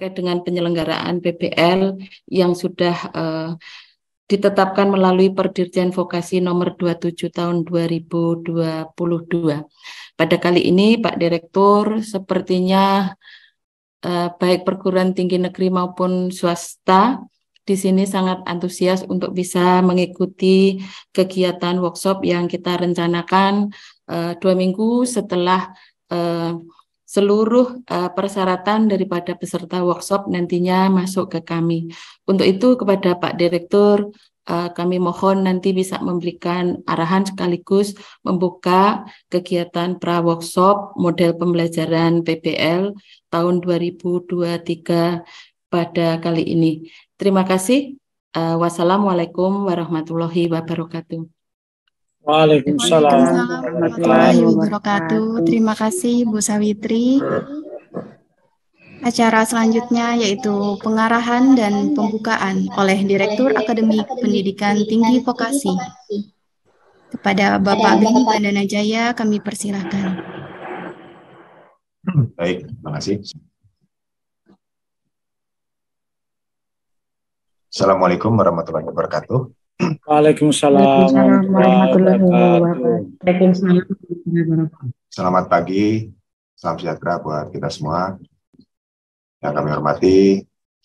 terkait dengan penyelenggaraan PBL yang sudah uh, ditetapkan melalui Perdirjen Vokasi nomor 27 tahun 2022. Pada kali ini Pak Direktur sepertinya eh, baik perguruan tinggi negeri maupun swasta di sini sangat antusias untuk bisa mengikuti kegiatan workshop yang kita rencanakan eh, dua minggu setelah eh, seluruh uh, persyaratan daripada peserta workshop nantinya masuk ke kami. Untuk itu kepada Pak Direktur uh, kami mohon nanti bisa memberikan arahan sekaligus membuka kegiatan pra workshop model pembelajaran PBL tahun 2023 pada kali ini. Terima kasih. Uh, wassalamualaikum warahmatullahi wabarakatuh. Waalaikumsalam warahmatullahi wabarakatuh. Terima kasih Bu Sawitri. Acara selanjutnya yaitu pengarahan dan pembukaan oleh Direktur Akademik Pendidikan Tinggi Vokasi. Kepada Bapak Beni Bandana Jaya kami persilahkan. Baik, terima kasih. Assalamualaikum warahmatullahi wabarakatuh. Waalaikumsalam warahmatullahi wabarakatuh. Selamat pagi, salam sejahtera buat kita semua. Yang kami hormati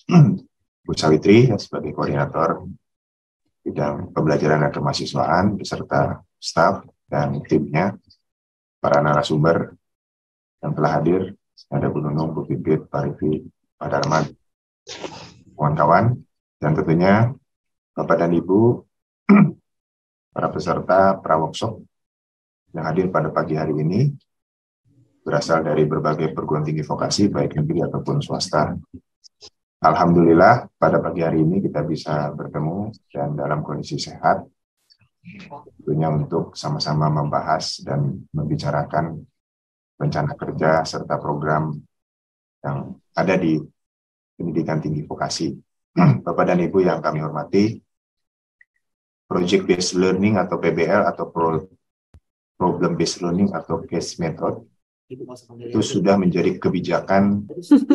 Bu Sawitri sebagai koordinator bidang pembelajaran dan kemahasiswaan beserta staff dan timnya, para narasumber yang telah hadir, ada Bu Nunung, Bu Bibit, Pak Rifi, Pak Darman, kawan-kawan, dan tentunya Bapak dan Ibu para peserta praworkshop yang hadir pada pagi hari ini berasal dari berbagai perguruan tinggi vokasi, baik negeri ataupun swasta. Alhamdulillah, pada pagi hari ini kita bisa bertemu dan dalam kondisi sehat, tentunya untuk sama-sama membahas dan membicarakan rencana kerja serta program yang ada di pendidikan tinggi vokasi. Bapak dan Ibu yang kami hormati, project based learning atau PBL atau pro, problem based learning atau case method itu sudah menjadi kebijakan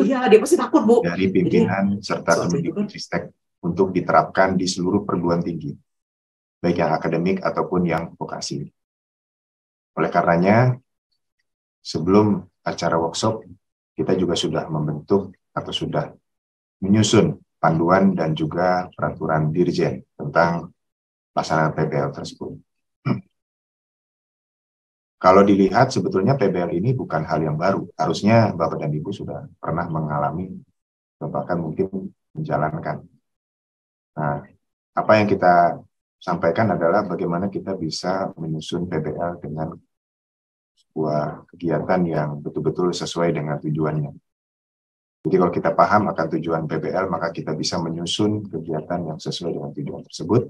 ya, dia pasti takut bu dari pimpinan Jadi, serta kemendikbudristek untuk diterapkan di seluruh perguruan tinggi baik yang akademik ataupun yang vokasi oleh karenanya sebelum acara workshop kita juga sudah membentuk atau sudah menyusun panduan dan juga peraturan dirjen tentang pasangan PBL tersebut. Hmm. Kalau dilihat sebetulnya PBL ini bukan hal yang baru. Harusnya Bapak dan Ibu sudah pernah mengalami bahkan mungkin menjalankan. Nah, apa yang kita sampaikan adalah bagaimana kita bisa menyusun PBL dengan sebuah kegiatan yang betul-betul sesuai dengan tujuannya. Jadi kalau kita paham akan tujuan PBL, maka kita bisa menyusun kegiatan yang sesuai dengan tujuan tersebut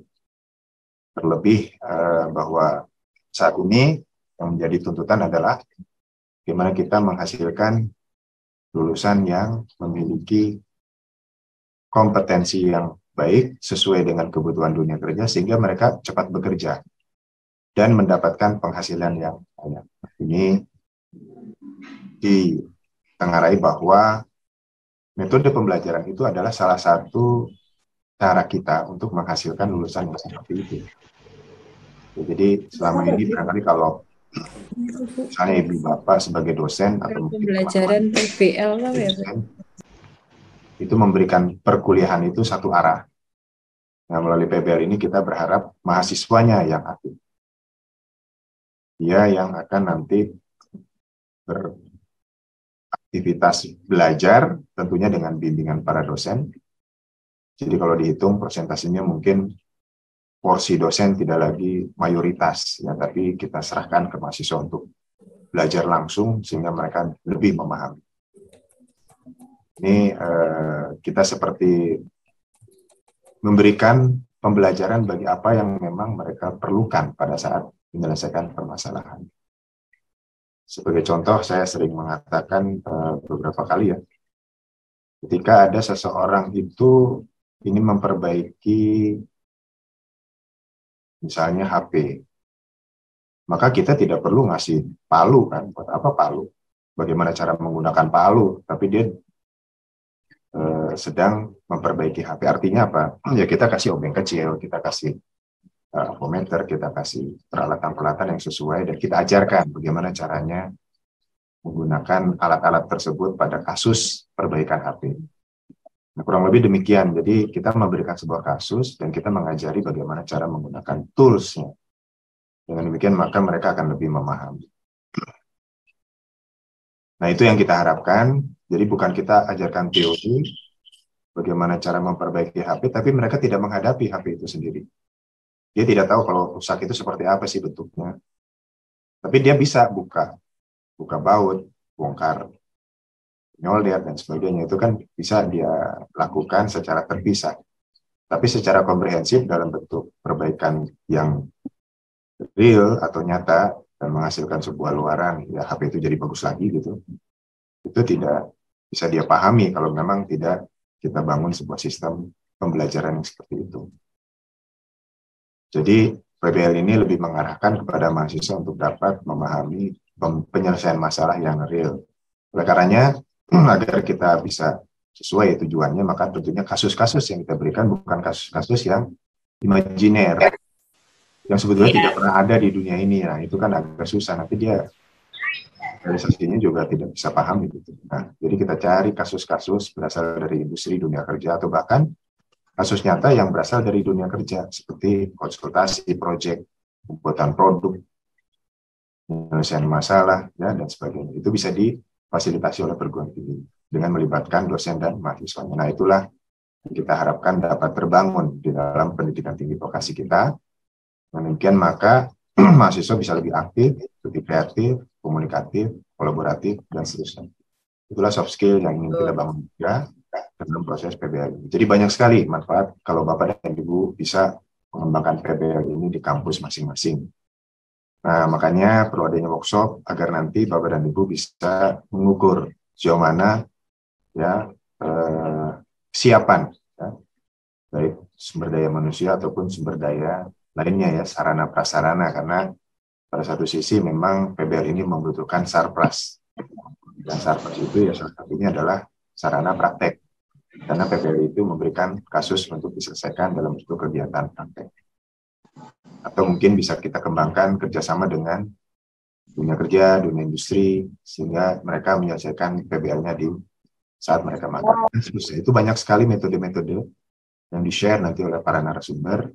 Terlebih uh, bahwa saat ini yang menjadi tuntutan adalah bagaimana kita menghasilkan lulusan yang memiliki kompetensi yang baik sesuai dengan kebutuhan dunia kerja sehingga mereka cepat bekerja dan mendapatkan penghasilan yang banyak. Ini ditengarai bahwa metode pembelajaran itu adalah salah satu cara kita untuk menghasilkan lulusan yang seperti itu. Ya, jadi selama ini barangkali kalau misalnya ibu bapak sebagai dosen atau pembelajaran PBL lah ya, itu memberikan perkuliahan itu satu arah. Nah, melalui PBL ini kita berharap mahasiswanya yang aktif. Dia yang akan nanti beraktivitas belajar tentunya dengan bimbingan para dosen jadi kalau dihitung persentasenya mungkin porsi dosen tidak lagi mayoritas, ya tapi kita serahkan ke mahasiswa untuk belajar langsung sehingga mereka lebih memahami. Ini eh, kita seperti memberikan pembelajaran bagi apa yang memang mereka perlukan pada saat menyelesaikan permasalahan. Sebagai contoh, saya sering mengatakan eh, beberapa kali ya, ketika ada seseorang itu ini memperbaiki misalnya HP, maka kita tidak perlu ngasih palu kan, buat apa palu? Bagaimana cara menggunakan palu? Tapi dia e, sedang memperbaiki HP. Artinya apa? Ya kita kasih obeng kecil, kita kasih komentar, eh, kita kasih peralatan-peralatan yang sesuai dan kita ajarkan bagaimana caranya menggunakan alat-alat tersebut pada kasus perbaikan HP. Nah, kurang lebih demikian. Jadi kita memberikan sebuah kasus dan kita mengajari bagaimana cara menggunakan toolsnya. Dengan demikian maka mereka akan lebih memahami. Nah itu yang kita harapkan. Jadi bukan kita ajarkan teori bagaimana cara memperbaiki HP, tapi mereka tidak menghadapi HP itu sendiri. Dia tidak tahu kalau rusak itu seperti apa sih bentuknya. Tapi dia bisa buka, buka baut, bongkar, nyolder dan sebagainya itu kan bisa dia lakukan secara terpisah. Tapi secara komprehensif dalam bentuk perbaikan yang real atau nyata dan menghasilkan sebuah luaran ya HP itu jadi bagus lagi gitu. Itu tidak bisa dia pahami kalau memang tidak kita bangun sebuah sistem pembelajaran yang seperti itu. Jadi PBL ini lebih mengarahkan kepada mahasiswa untuk dapat memahami penyelesaian masalah yang real. Oleh karenanya, agar kita bisa sesuai ya tujuannya, maka tentunya kasus-kasus yang kita berikan bukan kasus-kasus yang imajiner, ya. yang sebetulnya yeah. tidak pernah ada di dunia ini. Nah, itu kan agak susah. Nanti dia realisasinya juga tidak bisa paham Gitu. Nah, jadi kita cari kasus-kasus berasal dari industri dunia kerja atau bahkan kasus nyata yang berasal dari dunia kerja seperti konsultasi, proyek, pembuatan produk, penyelesaian masalah, ya, dan sebagainya. Itu bisa di difasilitasi oleh perguruan tinggi dengan melibatkan dosen dan mahasiswa. Nah itulah kita harapkan dapat terbangun di dalam pendidikan tinggi vokasi kita. Demikian maka mahasiswa bisa lebih aktif, lebih kreatif, komunikatif, kolaboratif, dan seterusnya. Itulah soft skill yang ingin kita bangun juga dalam proses PBL. Jadi banyak sekali manfaat kalau Bapak dan Ibu bisa mengembangkan PBL ini di kampus masing-masing. Nah, makanya perlu adanya workshop agar nanti Bapak dan Ibu bisa mengukur sejauh mana ya eh, siapan ya, baik sumber daya manusia ataupun sumber daya lainnya ya sarana prasarana karena pada satu sisi memang PBL ini membutuhkan sarpras dan sarpras itu ya salah satunya adalah sarana praktek karena PBL itu memberikan kasus untuk diselesaikan dalam bentuk kegiatan praktek atau mungkin bisa kita kembangkan kerjasama dengan dunia kerja, dunia industri, sehingga mereka menyelesaikan PBL-nya di saat mereka magang. Itu banyak sekali metode-metode yang di-share nanti oleh para narasumber,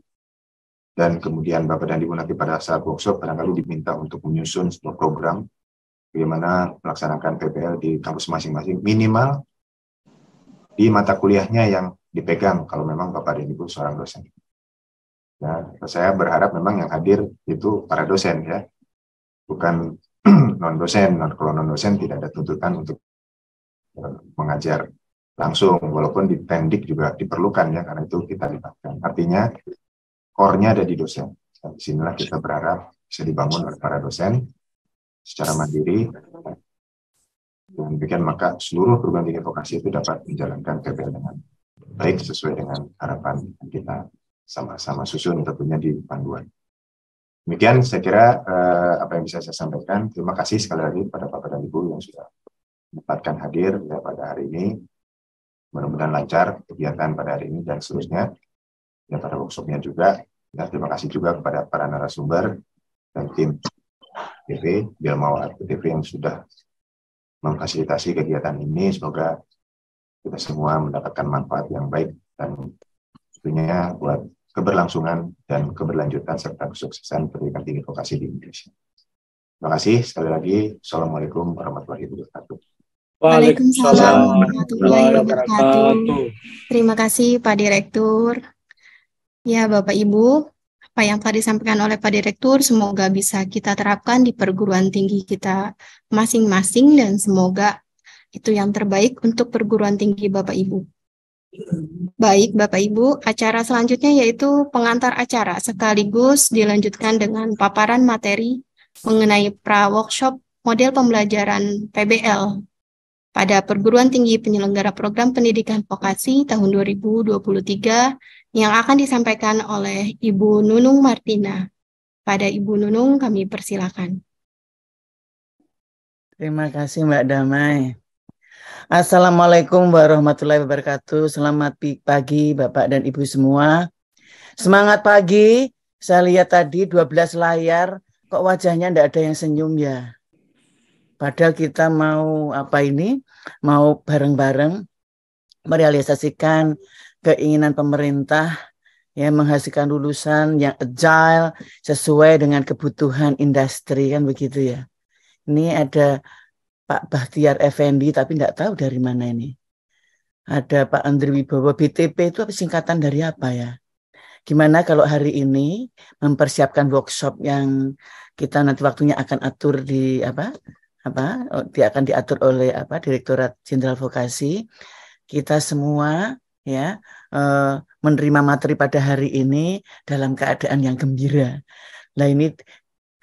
dan kemudian Bapak dan Ibu nanti pada saat workshop barangkali diminta untuk menyusun sebuah program bagaimana melaksanakan PBL di kampus masing-masing minimal di mata kuliahnya yang dipegang kalau memang Bapak dan Ibu seorang dosen. Nah, saya berharap memang yang hadir itu para dosen ya, bukan non dosen. Kalau non dosen tidak ada tuntutan untuk eh, mengajar langsung, walaupun di pendik juga diperlukan ya, karena itu kita libatkan. Artinya, core-nya ada di dosen. Nah, disinilah kita berharap bisa dibangun oleh para dosen secara mandiri dan demikian maka seluruh perguruan tinggi vokasi itu dapat menjalankan PPL dengan baik sesuai dengan harapan kita sama-sama susun tentunya di panduan. Demikian saya kira eh, apa yang bisa saya sampaikan. Terima kasih sekali lagi kepada Bapak dan Ibu yang sudah mendapatkan hadir ya, pada hari ini. Mudah-mudahan lancar kegiatan pada hari ini dan seterusnya. Ya, pada workshopnya juga. Ya, terima kasih juga kepada para narasumber dan tim TV, Bilmawa TV yang sudah memfasilitasi kegiatan ini. Semoga kita semua mendapatkan manfaat yang baik dan tentunya buat keberlangsungan dan keberlanjutan serta kesuksesan pendidikan tinggi vokasi di Indonesia. Terima kasih sekali lagi. Assalamualaikum warahmatullahi wabarakatuh. Waalaikumsalam warahmatullahi wabarakatuh. Terima kasih Pak Direktur. Ya Bapak Ibu, apa yang telah disampaikan oleh Pak Direktur semoga bisa kita terapkan di perguruan tinggi kita masing-masing dan semoga itu yang terbaik untuk perguruan tinggi Bapak Ibu. Baik, Bapak Ibu, acara selanjutnya yaitu pengantar acara sekaligus dilanjutkan dengan paparan materi mengenai pra-workshop model pembelajaran PBL pada perguruan tinggi penyelenggara program pendidikan vokasi tahun 2023 yang akan disampaikan oleh Ibu Nunung Martina. Pada Ibu Nunung kami persilakan. Terima kasih Mbak Damai. Assalamualaikum warahmatullahi wabarakatuh. Selamat pagi Bapak dan Ibu semua. Semangat pagi. Saya lihat tadi 12 layar, kok wajahnya tidak ada yang senyum ya. Padahal kita mau apa ini? Mau bareng-bareng merealisasikan keinginan pemerintah yang menghasilkan lulusan yang agile sesuai dengan kebutuhan industri kan begitu ya. Ini ada Pak Bahtiar Effendi, tapi nggak tahu dari mana ini. Ada Pak Andri Wibowo, BTP itu apa singkatan dari apa ya? Gimana kalau hari ini mempersiapkan workshop yang kita nanti waktunya akan atur di apa? apa oh, dia akan diatur oleh apa Direktorat Jenderal Vokasi kita semua ya eh, menerima materi pada hari ini dalam keadaan yang gembira. Nah ini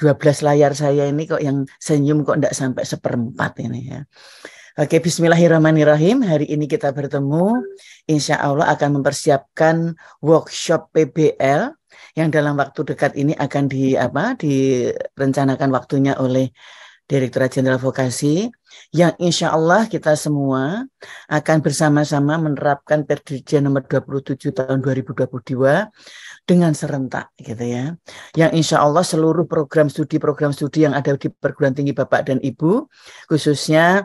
12 layar saya ini kok yang senyum kok tidak sampai seperempat ini ya. Oke, bismillahirrahmanirrahim. Hari ini kita bertemu. Insya Allah akan mempersiapkan workshop PBL yang dalam waktu dekat ini akan di apa direncanakan waktunya oleh Direktorat Jenderal Vokasi yang insya Allah kita semua akan bersama-sama menerapkan Perdirjen nomor 27 tahun 2022 dengan serentak gitu ya. Yang insya Allah seluruh program studi program studi yang ada di perguruan tinggi Bapak dan Ibu khususnya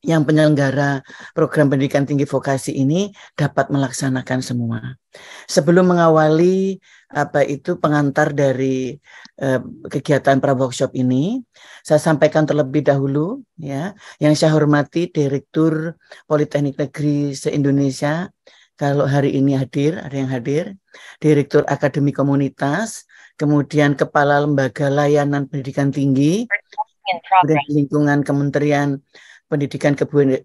yang penyelenggara program pendidikan tinggi vokasi ini dapat melaksanakan semua. Sebelum mengawali apa itu pengantar dari eh, kegiatan pra workshop ini, saya sampaikan terlebih dahulu ya, yang saya hormati Direktur Politeknik Negeri se-Indonesia kalau hari ini hadir, ada yang hadir, Direktur Akademi Komunitas, kemudian Kepala Lembaga Layanan Pendidikan Tinggi, kemudian lingkungan Kementerian Pendidikan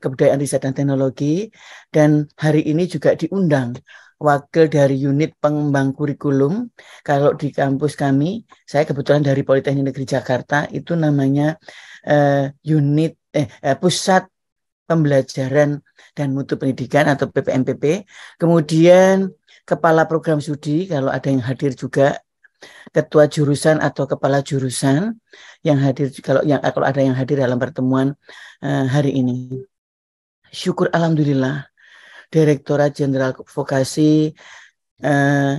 Kebudayaan Riset dan Teknologi, dan hari ini juga diundang wakil dari unit pengembang kurikulum. Kalau di kampus kami, saya kebetulan dari Politeknik Negeri Jakarta, itu namanya uh, unit eh, eh pusat Pembelajaran dan Mutu Pendidikan atau PPMPP. Kemudian Kepala Program Studi kalau ada yang hadir juga ketua jurusan atau kepala jurusan yang hadir kalau yang kalau ada yang hadir dalam pertemuan uh, hari ini. Syukur alhamdulillah Direktorat Jenderal Vokasi uh, eh,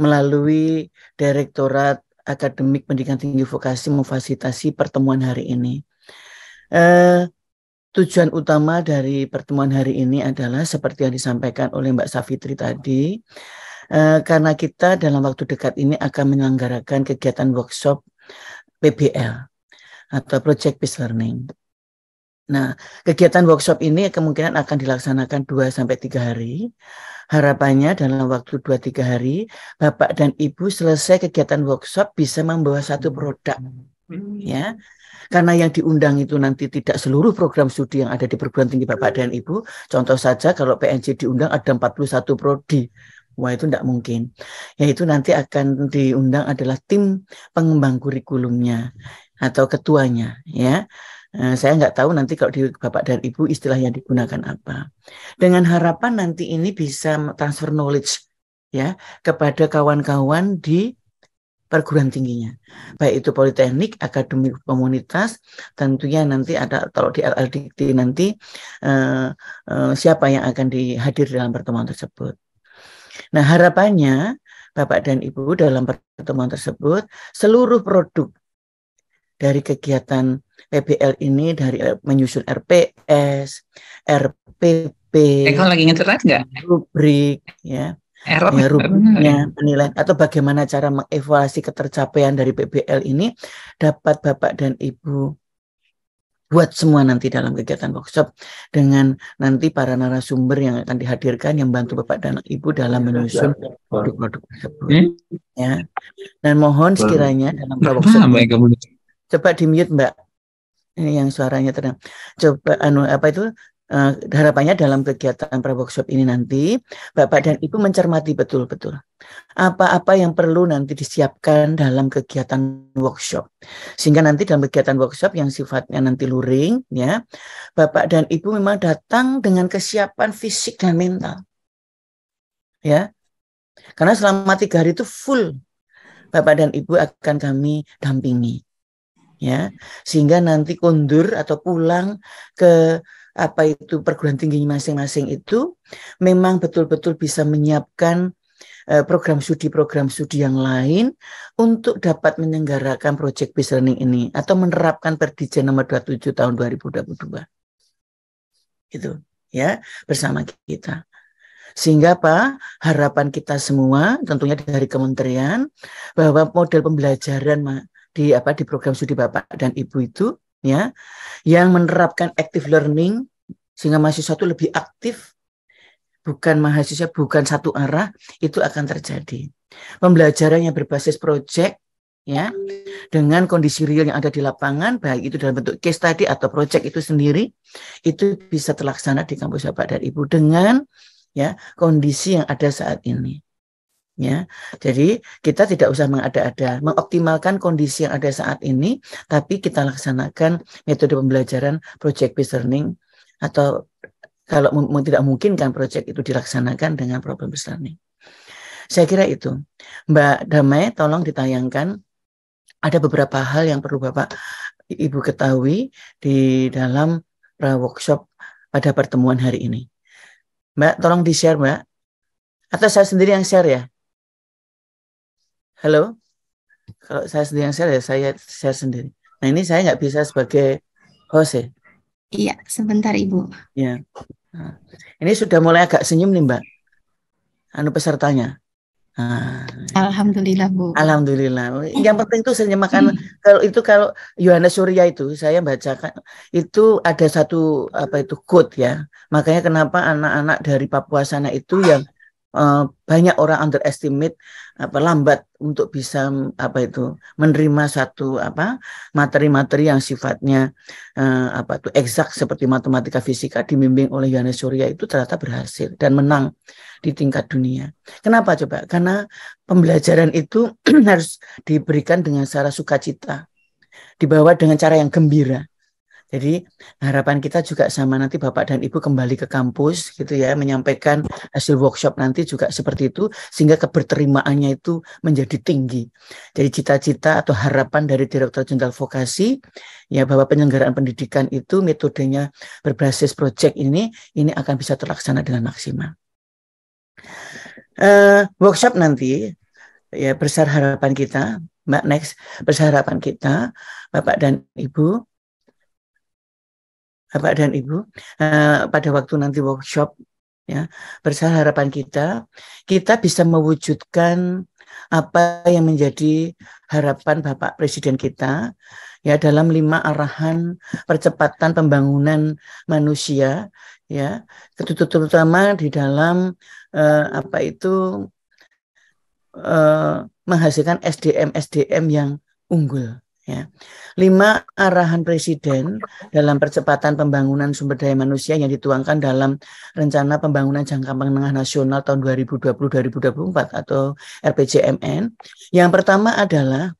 melalui Direktorat Akademik Pendidikan Tinggi Vokasi memfasilitasi pertemuan hari ini. Uh, Tujuan utama dari pertemuan hari ini adalah seperti yang disampaikan oleh Mbak Safitri tadi, eh, karena kita dalam waktu dekat ini akan menyelenggarakan kegiatan workshop PBL atau Project Based Learning. Nah, kegiatan workshop ini kemungkinan akan dilaksanakan 2 sampai 3 hari. Harapannya dalam waktu 2 3 hari Bapak dan Ibu selesai kegiatan workshop bisa membawa satu produk. Ya, karena yang diundang itu nanti tidak seluruh program studi yang ada di perguruan tinggi Bapak iya. dan Ibu. Contoh saja kalau PNJ diundang ada 41 prodi. Wah itu tidak mungkin. Yaitu nanti akan diundang adalah tim pengembang kurikulumnya atau ketuanya ya. Eh, saya nggak tahu nanti kalau di Bapak dan Ibu istilah yang digunakan apa. Dengan harapan nanti ini bisa transfer knowledge ya kepada kawan-kawan di perguruan tingginya. Baik itu politeknik, akademik komunitas, tentunya nanti ada kalau di LLDT nanti uh, uh, siapa yang akan dihadir dalam pertemuan tersebut. Nah, harapannya Bapak dan Ibu dalam pertemuan tersebut seluruh produk dari kegiatan PBL ini dari eh, menyusun RPS, RPP, kalau lagi nggak? Rubrik, ya error, ya, penilaian atau bagaimana cara mengevaluasi ketercapaian dari PBL ini dapat Bapak dan Ibu buat semua nanti dalam kegiatan workshop dengan nanti para narasumber yang akan dihadirkan yang bantu Bapak dan Ibu dalam menyusun produk-produk tersebut hmm? ya dan mohon sekiranya dalam workshop coba di mute Mbak ini yang suaranya tenang coba anu apa itu uh, harapannya dalam kegiatan pre workshop ini nanti Bapak dan Ibu mencermati betul-betul apa-apa yang perlu nanti disiapkan dalam kegiatan workshop. Sehingga nanti dalam kegiatan workshop yang sifatnya nanti luring ya, Bapak dan Ibu memang datang dengan kesiapan fisik dan mental. Ya. Karena selama tiga hari itu full Bapak dan Ibu akan kami dampingi. Ya, sehingga nanti kundur atau pulang ke apa itu perguruan tinggi masing-masing itu memang betul-betul bisa menyiapkan eh, program studi program studi yang lain untuk dapat menyelenggarakan project based learning ini atau menerapkan Perdijen nomor 27 tahun 2022. Itu ya bersama kita. Sehingga apa? Harapan kita semua tentunya dari kementerian bahwa model pembelajaran di apa di program studi Bapak dan Ibu itu ya yang menerapkan active learning sehingga mahasiswa itu lebih aktif bukan mahasiswa bukan satu arah itu akan terjadi pembelajaran yang berbasis project ya dengan kondisi real yang ada di lapangan baik itu dalam bentuk case study atau project itu sendiri itu bisa terlaksana di kampus Bapak dan Ibu dengan ya kondisi yang ada saat ini ya. Jadi kita tidak usah mengada-ada, mengoptimalkan kondisi yang ada saat ini, tapi kita laksanakan metode pembelajaran project based learning atau kalau tidak mungkin kan project itu dilaksanakan dengan problem based learning. Saya kira itu. Mbak Damai tolong ditayangkan ada beberapa hal yang perlu Bapak Ibu ketahui di dalam workshop pada pertemuan hari ini. Mbak, tolong di-share, Mbak. Atau saya sendiri yang share ya? Halo, kalau saya sendiri yang share ya saya share sendiri. Nah ini saya nggak bisa sebagai host ya. Iya, sebentar Ibu. Iya. Nah, ini sudah mulai agak senyum nih Mbak. Anu pesertanya. Nah, ya. Alhamdulillah Bu. Alhamdulillah. Oh, eh. Yang penting itu senyaman hmm. kalau itu kalau Yohanes Surya itu saya bacakan itu ada satu apa itu quote ya. Makanya kenapa anak-anak dari Papua sana itu yang Eh, banyak orang underestimate apa lambat untuk bisa apa itu menerima satu apa materi-materi yang sifatnya uh, apa itu eksak seperti matematika fisika dibimbing oleh Yohanes Surya itu ternyata berhasil dan menang di tingkat dunia. Kenapa coba? Karena pembelajaran itu harus diberikan dengan cara sukacita, dibawa dengan cara yang gembira jadi harapan kita juga sama nanti Bapak dan Ibu kembali ke kampus gitu ya menyampaikan hasil workshop nanti juga seperti itu sehingga keberterimaannya itu menjadi tinggi. Jadi cita-cita atau harapan dari Direktur Jenderal Vokasi ya bahwa penyelenggaraan pendidikan itu metodenya berbasis proyek ini ini akan bisa terlaksana dengan maksimal. Uh, workshop nanti ya besar harapan kita Mbak next besar harapan kita Bapak dan Ibu Bapak dan Ibu uh, pada waktu nanti workshop ya bersama harapan kita kita bisa mewujudkan apa yang menjadi harapan Bapak Presiden kita ya dalam lima arahan percepatan pembangunan manusia ya terutama di dalam eh, apa itu eh, menghasilkan SDM SDM yang unggul Ya. Lima arahan Presiden dalam percepatan pembangunan sumber daya manusia yang dituangkan dalam Rencana Pembangunan Jangka Menengah Nasional tahun 2020-2024 atau RPJMN. Yang pertama adalah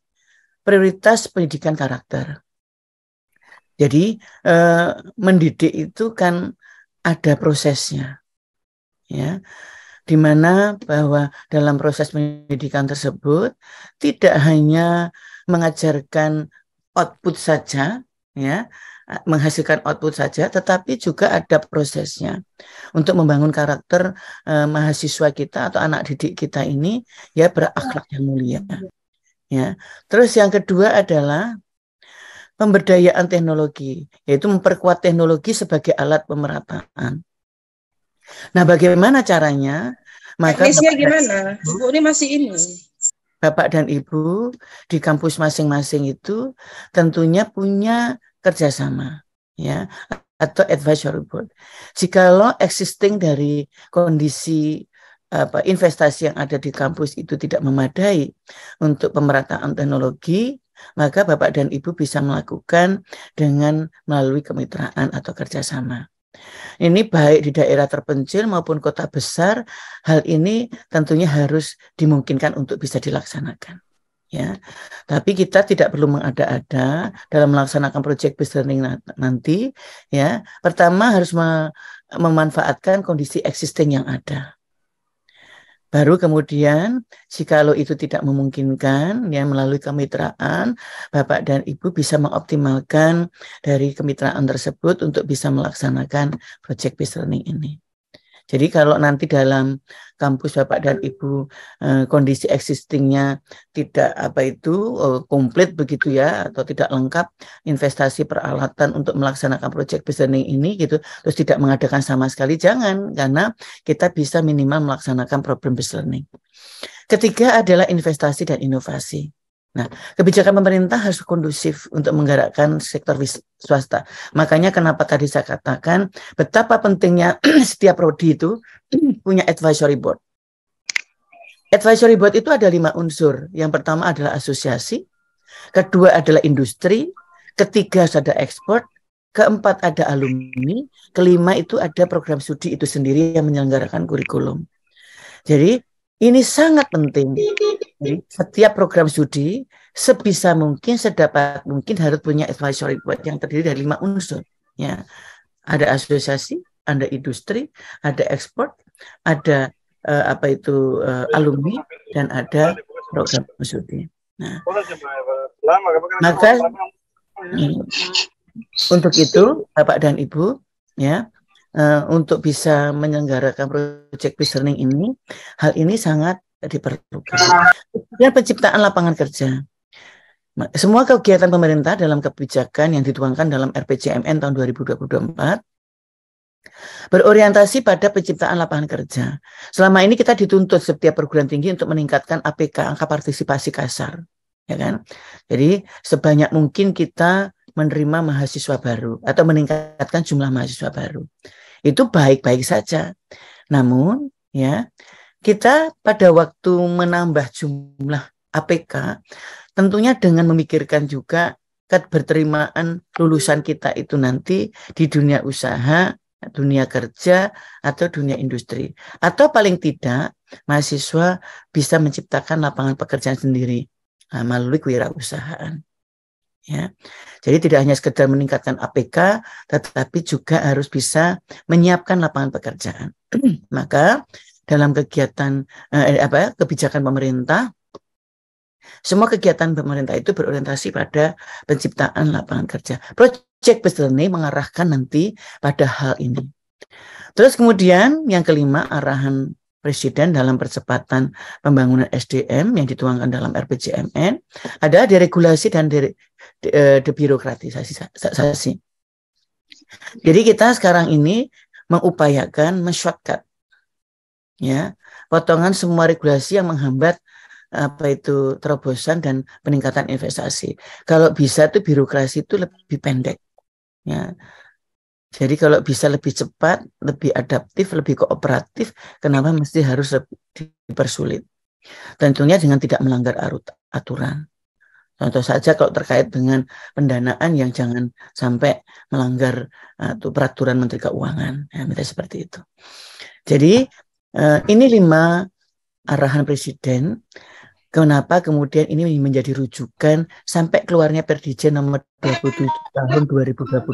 prioritas pendidikan karakter. Jadi eh, mendidik itu kan ada prosesnya, ya, di mana bahwa dalam proses pendidikan tersebut tidak hanya mengajarkan output saja ya eh, menghasilkan output saja, tetapi juga ada prosesnya untuk membangun karakter eh, mahasiswa kita atau anak didik kita ini ya berakhlak yang mulia. Ya. Terus yang kedua adalah pemberdayaan teknologi, yaitu memperkuat teknologi sebagai alat pemerataan. Nah, bagaimana caranya? Maka teknisnya gimana? Bu ini masih ini. Bapak dan Ibu di kampus masing-masing itu tentunya punya kerjasama ya atau advisory board. Jikalau existing dari kondisi apa investasi yang ada di kampus itu tidak memadai untuk pemerataan teknologi, maka Bapak dan Ibu bisa melakukan dengan melalui kemitraan atau kerjasama. Ini baik di daerah terpencil maupun kota besar, hal ini tentunya harus dimungkinkan untuk bisa dilaksanakan. Ya, tapi kita tidak perlu mengada-ada dalam melaksanakan project based learning nanti. Ya, pertama harus memanfaatkan kondisi existing yang ada Baru kemudian, lo itu tidak memungkinkan, ya melalui kemitraan, Bapak dan Ibu bisa mengoptimalkan dari kemitraan tersebut untuk bisa melaksanakan project-based learning ini. Jadi kalau nanti dalam kampus Bapak dan Ibu eh, kondisi existingnya tidak apa itu eh, komplit begitu ya atau tidak lengkap investasi peralatan untuk melaksanakan project learning ini gitu terus tidak mengadakan sama sekali jangan karena kita bisa minimal melaksanakan problem learning. Ketiga adalah investasi dan inovasi. Nah, kebijakan pemerintah harus kondusif untuk menggerakkan sektor swasta. Makanya kenapa tadi saya katakan betapa pentingnya setiap prodi itu punya advisory board. Advisory board itu ada lima unsur. Yang pertama adalah asosiasi, kedua adalah industri, ketiga ada ekspor, keempat ada alumni, kelima itu ada program studi itu sendiri yang menyelenggarakan kurikulum. Jadi ini sangat penting. Jadi, setiap program studi sebisa mungkin sedapat mungkin harus punya advisory board yang terdiri dari lima unsur. Ya, ada asosiasi, ada industri, ada ekspor, ada uh, apa itu uh, alumni dan ada program studi. Nah, maka eh, untuk itu Bapak dan Ibu ya Eh, untuk bisa menyelenggarakan project peace learning ini, hal ini sangat diperlukan. Kemudian penciptaan lapangan kerja. Semua kegiatan pemerintah dalam kebijakan yang dituangkan dalam RPJMN tahun 2024 berorientasi pada penciptaan lapangan kerja. Selama ini kita dituntut setiap perguruan tinggi untuk meningkatkan APK angka partisipasi kasar, ya kan? Jadi sebanyak mungkin kita menerima mahasiswa baru atau meningkatkan jumlah mahasiswa baru itu baik-baik saja. Namun ya kita pada waktu menambah jumlah APK tentunya dengan memikirkan juga keberterimaan lulusan kita itu nanti di dunia usaha, dunia kerja atau dunia industri atau paling tidak mahasiswa bisa menciptakan lapangan pekerjaan sendiri nah, melalui kewirausahaan ya. Jadi tidak hanya sekedar meningkatkan APK tetapi juga harus bisa menyiapkan lapangan pekerjaan. Maka dalam kegiatan eh, apa kebijakan pemerintah semua kegiatan pemerintah itu berorientasi pada penciptaan lapangan kerja. Project Based Learning mengarahkan nanti pada hal ini. Terus kemudian yang kelima arahan Presiden dalam percepatan pembangunan SDM yang dituangkan dalam RPJMN adalah deregulasi dan de, eh, debirokratisasi. Jadi kita sekarang ini mengupayakan masyarakat ya, potongan semua regulasi yang menghambat apa itu terobosan dan peningkatan investasi. Kalau bisa tuh birokrasi itu lebih pendek. Ya. Jadi kalau bisa lebih cepat, lebih adaptif, lebih kooperatif, kenapa mesti harus lebih dipersulit? Tentunya dengan tidak melanggar aturan. Contoh saja kalau terkait dengan pendanaan yang jangan sampai melanggar atau eh, peraturan Menteri Keuangan, ya, misalnya seperti itu. Jadi eh, ini lima arahan Presiden. Kenapa kemudian ini menjadi rujukan sampai keluarnya Perdijen nomor 27 tahun 2022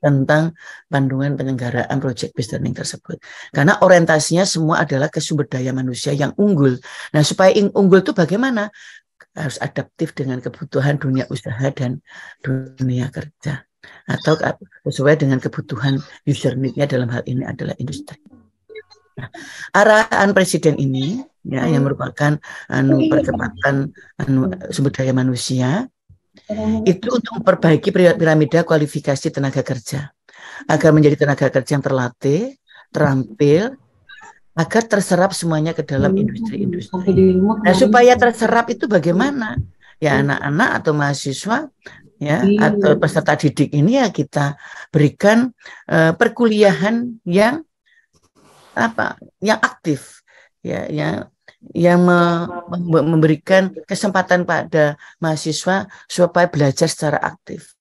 tentang panduan penyelenggaraan project based learning tersebut. Karena orientasinya semua adalah ke sumber daya manusia yang unggul. Nah, supaya unggul itu bagaimana? harus adaptif dengan kebutuhan dunia usaha dan dunia kerja atau sesuai dengan kebutuhan user need-nya dalam hal ini adalah industri. Nah, arahan presiden ini ya yang merupakan anu percepatan anu sumber daya manusia itu untuk memperbaiki piramida kualifikasi tenaga kerja agar menjadi tenaga kerja yang terlatih, terampil, agar terserap semuanya ke dalam hmm, industri-industri. Nah, supaya terserap itu bagaimana? Ya hmm. anak-anak atau mahasiswa ya iya. atau peserta didik ini ya kita berikan uh, perkuliahan yang apa? yang aktif ya, ya yang yang memberikan kesempatan pada mahasiswa supaya belajar secara aktif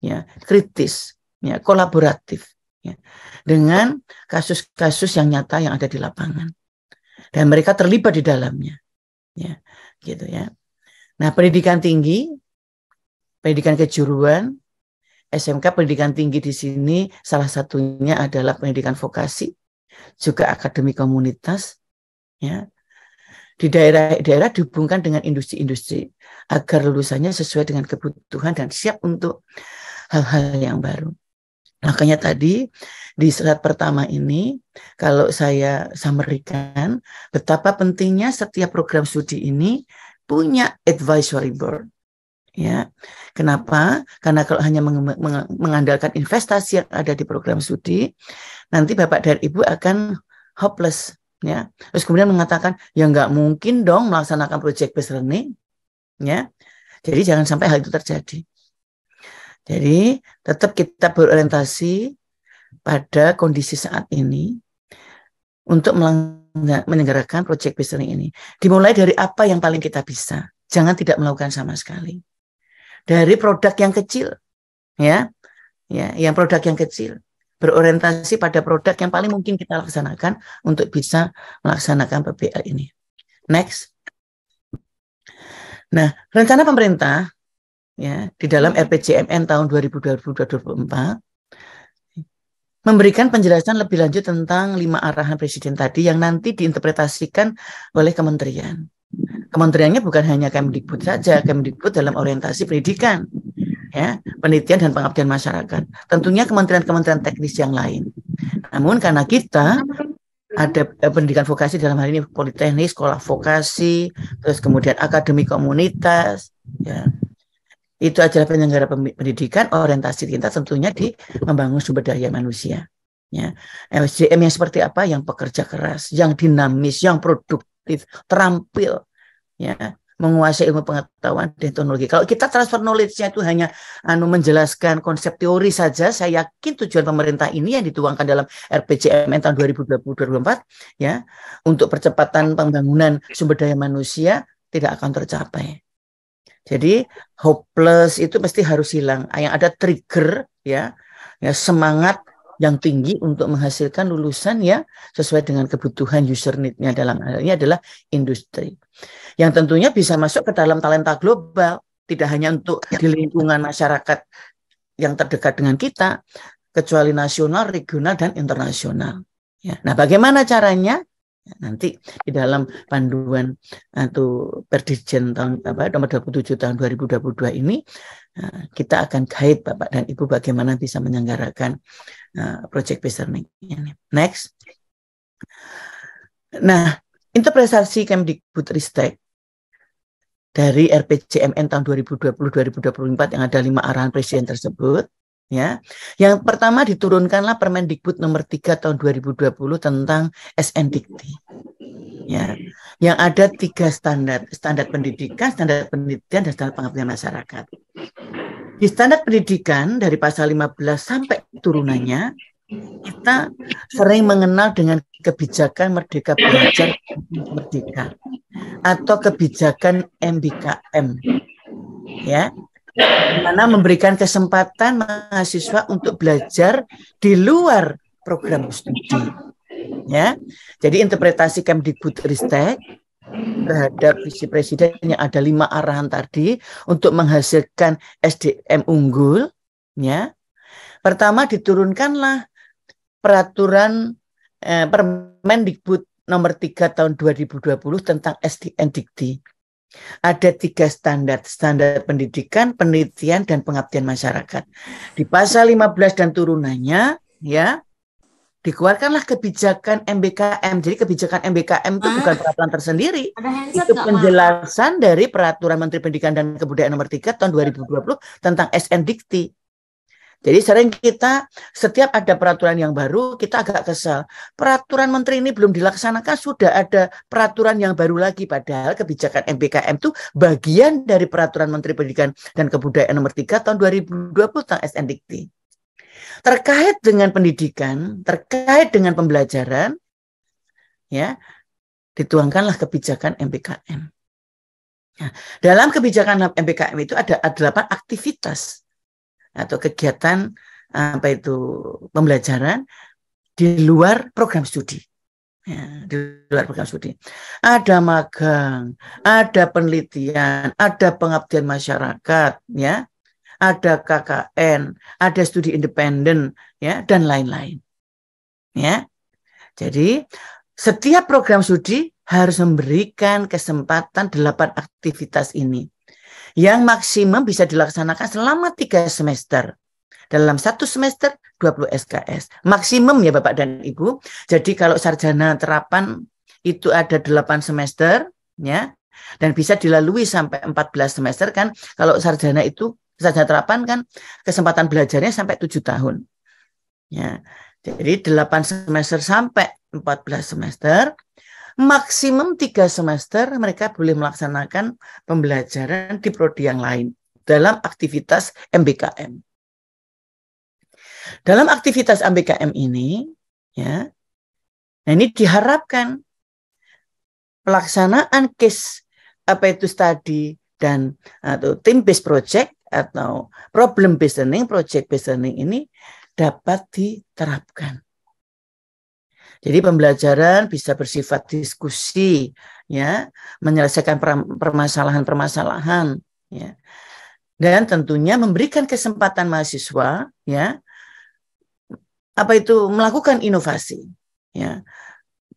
ya kritis ya kolaboratif ya, dengan kasus-kasus yang nyata yang ada di lapangan dan mereka terlibat di dalamnya ya gitu ya nah pendidikan tinggi pendidikan kejuruan SMK pendidikan tinggi di sini salah satunya adalah pendidikan vokasi juga akademi komunitas ya di daerah-daerah dihubungkan dengan industri-industri agar lulusannya sesuai dengan kebutuhan dan siap untuk hal-hal yang baru. Makanya tadi di surat pertama ini kalau saya samerikan betapa pentingnya setiap program studi ini punya advisory board. Ya. Kenapa? Karena kalau hanya mengandalkan investasi yang ada di program studi, nanti Bapak dan Ibu akan hopeless ya. Terus kemudian mengatakan, "Ya nggak mungkin dong melaksanakan project based learning." Ya. Jadi jangan sampai hal itu terjadi. Jadi tetap kita berorientasi pada kondisi saat ini untuk menyelenggarakan proyek business ini. Dimulai dari apa yang paling kita bisa. Jangan tidak melakukan sama sekali. Dari produk yang kecil, ya, ya, yang produk yang kecil berorientasi pada produk yang paling mungkin kita laksanakan untuk bisa melaksanakan PBL ini. Next. Nah, rencana pemerintah ya di dalam hmm. RPJMN tahun 2022-2024 memberikan penjelasan lebih lanjut tentang lima arahan presiden tadi yang nanti diinterpretasikan oleh kementerian. Kementeriannya bukan hanya Kemdikbud saja, Kemdikbud dalam orientasi pendidikan, ya, penelitian dan pengabdian masyarakat. Tentunya kementerian-kementerian teknis yang lain. Namun karena kita ada eh, pendidikan vokasi dalam hal ini politeknik, sekolah vokasi, terus kemudian akademi komunitas, ya, itu adalah penyelenggara pendidikan orientasi kita tentunya di membangun sumber daya manusia ya SDM yang seperti apa yang pekerja keras yang dinamis yang produktif terampil ya menguasai ilmu pengetahuan dan teknologi. Kalau kita transfer knowledge-nya itu hanya anu menjelaskan konsep teori saja, saya yakin tujuan pemerintah ini yang dituangkan dalam RPJMN tahun 2020-2024 ya, untuk percepatan pembangunan sumber daya manusia tidak akan tercapai. Jadi hopeless itu mesti harus hilang. Yang ada trigger ya, ya semangat yang tinggi untuk menghasilkan lulusan ya sesuai dengan kebutuhan user need-nya dalam hal ini adalah industri. Yang tentunya bisa masuk ke dalam talenta global, tidak hanya untuk di lingkungan masyarakat yang terdekat dengan kita, kecuali nasional, regional dan internasional. Ya. Nah, bagaimana caranya? Ya, nanti di dalam panduan atau eh, Perdirjen tahun apa nomor 27 tahun 2022 ini eh, kita akan kait Bapak dan Ibu bagaimana bisa menyelenggarakan uh, eh, project based learning ini. Next. Nah, interpretasi Kemdikbudristek dari RPJMN tahun 2020-2024 yang ada lima arahan presiden tersebut ya. Yang pertama diturunkanlah Permendikbud nomor 3 tahun 2020 tentang Dikti. Ya. Yang ada tiga standar, standar pendidikan, standar penelitian dan standar pengabdian masyarakat. Di standar pendidikan dari pasal 15 sampai turunannya kita sering mengenal dengan kebijakan merdeka belajar merdeka atau kebijakan MBKM ya karena memberikan kesempatan mahasiswa untuk belajar di luar program studi. Ya, jadi interpretasi Ristek terhadap visi presiden yang ada lima arahan tadi untuk menghasilkan SDM unggul. Ya, pertama diturunkanlah peraturan eh, Permendikbud nomor 3 tahun 2020 tentang SDN Dikti ada tiga standar, standar pendidikan, penelitian, dan pengabdian masyarakat. Di pasal 15 dan turunannya, ya, dikeluarkanlah kebijakan MBKM. Jadi kebijakan MBKM itu ah. bukan peraturan tersendiri. Itu penjelasan dari peraturan Menteri Pendidikan dan Kebudayaan nomor 3 tahun 2020 tentang SN Dikti. Jadi sering kita setiap ada peraturan yang baru kita agak kesal Peraturan menteri ini belum dilaksanakan sudah ada peraturan yang baru lagi padahal kebijakan MPKM itu bagian dari peraturan Menteri Pendidikan dan Kebudayaan nomor 3 tahun 2020 tentang SNDKT. Terkait dengan pendidikan, terkait dengan pembelajaran ya, dituangkanlah kebijakan MPKM. Nah, dalam kebijakan MPKM itu ada delapan aktivitas atau kegiatan apa itu pembelajaran di luar program studi. Ya, di luar program studi. Ada magang, ada penelitian, ada pengabdian masyarakat, ya. Ada KKN, ada studi independen, ya, dan lain-lain. Ya. Jadi, setiap program studi harus memberikan kesempatan delapan aktivitas ini yang maksimum bisa dilaksanakan selama tiga semester. Dalam satu semester 20 SKS. Maksimum ya Bapak dan Ibu. Jadi kalau sarjana terapan itu ada 8 semester ya dan bisa dilalui sampai 14 semester kan kalau sarjana itu sarjana terapan kan kesempatan belajarnya sampai 7 tahun. Ya. Jadi 8 semester sampai 14 semester maksimum tiga semester mereka boleh melaksanakan pembelajaran di prodi yang lain dalam aktivitas MBKM. Dalam aktivitas MBKM ini, ya, nah ini diharapkan pelaksanaan case apa itu study dan atau tim based project atau problem based learning, project based learning ini dapat diterapkan jadi pembelajaran bisa bersifat diskusi, ya, menyelesaikan permasalahan-permasalahan, ya. Dan tentunya memberikan kesempatan mahasiswa, ya, apa itu melakukan inovasi, ya,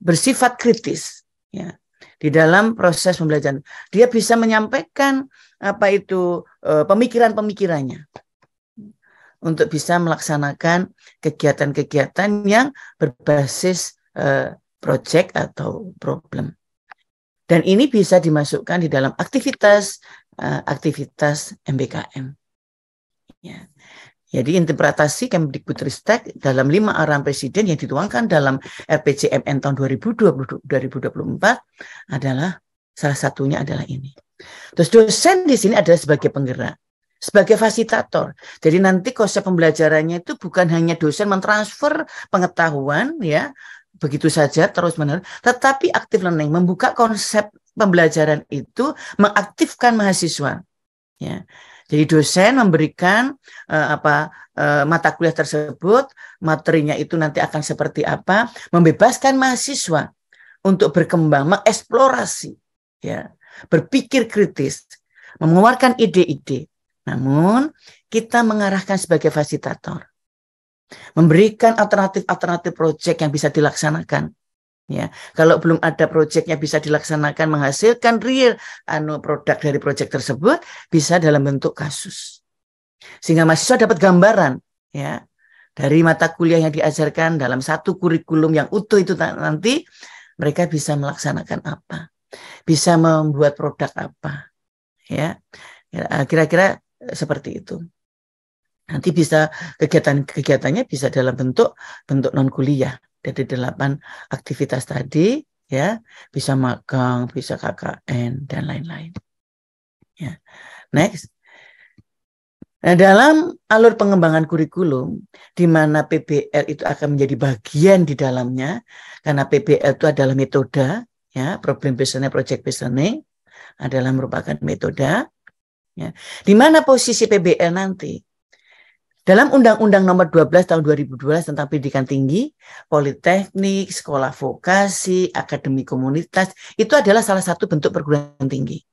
bersifat kritis, ya, di dalam proses pembelajaran. Dia bisa menyampaikan apa itu eh, pemikiran-pemikirannya, untuk bisa melaksanakan kegiatan-kegiatan yang berbasis uh, project atau problem. Dan ini bisa dimasukkan di dalam aktivitas uh, aktivitas MBKM. Ya. Jadi interpretasi Kemdikbudristek dalam lima arahan presiden yang dituangkan dalam RPJMN tahun 2020, 2024 adalah salah satunya adalah ini. Terus dosen di sini adalah sebagai penggerak sebagai fasilitator. Jadi nanti konsep pembelajarannya itu bukan hanya dosen mentransfer pengetahuan ya begitu saja terus menerus, tetapi active learning membuka konsep pembelajaran itu mengaktifkan mahasiswa. Ya. Jadi dosen memberikan uh, apa uh, mata kuliah tersebut, materinya itu nanti akan seperti apa, membebaskan mahasiswa untuk berkembang, mengeksplorasi, ya, berpikir kritis, mengeluarkan ide-ide. Namun, kita mengarahkan sebagai fasilitator. Memberikan alternatif-alternatif proyek yang bisa dilaksanakan. Ya, kalau belum ada proyeknya bisa dilaksanakan menghasilkan real anu produk dari proyek tersebut bisa dalam bentuk kasus. Sehingga mahasiswa dapat gambaran ya dari mata kuliah yang diajarkan dalam satu kurikulum yang utuh itu nanti mereka bisa melaksanakan apa. Bisa membuat produk apa. Ya. ya kira-kira seperti itu. Nanti bisa kegiatan-kegiatannya bisa dalam bentuk bentuk non kuliah dari delapan aktivitas tadi ya bisa magang, bisa KKN dan lain-lain. Ya. Next. Nah, dalam alur pengembangan kurikulum, di mana PBL itu akan menjadi bagian di dalamnya, karena PBL itu adalah metode, ya, problem based learning, project based learning, adalah merupakan metode. Ya. Di mana posisi PBL nanti? Dalam Undang-Undang Nomor 12 Tahun 2012 tentang Pendidikan Tinggi, Politeknik, Sekolah Vokasi, Akademi Komunitas, itu adalah salah satu bentuk perguruan tinggi.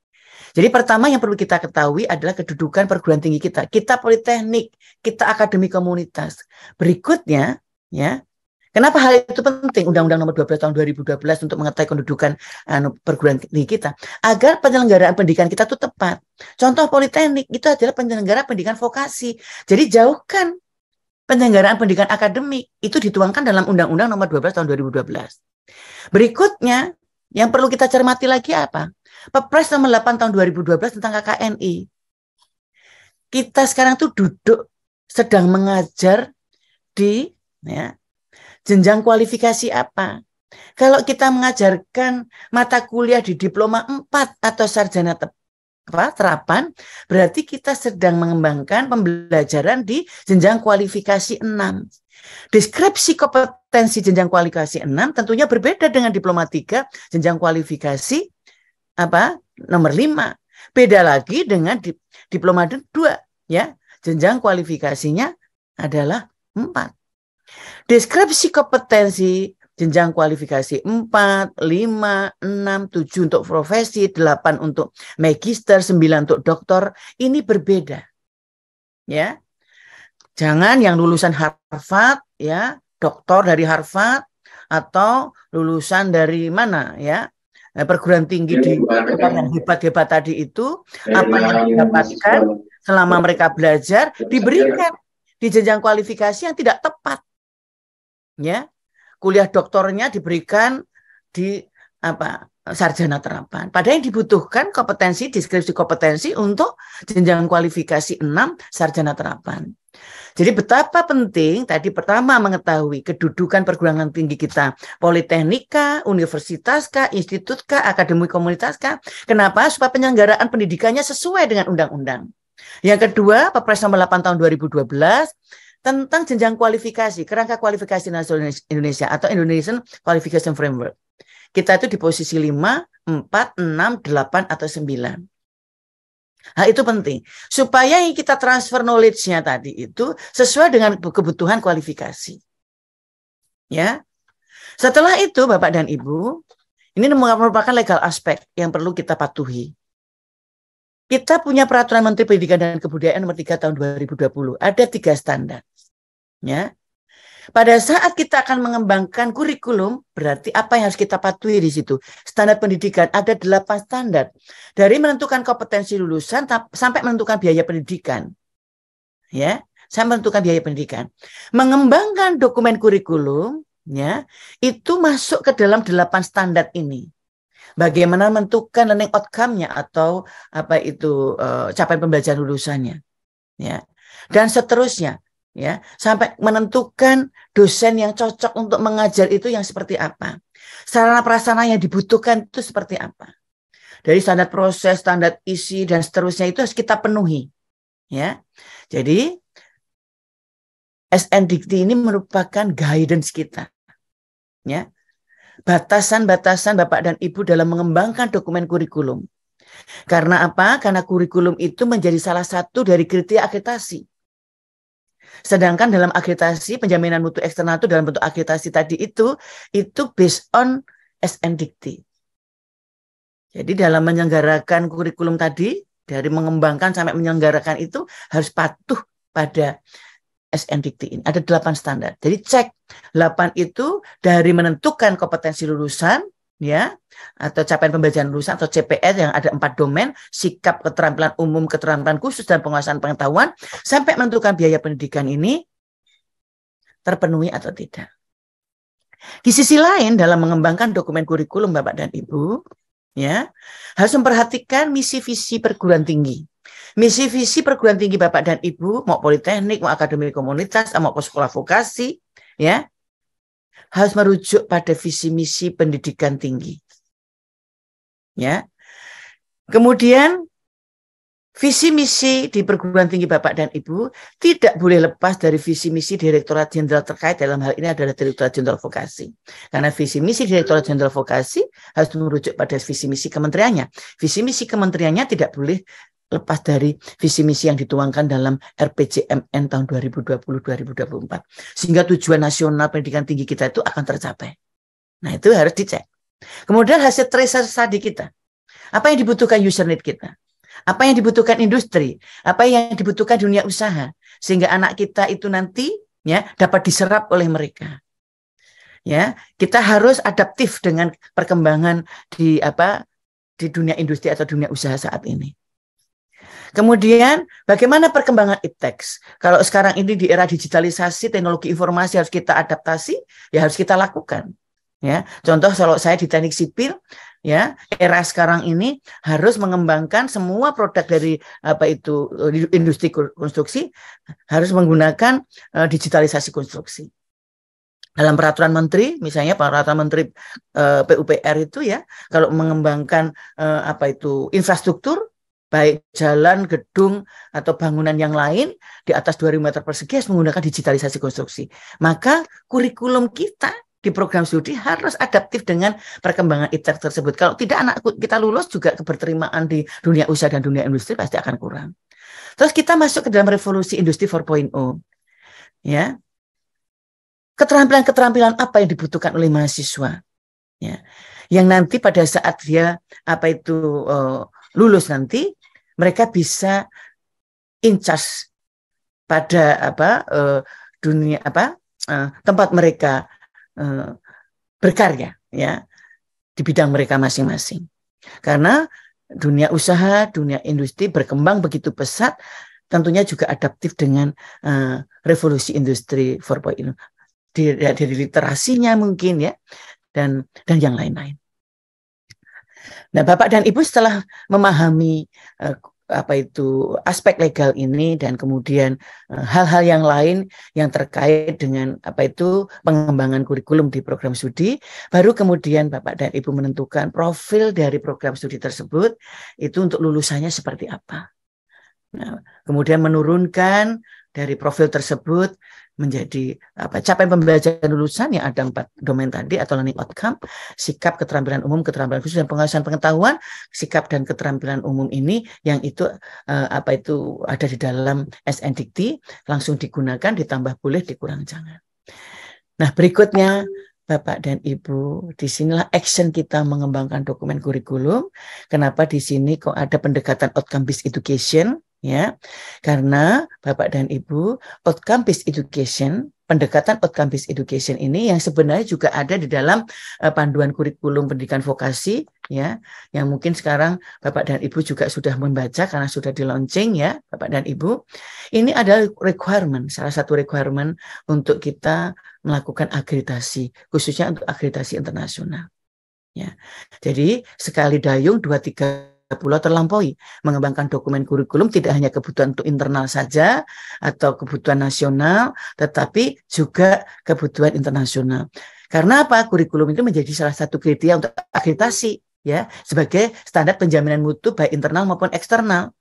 Jadi pertama yang perlu kita ketahui adalah kedudukan perguruan tinggi kita. Kita politeknik, kita akademi komunitas. Berikutnya, ya, Kenapa hal itu penting Undang-Undang Nomor 12 Tahun 2012 untuk mengetahui kedudukan anu, perguruan tinggi kita agar penyelenggaraan pendidikan kita itu tepat. Contoh politeknik itu adalah penyelenggara pendidikan vokasi. Jadi jauhkan penyelenggaraan pendidikan akademik itu dituangkan dalam Undang-Undang Nomor 12 Tahun 2012. Berikutnya yang perlu kita cermati lagi apa? Perpres Nomor 8 Tahun 2012 tentang KKNI. Kita sekarang tuh duduk sedang mengajar di ya, jenjang kualifikasi apa. Kalau kita mengajarkan mata kuliah di diploma 4 atau sarjana terapan, berarti kita sedang mengembangkan pembelajaran di jenjang kualifikasi 6. Deskripsi kompetensi jenjang kualifikasi 6 tentunya berbeda dengan diploma 3 jenjang kualifikasi apa nomor 5. Beda lagi dengan diplomatik diploma 2 ya. Jenjang kualifikasinya adalah 4. Deskripsi kompetensi jenjang kualifikasi 4, 5, 6, 7 untuk profesi, 8 untuk magister, 9 untuk doktor, ini berbeda. Ya. Jangan yang lulusan Harvard ya, doktor dari Harvard atau lulusan dari mana ya? Nah, perguruan tinggi ya, di tempat yang hebat-hebat tadi itu ya, apa yang didapatkan selama mereka belajar diberikan di jenjang kualifikasi yang tidak tepat ya kuliah doktornya diberikan di apa sarjana terapan. Padahal yang dibutuhkan kompetensi deskripsi kompetensi untuk jenjang kualifikasi 6 sarjana terapan. Jadi betapa penting tadi pertama mengetahui kedudukan perguruan tinggi kita, politeknika, universitas kah, institut kah, akademi komunitas kah. Kenapa? Supaya penyelenggaraan pendidikannya sesuai dengan undang-undang. Yang kedua, Perpres nomor 8 tahun 2012 tentang jenjang kualifikasi, kerangka kualifikasi nasional Indonesia atau Indonesian Qualification Framework. Kita itu di posisi 5, 4, 6, 8 atau 9. Hal nah, itu penting supaya yang kita transfer knowledge-nya tadi itu sesuai dengan kebutuhan kualifikasi. Ya. Setelah itu Bapak dan Ibu, ini merupakan legal aspek yang perlu kita patuhi. Kita punya peraturan Menteri Pendidikan dan Kebudayaan nomor 3 tahun 2020. Ada tiga standar. Ya. Pada saat kita akan mengembangkan kurikulum, berarti apa yang harus kita patuhi di situ? Standar pendidikan ada delapan standar. Dari menentukan kompetensi lulusan sampai menentukan biaya pendidikan. Ya, saya menentukan biaya pendidikan. Mengembangkan dokumen kurikulum ya, itu masuk ke dalam delapan standar ini bagaimana menentukan learning outcome-nya atau apa itu uh, capaian pembelajaran lulusannya ya dan seterusnya ya sampai menentukan dosen yang cocok untuk mengajar itu yang seperti apa sarana prasarana yang dibutuhkan itu seperti apa dari standar proses standar isi dan seterusnya itu harus kita penuhi ya jadi SNDT ini merupakan guidance kita ya batasan-batasan Bapak dan Ibu dalam mengembangkan dokumen kurikulum. Karena apa? Karena kurikulum itu menjadi salah satu dari kriteria akreditasi. Sedangkan dalam akreditasi, penjaminan mutu eksternal itu dalam bentuk akreditasi tadi itu, itu based on SMDikti. Jadi dalam menyelenggarakan kurikulum tadi, dari mengembangkan sampai menyelenggarakan itu harus patuh pada SNDT ini. Ada delapan standar. Jadi cek delapan itu dari menentukan kompetensi lulusan, ya atau capaian pembelajaran lulusan atau CPR yang ada empat domain sikap keterampilan umum keterampilan khusus dan penguasaan pengetahuan sampai menentukan biaya pendidikan ini terpenuhi atau tidak. Di sisi lain dalam mengembangkan dokumen kurikulum Bapak dan Ibu ya harus memperhatikan misi visi perguruan tinggi Misi visi perguruan tinggi Bapak dan Ibu, mau politeknik, mau akademi komunitas, ah, mau sekolah vokasi, ya harus merujuk pada visi misi pendidikan tinggi. Ya. Kemudian Visi misi di perguruan tinggi Bapak dan Ibu tidak boleh lepas dari visi misi Direktorat Jenderal terkait dalam hal ini adalah Direktorat Jenderal Vokasi. Karena visi misi Direktorat Jenderal Vokasi harus merujuk pada visi misi kementeriannya. Visi misi kementeriannya tidak boleh lepas dari visi misi yang dituangkan dalam RPJMN tahun 2020-2024. Sehingga tujuan nasional pendidikan tinggi kita itu akan tercapai. Nah, itu harus dicek. Kemudian hasil tracer study kita. Apa yang dibutuhkan user need kita? Apa yang dibutuhkan industri, apa yang dibutuhkan dunia usaha sehingga anak kita itu nanti ya dapat diserap oleh mereka. Ya, kita harus adaptif dengan perkembangan di apa di dunia industri atau dunia usaha saat ini. Kemudian bagaimana perkembangan ITEX Kalau sekarang ini di era digitalisasi, teknologi informasi harus kita adaptasi, ya harus kita lakukan. Ya, contoh kalau saya di teknik sipil, ya era sekarang ini harus mengembangkan semua produk dari apa itu eh, industri konstruksi harus menggunakan uh, digitalisasi konstruksi dalam peraturan menteri misalnya peraturan menteri uh, eh, PUPR itu ya kalau mengembangkan uh, apa itu infrastruktur baik jalan, gedung, atau bangunan yang lain di atas 2000 meter persegi harus menggunakan digitalisasi konstruksi. Maka kurikulum kita di program studi harus adaptif dengan perkembangan ITER tersebut. Kalau tidak anak kita lulus juga keberterimaan di dunia usaha dan dunia industri pasti akan kurang. Terus kita masuk ke dalam revolusi industri 4.0. Ya. Keterampilan-keterampilan apa yang dibutuhkan oleh mahasiswa? Ya. Yang nanti pada saat dia apa itu uh, lulus nanti mereka bisa in charge pada apa uh, dunia apa uh, tempat mereka Eh, berkarya ya di bidang mereka masing-masing. Karena dunia usaha, dunia industri berkembang begitu pesat, tentunya juga adaptif dengan uh, revolusi industri 4.0 di, ya, dari literasinya mungkin ya dan dan yang lain-lain. Nah, Bapak dan Ibu setelah memahami uh, apa itu aspek legal ini dan kemudian eh, hal-hal yang lain yang terkait dengan apa itu pengembangan kurikulum di program studi baru kemudian Bapak dan Ibu menentukan profil dari program studi tersebut itu untuk lulusannya seperti apa. Nah, kemudian menurunkan dari profil tersebut menjadi apa capaian pembelajaran lulusan yang ada empat domain tadi atau learning outcome sikap keterampilan umum keterampilan khusus dan pengawasan pengetahuan sikap dan keterampilan umum ini yang itu eh, apa itu ada di dalam SNDT langsung digunakan ditambah boleh dikurang jangan nah berikutnya Bapak dan Ibu, di sinilah action kita mengembangkan dokumen kurikulum. Kenapa di sini kok ada pendekatan outcome-based education? ya. Karena Bapak dan Ibu, outcome based education, pendekatan outcome based education ini yang sebenarnya juga ada di dalam eh, panduan kurikulum pendidikan vokasi ya, yang mungkin sekarang Bapak dan Ibu juga sudah membaca karena sudah di launching ya, Bapak dan Ibu. Ini adalah requirement, salah satu requirement untuk kita melakukan akreditasi, khususnya untuk akreditasi internasional. Ya. Jadi sekali dayung dua tiga pulau terlampaui. Mengembangkan dokumen kurikulum tidak hanya kebutuhan untuk internal saja atau kebutuhan nasional, tetapi juga kebutuhan internasional. Karena apa? Kurikulum itu menjadi salah satu kriteria untuk akreditasi ya sebagai standar penjaminan mutu baik internal maupun eksternal.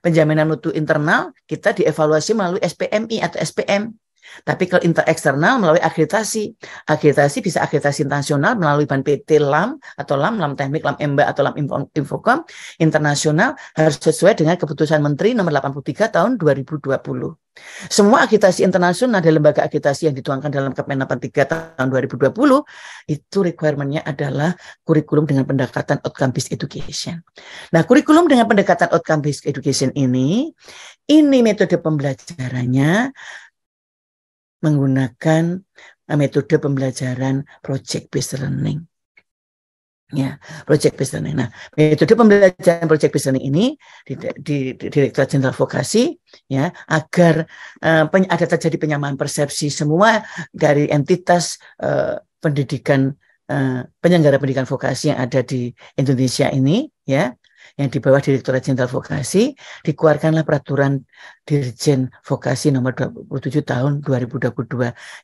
Penjaminan mutu internal kita dievaluasi melalui SPMI atau SPM tapi kalau inter eksternal melalui akreditasi, akreditasi bisa akreditasi internasional melalui Ban PT LAM atau LAM, LAM Teknik, LAM EMBA atau LAM Info, Infocom internasional harus sesuai dengan keputusan Menteri nomor 83 tahun 2020. Semua akreditasi internasional dari lembaga akreditasi yang dituangkan dalam Kemen 83 tahun 2020 itu requirementnya adalah kurikulum dengan pendekatan outcome based education. Nah, kurikulum dengan pendekatan outcome based education ini ini metode pembelajarannya menggunakan eh, metode pembelajaran project based learning. Ya, project based learning. Nah, metode pembelajaran project based learning ini di, di, di Direktur Jenderal Vokasi ya agar uh, peny ada terjadi penyamaan persepsi semua dari entitas uh, pendidikan uh, penyelenggara pendidikan vokasi yang ada di Indonesia ini ya yang di bawah Direktorat Jenderal Vokasi dikeluarkanlah peraturan Dirjen Vokasi nomor 27 tahun 2022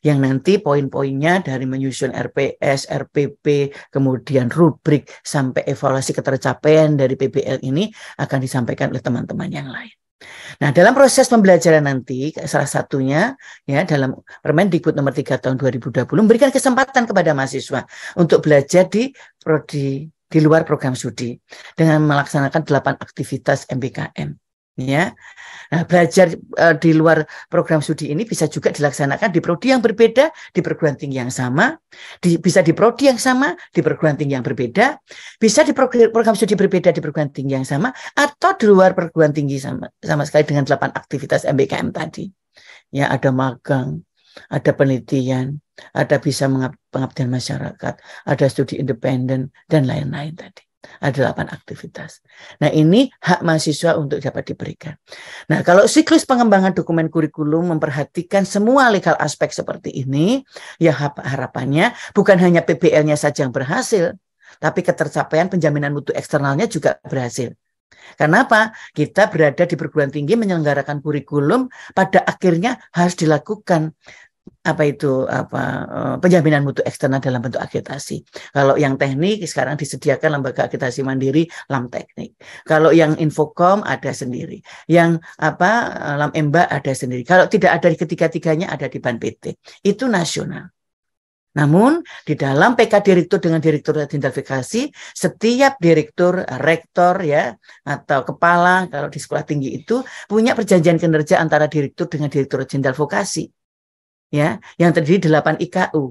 yang nanti poin-poinnya dari menyusun RPS, RPP, kemudian rubrik sampai evaluasi ketercapaian dari PBL ini akan disampaikan oleh teman-teman yang lain. Nah, dalam proses pembelajaran nanti salah satunya ya dalam permen Permendikbud nomor 3 tahun 2020 memberikan kesempatan kepada mahasiswa untuk belajar di prodi di luar program studi dengan melaksanakan delapan aktivitas MBKM ya. Nah, belajar uh, di luar program studi ini bisa juga dilaksanakan di prodi yang berbeda, di perguruan tinggi yang sama, di, bisa di prodi yang sama, di perguruan tinggi yang berbeda, bisa di program, studi berbeda di perguruan tinggi yang sama atau di luar perguruan tinggi sama sama sekali dengan delapan aktivitas MBKM tadi. Ya, ada magang, ada penelitian, ada bisa pengabdian masyarakat, ada studi independen, dan lain-lain tadi. Ada delapan aktivitas. Nah ini hak mahasiswa untuk dapat diberikan. Nah kalau siklus pengembangan dokumen kurikulum memperhatikan semua legal aspek seperti ini, ya harapannya bukan hanya PBL-nya saja yang berhasil, tapi ketercapaian penjaminan mutu eksternalnya juga berhasil. Kenapa? Kita berada di perguruan tinggi menyelenggarakan kurikulum pada akhirnya harus dilakukan apa itu apa eh, penjaminan mutu eksternal dalam bentuk akreditasi. Kalau yang teknik sekarang disediakan lembaga akreditasi mandiri LAM teknik. Kalau yang Infocom ada sendiri, yang apa eh, LAM Emba ada sendiri. Kalau tidak ada di ketiga-tiganya ada di Ban Itu nasional. Namun di dalam PK direktur dengan direktur identifikasi, setiap direktur, rektor ya atau kepala kalau di sekolah tinggi itu punya perjanjian kinerja antara direktur dengan direktur jenderal vokasi ya yang terdiri 8 IKU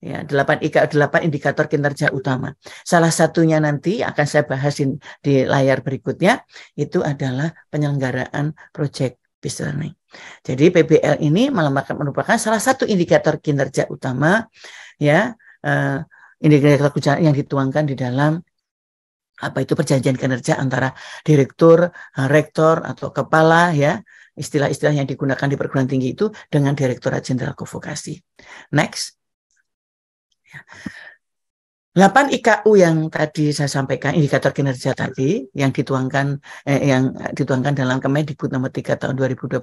ya 8 IKU delapan indikator kinerja utama. Salah satunya nanti akan saya bahas di, di layar berikutnya itu adalah penyelenggaraan project peace learning. Jadi PBL ini merupakan salah satu indikator kinerja utama ya eh, indikator kerja yang dituangkan di dalam apa itu perjanjian kinerja antara direktur, eh, rektor atau kepala ya istilah-istilah yang digunakan di perguruan tinggi itu dengan Direktorat Jenderal kovokasi Next. 8 ya. IKU yang tadi saya sampaikan indikator kinerja tadi yang dituangkan eh, yang dituangkan dalam Kemendikbud nomor 3 tahun 2021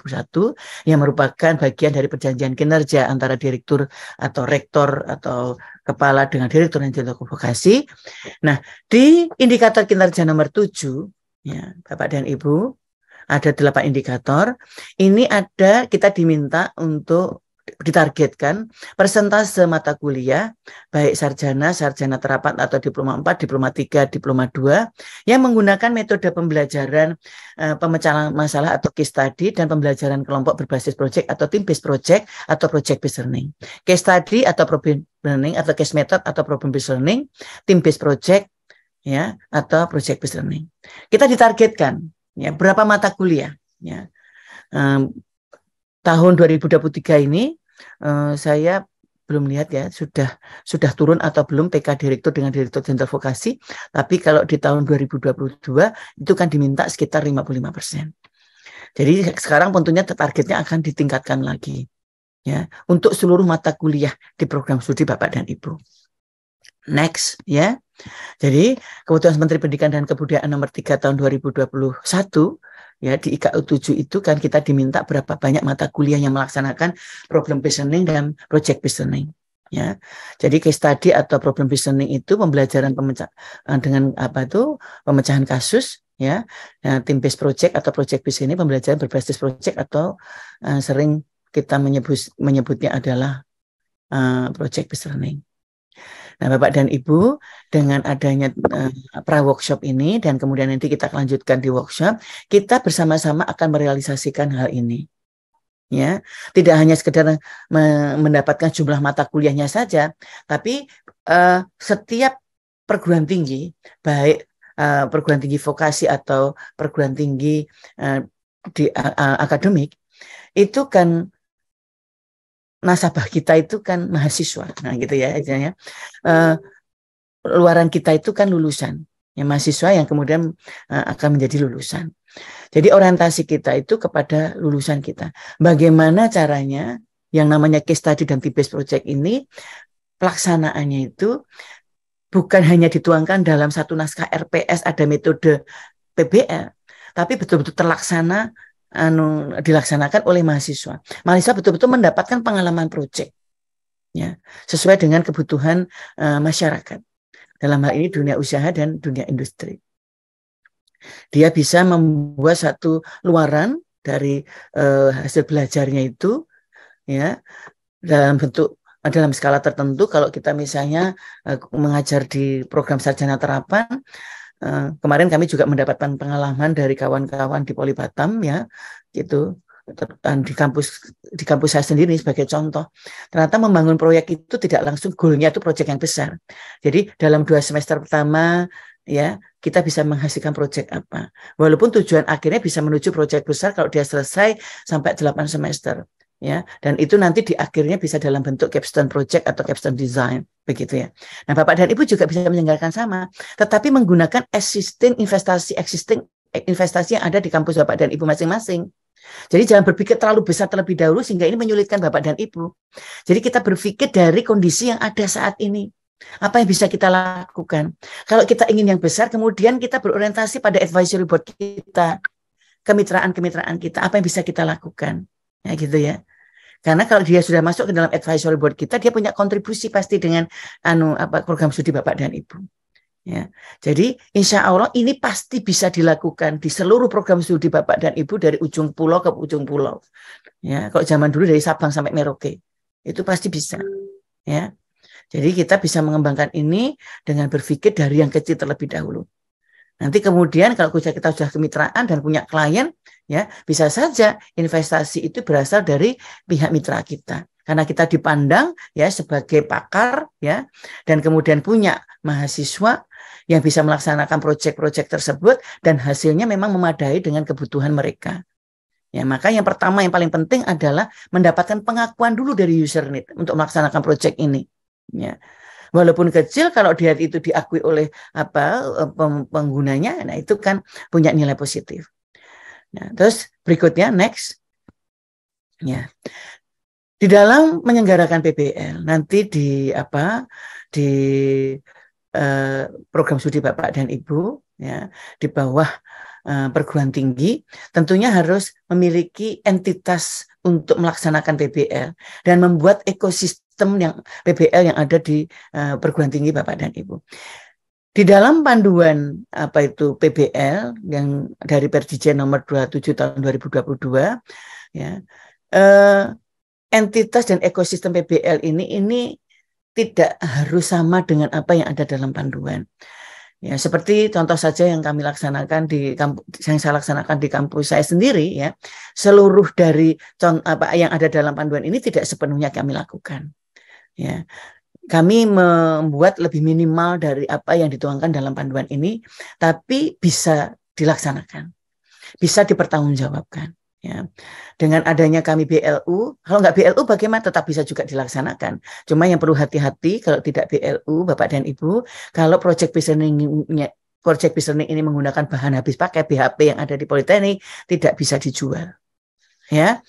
yang merupakan bagian dari perjanjian kinerja antara direktur atau rektor atau kepala dengan direktur dan jenderal kovokasi Nah, di indikator kinerja nomor 7 ya, Bapak dan Ibu ada delapan indikator. Ini ada kita diminta untuk ditargetkan persentase mata kuliah baik sarjana, sarjana terapan atau diploma 4, diploma 3, diploma 2 yang menggunakan metode pembelajaran e, pemecahan masalah atau case study dan pembelajaran kelompok berbasis project atau team based project atau project based learning. Case study atau problem learning atau case method atau problem based learning, team based project ya atau project based learning. Kita ditargetkan ya berapa mata kuliah ya um, tahun 2023 ini um, saya belum lihat ya sudah sudah turun atau belum PK direktur dengan direktur jenderal vokasi tapi kalau di tahun 2022 itu kan diminta sekitar 55 persen jadi sekarang tentunya targetnya akan ditingkatkan lagi ya untuk seluruh mata kuliah di program studi bapak dan ibu next ya jadi, keputusan Menteri Pendidikan dan Kebudayaan nomor 3 tahun 2021 ya di IKU 7 itu kan kita diminta berapa banyak mata kuliah yang melaksanakan problem based learning dan project based learning ya. Jadi case study atau problem based learning itu pembelajaran pemecah eh, dengan apa itu pemecahan kasus ya. Nah, tim based project atau project based ini pembelajaran berbasis project atau uh, sering kita menyebut menyebutnya adalah uh, project based learning. Nah, Bapak dan Ibu, dengan adanya uh, pra workshop ini dan kemudian nanti kita lanjutkan di workshop, kita bersama-sama akan merealisasikan hal ini. Ya, tidak hanya sekedar me mendapatkan jumlah mata kuliahnya saja, tapi uh, setiap perguruan tinggi, baik uh, perguruan tinggi vokasi atau perguruan tinggi uh, di uh, akademik, itu kan nasabah kita itu kan mahasiswa, nah gitu ya ya. Uh, luaran kita itu kan lulusan, ya mahasiswa yang kemudian uh, akan menjadi lulusan. Jadi orientasi kita itu kepada lulusan kita. Bagaimana caranya yang namanya case study dan tibes project ini pelaksanaannya itu bukan hanya dituangkan dalam satu naskah RPS ada metode PBL, tapi betul-betul terlaksana anu dilaksanakan oleh mahasiswa. Mahasiswa betul-betul mendapatkan pengalaman proyek ya, sesuai dengan kebutuhan uh, masyarakat. Dalam hal ini dunia usaha dan dunia industri. Dia bisa membuat satu luaran dari uh, hasil belajarnya itu ya dalam bentuk dalam skala tertentu kalau kita misalnya eh, mengajar di program sarjana terapan Eh, kemarin kami juga mendapatkan pengalaman dari kawan-kawan di Poli ya, gitu di kampus di kampus saya sendiri sebagai contoh ternyata membangun proyek itu tidak langsung goalnya itu proyek yang besar jadi dalam dua semester pertama ya kita bisa menghasilkan proyek apa walaupun tujuan akhirnya bisa menuju proyek besar kalau dia selesai sampai delapan semester ya dan itu nanti di akhirnya bisa dalam bentuk capstone project atau capstone design begitu ya. Nah, Bapak dan Ibu juga bisa menyelenggarakan sama, tetapi menggunakan existing investasi existing eh, investasi yang ada di kampus Bapak dan Ibu masing-masing. Jadi jangan berpikir terlalu besar terlebih dahulu sehingga ini menyulitkan Bapak dan Ibu. Jadi kita berpikir dari kondisi yang ada saat ini. Apa yang bisa kita lakukan? Kalau kita ingin yang besar, kemudian kita berorientasi pada advisory board kita, kemitraan-kemitraan kita, apa yang bisa kita lakukan? ya gitu ya karena kalau dia sudah masuk ke dalam advisory board kita dia punya kontribusi pasti dengan anu apa program studi bapak dan ibu ya jadi insya Allah ini pasti bisa dilakukan di seluruh program studi bapak dan ibu dari ujung pulau ke ujung pulau ya kalau zaman dulu dari Sabang sampai Merauke itu pasti bisa ya jadi kita bisa mengembangkan ini dengan berpikir dari yang kecil terlebih dahulu Nanti kemudian kalau kita sudah kemitraan dan punya klien, ya bisa saja investasi itu berasal dari pihak mitra kita. Karena kita dipandang ya sebagai pakar ya dan kemudian punya mahasiswa yang bisa melaksanakan proyek-proyek tersebut dan hasilnya memang memadai dengan kebutuhan mereka. Ya, maka yang pertama yang paling penting adalah mendapatkan pengakuan dulu dari user need untuk melaksanakan proyek ini. Ya. Walaupun kecil kalau dia itu diakui oleh apa e, penggunanya, nah itu kan punya nilai positif. Nah, terus berikutnya next. Ya. Di dalam menyelenggarakan PBL nanti di apa di eh, program studi Bapak dan Ibu ya di bawah eh, perguruan tinggi tentunya harus memiliki entitas untuk melaksanakan PBL dan membuat ekosistem sistem yang PBL yang ada di uh, perguruan tinggi Bapak dan Ibu. Di dalam panduan apa itu PBL yang dari Perdijen nomor 27 tahun 2022 ya. uh, entitas dan ekosistem PBL ini ini tidak harus sama dengan apa yang ada dalam panduan. Ya, seperti contoh saja yang kami laksanakan di kampus yang saya laksanakan di kampus saya sendiri ya. Seluruh dari contoh apa yang ada dalam panduan ini tidak sepenuhnya kami lakukan ya kami membuat lebih minimal dari apa yang dituangkan dalam panduan ini tapi bisa dilaksanakan bisa dipertanggungjawabkan ya dengan adanya kami BLU kalau nggak BLU bagaimana tetap bisa juga dilaksanakan cuma yang perlu hati-hati kalau tidak BLU Bapak dan Ibu kalau project planningnya project business ini menggunakan bahan habis pakai BHP yang ada di Politeknik tidak bisa dijual ya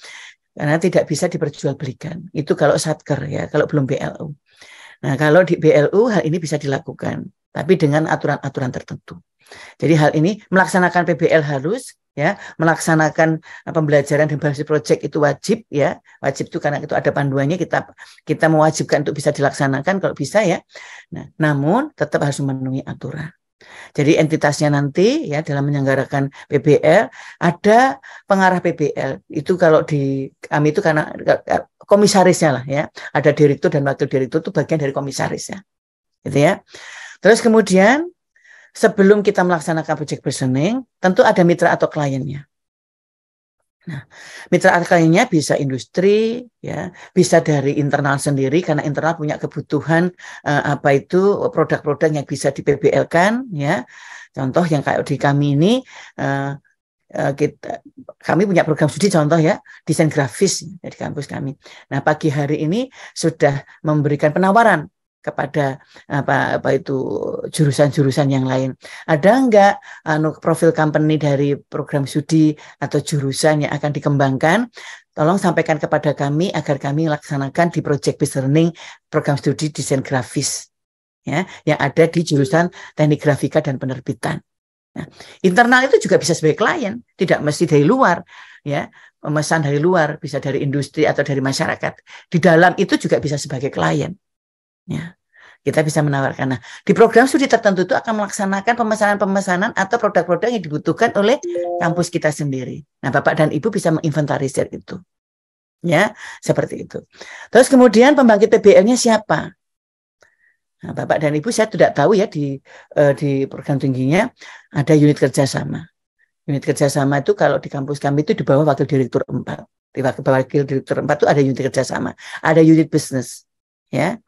karena tidak bisa diperjualbelikan. Itu kalau satker ya, kalau belum BLU. Nah, kalau di BLU hal ini bisa dilakukan, tapi dengan aturan-aturan tertentu. Jadi hal ini melaksanakan PBL harus ya, melaksanakan eh, pembelajaran dan basis project itu wajib ya. Wajib itu karena itu ada panduannya kita kita mewajibkan untuk bisa dilaksanakan kalau bisa ya. Nah, namun tetap harus memenuhi aturan. Jadi entitasnya nanti ya dalam menyelenggarakan PBL ada pengarah PBL itu kalau di kami itu karena eh, komisarisnya lah ya ada direktur dan wakil direktur itu bagian dari komisarisnya gitu ya. Terus kemudian sebelum kita melaksanakan project personing tentu ada mitra atau kliennya. Nah, mitra lainnya bisa industri, ya, bisa dari internal sendiri karena internal punya kebutuhan uh, apa itu produk-produk yang bisa di PBL kan, ya. Contoh yang kayak di kami ini uh, kita kami punya program studi contoh ya desain grafis ya, di kampus kami. Nah pagi hari ini sudah memberikan penawaran kepada apa apa itu jurusan-jurusan yang lain. Ada enggak anu profil company dari program studi atau jurusan yang akan dikembangkan? Tolong sampaikan kepada kami agar kami laksanakan di project based learning program studi desain grafis ya yang ada di jurusan teknik grafika dan penerbitan. Nah, internal itu juga bisa sebagai klien, tidak mesti dari luar, ya pemesan dari luar, bisa dari industri atau dari masyarakat. Di dalam itu juga bisa sebagai klien. Ya. Kita bisa menawarkan. Nah, di program studi tertentu itu akan melaksanakan pemesanan-pemesanan atau produk-produk yang dibutuhkan oleh kampus kita sendiri. Nah, Bapak dan Ibu bisa menginventarisir itu. Ya, seperti itu. Terus kemudian pembangkit PBL-nya siapa? Nah, Bapak dan Ibu saya tidak tahu ya di uh, di program tingginya ada unit kerjasama. Unit kerjasama itu kalau di kampus kami itu di bawah wakil direktur empat Di bawah wakil direktur empat itu ada unit kerjasama, ada unit bisnis. Ya,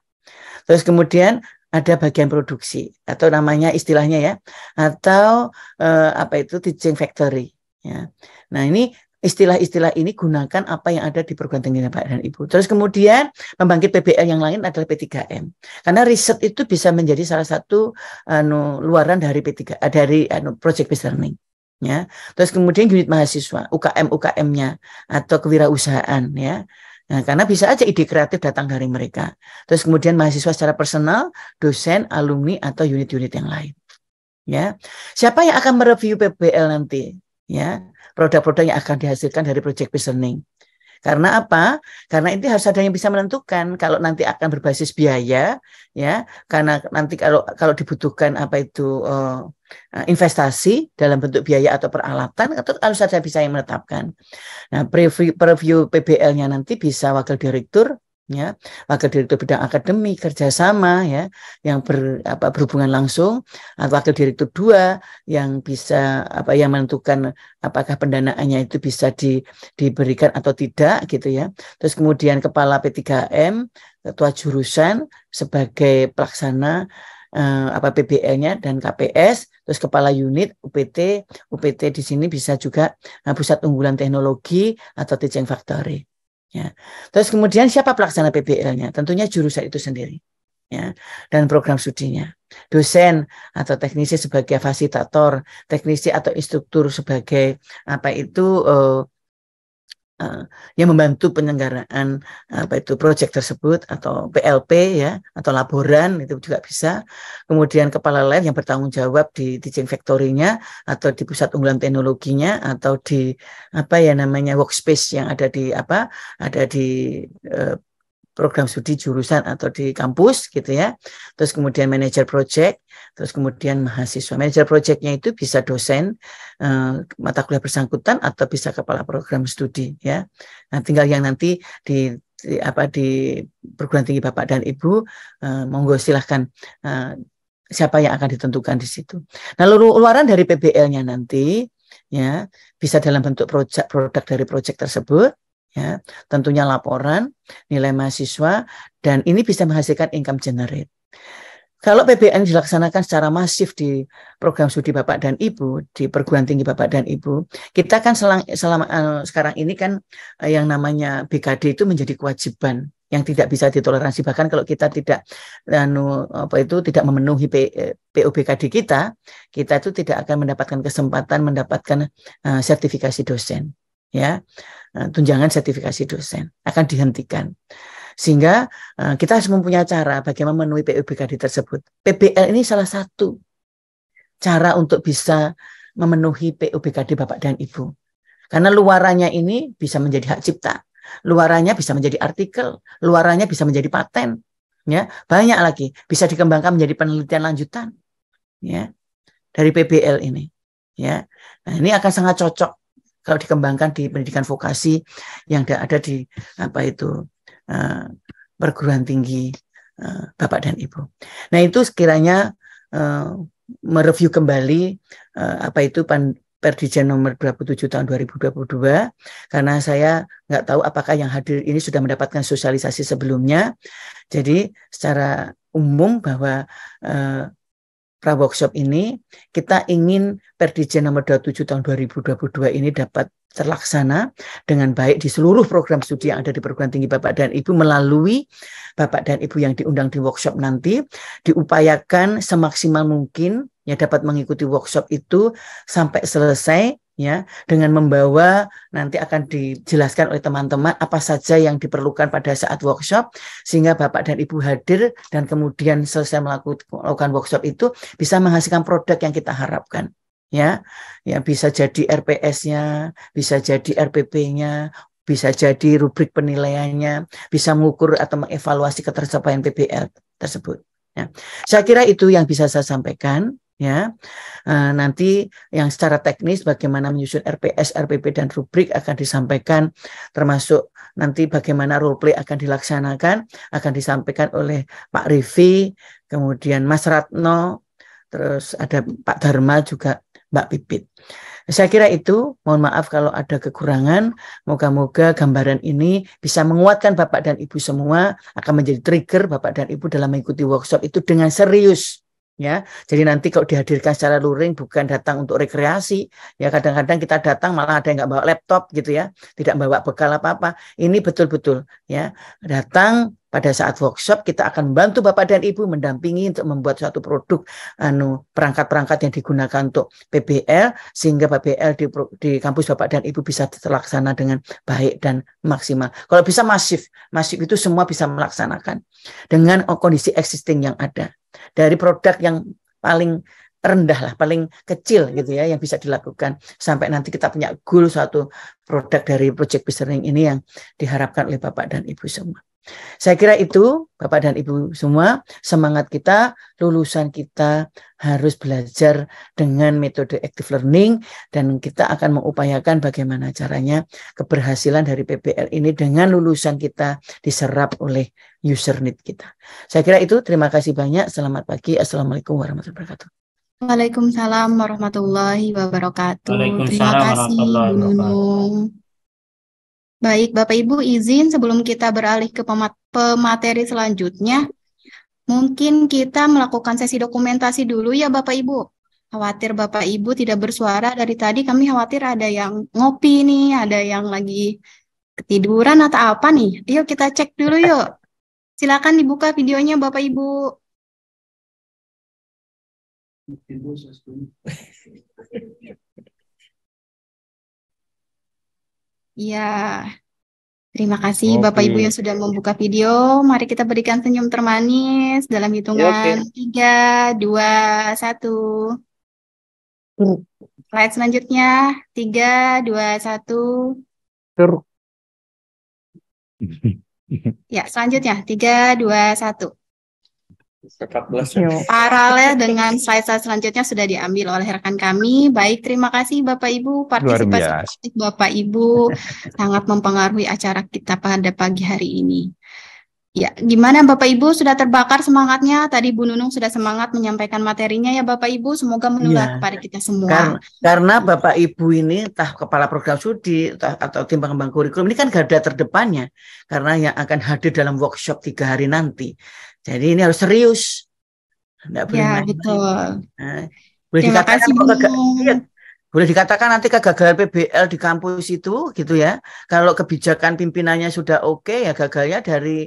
Terus kemudian ada bagian produksi atau namanya istilahnya ya atau eh, apa itu teaching factory ya. Nah, ini istilah-istilah ini gunakan apa yang ada di perguruan tinggi bapak dan Ibu. Terus kemudian pembangkit PBL yang lain adalah P3M. Karena riset itu bisa menjadi salah satu anu luaran dari P3 dari anu project based learning ya. Terus kemudian unit mahasiswa, UKM UKM-nya atau kewirausahaan ya. Nah, karena bisa aja ide kreatif datang dari mereka. Terus kemudian mahasiswa secara personal, dosen, alumni atau unit-unit yang lain. Ya. Siapa yang akan mereview PBL nanti? Ya, produk-produk yang akan dihasilkan dari project based learning. Karena apa? Karena ini harus ada yang bisa menentukan kalau nanti akan berbasis biaya ya. Karena nanti kalau kalau dibutuhkan apa itu uh, investasi dalam bentuk biaya atau peralatan itu harus ada bisa yang menetapkan. Nah, preview preview PBL-nya nanti bisa wakil direktur ya wakil direktur bidang akademik kerjasama ya yang ber, apa, berhubungan langsung atau wakil direktur dua yang bisa apa yang menentukan apakah pendanaannya itu bisa di, diberikan atau tidak gitu ya terus kemudian kepala P3M ketua jurusan sebagai pelaksana eh, apa PBL-nya dan KPS terus kepala unit UPT UPT di sini bisa juga nah, pusat unggulan teknologi atau teaching factory Ya. Terus kemudian siapa pelaksana PBL-nya? Tentunya jurusan itu sendiri. Ya, dan program studinya. Dosen atau teknisi sebagai fasilitator, teknisi atau instruktur sebagai apa itu uh, uh, yang membantu penyelenggaraan apa itu proyek tersebut atau PLP ya atau laporan itu juga bisa. Kemudian kepala lab yang bertanggung jawab di teaching factory-nya atau di pusat unggulan teknologinya atau di apa ya namanya workspace yang ada di apa ada di uh, program studi jurusan atau di kampus gitu ya. Terus kemudian manajer project, terus kemudian mahasiswa. Manajer projectnya itu bisa dosen uh, mata kuliah bersangkutan atau bisa kepala program studi ya. Nah, tinggal yang nanti di di, apa di perguruan tinggi bapak dan ibu uh, monggo silahkan uh, siapa yang akan ditentukan di situ. Nah, lalu luaran dari PBL-nya nanti ya bisa dalam bentuk proyek produk dari proyek tersebut ya tentunya laporan nilai mahasiswa dan ini bisa menghasilkan income generate kalau PBN dilaksanakan secara masif di program studi Bapak dan Ibu di perguruan tinggi Bapak dan Ibu, kita kan selang, selama uh, sekarang ini kan uh, yang namanya BKD itu menjadi kewajiban yang tidak bisa ditoleransi bahkan kalau kita tidak anu apa itu tidak memenuhi P, eh, POBKD kita, kita itu tidak akan mendapatkan kesempatan mendapatkan uh, sertifikasi dosen ya Eh, tunjangan sertifikasi dosen akan dihentikan. Sehingga eh, kita harus mempunyai cara bagaimana memenuhi PUBKD tersebut. PBL ini salah satu cara untuk bisa memenuhi PUBKD Bapak dan Ibu. Karena luarannya ini bisa menjadi hak cipta, luarannya bisa menjadi artikel, luarannya bisa menjadi paten, ya banyak lagi bisa dikembangkan menjadi penelitian lanjutan, ya dari PBL ini, ya. Nah, ini akan sangat cocok kalau dikembangkan di pendidikan vokasi yang ada di apa itu uh, perguruan tinggi uh, Bapak dan Ibu. Nah, itu sekiranya uh, mereview kembali uh, apa itu pan Perdijen nomor 27 tahun 2022 karena saya nggak tahu apakah yang hadir ini sudah mendapatkan sosialisasi sebelumnya. Jadi secara umum bahwa eh, pra workshop ini kita ingin Perdija nomor 27 tahun 2022 ini dapat terlaksana dengan baik di seluruh program studi yang ada di perguruan tinggi Bapak dan Ibu melalui Bapak dan Ibu yang diundang di workshop nanti diupayakan semaksimal mungkin ya dapat mengikuti workshop itu sampai selesai ya dengan membawa nanti akan dijelaskan oleh teman-teman apa saja yang diperlukan pada saat workshop sehingga Bapak dan Ibu hadir dan kemudian selesai melakukan workshop itu bisa menghasilkan produk yang kita harapkan ya ya bisa jadi RPS-nya bisa jadi RPP-nya bisa jadi rubrik penilaiannya bisa mengukur atau mengevaluasi ketercapaian PBL tersebut ya. saya kira itu yang bisa saya sampaikan ya. Uh, nanti yang secara teknis bagaimana menyusun RPS, RPP dan rubrik akan disampaikan termasuk nanti bagaimana role play akan dilaksanakan akan disampaikan oleh Pak Rivi, kemudian Mas Ratno, terus ada Pak Dharma juga Mbak Pipit. Saya kira itu, mohon maaf kalau ada kekurangan. Moga-moga gambaran ini bisa menguatkan Bapak dan Ibu semua, akan menjadi trigger Bapak dan Ibu dalam mengikuti workshop itu dengan serius ya. Jadi nanti kalau dihadirkan secara luring bukan datang untuk rekreasi, ya kadang-kadang kita datang malah ada yang nggak bawa laptop gitu ya, tidak bawa bekal apa-apa. Ini betul-betul ya datang pada saat workshop kita akan membantu Bapak dan Ibu mendampingi untuk membuat suatu produk anu perangkat-perangkat yang digunakan untuk PBL sehingga PBL di, di kampus Bapak dan Ibu bisa terlaksana dengan baik dan maksimal. Kalau bisa masif, masif itu semua bisa melaksanakan dengan kondisi existing yang ada. Dari produk yang paling rendah lah paling kecil gitu ya yang bisa dilakukan sampai nanti kita punya goal suatu produk dari project business ini yang diharapkan oleh Bapak dan Ibu semua. Saya kira itu Bapak dan Ibu semua semangat kita lulusan kita harus belajar dengan metode active learning dan kita akan mengupayakan bagaimana caranya keberhasilan dari PBL ini dengan lulusan kita diserap oleh user need kita. Saya kira itu terima kasih banyak. Selamat pagi. Assalamualaikum warahmatullahi wabarakatuh. Waalaikumsalam warahmatullahi wabarakatuh. Waalaikumsalam Terima kasih, warahmatullahi Bu Baik, Bapak Ibu izin sebelum kita beralih ke pemateri selanjutnya, mungkin kita melakukan sesi dokumentasi dulu ya Bapak Ibu. Khawatir Bapak Ibu tidak bersuara dari tadi, kami khawatir ada yang ngopi nih, ada yang lagi ketiduran atau apa nih. Yuk kita cek dulu yuk. Silakan dibuka videonya Bapak Ibu. Tem Iya. Terima kasih okay. Bapak Ibu yang sudah membuka video. Mari kita berikan senyum termanis dalam hitungan tiga, dua, satu. Slide selanjutnya tiga, dua, satu. Ya, selanjutnya tiga, dua, satu. 14 ya. Paralel dengan slide-slide selanjutnya sudah diambil oleh rekan kami. Baik, terima kasih Bapak Ibu partisipasi Bapak Ibu sangat mempengaruhi acara kita pada pagi hari ini. Ya, gimana Bapak Ibu sudah terbakar semangatnya? Tadi Bu Nunung sudah semangat menyampaikan materinya ya Bapak Ibu, semoga menular ya. kepada kita semua. Karena, karena Bapak Ibu ini entah kepala program studi atau tim pengembang kurikulum ini kan garda terdepannya karena yang akan hadir dalam workshop tiga hari nanti. Jadi ini harus serius. Enggak boleh ya, main. betul. Nah, boleh Terima dikatakan kasih. ya, boleh dikatakan nanti kegagalan PBL di kampus itu gitu ya. Kalau kebijakan pimpinannya sudah oke okay, ya gagalnya dari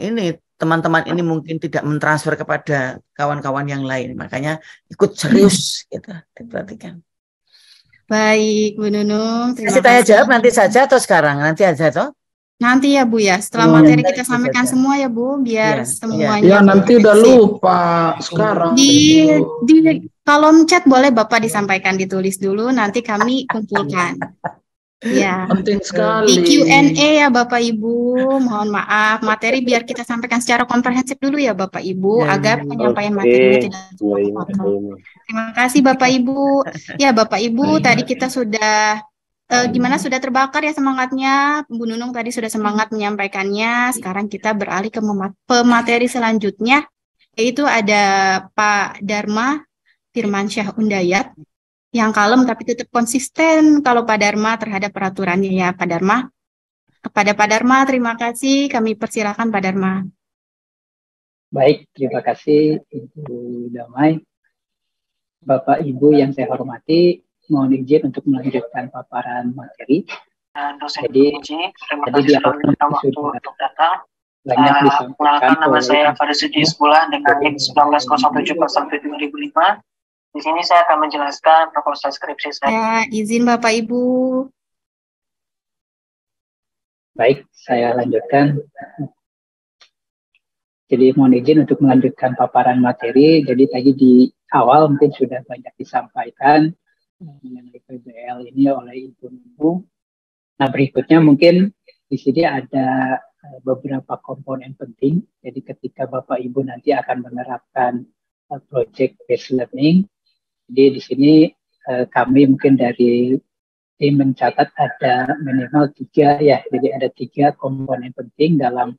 ini teman-teman ini mungkin tidak mentransfer kepada kawan-kawan yang lain. Makanya ikut serius hmm. gitu diperhatikan. Baik, Bu Nunung. Terima kasih tanya jawab nanti saja atau sekarang? Nanti aja toh. Nanti ya Bu ya, setelah ya, materi iya, kita iya, iya, sampaikan semua ya Bu, biar ya, semuanya. Ya, nanti udah lupa sekarang. Di di kolom chat boleh Bapak disampaikan ditulis dulu, nanti kami kumpulkan. ya. Penting sekali. Di Q&A ya Bapak Ibu, mohon maaf materi biar kita sampaikan secara komprehensif dulu ya Bapak Ibu ya, agar penyampaian materi tidak terlalu Terima kasih Bapak Ibu. Ya Bapak Ibu, tadi kita sudah uh, eh, gimana sudah terbakar ya semangatnya. Bu Nunung tadi sudah semangat menyampaikannya. Sekarang kita beralih ke pemateri selanjutnya yaitu ada Pak Dharma Firmansyah Undayat yang kalem tapi tetap konsisten kalau Pak Dharma terhadap peraturannya ya Pak Dharma. Kepada Pak Dharma terima kasih kami persilakan Pak Dharma. Baik, terima kasih Ibu Damai. Bapak Ibu yang saya hormati, mohon izin untuk melanjutkan paparan materi. dosen Jadi, Puji, terima kasih sudah menyita waktu untuk datang. Banyak uh, disampaikan nama saya pada Suji Sekolah dengan NIM 1907 pasal 2005. Di sini saya akan menjelaskan proposal skripsi saya. Uh, izin Bapak Ibu. Baik, saya lanjutkan. Jadi mohon izin untuk melanjutkan paparan materi. Jadi tadi di awal mungkin sudah banyak disampaikan mengenai PBL ini oleh Ibu Nibu. Nah berikutnya mungkin di sini ada eh, beberapa komponen penting. Jadi ketika Bapak Ibu nanti akan menerapkan eh, project based learning, jadi di sini eh, kami mungkin dari tim mencatat ada minimal tiga ya, jadi ada tiga komponen penting dalam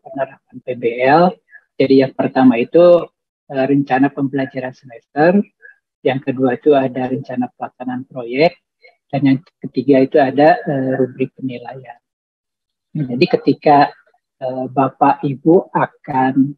penerapan PBL. Jadi yang pertama itu rencana pembelajaran semester, yang kedua itu ada rencana pelaksanaan proyek, dan yang ketiga itu ada uh, rubrik penilaian. Nah, jadi ketika uh, Bapak Ibu akan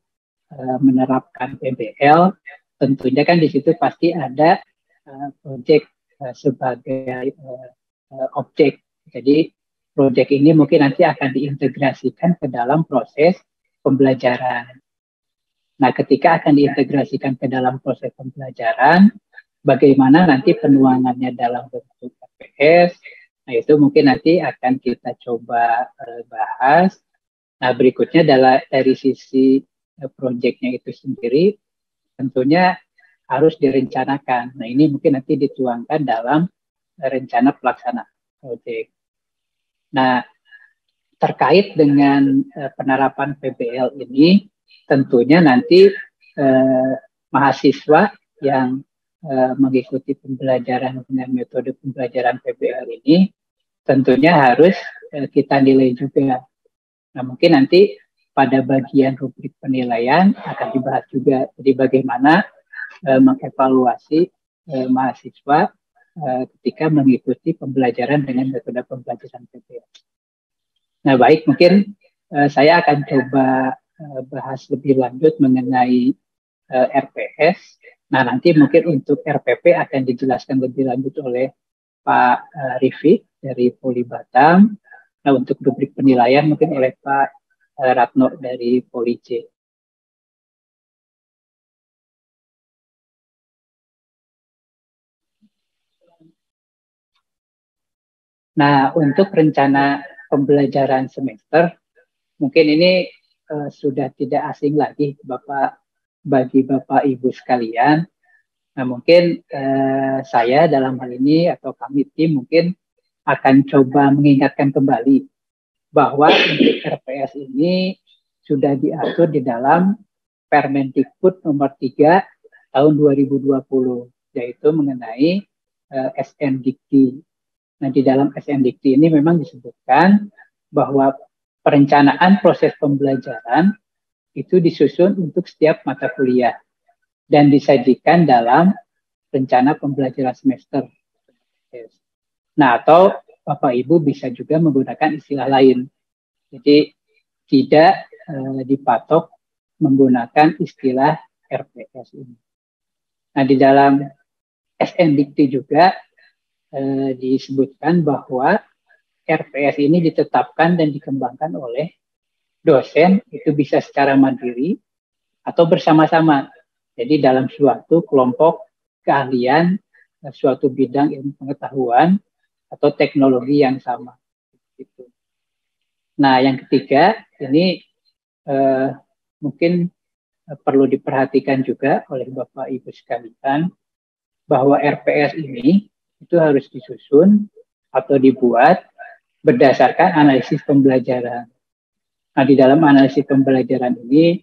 uh, menerapkan PBL, tentunya kan di situ pasti ada uh, proyek uh, sebagai uh, uh, objek. Jadi proyek ini mungkin nanti akan diintegrasikan ke dalam proses pembelajaran. Nah, ketika akan diintegrasikan ke dalam proses pembelajaran, bagaimana nanti penuangannya dalam bentuk PPS, nah itu mungkin nanti akan kita coba eh, bahas. Nah berikutnya adalah dari sisi uh, eh, proyeknya itu sendiri, tentunya harus direncanakan. Nah ini mungkin nanti dituangkan dalam rencana pelaksana proyek. Nah terkait dengan uh, penerapan PBL ini, tentunya nanti uh, mahasiswa yang Eh, mengikuti pembelajaran dengan metode pembelajaran PBL ini, tentunya harus uh, kita nilai juga. Nah, mungkin nanti pada bagian rubrik penilaian akan dibahas juga jadi bagaimana uh, mengevaluasi uh, mahasiswa uh, ketika mengikuti pembelajaran dengan metode pembelajaran PBL. Nah, baik mungkin uh, saya akan coba uh, bahas lebih lanjut mengenai RPS Nah nanti mungkin untuk RPP akan dijelaskan lebih lanjut oleh Pak eh, Rifi dari Poli Batam. Nah untuk rubrik penilaian mungkin oleh Pak eh, Ratno dari Poli C. Nah, untuk rencana pembelajaran semester, mungkin ini uh, sudah tidak asing lagi Bapak bagi Bapak Ibu sekalian. Nah, mungkin eh, saya dalam hal ini atau kami tim mungkin akan coba mengingatkan kembali bahwa untuk RPS ini sudah diatur di dalam Permendikbud nomor 3 tahun 2020 yaitu mengenai eh, SN Dikti. Nah, di dalam SN Dikti ini memang disebutkan bahwa perencanaan proses pembelajaran itu disusun untuk setiap mata kuliah dan disajikan dalam rencana pembelajaran semester. Nah, atau Bapak Ibu bisa juga menggunakan istilah lain. Jadi tidak e, dipatok menggunakan istilah RPS ini. Nah, di dalam SNBT juga e, disebutkan bahwa RPS ini ditetapkan dan dikembangkan oleh dosen itu bisa secara mandiri atau bersama-sama. Jadi dalam suatu kelompok keahlian, suatu bidang ilmu pengetahuan atau teknologi yang sama. Gitu. Nah, yang ketiga ini eh, mungkin eh, perlu diperhatikan juga oleh Bapak Ibu sekalian bahwa RPS ini itu harus disusun atau dibuat berdasarkan analisis pembelajaran. Nah, di dalam analisis pembelajaran ini,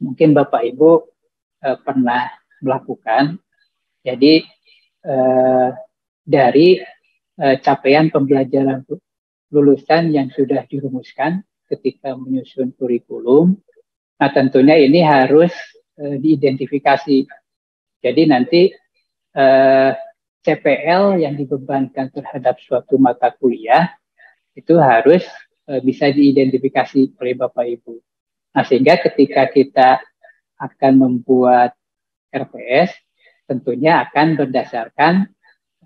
mungkin Bapak Ibu eh, pernah melakukan. Jadi, eh, dari eh, capaian pembelajaran lulusan yang sudah dirumuskan ketika menyusun kurikulum, nah tentunya ini harus eh, diidentifikasi. Jadi, nanti eh, CPL yang dibebankan terhadap suatu mata kuliah itu harus Eh, bisa diidentifikasi oleh Bapak Ibu. Nah, sehingga ketika kita akan membuat RPS, tentunya akan berdasarkan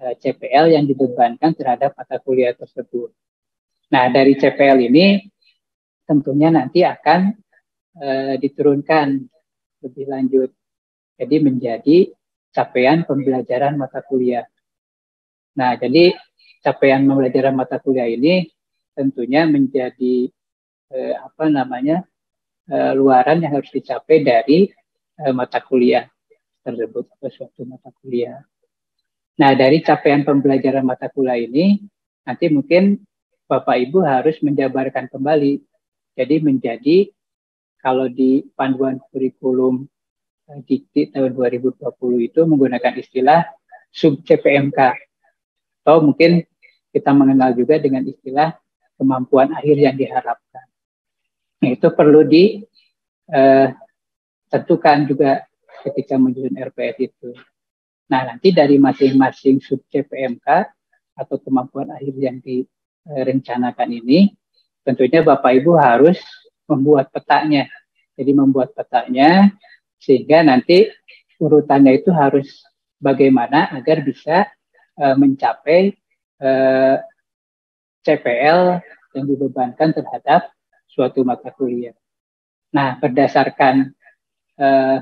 eh, CPL yang dibebankan terhadap mata kuliah tersebut. Nah, dari CPL ini tentunya nanti akan eh, diturunkan lebih lanjut. Jadi menjadi capaian pembelajaran mata kuliah. Nah, jadi capaian pembelajaran mata kuliah ini tentunya menjadi eh, apa namanya eh, luaran yang harus dicapai dari eh, mata kuliah tersebut atau suatu mata kuliah. Nah dari capaian pembelajaran mata kuliah ini nanti mungkin Bapak Ibu harus menjabarkan kembali. Jadi menjadi kalau di panduan kurikulum eh, Dikti tahun 2020 itu menggunakan istilah sub CPMK atau mungkin kita mengenal juga dengan istilah kemampuan akhir yang diharapkan. Nah, itu perlu ditentukan eh, juga ketika menyusun RPS itu. Nah, nanti dari masing-masing sub CPMK atau kemampuan akhir yang direncanakan ini, tentunya Bapak Ibu harus membuat petanya. Jadi membuat petanya sehingga nanti urutannya itu harus bagaimana agar bisa uh, mencapai uh, CPL yang dibebankan terhadap suatu mata kuliah. Nah, berdasarkan eh,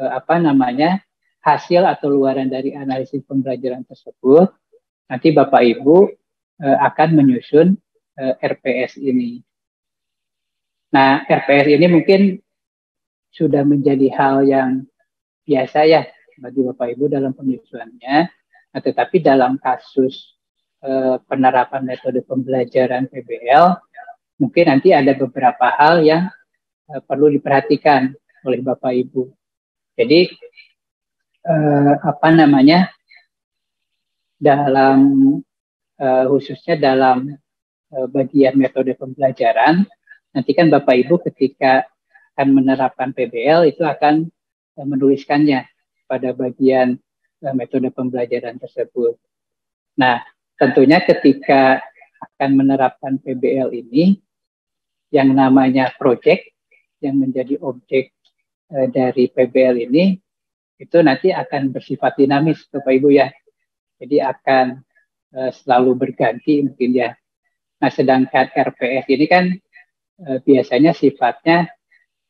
eh, apa namanya hasil atau luaran dari analisis pembelajaran tersebut, nanti Bapak Ibu eh, akan menyusun eh, RPS ini. Nah, RPS ini mungkin sudah menjadi hal yang biasa ya bagi Bapak Ibu dalam penyusunannya. Nah, tetapi dalam kasus Eh, penerapan metode pembelajaran PBL, mungkin nanti ada beberapa hal yang eh, perlu diperhatikan oleh Bapak Ibu. Jadi eh, apa namanya dalam khususnya dalam bagian metode pembelajaran, nanti kan Bapak Ibu ketika akan menerapkan PBL itu akan menuliskannya pada bagian metode pembelajaran tersebut. Nah, tentunya ketika akan menerapkan PBL ini yang namanya project yang menjadi objek e, dari PBL ini itu nanti akan bersifat dinamis Bapak Ibu ya. Jadi akan e, selalu berganti mungkin ya. Nah, sedangkan RPS ini kan e, biasanya sifatnya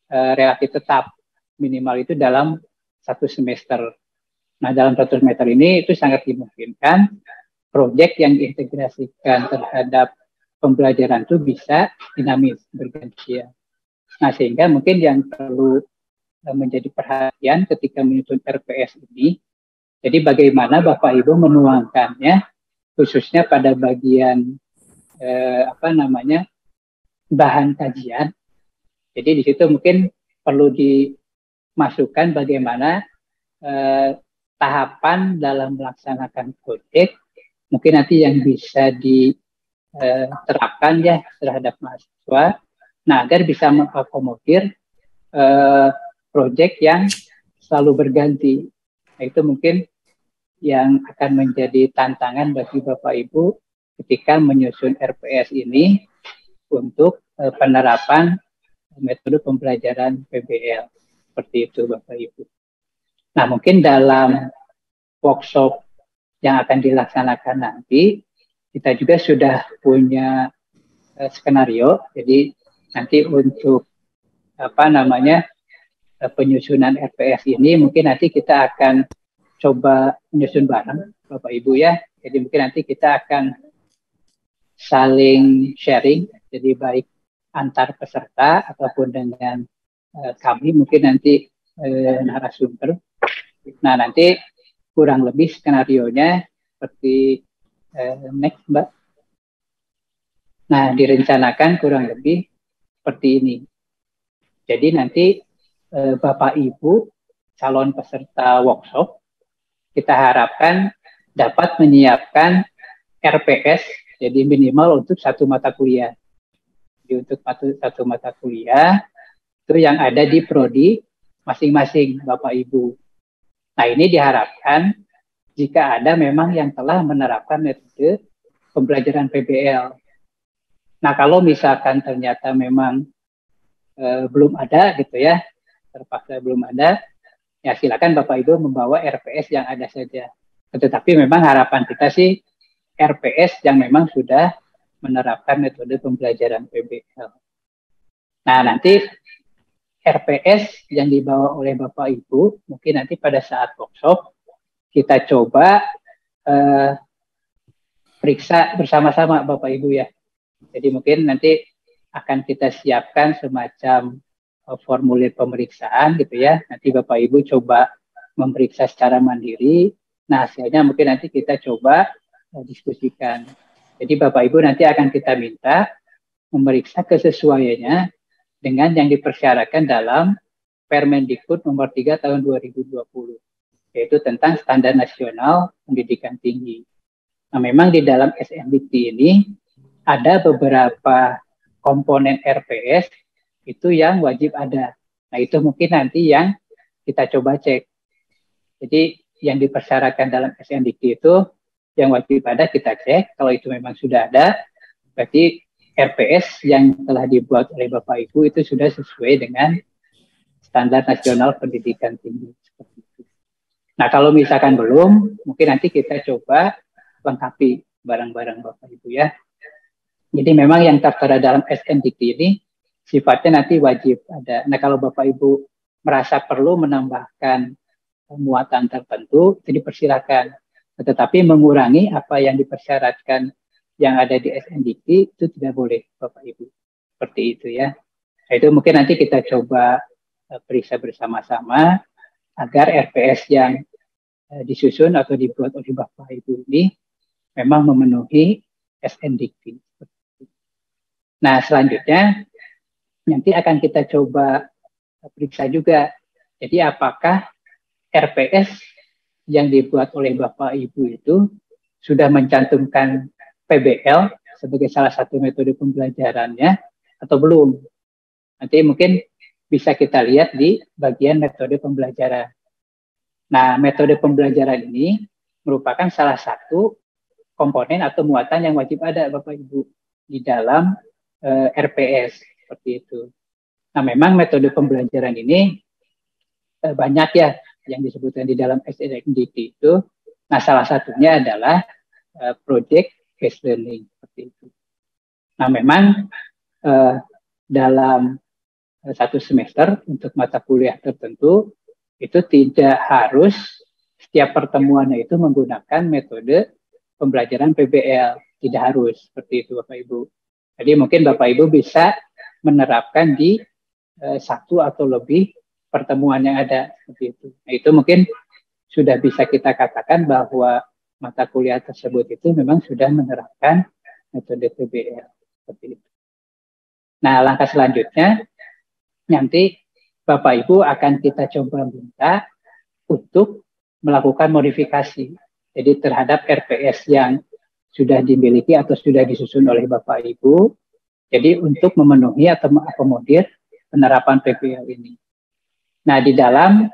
e, relatif tetap minimal itu dalam satu semester. Nah, dalam satu semester ini itu sangat dimungkinkan proyek yang diintegrasikan terhadap pembelajaran itu bisa dinamis bergantian. Nah, sehingga mungkin yang perlu eh, menjadi perhatian ketika menyusun RPS ini, jadi bagaimana Bapak Ibu menuangkannya khususnya pada bagian eh, apa namanya bahan kajian. Jadi di situ mungkin perlu dimasukkan bagaimana eh, tahapan dalam melaksanakan proyek mungkin nanti yang bisa diterapkan eh, ya terhadap mahasiswa. Nah, agar bisa mengakomodir uh, eh, proyek yang selalu berganti. Nah, itu mungkin yang akan menjadi tantangan bagi Bapak Ibu ketika menyusun RPS ini untuk uh, penerapan metode pembelajaran PBL. Seperti itu Bapak Ibu. Nah, mungkin dalam workshop yang akan dilaksanakan nanti kita juga sudah punya uh, skenario jadi nanti untuk apa namanya uh, penyusunan RPS ini mungkin nanti kita akan coba menyusun bareng Bapak Ibu ya jadi mungkin nanti kita akan saling sharing jadi baik antar peserta ataupun dengan uh, kami mungkin nanti narasumber. Nah nanti kurang lebih skenario nya seperti eh, next mbak. Nah direncanakan kurang lebih seperti ini. Jadi nanti eh, bapak ibu calon peserta workshop kita harapkan dapat menyiapkan RPS jadi minimal untuk satu mata kuliah. Jadi untuk satu, satu mata kuliah itu yang ada di prodi masing-masing Bapak Ibu. Nah ini diharapkan jika ada memang yang telah menerapkan metode pembelajaran PBL. Nah kalau misalkan ternyata memang e, belum ada gitu ya, terpaksa belum ada, ya silakan Bapak Ibu membawa RPS yang ada saja. Tetapi memang harapan kita sih RPS yang memang sudah menerapkan metode pembelajaran PBL. Nah nanti RPS yang dibawa oleh Bapak Ibu, mungkin nanti pada saat workshop kita coba eh, periksa bersama-sama Bapak Ibu ya. Jadi mungkin nanti akan kita siapkan semacam eh, formulir pemeriksaan gitu ya. Nanti Bapak Ibu coba memeriksa secara mandiri. Nah hasilnya mungkin nanti kita coba eh, diskusikan. Jadi Bapak Ibu nanti akan kita minta memeriksa kesesuaiannya dengan yang dipersyaratkan dalam Permendikbud nomor 3 tahun 2020 yaitu tentang standar nasional pendidikan tinggi. Nah, memang di dalam SMDT ini ada beberapa komponen RPS itu yang wajib ada. Nah, itu mungkin nanti yang kita coba cek. Jadi, yang dipersyaratkan dalam SMDT itu yang wajib ada kita cek. Kalau itu memang sudah ada, berarti RPS yang telah dibuat oleh Bapak Ibu itu sudah sesuai dengan standar nasional pendidikan tinggi. Nah kalau misalkan belum, mungkin nanti kita coba lengkapi barang-barang Bapak Ibu ya. Jadi memang yang tertera dalam SNDT ini sifatnya nanti wajib ada. Nah kalau Bapak Ibu merasa perlu menambahkan muatan tertentu, jadi dipersilakan. Tetapi mengurangi apa yang dipersyaratkan yang ada di SNDP itu tidak boleh Bapak Ibu. Seperti itu ya. Nah, itu mungkin nanti kita coba eh, periksa bersama-sama agar RPS yang eh, disusun atau dibuat oleh Bapak Ibu ini memang memenuhi SNDP. Nah, selanjutnya nanti akan kita coba eh, periksa juga. Jadi apakah RPS yang dibuat oleh Bapak Ibu itu sudah mencantumkan PBL sebagai salah satu metode pembelajarannya atau belum. Nanti mungkin bisa kita lihat di bagian metode pembelajaran. Nah, metode pembelajaran ini merupakan salah satu komponen atau muatan yang wajib ada Bapak Ibu di dalam e, eh, RPS seperti itu. Nah, memang metode pembelajaran ini e, banyak ya yang disebutkan di dalam SNMDT itu. Nah, salah satunya adalah e, eh, project case learning seperti itu. Nah memang eh, dalam eh, satu semester untuk mata kuliah tertentu itu tidak harus setiap pertemuannya itu menggunakan metode pembelajaran PBL tidak harus seperti itu Bapak Ibu. Jadi mungkin Bapak Ibu bisa menerapkan di eh, satu atau lebih pertemuan yang ada seperti itu. Nah, itu mungkin sudah bisa kita katakan bahwa mata kuliah tersebut itu memang sudah menerapkan metode PBL seperti itu. Nah, langkah selanjutnya nanti Bapak Ibu akan kita coba minta untuk melakukan modifikasi. Jadi terhadap RPS yang sudah dimiliki atau sudah disusun oleh Bapak Ibu. Jadi untuk memenuhi atau mengakomodir penerapan PPL ini. Nah, di dalam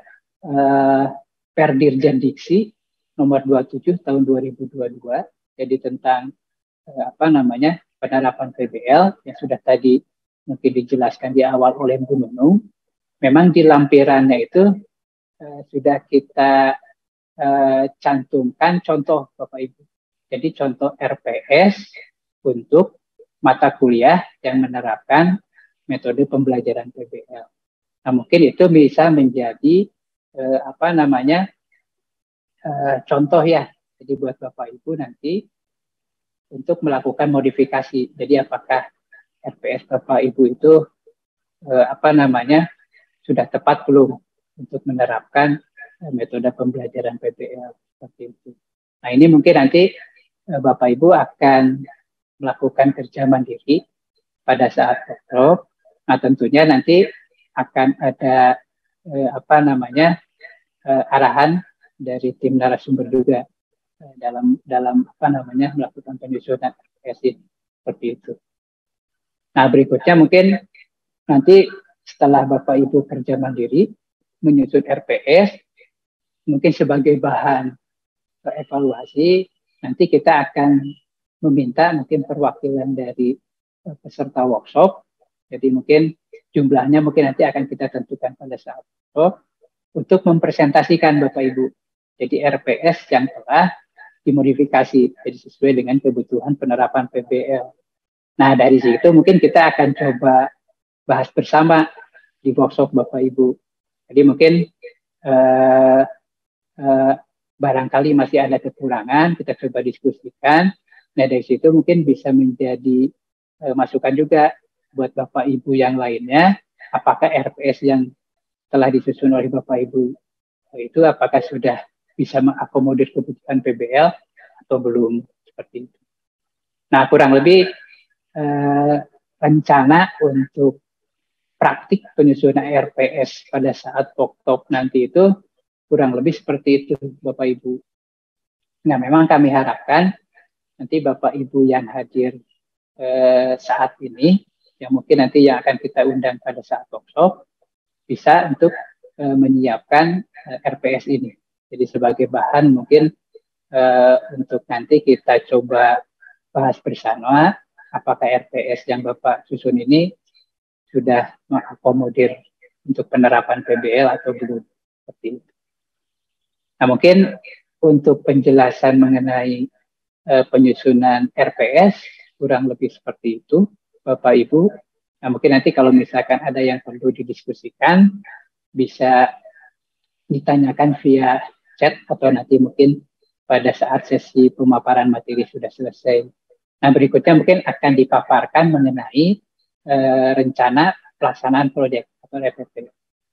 eh, Perdirjen Diksi nomor 27 tahun 2022 jadi tentang eh, apa namanya penerapan PBL yang sudah tadi mungkin dijelaskan di awal oleh Bu Nunung. Memang di lampirannya itu eh, sudah kita eh, cantumkan contoh Bapak Ibu. Jadi contoh RPS untuk mata kuliah yang menerapkan metode pembelajaran PBL. Nah, mungkin itu bisa menjadi eh, apa namanya Eh, contoh ya, jadi buat Bapak Ibu nanti untuk melakukan modifikasi. Jadi apakah RPS Bapak Ibu itu eh, apa namanya sudah tepat belum untuk menerapkan eh, metode pembelajaran PBL seperti itu. Nah ini mungkin nanti eh, Bapak Ibu akan melakukan kerja mandiri pada saat workshop. Nah tentunya nanti akan ada eh, apa namanya eh, arahan dari tim narasumber juga eh, dalam dalam apa namanya melakukan penyusunan RPS seperti itu. Nah berikutnya mungkin nanti setelah Bapak Ibu kerja mandiri menyusun RPS mungkin sebagai bahan evaluasi nanti kita akan meminta mungkin perwakilan dari eh, peserta workshop. Jadi mungkin jumlahnya mungkin nanti akan kita tentukan pada saat workshop untuk mempresentasikan Bapak Ibu jadi RPS yang telah dimodifikasi jadi sesuai dengan kebutuhan penerapan PBL. Nah dari situ mungkin kita akan coba bahas bersama di workshop Bapak Ibu. Jadi mungkin eh, eh, barangkali masih ada kekurangan kita coba diskusikan. Nah dari situ mungkin bisa menjadi eh, masukan juga buat Bapak Ibu yang lainnya. Apakah RPS yang telah disusun oleh Bapak Ibu itu apakah sudah bisa mengakomodir kebutuhan PBL atau belum seperti itu. Nah kurang lebih eh, rencana untuk praktik penyusunan RPS pada saat Poktop nanti itu kurang lebih seperti itu Bapak Ibu. Nah memang kami harapkan nanti Bapak Ibu yang hadir eh, saat ini yang mungkin nanti yang akan kita undang pada saat workshop bisa untuk eh, menyiapkan eh, RPS ini. Jadi sebagai bahan mungkin uh, untuk nanti kita coba bahas bersama apakah RPS yang Bapak susun ini sudah mengakomodir untuk penerapan PBL atau belum seperti itu. Nah mungkin untuk penjelasan mengenai uh, penyusunan RPS kurang lebih seperti itu Bapak Ibu. Nah mungkin nanti kalau misalkan ada yang perlu didiskusikan bisa ditanyakan via chat atau nanti mungkin pada saat sesi pemaparan materi sudah selesai. Nah, berikutnya mungkin akan dipaparkan mengenai uh, rencana pelaksanaan proyek atau RPP.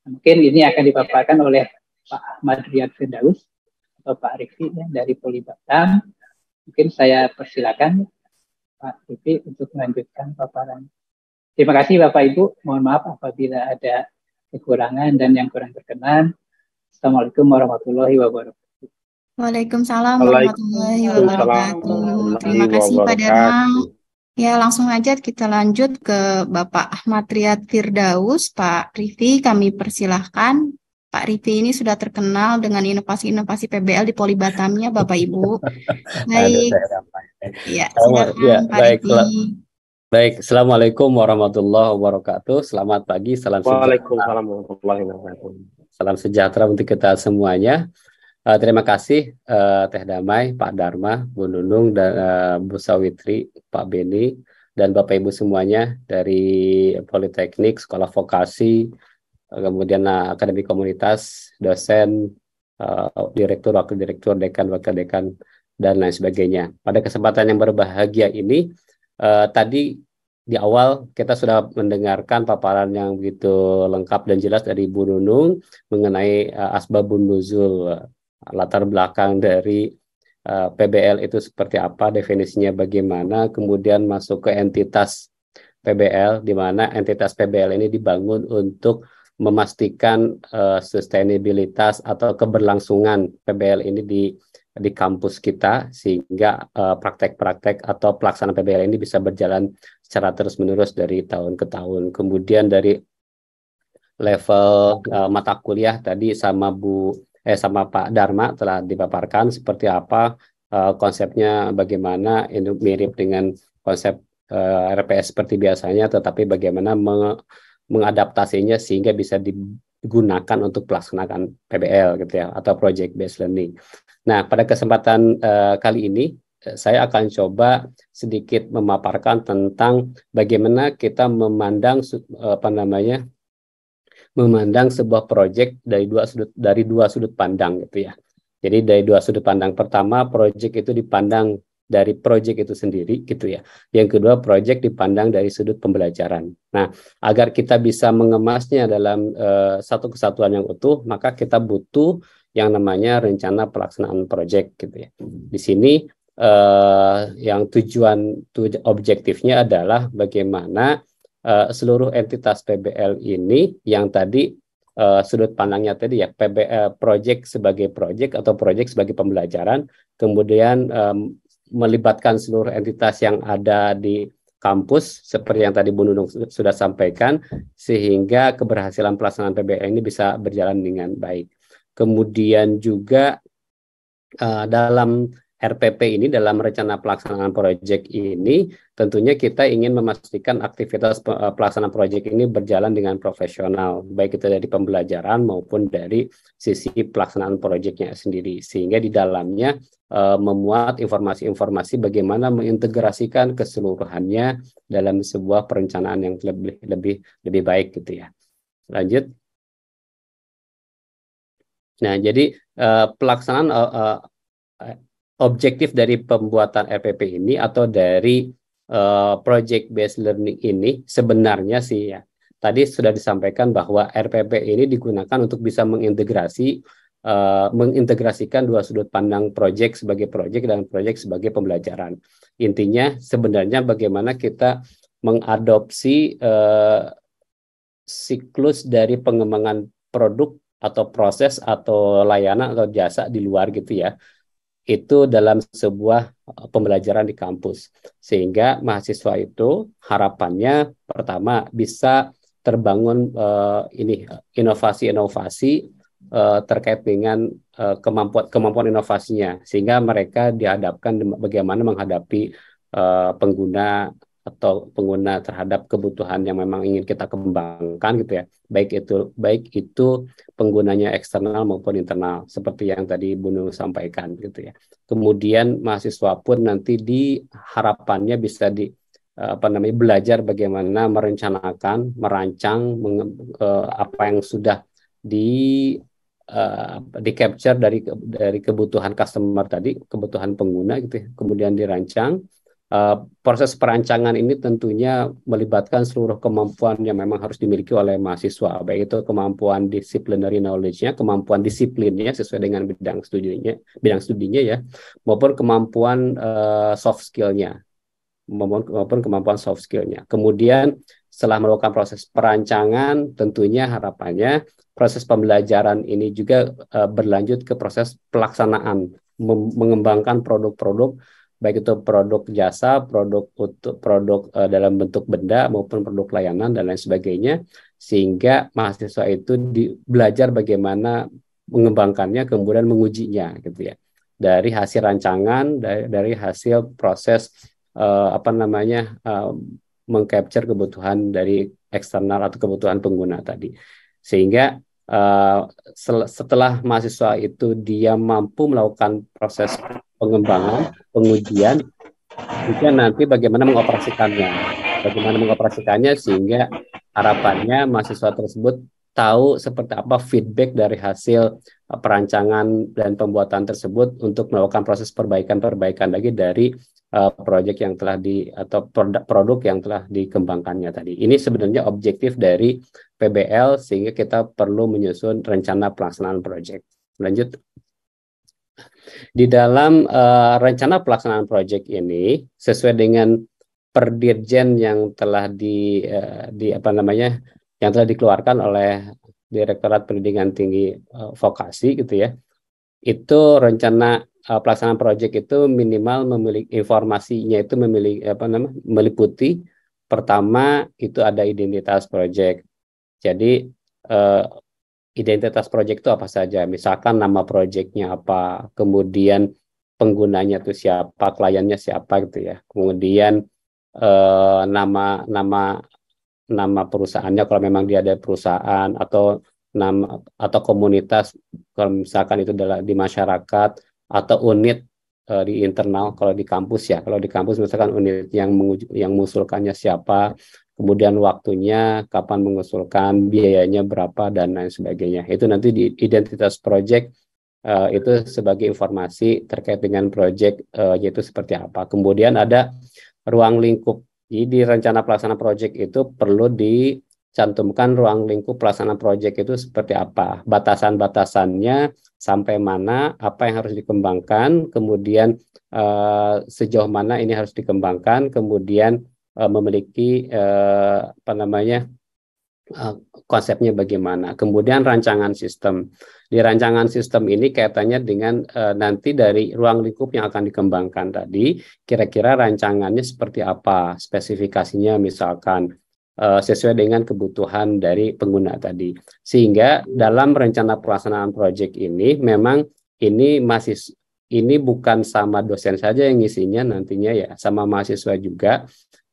Nah, mungkin ini akan dipaparkan oleh Pak Ahmad Rian Firdaus atau Pak Rifi ya, dari Polibatam. Mungkin saya persilakan Pak Rifi untuk melanjutkan paparan. Terima kasih Bapak Ibu. Mohon maaf apabila ada kekurangan dan yang kurang berkenan. Assalamualaikum warahmatullahi wabarakatuh. Waalaikumsalam warahmatullahi wabarakatuh. Terima kasih Pak Danang. Ya, langsung aja kita lanjut ke Bapak Ahmad Riyad Firdaus. Pak Rifi, kami persilahkan. Pak Rifi ini sudah terkenal dengan inovasi-inovasi PBL di Polibatamnya, Bapak Ibu. Baik. Ya, silakan ya, Pak baik, Rifi. Baik, Assalamualaikum warahmatullahi wabarakatuh. Selamat pagi, salam sejahtera. Waalaikumsalam warahmatullahi wabarakatuh. Salam sejahtera untuk kita semuanya. Uh, terima kasih uh, Teh Damai, Pak Dharma, Bu Nunung, dan uh, Bu Sawitri, Pak Beni, dan Bapak Ibu semuanya dari Politeknik, Sekolah Vokasi, uh, kemudian uh, Akademi Komunitas, dosen, uh, direktur, wakil direktur, dekan, wakil dekan, dan lain sebagainya. Pada kesempatan yang berbahagia ini, uh, tadi di awal kita sudah mendengarkan paparan yang begitu lengkap dan jelas dari Bu Nunung mengenai uh, asbabun nuzul latar belakang dari uh, eh, PBL itu seperti apa definisinya bagaimana kemudian masuk ke entitas PBL di mana entitas PBL ini dibangun untuk memastikan uh, sustainabilitas atau keberlangsungan PBL ini di di kampus kita sehingga eh, praktek-praktek uh, atau pelaksanaan PBL ini bisa berjalan secara terus-menerus dari tahun ke tahun. Kemudian dari level uh, mata kuliah tadi sama Bu eh sama Pak Dharma telah dipaparkan seperti apa uh, konsepnya bagaimana ini mirip dengan konsep uh, RPS seperti biasanya tetapi bagaimana me mengadaptasinya sehingga bisa digunakan untuk pelaksanaan PBL gitu ya atau project based learning. Nah, pada kesempatan uh, kali ini eh, saya akan coba sedikit memaparkan tentang bagaimana kita memandang apa namanya memandang sebuah proyek dari dua sudut dari dua sudut pandang gitu ya. Jadi dari dua sudut pandang pertama proyek itu dipandang dari proyek itu sendiri gitu ya. Yang kedua proyek dipandang dari sudut pembelajaran. Nah, agar kita bisa mengemasnya dalam uh, satu kesatuan yang utuh, maka kita butuh yang namanya rencana pelaksanaan proyek gitu ya. Di sini eh, yang tujuan tuj objektifnya adalah bagaimana eh, seluruh entitas PBL ini yang tadi eh, sudut pandangnya tadi ya PBL eh, proyek sebagai proyek atau proyek sebagai pembelajaran kemudian eh, melibatkan seluruh entitas yang ada di kampus seperti yang tadi Bu Nunung sudah sampaikan sehingga keberhasilan pelaksanaan PBL ini bisa berjalan dengan baik. Kemudian juga uh, dalam RPP ini dalam rencana pelaksanaan proyek ini tentunya kita ingin memastikan aktivitas eh, pelaksanaan proyek ini berjalan dengan profesional baik itu dari pembelajaran maupun dari sisi pelaksanaan proyeknya sendiri sehingga di dalamnya e, memuat informasi-informasi bagaimana mengintegrasikan keseluruhannya dalam sebuah perencanaan yang lebih lebih lebih baik gitu ya. Lanjut Nah, jadi uh, pelaksanaan uh, uh, objektif dari pembuatan RPP ini atau dari uh, project based learning ini sebenarnya sih ya. Tadi sudah disampaikan bahwa RPP ini digunakan untuk bisa mengintegrasi uh, mengintegrasikan dua sudut pandang project sebagai project dan project sebagai pembelajaran. Intinya sebenarnya bagaimana kita mengadopsi uh, siklus dari pengembangan produk atau proses atau layanan atau jasa di luar gitu ya itu dalam sebuah eh, pembelajaran di kampus sehingga mahasiswa itu harapannya pertama bisa terbangun uh, ini inovasi-inovasi uh, terkait dengan uh, kemampuan kemampuan inovasinya sehingga mereka dihadapkan bagaimana menghadapi uh, pengguna atau pengguna terhadap kebutuhan yang memang ingin kita kembangkan gitu ya baik itu baik itu penggunanya eksternal maupun internal seperti yang tadi Bunu sampaikan gitu ya kemudian mahasiswa pun nanti di harapannya bisa di eh, apa namanya belajar bagaimana merencanakan merancang menge, eh, apa yang sudah di uh, di capture dari dari kebutuhan customer tadi kebutuhan pengguna gitu ya. kemudian dirancang Uh, proses perancangan ini tentunya melibatkan seluruh kemampuan yang memang harus dimiliki oleh mahasiswa, baik itu kemampuan disciplinary knowledge-nya, kemampuan disiplinnya sesuai dengan bidang studinya, bidang studinya ya, maupun kemampuan uh, soft skill-nya, maupun, maupun kemampuan soft skill-nya. Kemudian setelah melakukan proses perancangan, tentunya harapannya proses pembelajaran ini juga uh, berlanjut ke proses pelaksanaan, mengembangkan produk-produk baik itu produk jasa, produk untuk produk uh, dalam bentuk benda maupun produk layanan dan lain sebagainya sehingga mahasiswa itu di, belajar bagaimana mengembangkannya kemudian mengujinya gitu ya dari hasil rancangan dari, dari hasil proses uh, apa namanya uh, mengcapture kebutuhan dari eksternal atau kebutuhan pengguna tadi sehingga Eh, setelah mahasiswa itu dia mampu melakukan proses pengembangan, pengujian, juga nanti bagaimana mengoperasikannya, bagaimana mengoperasikannya sehingga harapannya mahasiswa tersebut tahu seperti apa feedback dari hasil perancangan dan pembuatan tersebut untuk melakukan proses perbaikan-perbaikan lagi dari uh, eh, proyek yang telah di atau produk, produk yang telah dikembangkannya tadi. Ini sebenarnya objektif dari PBL sehingga kita perlu menyusun rencana pelaksanaan proyek. Lanjut. Di dalam uh, rencana pelaksanaan proyek ini sesuai dengan perdirjen yang telah di uh, di apa namanya yang telah dikeluarkan oleh Direktorat Pendidikan Tinggi uh, Vokasi gitu ya. Itu rencana uh, pelaksanaan proyek itu minimal memiliki informasinya itu memiliki apa namanya meliputi pertama itu ada identitas proyek. Jadi uh, identitas proyek itu apa saja? Misalkan nama proyeknya apa, kemudian penggunanya itu siapa, kliennya siapa gitu ya. Kemudian uh, nama nama nama perusahaannya kalau memang dia ada perusahaan atau nama atau komunitas kalau misalkan itu adalah di masyarakat atau unit uh, di internal kalau di kampus ya kalau di kampus misalkan unit yang mengusulkan yang mengusulkannya siapa kemudian waktunya kapan mengusulkan biayanya berapa dan lain sebagainya itu nanti di identitas project uh, itu sebagai informasi terkait dengan project uh, yaitu seperti apa kemudian ada ruang lingkup jadi di rencana pelaksanaan project itu perlu dicantumkan ruang lingkup pelaksanaan proyek itu seperti apa batasan-batasannya sampai mana apa yang harus dikembangkan, kemudian uh, sejauh mana ini harus dikembangkan, kemudian uh, memiliki uh, apa namanya uh, konsepnya bagaimana. Kemudian rancangan sistem. Di rancangan sistem ini kaitannya dengan uh, nanti dari ruang lingkup yang akan dikembangkan tadi, kira-kira rancangannya seperti apa, spesifikasinya misalkan uh, sesuai dengan kebutuhan dari pengguna tadi. Sehingga dalam rencana pelaksanaan proyek ini memang ini masih ini bukan sama dosen saja yang isinya nantinya ya sama mahasiswa juga.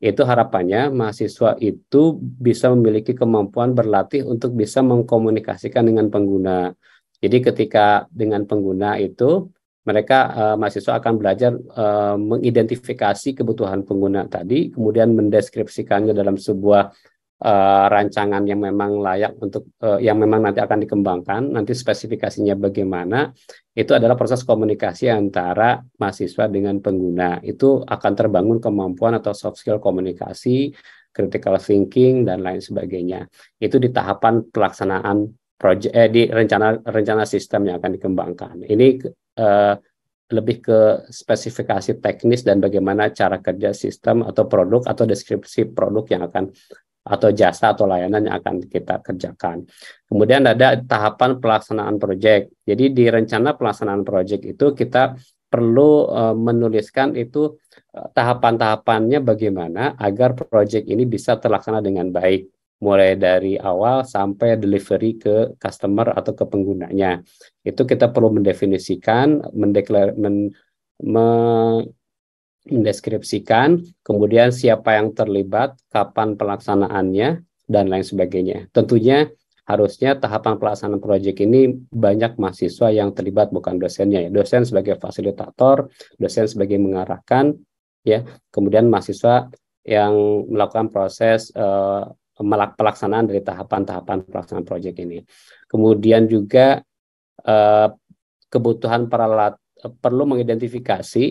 Itu harapannya mahasiswa itu bisa memiliki kemampuan berlatih untuk bisa mengkomunikasikan dengan pengguna. Jadi ketika dengan pengguna itu mereka uh, mahasiswa akan belajar uh, mengidentifikasi kebutuhan pengguna tadi, kemudian mendeskripsikannya dalam sebuah uh, rancangan yang memang layak untuk uh, yang memang nanti akan dikembangkan, nanti spesifikasinya bagaimana, itu adalah proses komunikasi antara mahasiswa dengan pengguna. Itu akan terbangun kemampuan atau soft skill komunikasi, critical thinking dan lain sebagainya. Itu di tahapan pelaksanaan proyek eh, di rencana rencana sistem yang akan dikembangkan. Ini uh, lebih ke spesifikasi teknis dan bagaimana cara kerja sistem atau produk atau deskripsi produk yang akan atau jasa atau layanan yang akan kita kerjakan. Kemudian ada tahapan pelaksanaan proyek. Jadi di rencana pelaksanaan proyek itu kita perlu uh, menuliskan itu uh, tahapan-tahapannya bagaimana agar proyek ini bisa terlaksana dengan baik mulai dari awal sampai delivery ke customer atau ke penggunanya. Itu kita perlu mendefinisikan, mendeklar, men, me, mendeskripsikan, kemudian siapa yang terlibat, kapan pelaksanaannya, dan lain sebagainya. Tentunya harusnya tahapan pelaksanaan proyek ini banyak mahasiswa yang terlibat bukan dosennya ya. Dosen sebagai fasilitator, dosen sebagai mengarahkan ya. Kemudian mahasiswa yang melakukan proses uh, pelaksanaan dari tahapan-tahapan pelaksanaan proyek ini. Kemudian juga eh, kebutuhan peralatan perlu mengidentifikasi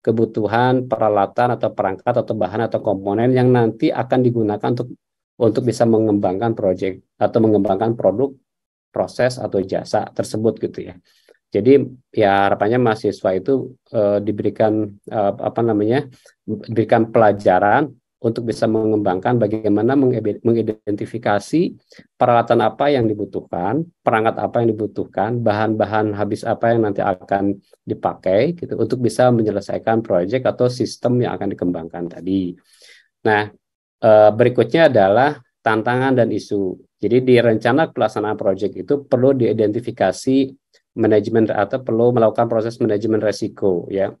kebutuhan peralatan atau perangkat atau bahan atau komponen yang nanti akan digunakan untuk untuk bisa mengembangkan proyek atau mengembangkan produk, proses atau jasa tersebut gitu ya. Jadi ya harapannya mahasiswa itu uh, diberikan uh, apa namanya diberikan pelajaran untuk bisa mengembangkan bagaimana mengidentifikasi peralatan apa yang dibutuhkan, perangkat apa yang dibutuhkan, bahan-bahan habis apa yang nanti akan dipakai gitu untuk bisa menyelesaikan proyek atau sistem yang akan dikembangkan tadi. Nah, eh, berikutnya adalah tantangan dan isu. Jadi di rencana pelaksanaan proyek itu perlu diidentifikasi manajemen atau perlu melakukan proses manajemen resiko ya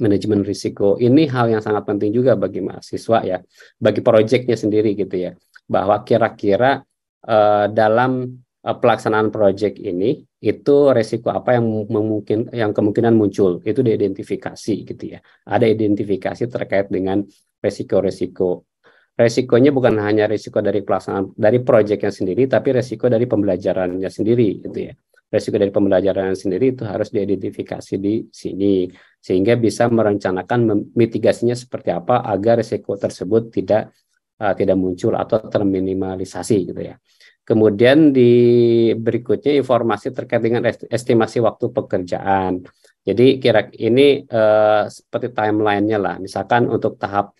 manajemen risiko. Ini hal yang sangat penting juga bagi mahasiswa ya, bagi proyeknya sendiri gitu ya, bahwa kira-kira uh, dalam uh, pelaksanaan proyek ini itu risiko apa yang memungkin yang kemungkinan muncul itu diidentifikasi gitu ya. Ada identifikasi terkait dengan risiko-risiko Resikonya bukan hanya risiko dari pelaksanaan dari proyeknya sendiri, tapi resiko dari pembelajarannya sendiri gitu ya resiko dari pembelajaran sendiri itu harus diidentifikasi di sini sehingga bisa merencanakan mitigasinya seperti apa agar resiko tersebut tidak uh, tidak muncul atau terminimalisasi gitu ya. Kemudian di berikutnya informasi terkait dengan estimasi waktu pekerjaan. Jadi kira ini uh, seperti timeline-nya lah. Misalkan untuk tahap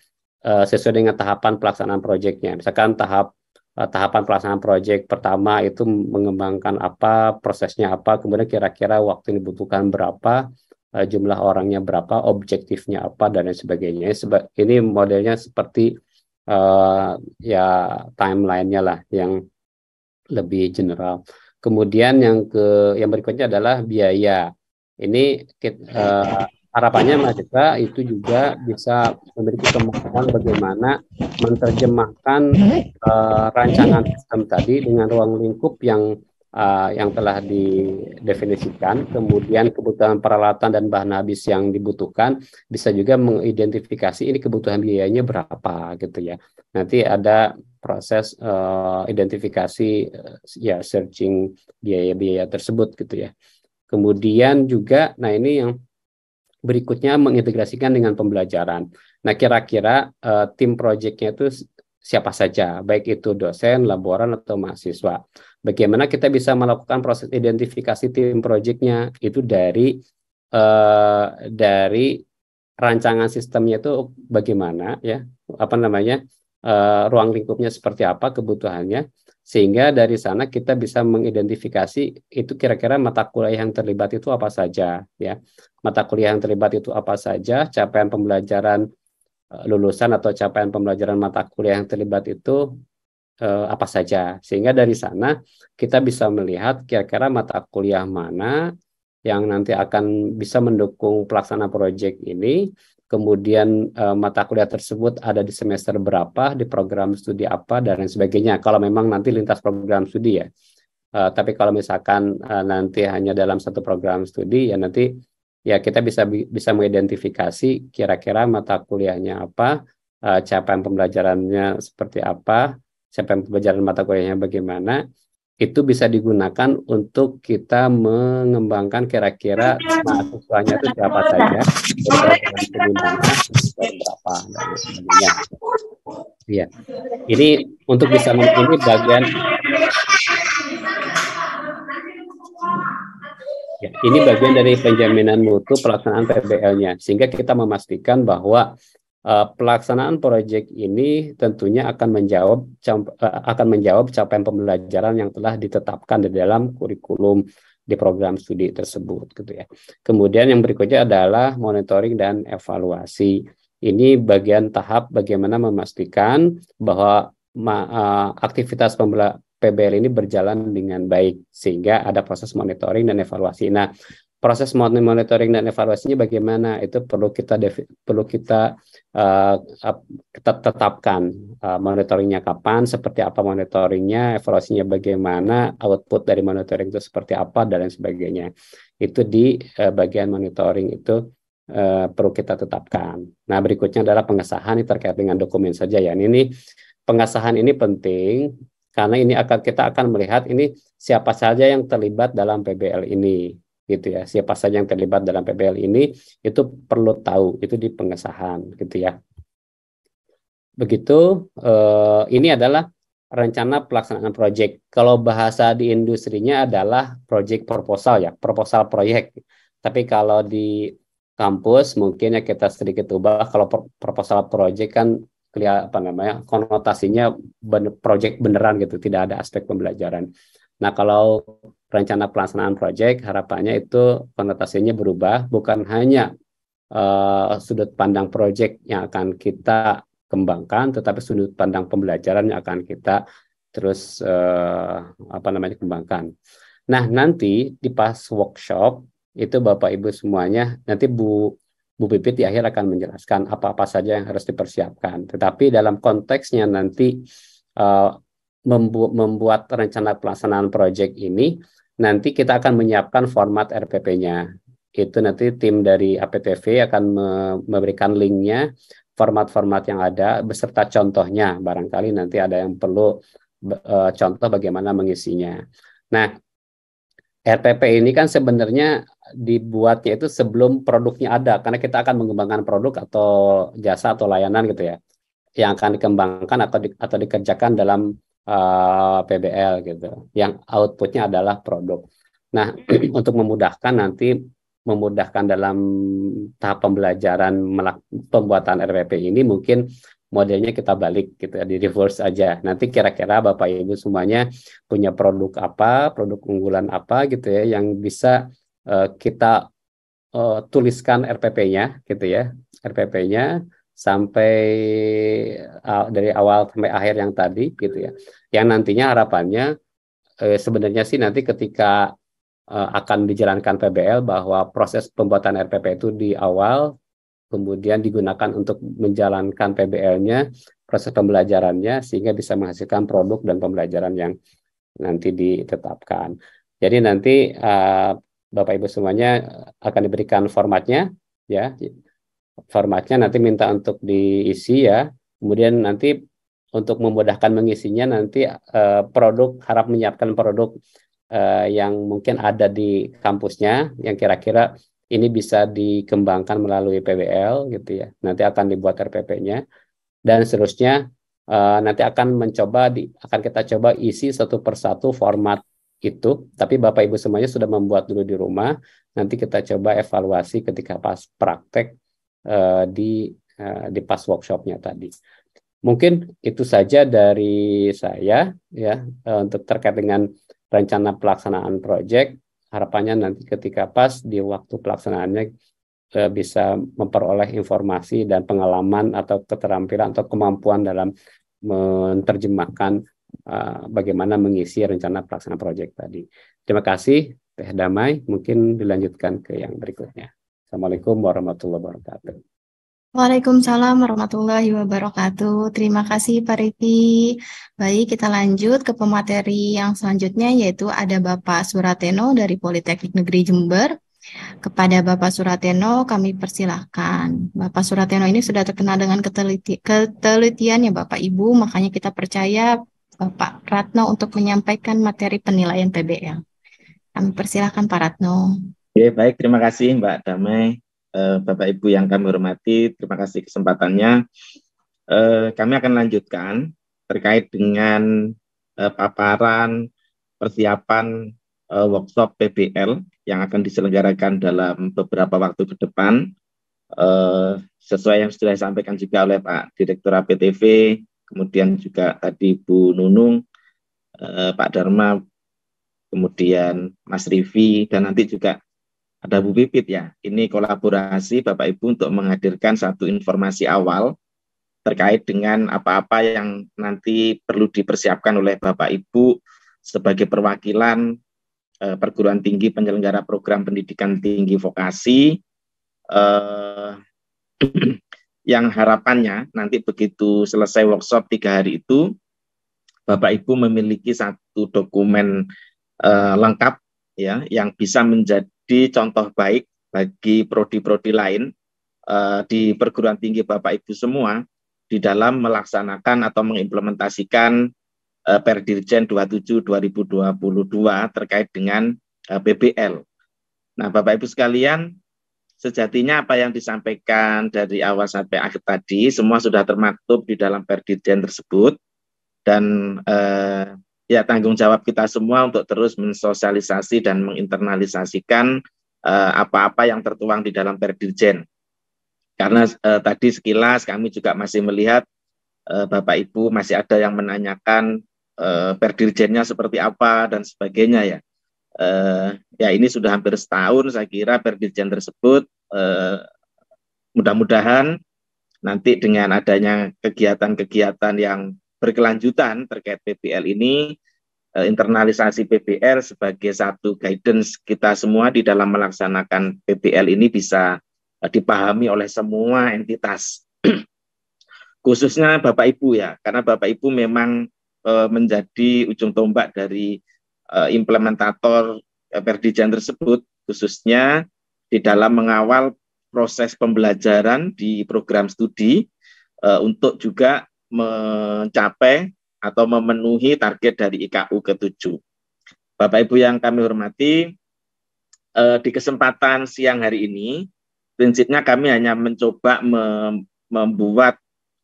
uh, sesuai dengan tahapan pelaksanaan proyeknya. Misalkan tahap Eh, tahapan pelaksanaan proyek pertama itu mengembangkan apa, prosesnya apa, kemudian kira-kira waktu yang dibutuhkan berapa, eh, jumlah orangnya berapa, objektifnya apa dan lain sebagainya. ini modelnya seperti uh, ya timelinenya lah yang lebih general. Kemudian yang ke yang berikutnya adalah biaya. Ini kita, uh, harapannya mahasiswa itu juga bisa memiliki kemampuan bagaimana menerjemahkan uh, rancangan sistem tadi dengan ruang lingkup yang uh, yang telah didefinisikan, kemudian kebutuhan peralatan dan bahan habis yang dibutuhkan bisa juga mengidentifikasi ini kebutuhan biayanya berapa gitu ya. Nanti ada proses uh, identifikasi uh, ya searching biaya-biaya tersebut gitu ya. Kemudian juga nah ini yang berikutnya mengintegrasikan dengan pembelajaran. Nah, kira-kira uh, tim proyeknya itu siapa saja, baik itu dosen, laboran, atau mahasiswa. Bagaimana kita bisa melakukan proses identifikasi tim proyeknya itu dari uh, dari rancangan sistemnya itu bagaimana ya, apa namanya, uh, ruang lingkupnya seperti apa, kebutuhannya sehingga dari sana kita bisa mengidentifikasi itu kira-kira mata kuliah yang terlibat itu apa saja ya mata kuliah yang terlibat itu apa saja capaian pembelajaran eh, lulusan atau capaian pembelajaran mata kuliah yang terlibat itu eh, apa saja sehingga dari sana kita bisa melihat kira-kira mata kuliah mana yang nanti akan bisa mendukung pelaksana proyek ini kemudian uh, mata kuliah tersebut ada di semester berapa, di program studi apa, dan lain sebagainya. Kalau memang nanti lintas program studi ya. Uh, tapi kalau misalkan uh, nanti hanya dalam satu program studi, ya nanti ya kita bisa bisa mengidentifikasi kira-kira mata kuliahnya apa, uh, capaian pembelajarannya seperti apa, capaian pembelajaran mata kuliahnya bagaimana, itu bisa digunakan untuk kita mengembangkan kira-kira mahasiswanya itu siapa saja, berapa dan ya. Iya, ini untuk bisa ini bagian Ya, ini bagian dari penjaminan mutu pelaksanaan PBL-nya, sehingga kita memastikan bahwa Uh, pelaksanaan proyek ini tentunya akan menjawab eh, akan menjawab capaian pembelajaran yang telah ditetapkan di dalam kurikulum di program studi tersebut gitu ya. Kemudian yang berikutnya adalah monitoring dan evaluasi. Ini bagian tahap bagaimana memastikan bahwa uh, aktivitas pembelajaran PBL ini berjalan dengan baik sehingga ada proses monitoring dan evaluasi. Nah, proses monitoring dan evaluasinya bagaimana itu perlu kita perlu kita uh, tetapkan uh, monitoringnya kapan seperti apa monitoringnya evaluasinya bagaimana output dari monitoring itu seperti apa dan lain sebagainya itu di uh, bagian monitoring itu uh, perlu kita tetapkan nah berikutnya adalah pengesahan ini terkait dengan dokumen saja ya ini pengesahan ini penting karena ini akan kita akan melihat ini siapa saja yang terlibat dalam PBL ini gitu ya siapa saja yang terlibat dalam PBL ini itu perlu tahu itu di pengesahan gitu ya begitu eh, ini adalah rencana pelaksanaan proyek kalau bahasa di industrinya adalah project proposal ya proposal proyek tapi kalau di kampus mungkin ya kita sedikit ubah kalau proposal proyek kan kelihatan apa namanya konotasinya project beneran gitu tidak ada aspek pembelajaran nah kalau rencana pelaksanaan proyek harapannya itu konotasinya berubah bukan hanya uh, sudut pandang proyek yang akan kita kembangkan tetapi sudut pandang pembelajaran yang akan kita terus uh, apa namanya kembangkan. Nah, nanti di pas workshop itu Bapak Ibu semuanya nanti Bu Bu Pipit di akhir akan menjelaskan apa-apa saja yang harus dipersiapkan. Tetapi dalam konteksnya nanti uh, membu membuat rencana pelaksanaan proyek ini nanti kita akan menyiapkan format RPP-nya. Itu nanti tim dari APTV akan memberikan linknya, format-format yang ada, beserta contohnya. Barangkali nanti ada yang perlu e, contoh bagaimana mengisinya. Nah, RPP ini kan sebenarnya dibuatnya itu sebelum produknya ada, karena kita akan mengembangkan produk atau jasa atau layanan gitu ya, yang akan dikembangkan atau di, atau dikerjakan dalam Eh, PBL gitu yang outputnya adalah produk nah untuk memudahkan nanti memudahkan dalam tahap pembelajaran pembuatan RPP ini mungkin modelnya kita balik gitu ya, di reverse aja. Nanti kira-kira Bapak Ibu semuanya punya produk apa, produk unggulan apa gitu ya yang bisa uh, kita uh, tuliskan RPP-nya gitu ya. RPP-nya sampai uh, dari awal sampai akhir yang tadi gitu ya. Yang nantinya harapannya eh, sebenarnya sih nanti ketika uh, akan dijalankan PBL bahwa proses pembuatan RPP itu di awal kemudian digunakan untuk menjalankan PBL-nya, proses pembelajarannya sehingga bisa menghasilkan produk dan pembelajaran yang nanti ditetapkan. Jadi nanti uh, Bapak Ibu semuanya akan diberikan formatnya ya formatnya nanti minta untuk diisi ya. Kemudian nanti untuk memudahkan mengisinya nanti uh, produk harap menyiapkan produk uh, yang mungkin ada di kampusnya yang kira-kira ini bisa dikembangkan melalui PBL gitu ya. Nanti akan dibuat RPP-nya dan seterusnya uh, nanti akan mencoba di, akan kita coba isi satu persatu format itu. Tapi Bapak Ibu semuanya sudah membuat dulu di rumah. Nanti kita coba evaluasi ketika pas praktek uh, di uh, di pas workshopnya tadi. Mungkin itu saja dari saya ya eh, untuk terkait dengan rencana pelaksanaan proyek. Harapannya nanti ketika pas di waktu pelaksanaannya bisa memperoleh informasi dan pengalaman atau keterampilan atau kemampuan dalam menerjemahkan bagaimana mengisi rencana pelaksanaan proyek tadi. Terima kasih Teh Damai, mungkin dilanjutkan ke yang berikutnya. Assalamualaikum warahmatullahi wabarakatuh. Waalaikumsalam warahmatullahi wabarakatuh. Terima kasih Pak Riki. Baik, kita lanjut ke pemateri yang selanjutnya yaitu ada Bapak Surateno dari Politeknik Negeri Jember. Kepada Bapak Surateno kami persilahkan. Bapak Surateno ini sudah terkenal dengan keteliti ketelitian ya Bapak Ibu, makanya kita percaya Bapak Ratno untuk menyampaikan materi penilaian PBL. Kami persilahkan Pak Ratno. Oke, baik. Terima kasih Mbak Damai, eh, Bapak Ibu yang kami hormati. Terima kasih kesempatannya. Eh, kami akan lanjutkan terkait dengan eh, paparan persiapan workshop PBL yang akan diselenggarakan dalam beberapa waktu ke depan. sesuai yang sudah disampaikan juga oleh Pak Direktur APTV, kemudian juga tadi Bu Nunung, Pak Dharma, kemudian Mas Rivi, dan nanti juga ada Bu Pipit ya. Ini kolaborasi Bapak Ibu untuk menghadirkan satu informasi awal terkait dengan apa-apa yang nanti perlu dipersiapkan oleh Bapak Ibu sebagai perwakilan eh, perguruan tinggi penyelenggara program pendidikan tinggi vokasi eh, yang harapannya nanti begitu selesai workshop tiga hari itu Bapak Ibu memiliki satu dokumen eh, lengkap ya yang bisa menjadi menjadi contoh baik bagi prodi-prodi lain uh, di perguruan tinggi Bapak Ibu semua di dalam melaksanakan atau mengimplementasikan uh, Perdirjen 27 2022 terkait dengan uh, eh, PBL. Nah, Bapak Ibu sekalian, sejatinya apa yang disampaikan dari awal sampai akhir tadi semua sudah termaktub di dalam Perdirjen tersebut dan uh, ya tanggung jawab kita semua untuk terus mensosialisasi dan menginternalisasikan eh, apa-apa yang tertuang di dalam Perdirjen. Karena uh, tadi sekilas kami juga masih melihat uh, Bapak Ibu masih ada yang menanyakan uh, Perdirjennya seperti apa dan sebagainya ya. Uh, ya ini sudah hampir setahun saya kira Perdirjen tersebut uh, mudah-mudahan nanti dengan adanya kegiatan-kegiatan yang berkelanjutan terkait PBL ini eh, internalisasi PBL sebagai satu guidance kita semua di dalam melaksanakan PBL ini bisa eh, dipahami oleh semua entitas khususnya Bapak Ibu ya karena Bapak Ibu memang eh, menjadi ujung tombak dari implementator perdijan tersebut khususnya di dalam mengawal proses pembelajaran di program studi untuk juga mencapai atau memenuhi target dari IKU ke-7. Bapak Ibu yang kami hormati, eh, di kesempatan siang hari ini prinsipnya kami hanya mencoba membuat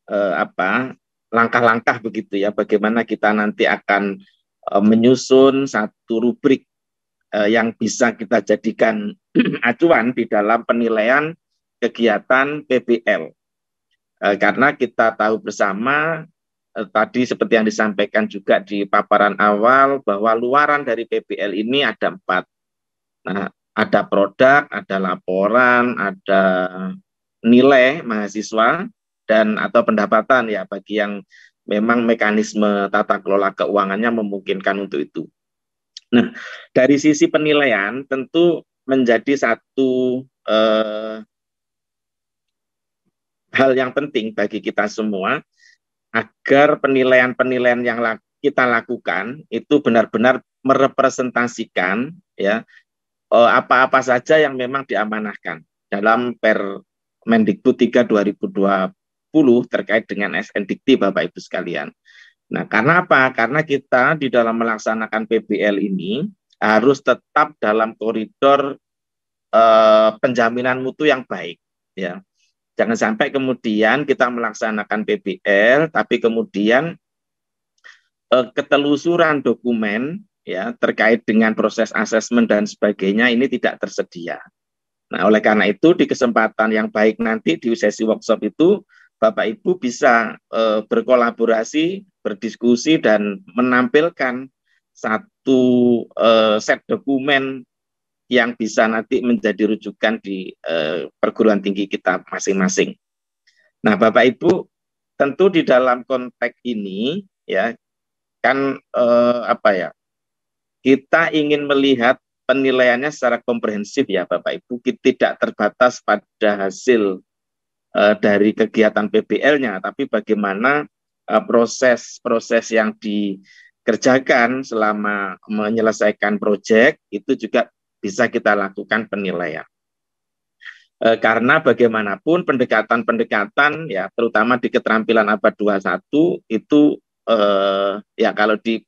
eh, apa langkah-langkah begitu ya bagaimana kita nanti akan eh, menyusun satu rubrik yang bisa kita jadikan acuan di dalam penilaian kegiatan PBL Eh, karena kita tahu bersama eh, tadi seperti yang disampaikan juga di paparan awal bahwa luaran dari PBL ini ada empat. Nah, ada produk, ada laporan, ada nilai mahasiswa dan atau pendapatan ya bagi yang memang mekanisme tata kelola keuangannya memungkinkan untuk itu. Nah, dari sisi penilaian tentu menjadi satu eh, hal yang penting bagi kita semua agar penilaian-penilaian yang kita lakukan itu benar-benar merepresentasikan ya eh, apa-apa saja yang memang diamanahkan dalam per Mendikbud 3 2020 terkait dengan SN Dikti Bapak Ibu sekalian. Nah, karena apa? Karena kita di dalam melaksanakan PBL ini harus tetap dalam koridor eh, penjaminan mutu yang baik ya. Jangan sampai kemudian kita melaksanakan PBL, tapi kemudian eh, ketelusuran dokumen ya terkait dengan proses asesmen dan sebagainya ini tidak tersedia. Nah, oleh karena itu di kesempatan yang baik nanti di sesi workshop itu Bapak Ibu bisa eh, berkolaborasi, berdiskusi dan menampilkan satu eh, set dokumen yang bisa nanti menjadi rujukan di eh, perguruan tinggi kita masing-masing. Nah, Bapak Ibu, tentu di dalam konteks ini ya kan eh, apa ya? Kita ingin melihat penilaiannya secara komprehensif ya Bapak Ibu, kita tidak terbatas pada hasil eh, dari kegiatan PBL-nya, tapi bagaimana eh, proses-proses eh, yang di kerjakan selama menyelesaikan proyek itu juga bisa kita lakukan penilaian. E, karena bagaimanapun pendekatan-pendekatan ya terutama di keterampilan abad 21 itu e, ya kalau di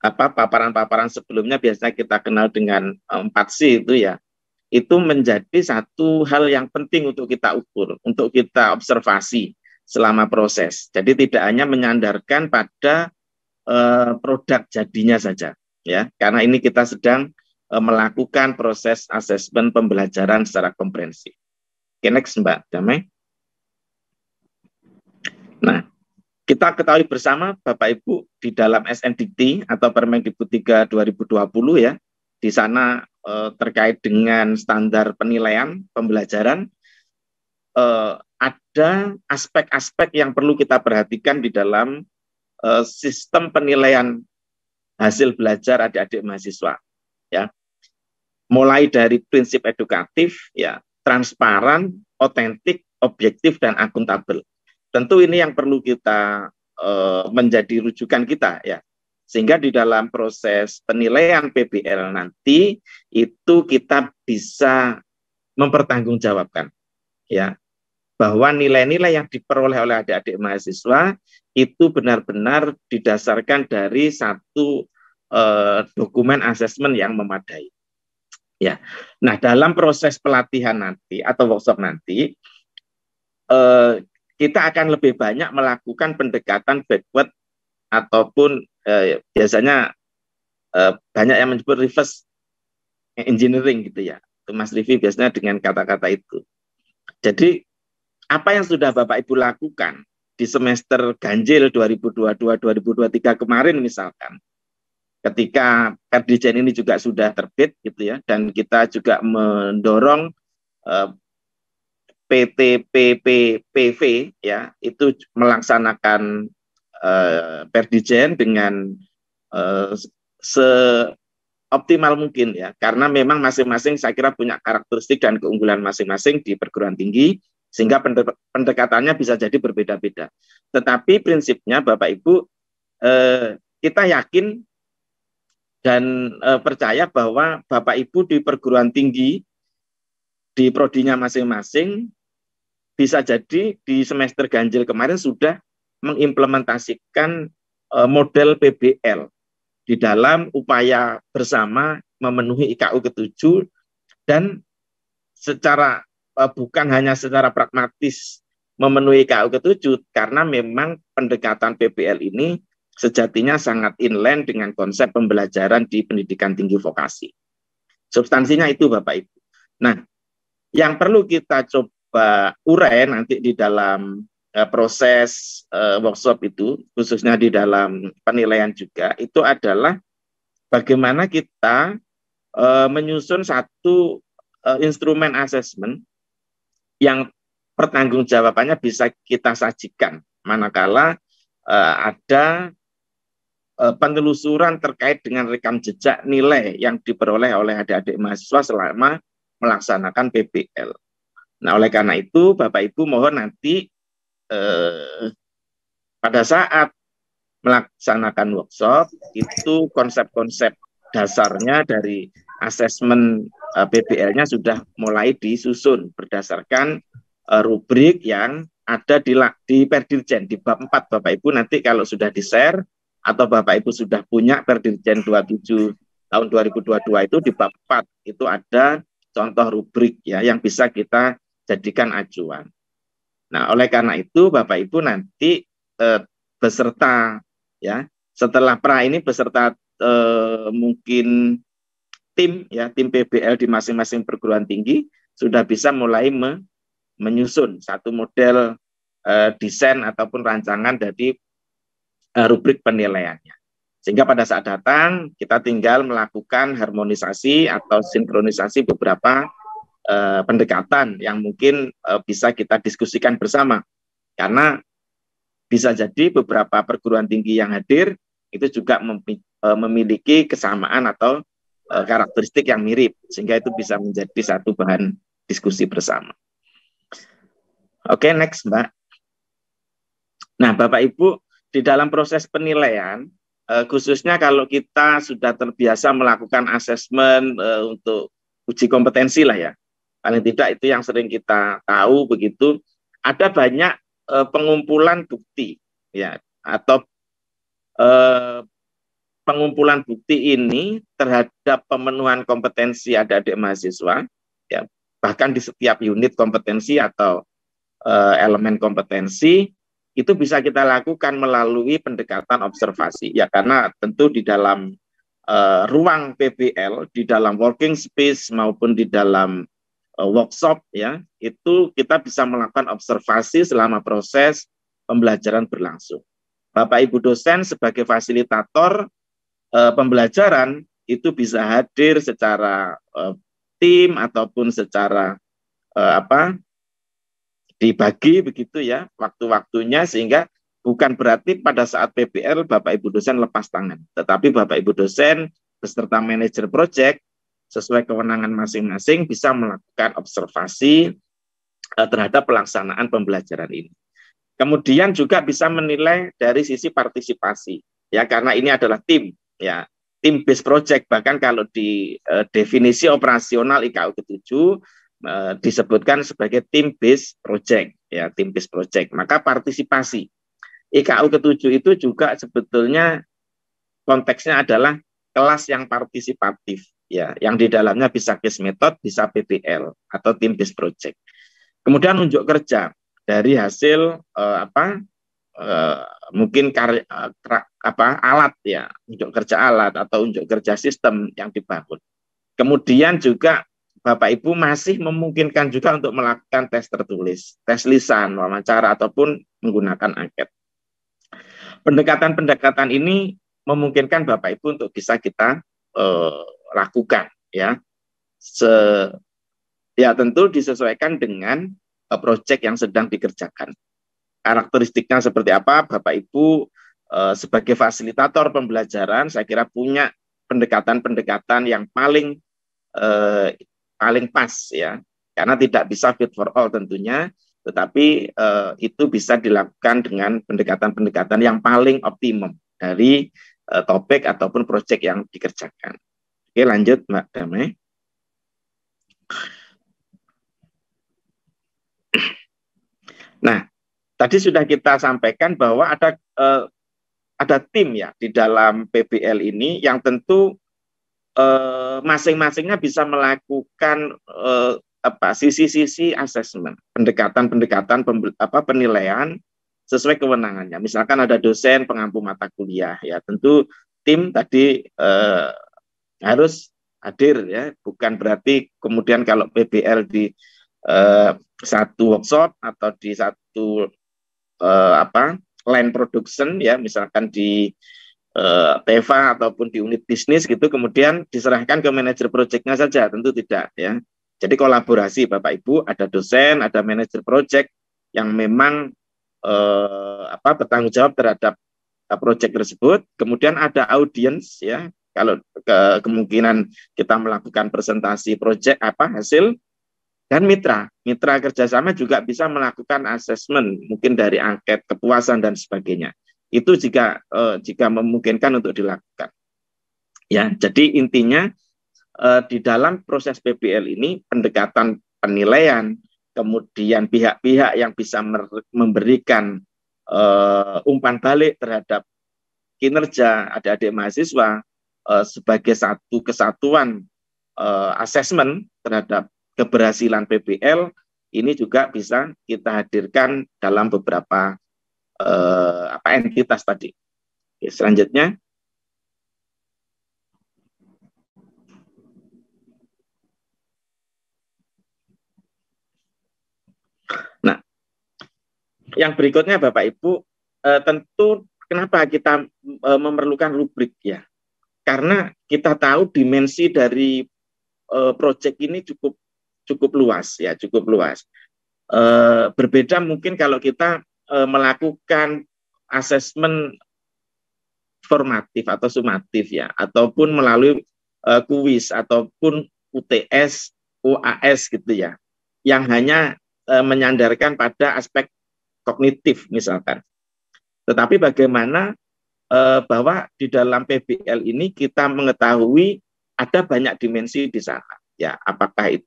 apa paparan-paparan sebelumnya biasanya kita kenal dengan eh, empat C itu ya itu menjadi satu hal yang penting untuk kita ukur, untuk kita observasi selama proses. Jadi tidak hanya menyandarkan pada uh, produk jadinya saja, ya, karena ini kita sedang Eh, melakukan proses asesmen pembelajaran secara komprehensif. Oke, next Mbak Damai. Nah, kita ketahui bersama Bapak Ibu di dalam SNDT atau Permendikbud 3 2020 ya. Di sana eh, terkait dengan standar penilaian pembelajaran eh, ada aspek-aspek yang perlu kita perhatikan di dalam eh, sistem penilaian hasil belajar adik-adik mahasiswa ya mulai dari prinsip edukatif ya transparan otentik objektif dan akuntabel tentu ini yang perlu kita eh, menjadi rujukan kita ya sehingga di dalam proses penilaian PBL nanti itu kita bisa mempertanggungjawabkan ya bahwa nilai-nilai yang diperoleh oleh adik-adik mahasiswa itu benar-benar didasarkan dari satu Eh, dokumen asesmen yang memadai. Ya. Nah, dalam proses pelatihan nanti atau workshop nanti eh, kita akan lebih banyak melakukan pendekatan backward ataupun eh, biasanya eh, banyak yang menyebut reverse engineering gitu ya. Mas Rivi biasanya dengan kata-kata itu. Jadi apa yang sudah Bapak Ibu lakukan di semester ganjil 2022-2023 kemarin misalkan, ketika Perdijen ini juga sudah terbit gitu ya dan kita juga mendorong eh, PT PPPV ya itu melaksanakan eh, dengan eh, seoptimal mungkin ya karena memang masing-masing saya kira punya karakteristik dan keunggulan masing-masing di perguruan tinggi sehingga pendekatannya bisa jadi berbeda-beda. Tetapi prinsipnya Bapak Ibu eh, kita yakin dan e, percaya bahwa Bapak Ibu di perguruan tinggi di prodinya masing-masing bisa jadi di semester ganjil kemarin sudah mengimplementasikan e, model PBL di dalam upaya bersama memenuhi IKU ke-7 dan secara e, bukan hanya secara pragmatis memenuhi IKU ke-7 karena memang pendekatan PBL ini sejatinya sangat inline dengan konsep pembelajaran di pendidikan tinggi vokasi. Substansinya itu Bapak Ibu. Nah, yang perlu kita coba urai nanti di dalam uh, proses uh, workshop itu, khususnya di dalam penilaian juga, itu adalah bagaimana kita uh, menyusun satu uh, instrumen asesmen yang pertanggungjawabannya bisa kita sajikan manakala uh, ada Eh, penelusuran terkait dengan rekam jejak nilai yang diperoleh oleh adik-adik mahasiswa selama melaksanakan PBL. Nah, oleh karena itu, Bapak Ibu mohon nanti eh, pada saat melaksanakan workshop itu konsep-konsep dasarnya dari asesmen eh, PBL-nya sudah mulai disusun berdasarkan eh, rubrik yang ada di di Perdirjen di bab 4 Bapak Ibu nanti kalau sudah di-share atau Bapak Ibu sudah punya Perdirjen 27 tahun 2022 itu di bab 4 itu ada contoh rubrik ya yang bisa kita jadikan acuan. Nah, oleh karena itu Bapak Ibu nanti eh, beserta ya setelah pra ini beserta eh, mungkin tim ya tim PBL di masing-masing perguruan tinggi sudah bisa mulai me menyusun satu model eh, desain ataupun rancangan dari Eh, rubrik penilaiannya. Sehingga pada saat datang kita tinggal melakukan harmonisasi atau sinkronisasi beberapa uh, pendekatan yang mungkin uh, bisa kita diskusikan bersama. Karena bisa jadi beberapa perguruan tinggi yang hadir itu juga memiliki kesamaan atau uh, karakteristik yang mirip sehingga itu bisa menjadi satu bahan diskusi bersama. Oke, okay, next, Mbak. Nah, Bapak Ibu, di dalam proses penilaian eh, khususnya kalau kita sudah terbiasa melakukan asesmen eh, untuk uji kompetensi lah ya paling tidak itu yang sering kita tahu begitu ada banyak eh, pengumpulan bukti ya atau pengumpulan bukti ini terhadap pemenuhan kompetensi adik-adik mahasiswa ya bahkan di setiap unit kompetensi atau elemen kompetensi itu bisa kita lakukan melalui pendekatan observasi ya karena tentu di dalam uh, ruang PBL di dalam working space maupun di dalam uh, workshop ya itu kita bisa melakukan observasi selama proses pembelajaran berlangsung. Bapak Ibu dosen sebagai fasilitator uh, pembelajaran itu bisa hadir secara uh, tim ataupun secara uh, apa dibagi begitu ya waktu-waktunya sehingga bukan berarti pada saat PBL Bapak Ibu dosen lepas tangan, tetapi Bapak Ibu dosen beserta manajer project sesuai kewenangan masing-masing bisa melakukan observasi eh, terhadap pelaksanaan pembelajaran ini. Kemudian juga bisa menilai dari sisi partisipasi ya karena ini adalah tim ya tim based project bahkan kalau di eh, definisi operasional IKU ke E, disebutkan sebagai tim based project ya tim based project maka partisipasi IKU ketujuh itu juga sebetulnya konteksnya adalah kelas yang partisipatif ya yang di dalamnya bisa case method bisa PBL atau tim based project kemudian unjuk kerja dari hasil eh, apa eh, mungkin karya kera, apa alat ya unjuk kerja alat atau unjuk kerja sistem yang dibangun kemudian juga Bapak Ibu masih memungkinkan juga untuk melakukan tes tertulis, tes lisan, wawancara ataupun menggunakan angket. Pendekatan-pendekatan ini memungkinkan Bapak Ibu untuk bisa kita eh, lakukan ya. Se ya tentu disesuaikan dengan eh, proyek yang sedang dikerjakan. Karakteristiknya seperti apa Bapak Ibu eh, sebagai fasilitator pembelajaran saya kira punya pendekatan-pendekatan yang paling eh, paling pas ya karena tidak bisa fit for all tentunya tetapi eh, itu bisa dilakukan dengan pendekatan-pendekatan yang paling optimum dari eh, topik ataupun proyek yang dikerjakan. Oke lanjut Mbak Damai. Nah, tadi sudah kita sampaikan bahwa ada eh, ada tim ya di dalam PBL ini yang tentu Eh, masing-masingnya bisa melakukan eh, apa sisi-sisi asesmen, pendekatan-pendekatan apa penilaian sesuai kewenangannya. Misalkan ada dosen pengampu mata kuliah ya, tentu tim tadi eh, harus hadir ya, bukan berarti kemudian kalau PBL di eh, satu workshop atau di satu eh, apa line production ya, misalkan di uh, eh, Teva ataupun di unit bisnis gitu kemudian diserahkan ke manajer proyeknya saja tentu tidak ya jadi kolaborasi Bapak Ibu ada dosen ada manajer proyek yang memang eh, apa bertanggung jawab terhadap eh, proyek tersebut kemudian ada audiens ya kalau ke, kemungkinan kita melakukan presentasi proyek apa hasil dan mitra mitra kerjasama juga bisa melakukan asesmen mungkin dari angket kepuasan dan sebagainya itu jika eh, jika memungkinkan untuk dilakukan. Ya, jadi intinya eh, di dalam proses PBL ini pendekatan penilaian, kemudian pihak-pihak yang bisa memberikan eh, umpan balik terhadap kinerja adik-adik mahasiswa eh, sebagai satu kesatuan eh, asesmen terhadap keberhasilan PBL ini juga bisa kita hadirkan dalam beberapa eh, apa entitas tadi. Oke, selanjutnya Nah, yang berikutnya Bapak Ibu eh, tentu kenapa kita eh, memerlukan rubrik ya? Karena kita tahu dimensi dari eh, proyek ini cukup cukup luas ya, cukup luas. Eh, berbeda mungkin kalau kita e, melakukan asesmen formatif atau sumatif ya ataupun melalui e, kuis ataupun UTS, UAS gitu ya. Yang hanya e, menyandarkan pada aspek kognitif misalkan. Tetapi bagaimana e, bahwa di dalam PBL ini kita mengetahui ada banyak dimensi di sana ya apakah itu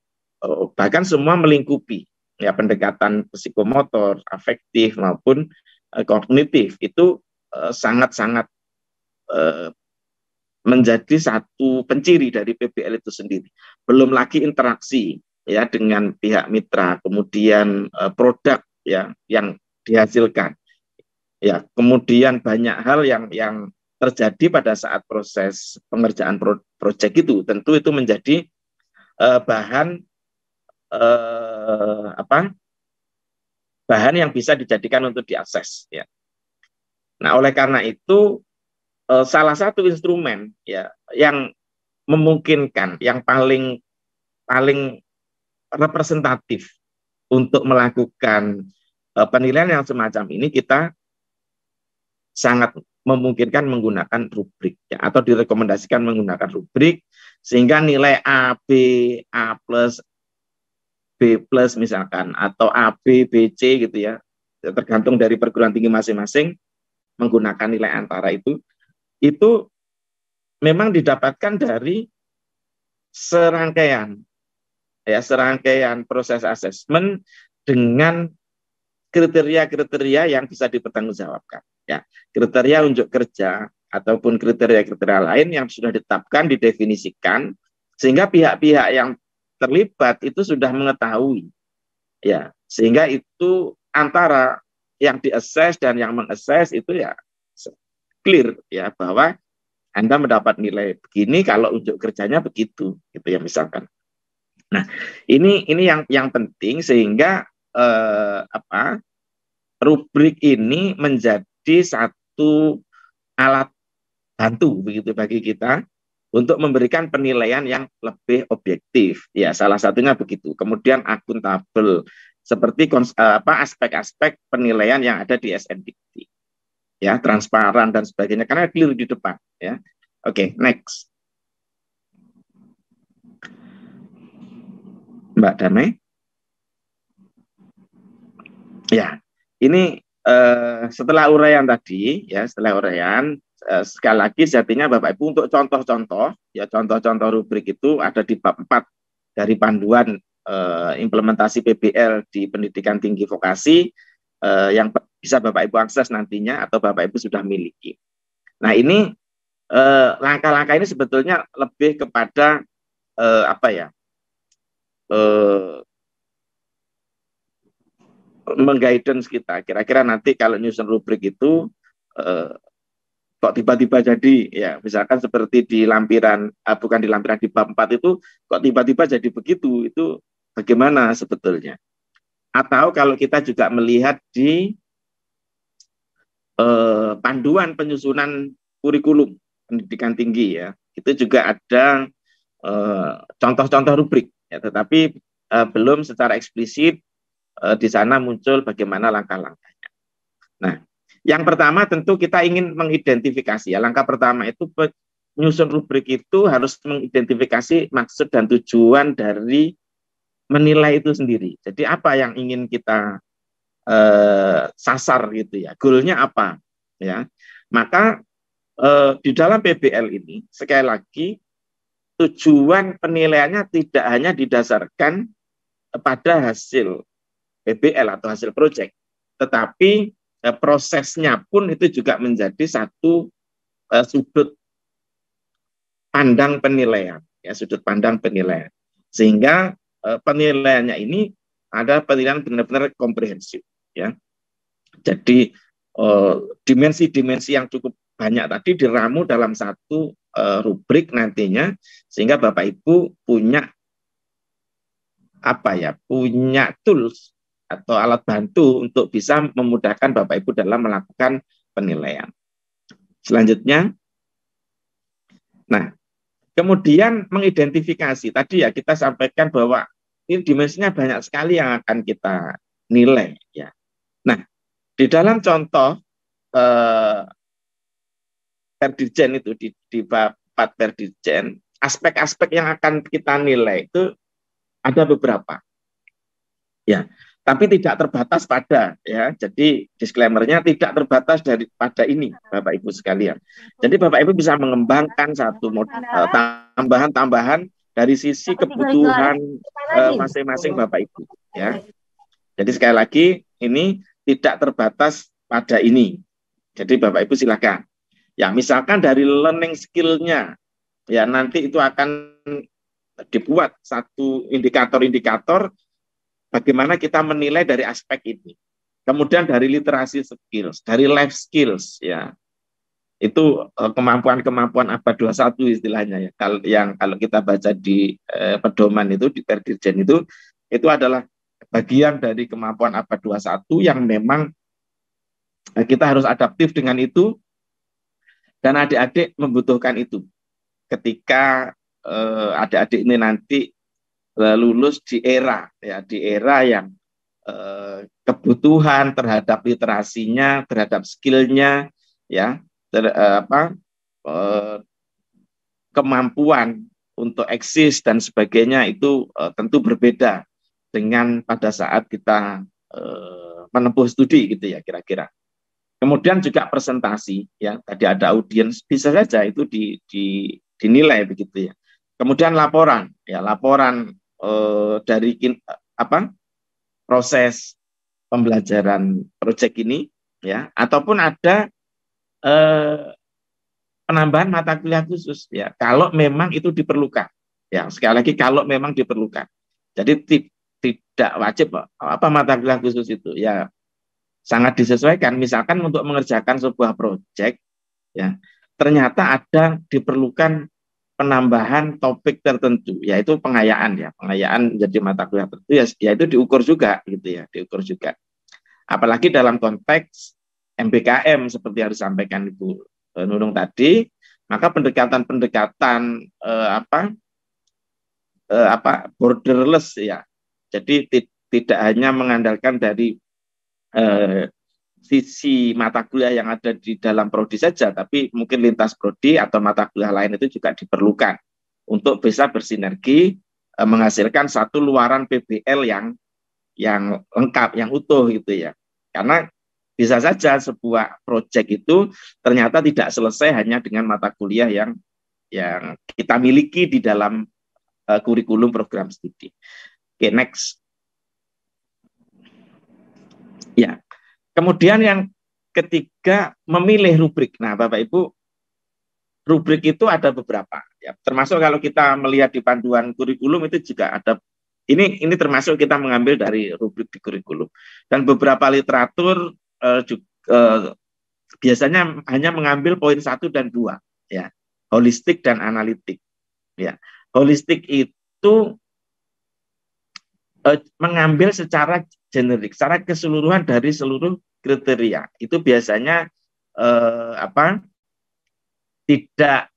bahkan semua melingkupi ya pendekatan psikomotor, afektif maupun uh, kognitif itu eh, sangat-sangat uh, uh, menjadi satu penciri dari PBL itu sendiri. Belum lagi interaksi ya dengan pihak mitra, kemudian uh, produk ya yang dihasilkan. Ya, kemudian banyak hal yang yang terjadi pada saat proses pengerjaan pro proyek itu tentu itu menjadi uh, bahan uh, eh, apa bahan yang bisa dijadikan untuk diakses ya. Nah, oleh karena itu eh, salah satu instrumen ya yang memungkinkan yang paling paling representatif untuk melakukan eh, penilaian yang semacam ini kita sangat memungkinkan menggunakan rubrik ya, atau direkomendasikan menggunakan rubrik sehingga nilai A, B, A plus, B plus misalkan atau A B C gitu ya, tergantung dari perguruan tinggi masing-masing menggunakan nilai antara itu, itu memang didapatkan dari serangkaian ya serangkaian proses asesmen dengan kriteria-kriteria yang bisa dipertanggungjawabkan ya kriteria untuk kerja ataupun kriteria-kriteria lain yang sudah ditetapkan didefinisikan sehingga pihak-pihak yang terlibat itu sudah mengetahui ya sehingga itu antara yang diakses dan yang mengakses itu ya clear ya bahwa anda mendapat nilai begini kalau untuk kerjanya begitu gitu ya misalkan nah ini ini yang yang penting sehingga eh, apa rubrik ini menjadi satu alat bantu begitu bagi kita untuk memberikan penilaian yang lebih objektif. Ya, salah satunya begitu. Kemudian akuntabel seperti eh, apa aspek-aspek penilaian yang ada di SMDT, Ya, transparan dan sebagainya karena clear di depan, ya. Oke, okay, next. Mbak Damai. Ya, ini eh, setelah uraian tadi, ya setelah uraian Eh, sekali lagi sejatinya Bapak Ibu untuk contoh-contoh ya contoh-contoh rubrik itu ada di bab 4 dari panduan eh, implementasi PBL di pendidikan tinggi vokasi eh, yang bisa Bapak Ibu akses nantinya atau Bapak Ibu sudah miliki. Nah, ini langkah-langkah ini sebetulnya lebih kepada apa ya? Eh, mengguidance kita. Kira-kira nanti kalau nyusun rubrik itu kok tiba-tiba jadi ya misalkan seperti di lampiran ah, bukan di lampiran di bab 4 itu kok tiba-tiba jadi begitu itu bagaimana sebetulnya atau kalau kita juga melihat di eh, panduan penyusunan kurikulum pendidikan tinggi ya itu juga ada contoh eh, contoh-contoh rubrik ya tetapi eh, belum secara eksplisit eh, di sana muncul bagaimana langkah-langkahnya nah yang pertama tentu kita ingin mengidentifikasi. Ya. Langkah pertama itu menyusun rubrik itu harus mengidentifikasi maksud dan tujuan dari menilai itu sendiri. Jadi apa yang ingin kita eh, sasar gitu ya, goalnya apa ya. Maka eh, di dalam PBL ini sekali lagi tujuan penilaiannya tidak hanya didasarkan pada hasil PBL atau hasil proyek, tetapi eh, prosesnya pun itu juga menjadi satu eh, sudut pandang penilaian ya sudut pandang penilaian sehingga eh, penilaiannya ini ada penilaian benar-benar komprehensif ya jadi eh, dimensi-dimensi eh, yang cukup banyak tadi diramu dalam satu eh, rubrik nantinya sehingga Bapak Ibu punya apa ya punya tools atau alat bantu untuk bisa memudahkan Bapak Ibu dalam melakukan penilaian. Selanjutnya, nah kemudian mengidentifikasi. Tadi ya kita sampaikan bahwa ini dimensinya banyak sekali yang akan kita nilai ya. Nah, di dalam contoh eh, perdirjen itu di, di bab aspek-aspek yang akan kita nilai itu ada beberapa. Ya, tapi tidak terbatas pada ya. Jadi disclaimernya tidak terbatas dari pada ini Bapak Ibu sekalian. Jadi Bapak Ibu bisa mengembangkan satu eh, tambahan-tambahan dari sisi kebutuhan eh, masing-masing Bapak Ibu ya. Jadi sekali lagi ini tidak terbatas pada ini. Jadi Bapak Ibu silakan. Ya misalkan dari learning skill-nya ya nanti itu akan dibuat satu indikator-indikator Bagaimana kita menilai dari aspek ini. Kemudian dari literasi skills, dari life skills ya. Itu eh, kemampuan-kemampuan abad 21 istilahnya ya. Kalau yang kalau kita baca di eh, pedoman itu di Perdirjen itu itu adalah bagian dari kemampuan abad 21 yang memang eh, kita harus adaptif dengan itu dan adik-adik membutuhkan itu ketika adik eh, adik-adik ini nanti lulus di era ya di era yang eh, kebutuhan terhadap literasinya, terhadap skillnya, ya ter, eh, apa eh, kemampuan untuk eksis dan sebagainya itu eh, tentu berbeda dengan pada saat kita eh, menempuh studi gitu ya kira-kira. Kemudian juga presentasi ya tadi ada audiens bisa saja itu di, di, dinilai begitu ya. Kemudian laporan ya laporan eh, dari apa proses pembelajaran proyek ini ya ataupun ada eh, penambahan mata kuliah khusus ya kalau memang itu diperlukan ya sekali lagi kalau memang diperlukan jadi tidak wajib apa mata kuliah khusus itu ya sangat disesuaikan misalkan untuk mengerjakan sebuah proyek ya ternyata ada diperlukan penambahan topik tertentu yaitu pengayaan ya pengayaan menjadi mata kuliah tertentu ya yaitu diukur juga gitu ya diukur juga apalagi dalam konteks MBKM seperti yang disampaikan Ibu eh, Nunung tadi maka pendekatan-pendekatan eh, apa eh, apa borderless ya jadi tidak hanya mengandalkan dari eh, sisi mata kuliah yang ada di dalam prodi saja, tapi mungkin lintas prodi atau mata kuliah lain itu juga diperlukan untuk bisa bersinergi e, menghasilkan satu luaran PBL yang yang lengkap, yang utuh gitu ya. Karena bisa saja sebuah proyek itu ternyata tidak selesai hanya dengan mata kuliah yang yang kita miliki di dalam e, kurikulum program studi. Oke, okay, next. Ya, Kemudian yang ketiga memilih rubrik. Nah, Bapak Ibu, rubrik itu ada beberapa ya. Termasuk kalau kita melihat di panduan kurikulum itu juga ada ini ini termasuk kita mengambil dari rubrik di kurikulum dan beberapa literatur eh, juga, eh, biasanya hanya mengambil poin satu dan dua ya holistik dan analitik ya holistik itu eh, mengambil secara generik, secara keseluruhan dari seluruh kriteria. Itu biasanya eh, apa? tidak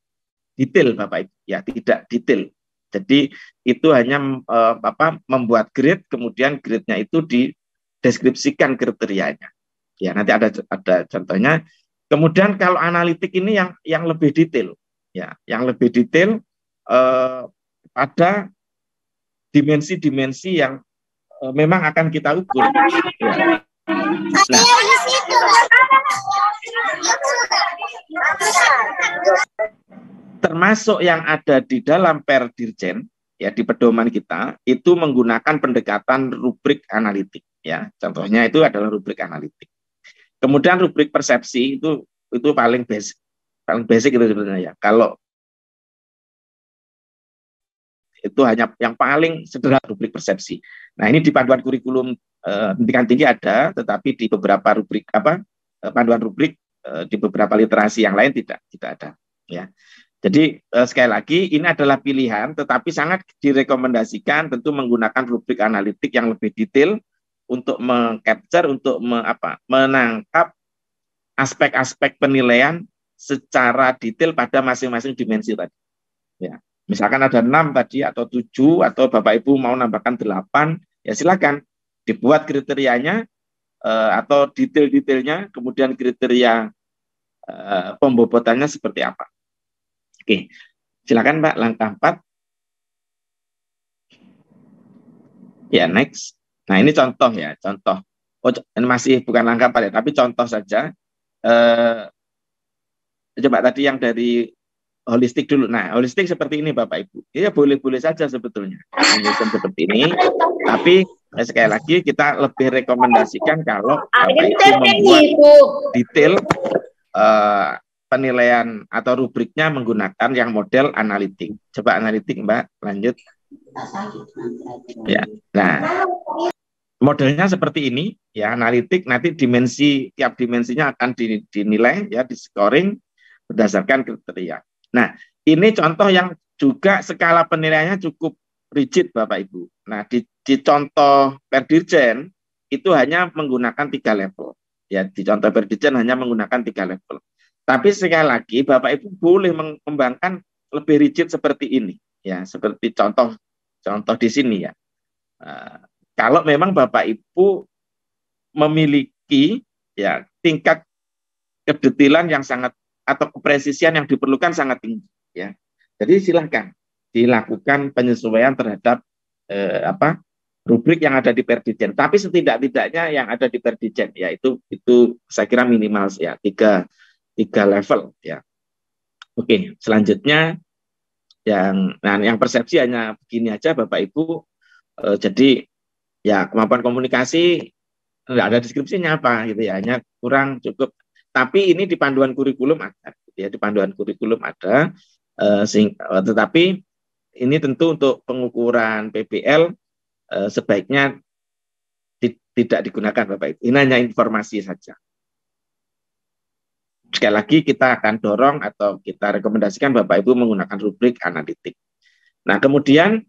detail Bapak Ibu, ya tidak detail. Jadi itu hanya eh, apa membuat grid kemudian gridnya itu dideskripsikan kriterianya. Ya, nanti ada ada contohnya. Kemudian kalau analitik ini yang yang lebih detail, ya, yang lebih detail eh, pada dimensi-dimensi yang e, memang akan kita ukur. termasuk yang ada di dalam perdirjen ya di pedoman kita itu menggunakan pendekatan rubrik analitik ya contohnya itu adalah rubrik analitik kemudian rubrik persepsi itu itu paling basic paling basic itu sebenarnya ya kalau itu hanya yang paling sederhana rubrik persepsi. Nah ini di panduan kurikulum eh, pendidikan tinggi ada, tetapi di beberapa rubrik apa eh, panduan rubrik eh, di beberapa literasi yang lain tidak tidak ada. Ya, jadi eh, sekali lagi ini adalah pilihan, tetapi sangat direkomendasikan tentu menggunakan rubrik analitik yang lebih detail untuk mengcapture, untuk me, apa, menangkap aspek-aspek penilaian secara detail pada masing-masing dimensi tadi. Ya. Misalkan ada enam tadi atau tujuh atau Bapak Ibu mau nambahkan delapan, ya silakan dibuat kriterianya eh, atau detail-detailnya, kemudian kriteria eh, pembobotannya seperti apa. Oke, silakan Pak langkah empat. Ya next. Nah ini contoh ya, contoh. Oh, ini masih bukan langkah empat ya, tapi contoh saja. Eh, coba tadi yang dari holistik dulu. Nah, holistik seperti ini Bapak Ibu. Ya boleh-boleh saja sebetulnya menyusun seperti ini. Tapi eh, sekali lagi kita lebih rekomendasikan kalau Bapak Ibu membuat detail uh, penilaian atau rubriknya menggunakan yang model analitik. Coba analitik Mbak, lanjut. Ya. Nah, modelnya seperti ini ya analitik nanti dimensi tiap dimensinya akan dinilai ya di scoring berdasarkan kriteria. Nah, ini contoh yang juga skala penilaiannya cukup rigid Bapak Ibu. Nah, di, di contoh Perdirjen itu hanya menggunakan tiga level. Ya, di contoh Perdirjen hanya menggunakan tiga level. Tapi sekali lagi Bapak Ibu boleh mengembangkan lebih rigid seperti ini, ya, seperti contoh contoh di sini ya. Uh, kalau memang Bapak Ibu memiliki ya tingkat kedetilan yang sangat atau kepresisian yang diperlukan sangat tinggi ya. Jadi silahkan dilakukan penyesuaian terhadap eh, apa rubrik yang ada di Perdijen. Tapi setidak-tidaknya yang ada di Perdijen yaitu itu saya kira minimal ya tiga tiga level ya. Oke, selanjutnya yang nah yang persepsi hanya begini aja Bapak Ibu. Eh, jadi ya kemampuan komunikasi tidak ada deskripsinya apa gitu ya hanya kurang cukup tapi ini di panduan kurikulum ada, ya di panduan kurikulum ada. Eh, sing, eh, tetapi ini tentu untuk pengukuran PPL eh, sebaiknya tidak digunakan Bapak Ibu. Ini hanya informasi saja. Sekali lagi kita akan dorong atau kita rekomendasikan Bapak Ibu menggunakan rubrik analitik. Nah, kemudian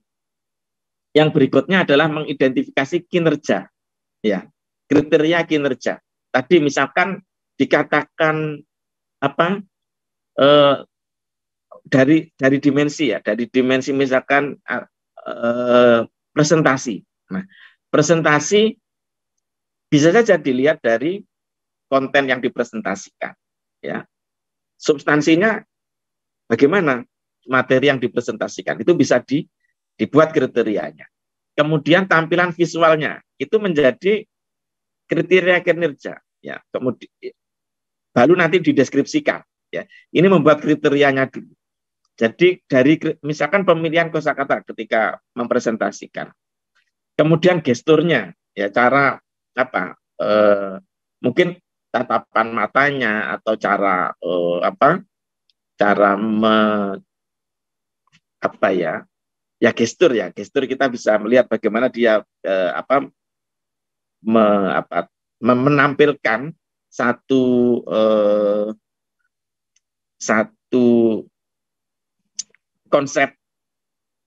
yang berikutnya adalah mengidentifikasi kinerja. Ya, kriteria kinerja. Tadi misalkan dikatakan apa e, dari dari dimensi ya dari dimensi misalkan e, presentasi nah presentasi bisa saja dilihat dari konten yang dipresentasikan ya substansinya bagaimana materi yang dipresentasikan itu bisa di, dibuat kriterianya kemudian tampilan visualnya itu menjadi kriteria kinerja ya kemudian Baru nanti dideskripsikan. Ya. Ini membuat kriterianya dulu. Jadi dari misalkan pemilihan kosakata ketika mempresentasikan, kemudian gesturnya, ya cara apa? Eh, mungkin tatapan matanya atau cara eh, apa? Cara me, apa ya? Ya gestur ya, gestur kita bisa melihat bagaimana dia eh, apa me, apa menampilkan satu eh, satu konsep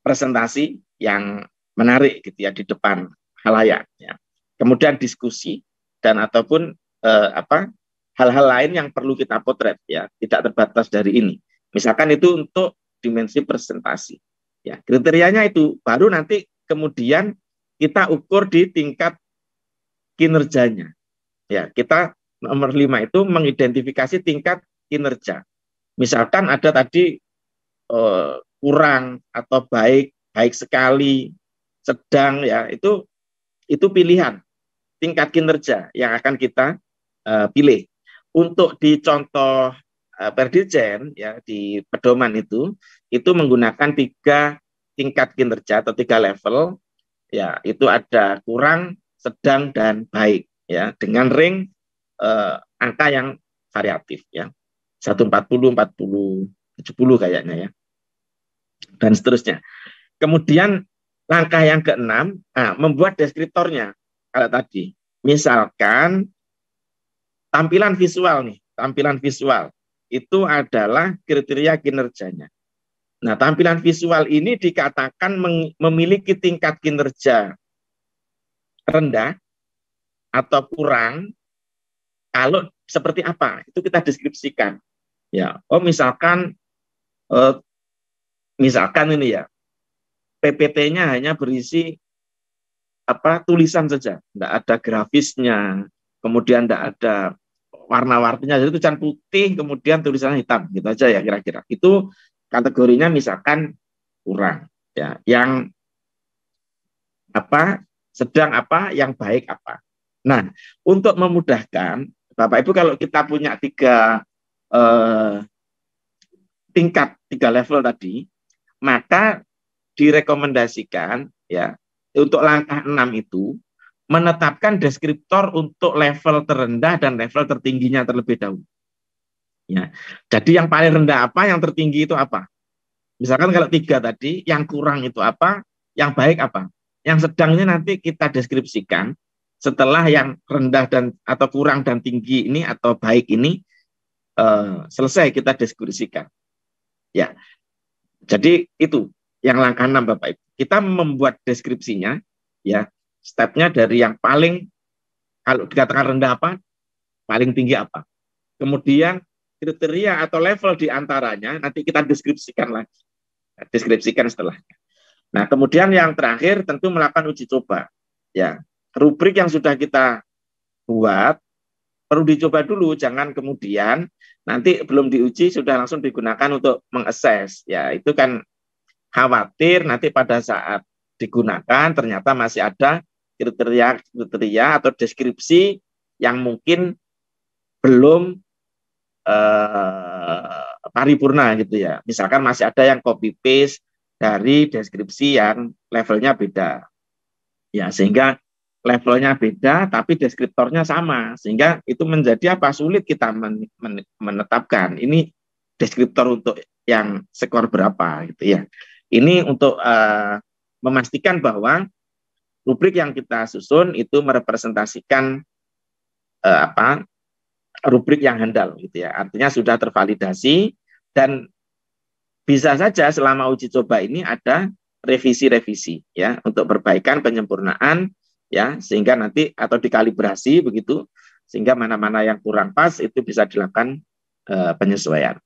presentasi yang menarik gitu ya di depan halayak ya. Kemudian diskusi dan ataupun eh, apa hal-hal lain yang perlu kita potret ya, tidak terbatas dari ini. Misalkan itu untuk dimensi presentasi. Ya, kriterianya itu baru nanti kemudian kita ukur di tingkat kinerjanya. Ya, kita nomor lima itu mengidentifikasi tingkat kinerja. Misalkan ada tadi eh, kurang atau baik, baik sekali, sedang ya itu itu pilihan tingkat kinerja yang akan kita eh, pilih. Untuk di contoh eh, Perdirjen ya di pedoman itu itu menggunakan tiga tingkat kinerja atau tiga level ya itu ada kurang, sedang dan baik ya dengan ring uh, angka yang variatif ya. 140, 40, 70 kayaknya ya. Dan seterusnya. Kemudian langkah yang keenam, nah, membuat deskriptornya. Kalau tadi, misalkan tampilan visual nih, tampilan visual itu adalah kriteria kinerjanya. Nah, tampilan visual ini dikatakan memiliki tingkat kinerja rendah atau kurang kalau seperti apa itu kita deskripsikan ya oh misalkan eh, misalkan ini ya PPT-nya hanya berisi apa tulisan saja tidak ada grafisnya kemudian tidak ada warna-warninya jadi tulisan putih kemudian tulisan hitam gitu aja ya kira-kira itu kategorinya misalkan kurang ya yang apa sedang apa yang baik apa Nah, untuk memudahkan Bapak Ibu kalau kita punya tiga eh, tingkat, tiga level tadi, maka direkomendasikan ya untuk langkah enam itu menetapkan deskriptor untuk level terendah dan level tertingginya terlebih dahulu. Ya. Jadi yang paling rendah apa, yang tertinggi itu apa? Misalkan kalau tiga tadi, yang kurang itu apa, yang baik apa? Yang sedangnya nanti kita deskripsikan setelah yang rendah dan atau kurang dan tinggi ini atau baik ini uh, selesai kita diskusikan. Ya. Jadi itu yang langkah 6 Bapak Ibu. Kita membuat deskripsinya ya. Stepnya dari yang paling kalau dikatakan rendah apa, paling tinggi apa. Kemudian kriteria atau level di antaranya nanti kita deskripsikan lagi. Deskripsikan setelahnya. Nah, kemudian yang terakhir tentu melakukan uji coba. Ya, rubrik yang sudah kita buat perlu dicoba dulu, jangan kemudian nanti belum diuji sudah langsung digunakan untuk mengakses. Ya, itu kan khawatir nanti pada saat digunakan ternyata masih ada kriteria-kriteria atau deskripsi yang mungkin belum eh, paripurna gitu ya. Misalkan masih ada yang copy paste dari deskripsi yang levelnya beda. Ya, sehingga levelnya beda tapi deskriptornya sama sehingga itu menjadi apa sulit kita men, men, menetapkan ini deskriptor untuk yang skor berapa gitu ya ini untuk uh, memastikan bahwa rubrik yang kita susun itu merepresentasikan uh, apa rubrik yang handal gitu ya artinya sudah tervalidasi dan bisa saja selama uji coba ini ada revisi-revisi ya untuk perbaikan penyempurnaan ya sehingga nanti atau dikalibrasi begitu sehingga mana-mana yang kurang pas itu bisa dilakukan e, penyesuaian.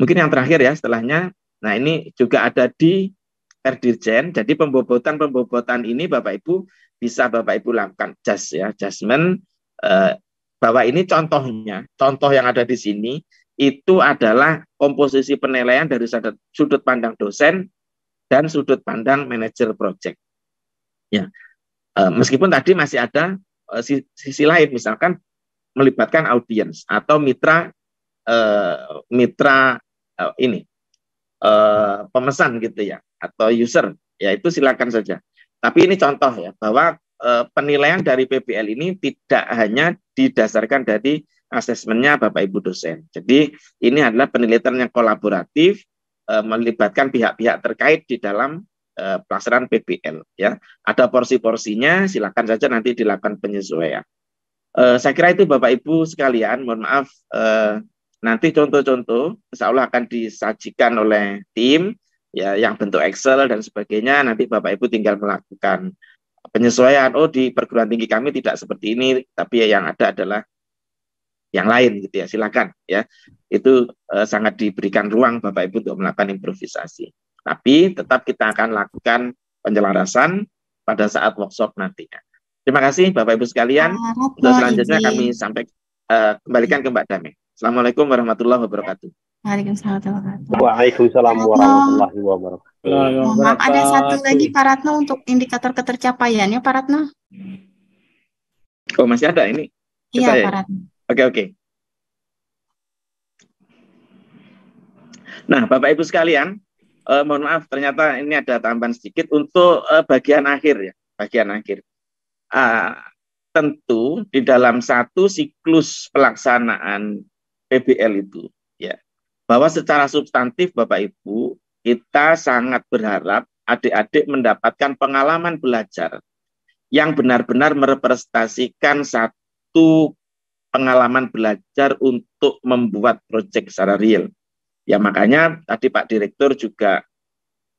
Mungkin yang terakhir ya setelahnya, nah ini juga ada di Erdirjen. Jadi pembobotan-pembobotan ini Bapak Ibu bisa Bapak Ibu lakukan just ya, adjustment e, eh, bahwa ini contohnya, contoh yang ada di sini itu adalah komposisi penilaian dari sudut pandang dosen dan sudut pandang manajer proyek. Ya, Eh, meskipun tadi masih ada eh, sisi lain misalkan melibatkan audiens atau mitra eh, mitra ini pemesan gitu ya atau user ya itu silakan saja tapi ini contoh ya bahwa penilaian dari PBL ini tidak hanya didasarkan dari asesmennya Bapak Ibu dosen jadi ini adalah penelitian yang kolaboratif melibatkan pihak-pihak terkait di dalam Eh, pelaksanaan PBL ya. Ada porsi-porsinya, silakan saja nanti dilakukan penyesuaian. Eh, saya kira itu Bapak Ibu sekalian, mohon maaf eh, nanti contoh-contoh insya Allah akan disajikan oleh tim ya yang bentuk Excel dan sebagainya nanti Bapak Ibu tinggal melakukan penyesuaian oh di perguruan tinggi kami tidak seperti ini tapi yang ada adalah yang lain gitu ya silakan ya itu eh, sangat diberikan ruang Bapak Ibu untuk melakukan improvisasi. Tapi tetap kita akan lakukan penjelasan pada saat workshop nantinya. Terima kasih Bapak Ibu sekalian. Ah, Untuk selanjutnya izin. kami sampai uh, kembalikan ke Mbak Dami. Assalamualaikum warahmatullahi wabarakatuh. Waalaikumsalam warahmatullahi wabarakatuh. Waalaikumsalam warahmatullahi wabarakatuh. Maaf, ada satu lagi Pak Ratno untuk indikator ketercapaiannya Pak Ratno. Oh masih ada ini? Iya ya? Pak Ratno. Oke oke. Nah Bapak Ibu sekalian, eh, mohon maaf ternyata ini ada tambahan sedikit untuk eh, bagian akhir ya, bagian akhir. Ah, tentu di dalam satu siklus pelaksanaan PBL itu ya bahwa secara substantif Bapak Ibu kita sangat berharap adik-adik mendapatkan pengalaman belajar yang benar-benar merepresentasikan satu pengalaman belajar untuk membuat proyek secara real. Ya makanya tadi Pak Direktur juga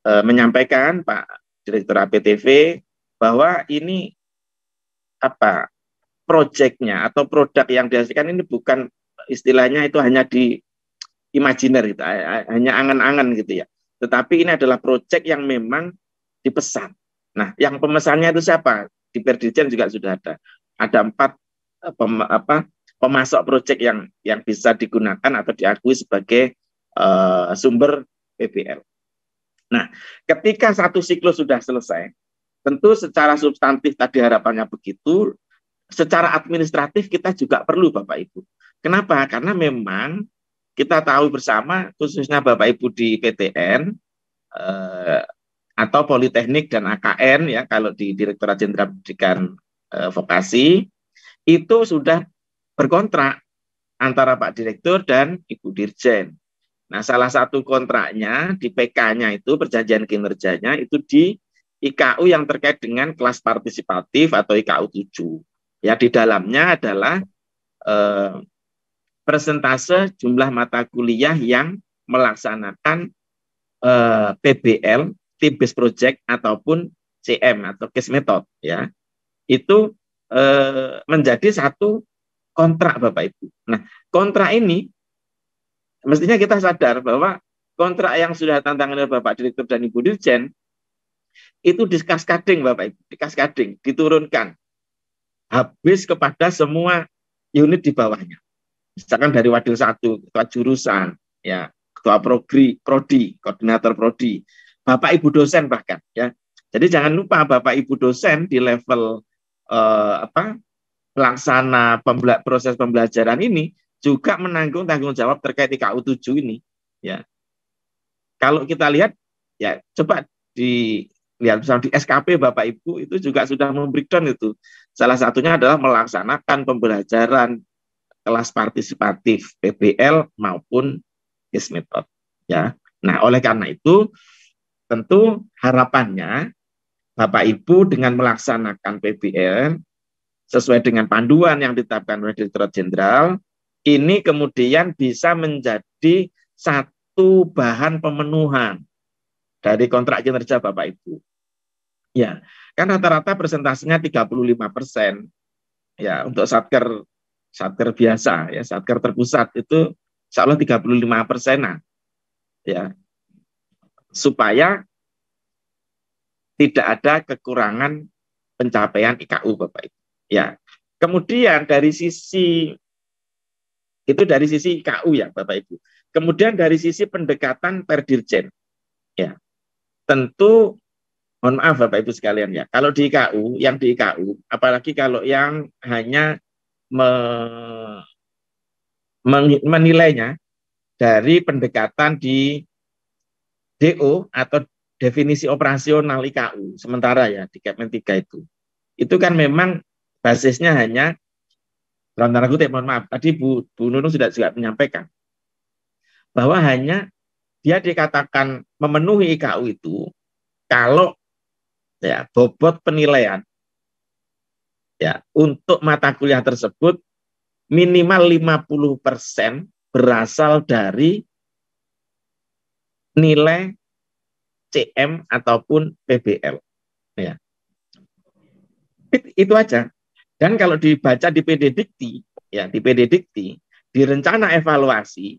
e, menyampaikan Pak Direktur APTV bahwa ini apa proyeknya atau produk yang dihasilkan ini bukan istilahnya itu hanya di imajiner gitu, hanya angan-angan gitu ya. Tetapi ini adalah proyek yang memang dipesan. Nah, yang pemesannya itu siapa? Di Perdirjen juga sudah ada. Ada empat e, pem, apa, pemasok proyek yang yang bisa digunakan atau diakui sebagai uh, sumber PPL. Nah, ketika satu siklus sudah selesai, tentu secara substantif tadi harapannya begitu, secara administratif kita juga perlu Bapak Ibu. Kenapa? Karena memang kita tahu bersama khususnya Bapak Ibu di PTN eh, atau Politeknik dan AKN ya kalau di Direktorat Jenderal Pendidikan eh, Vokasi itu sudah berkontrak antara Pak Direktur dan Ibu Dirjen. Nah, salah satu kontraknya di PK-nya itu perjanjian kinerjanya itu di IKU yang terkait dengan kelas partisipatif atau IKU 7. Ya, di dalamnya adalah eh, persentase jumlah mata kuliah yang melaksanakan eh, PBL, Based Project ataupun CM atau case method ya. Itu eh, menjadi satu kontrak Bapak Ibu. Nah, kontrak ini mestinya kita sadar bahwa kontrak yang sudah tantangan oleh Bapak Direktur dan Ibu Dirjen itu diskaskading Bapak Ibu, diskaskading, diturunkan habis kepada semua unit di bawahnya. Misalkan dari wadil satu, ketua jurusan, ya, ketua progri, prodi, koordinator prodi, Bapak Ibu dosen bahkan ya. Jadi jangan lupa Bapak Ibu dosen di level eh, apa? pelaksana pembela proses pembelajaran ini juga menanggung tanggung jawab terkait TKU 7 ini ya. Kalau kita lihat ya coba dilihat misalnya di SKP Bapak Ibu itu juga sudah memberikan itu. Salah satunya adalah melaksanakan pembelajaran kelas partisipatif PBL maupun his method ya. Nah, oleh karena itu tentu harapannya Bapak Ibu dengan melaksanakan PBL sesuai dengan panduan yang ditetapkan oleh Direktorat Jenderal ini kemudian bisa menjadi satu bahan pemenuhan dari kontrak kinerja Bapak Ibu. Ya, kan rata-rata persentasenya 35 persen. Ya, untuk satker satker biasa ya, satker terpusat itu insyaallah 35 nah. Ya, supaya tidak ada kekurangan pencapaian IKU Bapak Ibu. Ya. Kemudian dari sisi itu dari sisi KU ya Bapak Ibu. Kemudian dari sisi pendekatan per dirjen. Ya. Tentu mohon maaf Bapak Ibu sekalian ya. Kalau di KU, yang di KU, apalagi kalau yang hanya me, menilainya dari pendekatan di DO atau definisi operasional IKU sementara ya di Kemen 3 itu. Itu kan memang basisnya hanya dalam tanda kutip mohon maaf tadi Bu Bu Nunung sudah juga menyampaikan bahwa hanya dia dikatakan memenuhi IKU itu kalau ya bobot penilaian ya untuk mata kuliah tersebut minimal 50% berasal dari nilai CM ataupun PBL ya. Itu aja. Dan kalau dibaca di PD Dikti, ya di PD Dikti, di rencana evaluasi,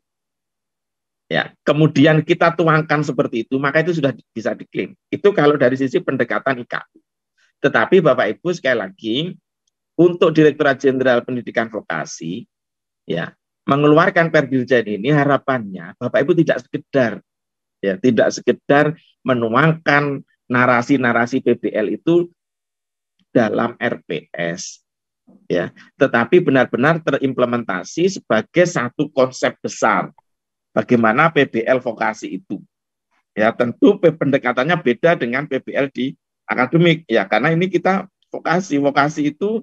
ya kemudian kita tuangkan seperti itu, maka itu sudah bisa diklaim. Itu kalau dari sisi pendekatan IKU. Tetapi Bapak Ibu sekali lagi, untuk Direktorat Jenderal Pendidikan Vokasi, ya mengeluarkan Perdirjen ini harapannya Bapak Ibu tidak sekedar ya tidak sekedar menuangkan narasi-narasi PBL itu dalam RPS, ya tetapi benar-benar terimplementasi sebagai satu konsep besar bagaimana PBL vokasi itu ya tentu pendekatannya beda dengan PBL di akademik ya karena ini kita vokasi vokasi itu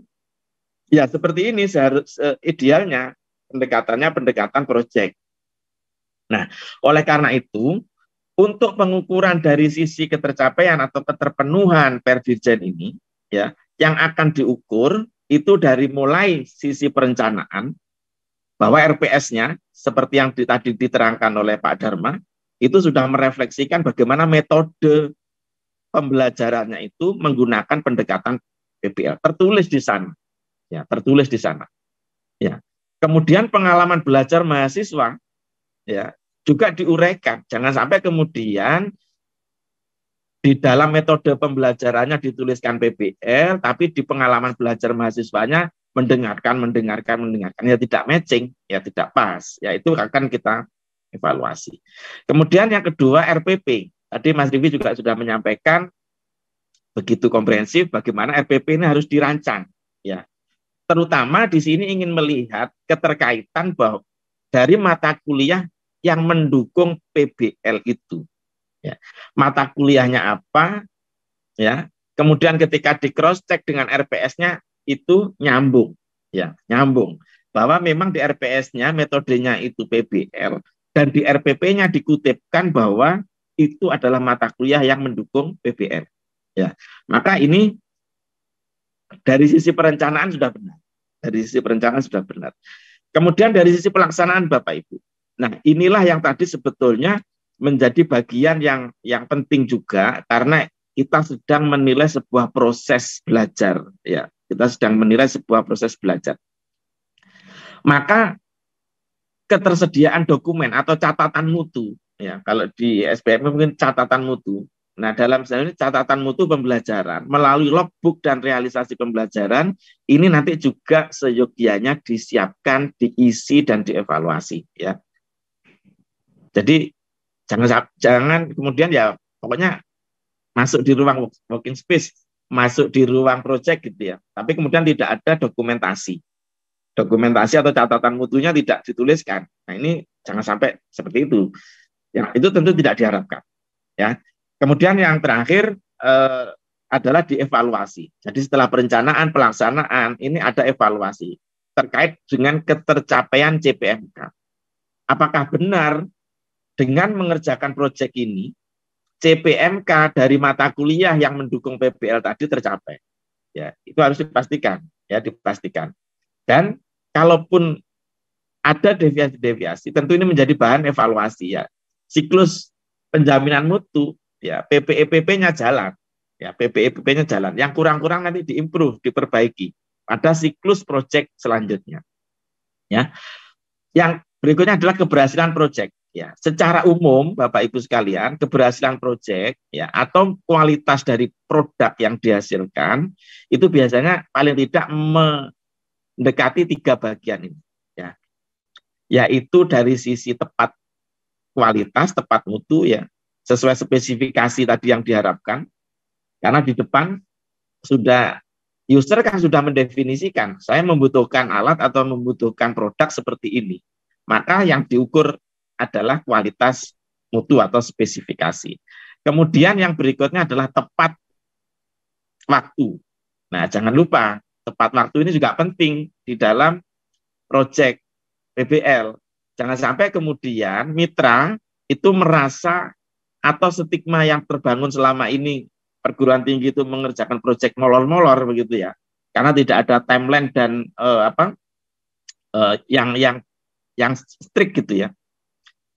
ya seperti ini seharus eh, idealnya pendekatannya pendekatan proyek nah oleh karena itu untuk pengukuran dari sisi ketercapaian atau keterpenuhan per dirjen ini ya yang akan diukur itu dari mulai sisi perencanaan bahwa RPS-nya seperti yang tadi diterangkan oleh Pak Dharma itu sudah merefleksikan bagaimana metode pembelajarannya itu menggunakan pendekatan PPL tertulis di sana ya tertulis di sana ya kemudian pengalaman belajar mahasiswa ya juga diuraikan jangan sampai kemudian di dalam metode pembelajarannya dituliskan PBL, tapi di pengalaman belajar mahasiswanya mendengarkan, mendengarkan, mendengarkan, ya tidak matching, ya tidak pas, ya itu akan kita evaluasi. Kemudian yang kedua RPP, tadi Mas Rivi juga sudah menyampaikan begitu komprehensif bagaimana RPP ini harus dirancang, ya terutama di sini ingin melihat keterkaitan bahwa dari mata kuliah yang mendukung PBL itu ya. mata kuliahnya apa ya kemudian ketika di cross check dengan RPS-nya itu nyambung ya nyambung bahwa memang di RPS-nya metodenya itu PBL dan di RPP-nya dikutipkan bahwa itu adalah mata kuliah yang mendukung PBL, ya maka ini dari sisi perencanaan sudah benar dari sisi perencanaan sudah benar kemudian dari sisi pelaksanaan Bapak Ibu nah inilah yang tadi sebetulnya menjadi bagian yang yang penting juga karena kita sedang menilai sebuah proses belajar ya kita sedang menilai sebuah proses belajar maka ketersediaan dokumen atau catatan mutu ya kalau di SPM mungkin catatan mutu nah dalam hal ini catatan mutu pembelajaran melalui logbook dan realisasi pembelajaran ini nanti juga seyogianya disiapkan diisi dan dievaluasi ya jadi jangan jangan kemudian ya pokoknya masuk di ruang working space, masuk di ruang project gitu ya. Tapi kemudian tidak ada dokumentasi. Dokumentasi atau catatan mutunya tidak dituliskan. Nah, ini jangan sampai seperti itu. Ya, itu tentu tidak diharapkan. Ya. Kemudian yang terakhir eh, adalah dievaluasi. Jadi setelah perencanaan, pelaksanaan, ini ada evaluasi terkait dengan ketercapaian CPMK. Apakah benar dengan mengerjakan proyek ini, CPMK dari mata kuliah yang mendukung PPL tadi tercapai. Ya, itu harus dipastikan, ya dipastikan. Dan kalaupun ada deviasi-deviasi, tentu ini menjadi bahan evaluasi ya. Siklus penjaminan mutu, ya PPEPP-nya jalan, ya PPEPP-nya jalan. Yang kurang-kurang nanti diimprove, diperbaiki pada siklus proyek selanjutnya. Ya. Yang berikutnya adalah keberhasilan proyek ya secara umum Bapak Ibu sekalian keberhasilan proyek ya atau kualitas dari produk yang dihasilkan itu biasanya paling tidak mendekati tiga bagian ini ya yaitu dari sisi tepat kualitas tepat mutu ya sesuai spesifikasi tadi yang diharapkan karena di depan sudah user kan sudah mendefinisikan saya membutuhkan alat atau membutuhkan produk seperti ini maka yang diukur adalah kualitas mutu atau spesifikasi. Kemudian yang berikutnya adalah tepat waktu. Nah, jangan lupa tepat waktu ini juga penting di dalam proyek PBL. Jangan sampai kemudian mitra itu merasa atau stigma yang terbangun selama ini perguruan tinggi itu mengerjakan proyek molor-molor begitu ya. Karena tidak ada timeline dan uh, apa uh, yang yang yang strict gitu ya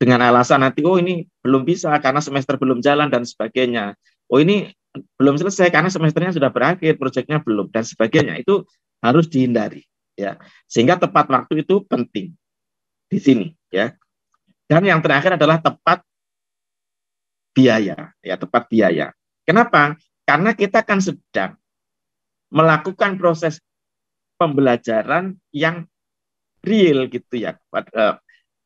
dengan alasan nanti oh ini belum bisa karena semester belum jalan dan sebagainya. Oh ini belum selesai karena semesternya sudah berakhir, proyeknya belum dan sebagainya. Itu harus dihindari ya. Sehingga tepat waktu itu penting di sini ya. Dan yang terakhir adalah tepat biaya ya, tepat biaya. Kenapa? Karena kita kan sedang melakukan proses pembelajaran yang real gitu ya eh,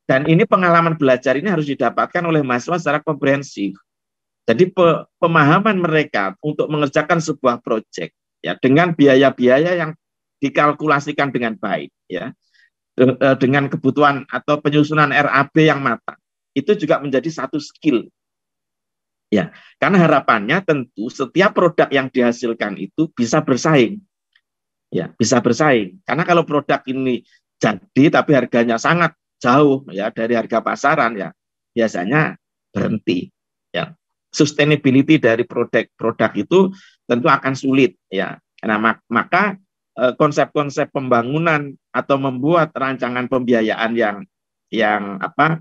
dan ini pengalaman belajar ini harus didapatkan oleh mahasiswa secara komprehensif. Jadi pe pemahaman mereka untuk mengerjakan sebuah proyek ya dengan biaya-biaya yang dikalkulasikan dengan baik ya e, dengan kebutuhan atau penyusunan RAB yang matang itu juga menjadi satu skill ya karena harapannya tentu setiap produk yang dihasilkan itu bisa bersaing ya bisa bersaing karena kalau produk ini jadi tapi harganya sangat jauh ya dari harga pasaran ya biasanya berhenti ya sustainability dari produk-produk itu tentu akan sulit ya nah maka eh, konsep-konsep pembangunan atau membuat rancangan pembiayaan yang yang apa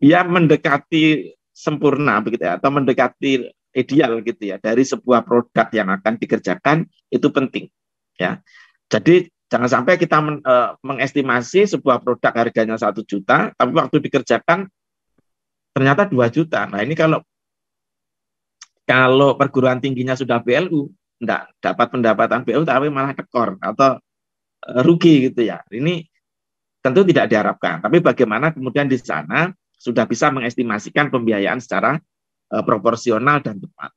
ya mendekati sempurna begitu ya atau mendekati ideal gitu ya dari sebuah produk yang akan dikerjakan itu penting ya jadi Jangan sampai kita men, e, mengestimasi sebuah produk harganya satu juta, tapi waktu dikerjakan ternyata 2 juta. Nah ini kalau kalau perguruan tingginya sudah BLU, tidak dapat pendapatan BLU tapi malah tekor atau e, rugi gitu ya. Ini tentu tidak diharapkan. Tapi bagaimana kemudian di sana sudah bisa mengestimasikan pembiayaan secara e, proporsional dan tepat.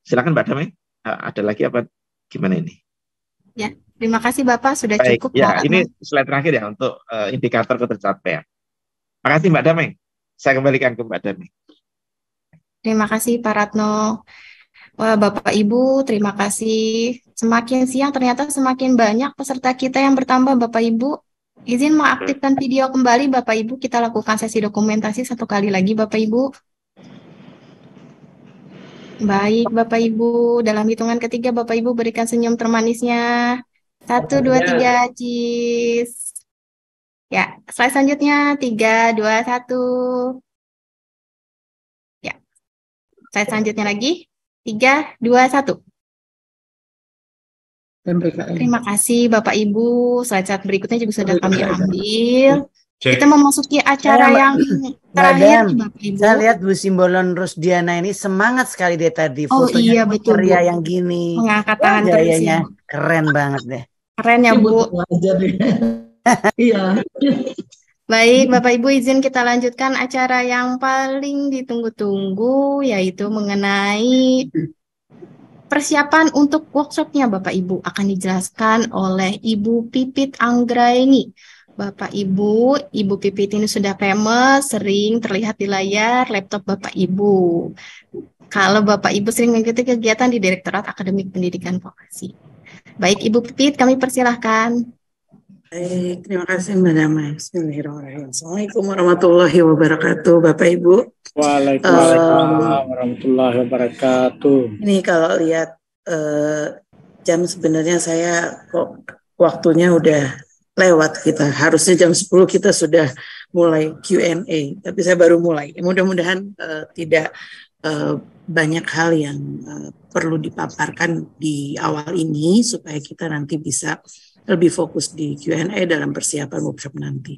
Silakan Mbak Damai, e, ada lagi apa gimana ini? Ya, Terima kasih Bapak sudah Baik, cukup. Ya, ini slide terakhir ya untuk uh, indikator ketercapaian. Terima kasih Mbak Damai. Saya kembalikan ke Mbak Damai. Terima kasih Pak Ratno. Wah, Bapak Ibu, terima kasih. Semakin siang ternyata semakin banyak peserta kita yang bertambah Bapak Ibu. Izin mengaktifkan hmm. video kembali Bapak Ibu, kita lakukan sesi dokumentasi satu kali lagi Bapak Ibu. Baik Bapak Ibu, dalam hitungan ketiga Bapak Ibu berikan senyum termanisnya. Satu, dua, tiga, cheese. Ya, slide selanjutnya. Tiga, dua, satu. Ya, slide selanjutnya lagi. Tiga, dua, satu. Terima kasih Bapak Ibu. Slide-slide berikutnya juga sudah kami ambil. Kita memasuki acara saya, yang terakhir Madam, Bapak Ibu. Saya lihat Bu Simbolon Rusdiana ini semangat sekali dia tadi. Oh iya betul. Pria yang gini. Mengangkat tangan ya. Keren banget deh. Keren ya iya, Bu. Belajar, Iya. Baik, Bapak Ibu izin kita lanjutkan acara yang paling ditunggu-tunggu yaitu mengenai persiapan untuk workshopnya Bapak Ibu akan dijelaskan oleh Ibu Pipit Anggraini. Bapak Ibu, Ibu Pipit ini sudah famous, sering terlihat di layar laptop Bapak Ibu. Kalau Bapak Ibu sering mengikuti kegiatan di Direktorat Akademik Pendidikan Vokasi. Baik Ibu Pipit, kami persilahkan. Baik, terima kasih Mbak Dama. Bismillahirrahmanirrahim. Assalamualaikum warahmatullahi wabarakatuh, Bapak Ibu. Waalaikumsalam uh, warahmatullahi wabarakatuh. Ini kalau lihat uh, jam sebenarnya saya kok waktunya udah lewat kita. Harusnya jam 10 kita sudah mulai Q&A, tapi saya baru mulai. Mudah-mudahan uh, tidak Eh, banyak hal yang uh, perlu dipaparkan di awal ini supaya kita nanti bisa lebih fokus di Q&A dalam persiapan workshop nanti.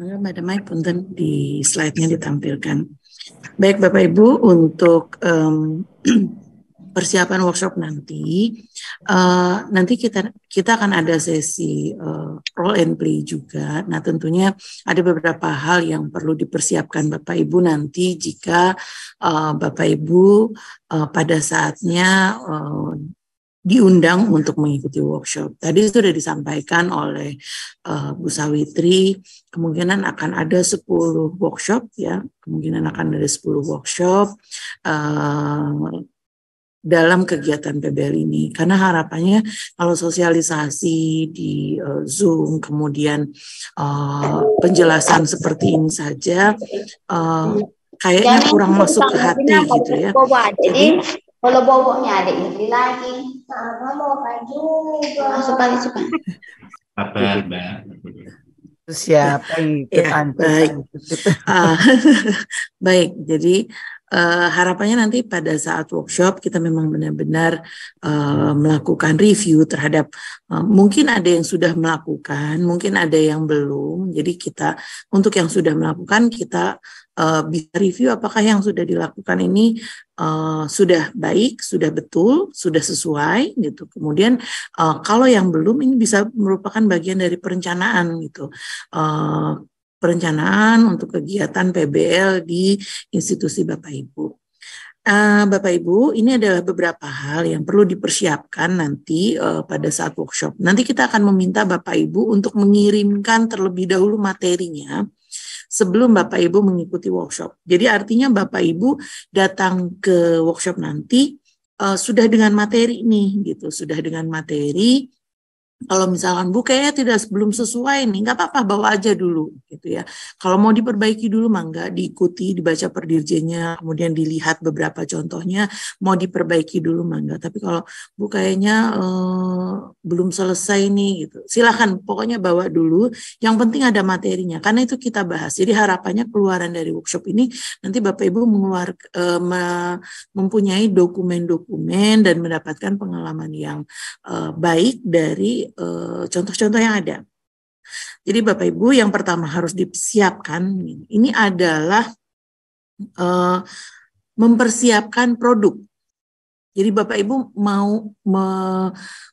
ada Mike punten di slide-nya ditampilkan. Baik Bapak Ibu untuk um, persiapan workshop nanti uh, nanti kita kita akan ada sesi uh, eh, role and play juga. Nah, tentunya ada beberapa hal yang perlu dipersiapkan Bapak Ibu nanti jika uh, Bapak Ibu uh, pada saatnya uh, diundang untuk mengikuti workshop. Tadi sudah disampaikan oleh uh, Bu Sawitri, kemungkinan akan ada 10 workshop ya, kemungkinan akan ada 10 workshop. Uh, dalam kegiatan PBL ini karena harapannya kalau sosialisasi di uh, Zoom kemudian uh, penjelasan seperti ini saja uh, kayaknya kurang masuk ke hati gitu ya. Jadi kalau boboknya ada ini lagi. Mama mau juga? Masuk pagi Sabar, Mbak siapa yang ya, tante baik. Ah, baik, jadi uh, harapannya nanti pada saat workshop kita memang benar-benar uh, melakukan review terhadap uh, mungkin ada yang sudah melakukan, mungkin ada yang belum. Jadi kita untuk yang sudah melakukan kita uh, bisa review apakah yang sudah dilakukan ini uh, sudah baik, sudah betul, sudah sesuai gitu. Kemudian uh, kalau yang belum ini bisa merupakan bagian dari perencanaan gitu. Uh, perencanaan untuk kegiatan PBL di institusi Bapak Ibu. Uh, Bapak Ibu, ini adalah beberapa hal yang perlu dipersiapkan nanti uh, pada saat workshop. Nanti kita akan meminta Bapak Ibu untuk mengirimkan terlebih dahulu materinya sebelum Bapak Ibu mengikuti workshop. Jadi artinya Bapak Ibu datang ke workshop nanti uh, sudah dengan materi nih gitu, sudah dengan materi kalau misalkan bu kayaknya tidak belum sesuai nih nggak apa-apa bawa aja dulu gitu ya kalau mau diperbaiki dulu mangga diikuti dibaca perdirjennya kemudian dilihat beberapa contohnya mau diperbaiki dulu mangga. tapi kalau bu kayaknya eh, belum selesai nih gitu silahkan pokoknya bawa dulu yang penting ada materinya karena itu kita bahas jadi harapannya keluaran dari workshop ini nanti bapak ibu mengeluar eh, mempunyai dokumen-dokumen dan mendapatkan pengalaman yang eh, baik dari Eh, contoh-contoh yang ada. Jadi Bapak Ibu yang pertama harus disiapkan ini adalah uh, mempersiapkan produk. Jadi Bapak Ibu mau me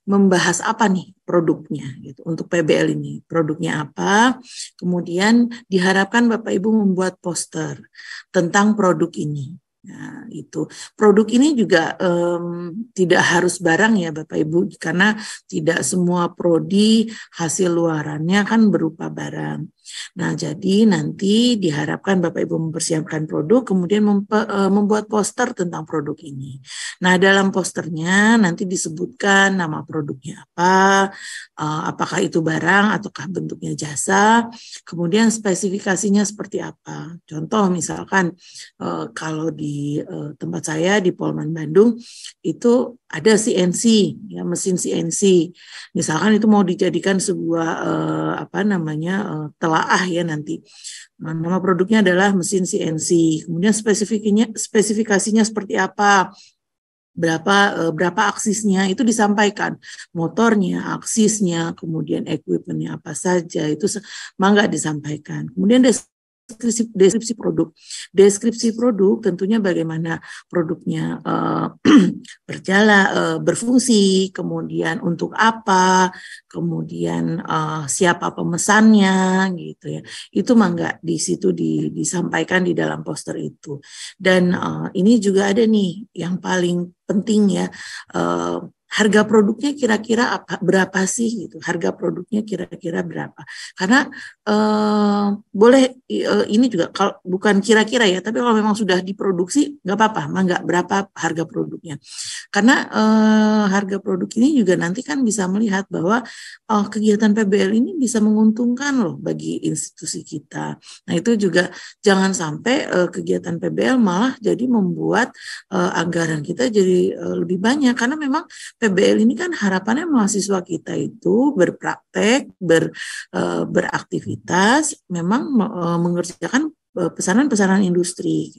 membahas apa nih produknya gitu untuk PBL ini. Produknya apa? Kemudian diharapkan Bapak Ibu membuat poster tentang produk ini. Nah, itu produk ini juga um, tidak harus barang ya Bapak Ibu karena tidak semua prodi hasil luarannya kan berupa barang. Nah, jadi nanti diharapkan Bapak Ibu mempersiapkan produk, kemudian e, membuat poster tentang produk ini. Nah, dalam posternya nanti disebutkan nama produknya apa, e, apakah itu barang ataukah bentuknya jasa, kemudian spesifikasinya seperti apa. Contoh misalkan e, kalau di tempat saya di Polman Bandung itu ada CNC, ya mesin CNC. Misalkan itu mau dijadikan sebuah apa namanya telah muaah ya nanti. Nah, nama produknya adalah mesin CNC. Kemudian spesifikasinya spesifikasinya seperti apa? berapa eh, berapa aksisnya itu disampaikan motornya aksisnya kemudian equipmentnya apa saja itu mangga disampaikan kemudian deskripsi, deskripsi produk. Deskripsi produk tentunya bagaimana produknya uh, berjalan, uh, berfungsi, kemudian untuk apa, kemudian uh, siapa pemesannya, gitu ya. Itu nggak di situ di, disampaikan di dalam poster itu. Dan uh, ini juga ada nih yang paling penting ya. Uh, harga produknya kira-kira apa berapa sih gitu harga produknya kira-kira berapa karena eh, boleh eh, ini juga kalau bukan kira-kira ya tapi kalau memang sudah diproduksi nggak apa-apa mah nggak berapa harga produknya karena eh, harga produk ini juga nanti kan bisa melihat bahwa oh, kegiatan PBL ini bisa menguntungkan loh bagi institusi kita nah itu juga jangan sampai eh, kegiatan PBL malah jadi membuat eh, anggaran kita jadi eh, lebih banyak karena memang PBL ini kan harapannya mahasiswa kita itu berpraktek, ber, uh, beraktivitas, memang uh, mengerjakan eh, pesanan-pesanan industri.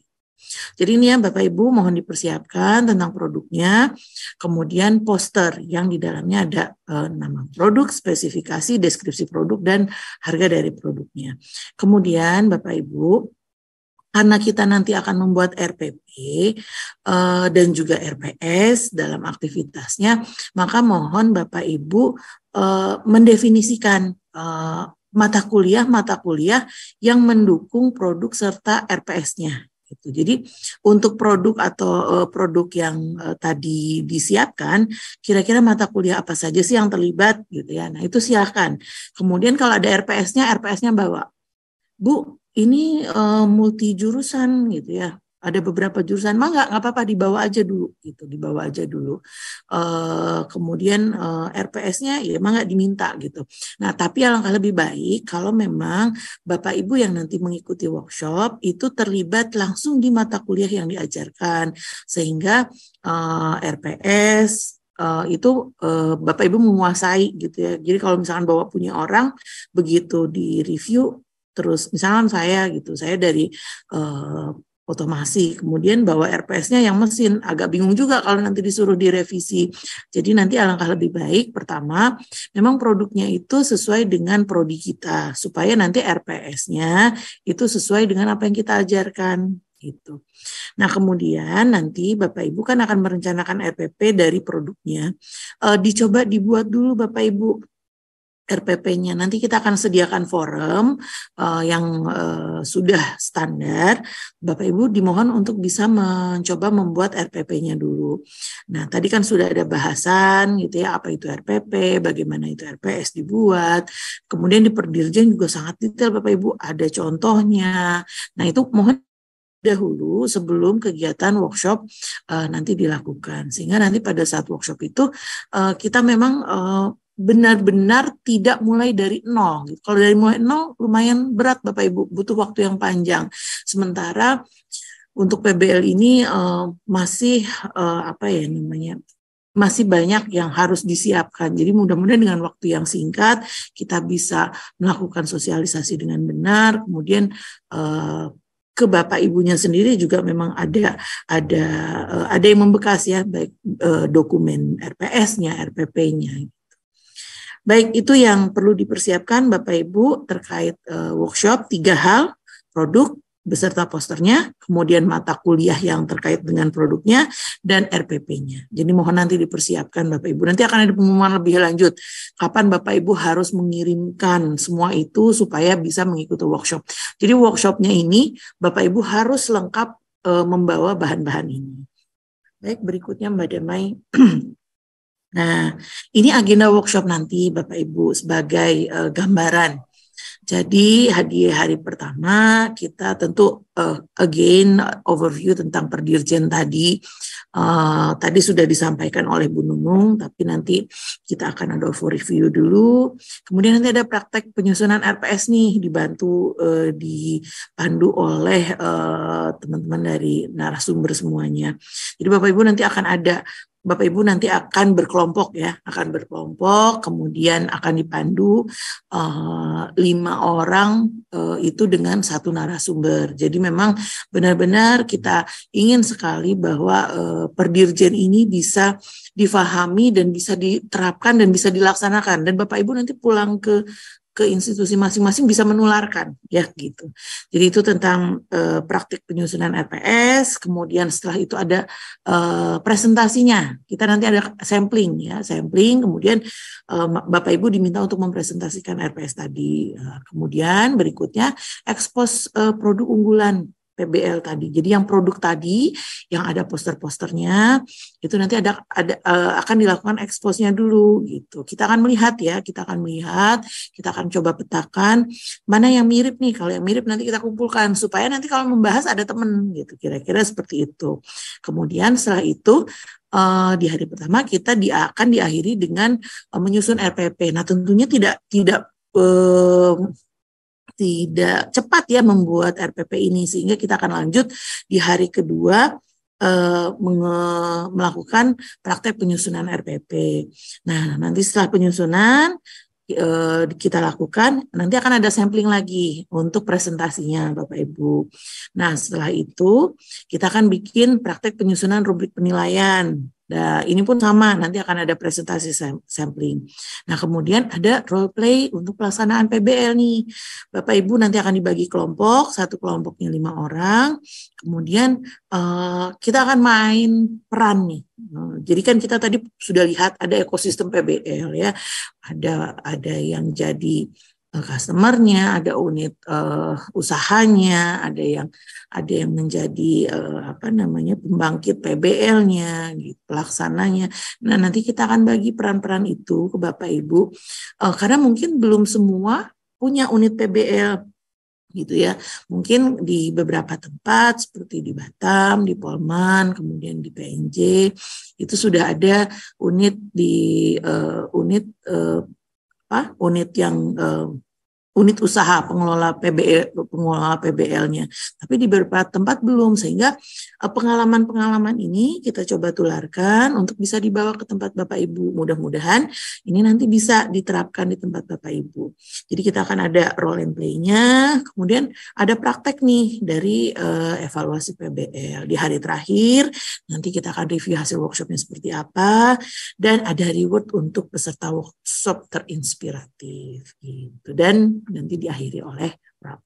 Jadi ini ya Bapak Ibu mohon dipersiapkan tentang produknya, kemudian poster yang di dalamnya ada e, nama produk, spesifikasi, deskripsi produk dan harga dari produknya. Kemudian Bapak Ibu karena kita nanti akan membuat RPP uh, eh, dan juga RPS dalam aktivitasnya, maka mohon Bapak Ibu uh, mendefinisikan uh, mata kuliah mata kuliah yang mendukung produk serta RPS-nya gitu. Jadi untuk produk atau uh, produk yang uh, tadi disiapkan, kira-kira mata kuliah apa saja sih yang terlibat gitu ya. Nah, itu silakan. Kemudian kalau ada RPS-nya, RPS-nya bawa Bu, ini uh, eh, multi jurusan gitu ya. Ada beberapa jurusan, mah nggak apa-apa dibawa aja dulu gitu, dibawa aja dulu. Uh, kemudian uh, eh, RPS-nya ya mah nggak diminta gitu. Nah tapi alangkah lebih baik kalau memang bapak ibu yang nanti mengikuti workshop itu terlibat langsung di mata kuliah yang diajarkan, sehingga uh, RPS, uh, itu uh, Bapak Ibu menguasai gitu ya. Jadi kalau misalkan bawa punya orang begitu di review terus misalkan saya gitu saya dari uh, otomasi kemudian bawa RPS-nya yang mesin agak bingung juga kalau nanti disuruh direvisi jadi nanti alangkah lebih baik pertama memang produknya itu sesuai dengan prodi kita supaya nanti RPS-nya itu sesuai dengan apa yang kita ajarkan gitu. Nah kemudian nanti Bapak Ibu kan akan merencanakan RPP dari produknya. E, dicoba dibuat dulu Bapak Ibu RPP-nya. Nanti kita akan sediakan forum uh, yang uh, sudah standar. Bapak Ibu dimohon untuk bisa mencoba membuat RPP-nya dulu. Nah, tadi kan sudah ada bahasan gitu ya apa itu RPP, bagaimana itu RPS dibuat. Kemudian di Perdirjen juga sangat detail Bapak Ibu ada contohnya. Nah, itu mohon dahulu sebelum kegiatan workshop uh, nanti dilakukan sehingga nanti pada saat workshop itu uh, kita memang uh, benar-benar tidak mulai dari nol. Gitu. Kalau dari mulai nol lumayan berat Bapak Ibu, butuh waktu yang panjang. Sementara untuk PBL ini uh, masih uh, apa ya namanya? masih banyak yang harus disiapkan. Jadi mudah-mudahan dengan waktu yang singkat kita bisa melakukan sosialisasi dengan benar, kemudian uh, ke bapak ibunya sendiri juga memang ada ada ada yang membekas ya baik dokumen RPS-nya, RPP-nya. Baik, itu yang perlu dipersiapkan Bapak Ibu terkait uh, workshop tiga hal, produk beserta posternya, kemudian mata kuliah yang terkait dengan produknya dan RPP-nya. Jadi mohon nanti dipersiapkan Bapak Ibu. Nanti akan ada pengumuman lebih lanjut kapan Bapak Ibu harus mengirimkan semua itu supaya bisa mengikuti workshop. Jadi workshopnya ini Bapak Ibu harus lengkap e, membawa bahan-bahan ini. Baik, berikutnya Mbak Damai. Nah, ini agenda workshop nanti Bapak Ibu sebagai uh, gambaran. Jadi hadiah hari pertama kita tentu uh, again overview tentang perdirjen tadi. Uh, tadi sudah disampaikan oleh Bu Nunung, tapi nanti kita akan ada full review dulu. Kemudian nanti ada praktek penyusunan RPS nih dibantu uh, dipandu oleh teman uh, teman-teman dari narasumber semuanya. Jadi Bapak Ibu nanti akan ada Bapak Ibu nanti akan berkelompok ya, akan berkelompok, kemudian akan dipandu uh, lima orang uh, itu dengan satu narasumber. Jadi memang benar-benar kita ingin sekali bahwa eh, perdirjen ini bisa difahami dan bisa diterapkan dan bisa dilaksanakan. Dan Bapak Ibu nanti pulang ke ke institusi masing-masing bisa menularkan ya gitu. Jadi itu tentang e, praktik penyusunan RPS, kemudian setelah itu ada e, presentasinya. Kita nanti ada sampling ya, sampling kemudian e, Bapak Ibu diminta untuk mempresentasikan RPS tadi. E, kemudian berikutnya ekspos e, produk unggulan PBL tadi. Jadi yang produk tadi yang ada poster-posternya itu nanti ada ada uh, akan dilakukan eksposnya dulu gitu. Kita akan melihat ya, kita akan melihat, kita akan coba petakan mana yang mirip nih. Kalau yang mirip nanti kita kumpulkan supaya nanti kalau membahas ada temen gitu. Kira-kira seperti itu. Kemudian setelah itu uh, di hari pertama kita di, akan diakhiri dengan uh, menyusun RPP. Nah, tentunya tidak tidak uh, tidak cepat ya membuat RPP ini sehingga kita akan lanjut di hari kedua eh, melakukan praktek penyusunan RPP. Nah, nanti setelah penyusunan eh, kita lakukan, nanti akan ada sampling lagi untuk presentasinya Bapak Ibu. Nah, setelah itu kita akan bikin praktek penyusunan rubrik penilaian Nah, ini pun sama, nanti akan ada presentasi sampling. Nah, kemudian ada role play untuk pelaksanaan PBL nih. Bapak Ibu nanti akan dibagi kelompok, satu kelompoknya lima orang. Kemudian uh, kita akan main peran nih. Eh, jadi kan kita tadi sudah lihat ada ekosistem PBL ya. Ada ada yang jadi Eh, customernya, ada unit uh, usahanya, ada yang ada yang menjadi uh, apa namanya pembangkit PBL-nya, gitu, pelaksananya. Nah nanti kita akan bagi peran-peran itu ke bapak ibu uh, karena mungkin belum semua punya unit PBL gitu ya. Mungkin di beberapa tempat seperti di Batam, di Polman, kemudian di PNJ itu sudah ada unit di uh, unit uh, apa unit yang eh, unit usaha pengelola PBL pengelola PBL-nya. Tapi di beberapa tempat belum sehingga eh, pengalaman-pengalaman ini kita coba tularkan untuk bisa dibawa ke tempat Bapak Ibu. Mudah-mudahan ini nanti bisa diterapkan di tempat Bapak Ibu. Jadi kita akan ada role and play-nya, kemudian ada praktek nih dari uh, evaluasi PBL di hari terakhir. Nanti kita akan review hasil workshopnya seperti apa dan ada reward untuk peserta workshop terinspiratif gitu. Dan nanti diakhiri oleh wrap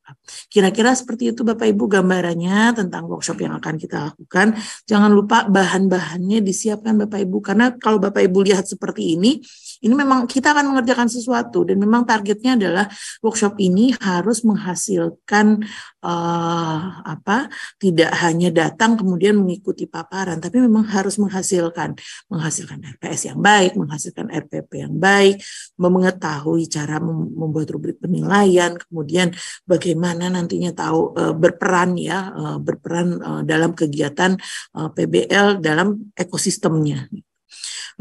Kira-kira seperti itu Bapak Ibu gambarannya tentang workshop yang akan kita lakukan. Jangan lupa bahan-bahannya disiapkan Bapak Ibu karena kalau Bapak Ibu lihat seperti ini ini memang kita akan mengerjakan sesuatu dan memang targetnya adalah workshop ini harus menghasilkan uh, apa? Tidak hanya datang kemudian mengikuti paparan, tapi memang harus menghasilkan, menghasilkan RPS yang baik, menghasilkan RPP yang baik, mengetahui cara membuat rubrik penilaian, kemudian bagaimana nantinya tahu uh, berperan ya, uh, berperan uh, dalam kegiatan uh, PBL dalam ekosistemnya.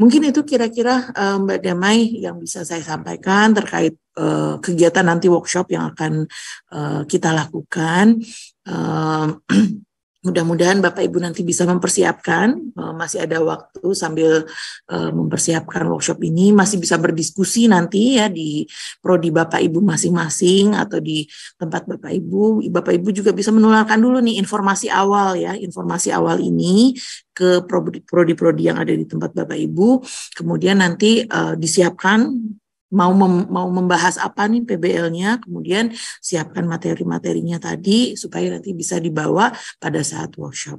Mungkin itu kira-kira uh, Mbak Damai yang bisa saya sampaikan terkait uh, kegiatan nanti workshop yang akan uh, kita lakukan. Uh, mudah-mudahan Bapak Ibu nanti bisa mempersiapkan eh, masih ada waktu sambil eh, mempersiapkan workshop ini masih bisa berdiskusi nanti ya di prodi Bapak Ibu masing-masing atau di tempat Bapak Ibu Bapak Ibu juga bisa menularkan dulu nih informasi awal ya informasi awal ini ke prodi-prodi yang ada di tempat Bapak Ibu kemudian nanti eh, disiapkan mau mem mau membahas apa nih PBL-nya, kemudian siapkan materi-materinya tadi supaya nanti bisa dibawa pada saat workshop.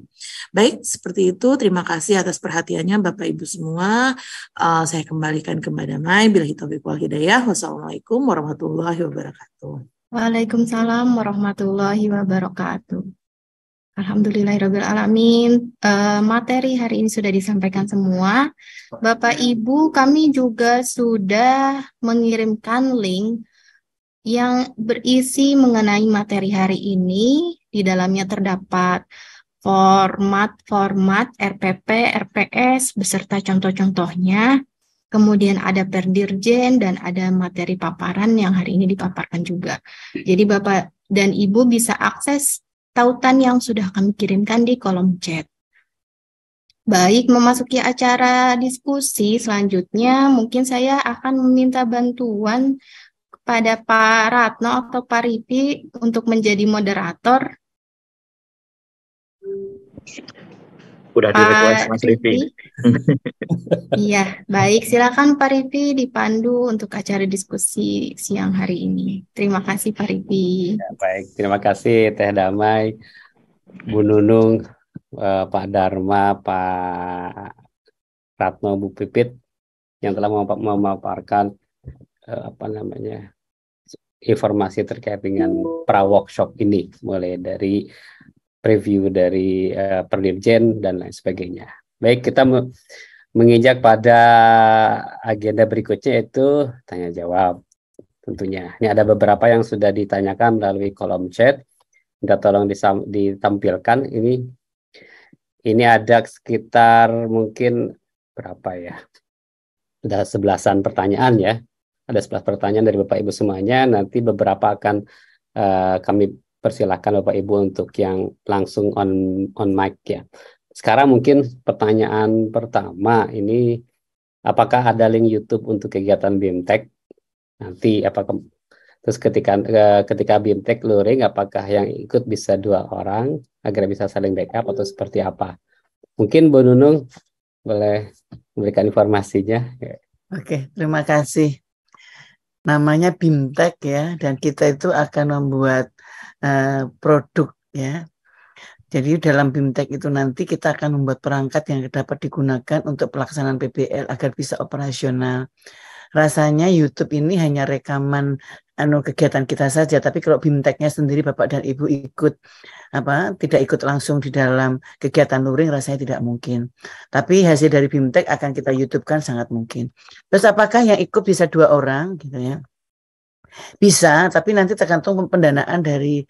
Baik, seperti itu. Terima kasih atas perhatiannya Bapak Ibu semua. Uh, saya kembalikan ke Mbak Damai. Bila kita wal hidayah. Wassalamualaikum warahmatullahi wabarakatuh. Waalaikumsalam warahmatullahi wabarakatuh. Alhamdulillahirrahmanirrahim. Uh, eh, materi hari ini sudah disampaikan semua. Bapak Ibu, kami juga sudah mengirimkan link yang berisi mengenai materi hari ini. Di dalamnya terdapat format-format RPP, RPS, beserta contoh-contohnya. Kemudian ada perdirjen dan ada materi paparan yang hari ini dipaparkan juga. Jadi Bapak dan Ibu bisa akses tautan yang sudah kami kirimkan di kolom chat. Baik, memasuki acara diskusi selanjutnya, mungkin saya akan meminta bantuan kepada Pak Ratno atau Pak Ripi untuk menjadi moderator udah ah, di Mas Rifi. iya, baik. Silakan Pak Rifi dipandu untuk acara diskusi siang hari ini. Terima kasih Pak Rifi. Ya, baik, terima kasih Teh Damai, Bu Nunung, eh, Pak Dharma, Pak Ratno, Bu Pipit yang telah memaparkan eh, apa namanya informasi terkait dengan pra workshop ini mulai dari preview dari uh, eh, Perdirjen dan lain sebagainya. Baik, kita menginjak pada agenda berikutnya itu tanya jawab tentunya. Ini ada beberapa yang sudah ditanyakan melalui kolom chat. Minta tolong ditampilkan ini. Ini ada sekitar mungkin berapa ya? Ada sebelasan pertanyaan ya. Ada sebelas pertanyaan dari Bapak Ibu semuanya. Nanti beberapa akan uh, kami persilahkan Bapak Ibu untuk yang langsung on on mic ya. Sekarang mungkin pertanyaan pertama ini apakah ada link YouTube untuk kegiatan BIMTEK? Nanti apakah terus ketika eh, ketika BIMTEK luring apakah yang ikut bisa dua orang agar bisa saling backup atau seperti apa? Mungkin Bu Nunung boleh memberikan informasinya. Oke, terima kasih. Namanya BIMTEK ya dan kita itu akan membuat Eh, produk ya. Jadi dalam BIMTEK itu nanti kita akan membuat perangkat yang dapat digunakan untuk pelaksanaan PBL agar bisa operasional. Rasanya YouTube ini hanya rekaman anu kegiatan kita saja, tapi kalau BIMTEKnya sendiri Bapak dan Ibu ikut apa tidak ikut langsung di dalam kegiatan luring rasanya tidak mungkin. Tapi hasil dari BIMTEK akan kita YouTube-kan sangat mungkin. Terus apakah yang ikut bisa dua orang gitu ya? Bisa, tapi nanti tergantung pendanaan dari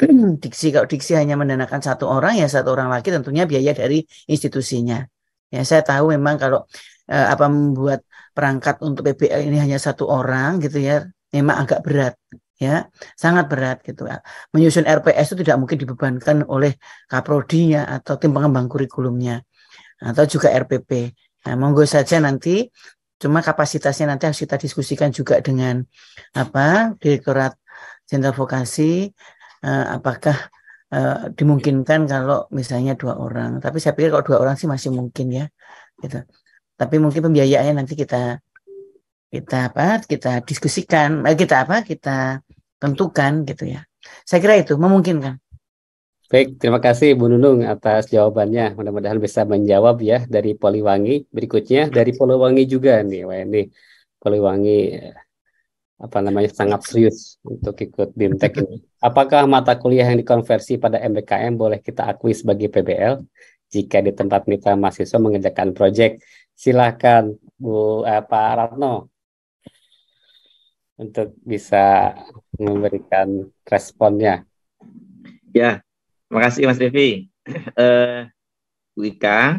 diksi. Kalau diksi hanya mendanakan satu orang, ya satu orang lagi tentunya biaya dari institusinya. Ya, saya tahu memang kalau eh, apa membuat perangkat untuk PBL ini hanya satu orang gitu ya, memang agak berat ya sangat berat gitu menyusun RPS itu tidak mungkin dibebankan oleh kaprodinya atau tim pengembang kurikulumnya atau juga RPP Nah, monggo saja nanti Cuma kapasitasnya nanti harus kita diskusikan juga dengan apa Direktorat Jenderal Vokasi uh, apakah uh, dimungkinkan kalau misalnya dua orang. Tapi saya pikir kalau dua orang sih masih mungkin ya. Gitu. Tapi mungkin pembiayaannya nanti kita kita apa kita diskusikan, eh, kita apa kita tentukan gitu ya. Saya kira itu memungkinkan. Baik, terima kasih Bu Nunung atas jawabannya. Mudah-mudahan bisa menjawab ya dari Poliwangi. Berikutnya dari Poliwangi juga nih, Wah, ini Poliwangi eh, apa namanya sangat serius untuk ikut BIMTEK ini. Apakah mata kuliah yang dikonversi pada MBKM boleh kita akui sebagai PBL jika di tempat mitra mahasiswa mengerjakan proyek? Silahkan Bu eh, Pak Ratno untuk bisa memberikan responnya. Ya, Terima kasih Mas Devi. Uh, eh, Wika,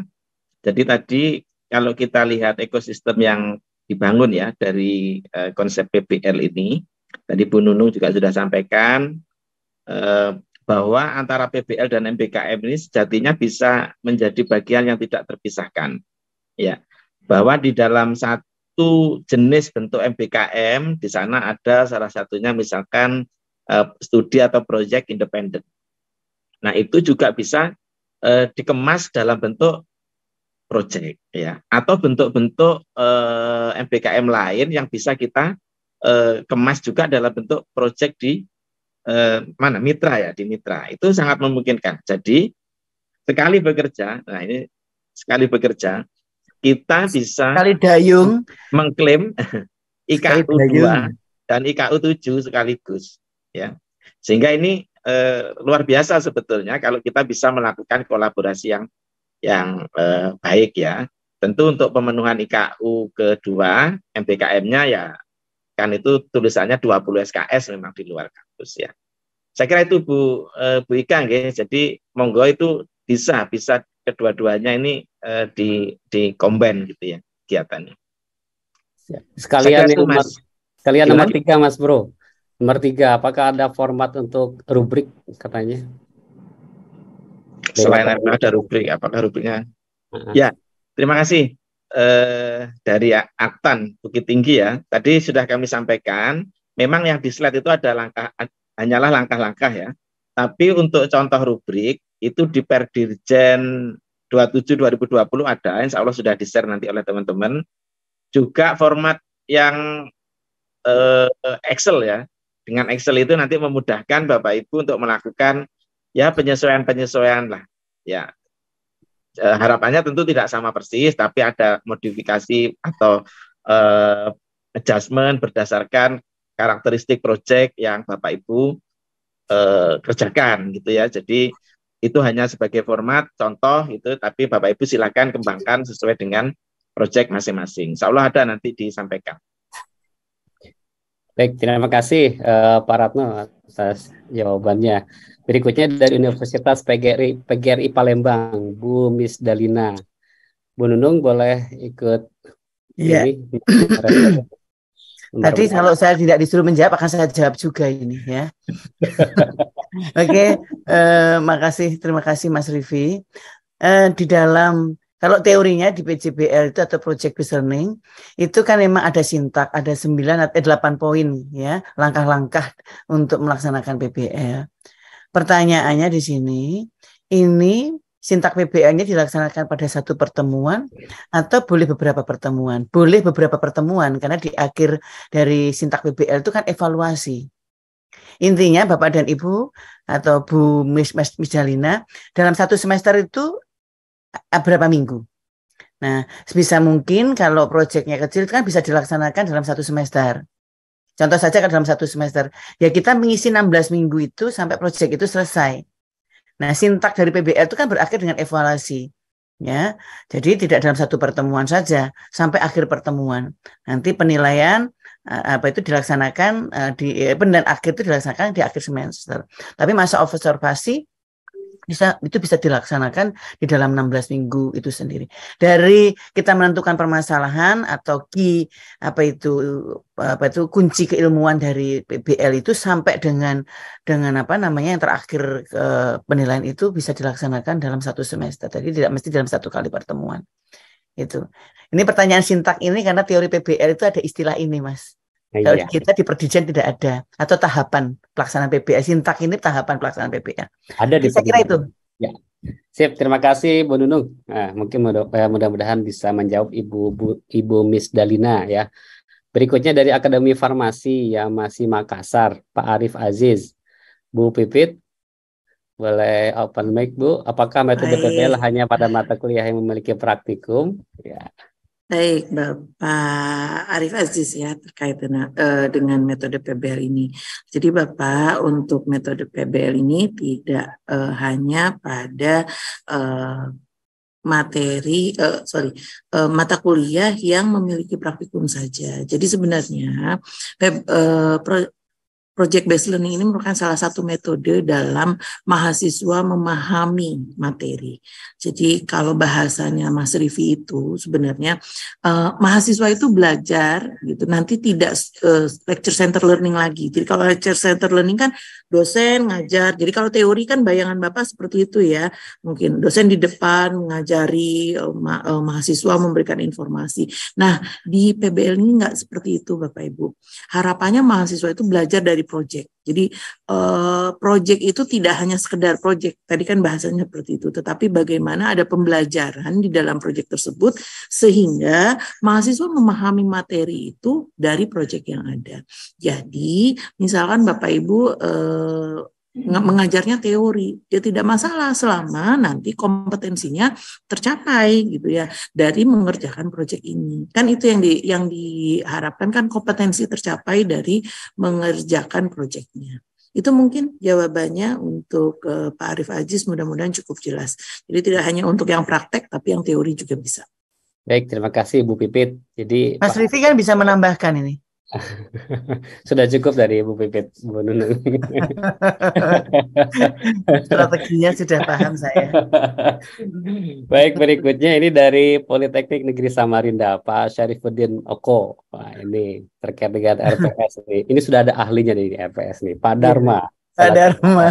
jadi tadi kalau kita lihat ekosistem yang dibangun ya dari uh, konsep PBL ini, tadi Bu Nunung juga sudah sampaikan uh, bahwa antara PBL dan MBKM ini sejatinya bisa menjadi bagian yang tidak terpisahkan. Ya, bahwa di dalam satu jenis bentuk MBKM di sana ada salah satunya misalkan uh, studi atau proyek independen Nah, itu juga bisa eh, dikemas dalam bentuk project ya atau bentuk-bentuk eh, MBKM lain yang bisa kita eh, kemas juga dalam bentuk project di eh, mana mitra ya di mitra. Itu sangat memungkinkan. Jadi sekali bekerja, nah ini sekali bekerja kita bisa sekali dayung mengklaim IKU 2 dan IKU 7 sekaligus ya. Sehingga ini eh, luar biasa sebetulnya kalau kita bisa melakukan kolaborasi yang yang eh, baik ya. Tentu untuk pemenuhan IKU kedua MBKM-nya ya kan itu tulisannya 20 SKS memang di luar kampus ya. Saya kira itu Bu eh, Bu Ika ya. Jadi monggo itu bisa bisa kedua-duanya ini eh, di di combine gitu ya kegiatannya. Sekalian itu, mas. Sekalian nomor tiga mas bro. Nomor tiga, apakah ada format untuk rubrik katanya? Selain RPA ada rubrik, apakah rubriknya? Uh Ya, terima kasih eh, dari Aktan Bukit Tinggi ya. Tadi sudah kami sampaikan, memang yang di slide itu ada langkah hanyalah langkah-langkah ya. Tapi untuk contoh rubrik itu di Perdirjen 27 2020 ada, insya Allah sudah di-share nanti oleh teman-teman. Juga format yang eh, Excel ya, dengan Excel itu nanti memudahkan Bapak Ibu untuk melakukan ya penyesuaian-penyesuaian lah. Ya. E, harapannya tentu tidak sama persis tapi ada modifikasi atau e, adjustment berdasarkan karakteristik project yang Bapak Ibu e, kerjakan gitu ya. Jadi itu hanya sebagai format contoh itu tapi Bapak Ibu silakan kembangkan sesuai dengan project masing-masing. Insya Allah ada nanti disampaikan. Baik, terima kasih uh, Pak Ratno atas jawabannya. Berikutnya dari Universitas PGRI, PGRI Palembang, Bu Miss Dalina. Bu Nunung boleh ikut Iya. Tadi kalau saya tidak disuruh menjawab akan saya jawab juga ini ya. Oke, okay, uh, eh, makasih terima kasih Mas Rivi. Uh, eh, di dalam kalau teorinya di PJBL itu atau Project Based Learning itu kan memang ada sintak, ada sembilan atau eh, 8 poin ya, langkah-langkah untuk melaksanakan PBL. Pertanyaannya di sini, ini sintak PBL-nya dilaksanakan pada satu pertemuan atau boleh beberapa pertemuan? Boleh beberapa pertemuan karena di akhir dari sintak PBL itu kan evaluasi. Intinya Bapak dan Ibu atau Bu Miss Miss dalam satu semester itu Eh, berapa minggu. Nah, sebisa mungkin kalau proyeknya kecil kan bisa dilaksanakan dalam satu semester. Contoh saja kan dalam satu semester. Ya kita mengisi 16 minggu itu sampai proyek itu selesai. Nah, sintak dari PBL itu kan berakhir dengan evaluasi. Ya, jadi tidak dalam satu pertemuan saja sampai akhir pertemuan. Nanti penilaian eh, apa itu dilaksanakan eh, di penilaian akhir itu dilaksanakan di akhir semester. Tapi masa observasi bisa itu bisa dilaksanakan di dalam 16 minggu itu sendiri. Dari kita menentukan permasalahan atau key apa itu apa itu kunci keilmuan dari PBL itu sampai dengan dengan apa namanya yang terakhir ke eh, penilaian itu bisa dilaksanakan dalam satu semester. Jadi tidak mesti dalam satu kali pertemuan. Itu. Ini pertanyaan sintak ini karena teori PBL itu ada istilah ini, Mas. Nah, Kalau iya. kita di Perdijen tidak ada atau tahapan pelaksanaan PPA Sintak ini tahapan pelaksanaan PPA. Ada di Saya kira itu. Ya. Sip, terima kasih Bu Nunung. Nah, mungkin eh, mudah-mudahan bisa menjawab Ibu Bu, Ibu Miss Dalina ya. Berikutnya dari Akademi Farmasi yang masih Makassar, Pak Arif Aziz. Bu Pipit, boleh open mic Bu. Apakah metode PPL hanya pada mata kuliah yang memiliki praktikum? Ya. Baik, Bapak Arif Aziz ya terkait dengan, eh, dengan metode PBL ini. Jadi Bapak untuk metode PBL ini tidak eh, hanya pada eh, materi, eh, sorry, eh, mata kuliah yang memiliki praktikum saja. Jadi sebenarnya eh, Project based learning ini merupakan salah satu metode dalam mahasiswa memahami materi. Jadi kalau bahasanya Mas Rivi itu sebenarnya eh, mahasiswa itu belajar gitu nanti tidak eh, lecture center learning lagi. Jadi kalau lecture center learning kan dosen ngajar. Jadi kalau teori kan bayangan Bapak seperti itu ya. Mungkin dosen di depan mengajari eh, ma eh, mahasiswa memberikan informasi. Nah, di PBL ini enggak seperti itu Bapak Ibu. Harapannya mahasiswa itu belajar dari proyek. Jadi eh, proyek itu tidak hanya sekedar proyek, tadi kan bahasanya seperti itu, tetapi bagaimana ada pembelajaran di dalam proyek tersebut sehingga mahasiswa memahami materi itu dari proyek yang ada. Jadi misalkan Bapak Ibu eh, mengajarnya teori ya tidak masalah selama nanti kompetensinya tercapai gitu ya dari mengerjakan proyek ini kan itu yang di yang diharapkan kan kompetensi tercapai dari mengerjakan proyeknya itu mungkin jawabannya untuk uh, Pak Arif Aziz mudah-mudahan cukup jelas jadi tidak hanya untuk yang praktek tapi yang teori juga bisa baik terima kasih Bu Pipit jadi Mas Rifi kan bisa menambahkan ini Sudah cukup dari Bu Pipit, Bu Nunung. Strateginya sudah paham saya. Baik, berikutnya ini dari Politeknik Negeri Samarinda, Pak Syarifuddin Oko. Wah, ini terkait dengan RPS nih. Ini sudah ada ahlinya nih di RPS nih, Pak iya, Dharma. Pak Dharma.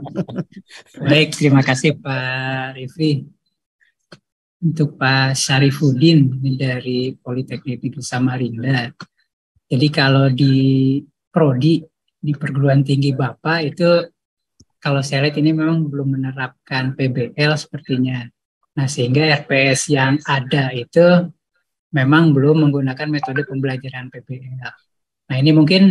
Baik, terima kasih Pak Rifi. untuk Pak Syarifuddin dari Politeknik Negeri Samarinda. Jadi kalau di prodi di perguruan tinggi Bapak itu kalau saya lihat ini memang belum menerapkan PBL sepertinya. Nah, sehingga RPS yang ada itu memang belum menggunakan metode pembelajaran PBL. Nah, ini mungkin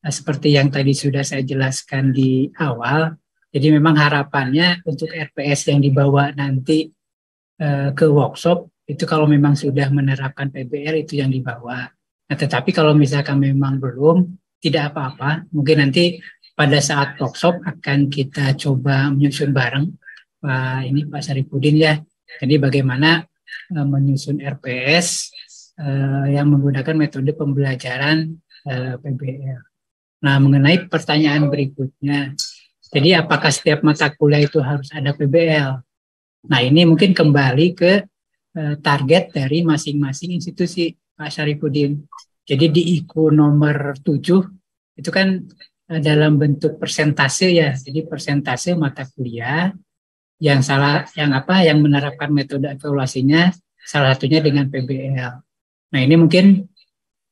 eh, seperti yang tadi sudah saya jelaskan di awal, jadi memang harapannya untuk RPS yang dibawa nanti eh, ke workshop itu kalau memang sudah menerapkan PBL itu yang dibawa. Nah, tetapi kalau misalkan memang belum, tidak apa-apa. Mungkin nanti pada saat workshop akan kita coba menyusun bareng Pak ini Pak Saripudin ya. Jadi bagaimana eh, menyusun RPS eh, yang menggunakan metode pembelajaran eh, PBL. Nah, mengenai pertanyaan berikutnya. Jadi apakah setiap mata kuliah itu harus ada PBL? Nah, ini mungkin kembali ke target dari masing-masing institusi Pak Syarifudin. Jadi di IKU nomor 7 itu kan eh, dalam bentuk persentase ya. Jadi persentase mata kuliah yang salah yang apa yang menerapkan metode evaluasinya salah satunya dengan PBL. Nah, ini mungkin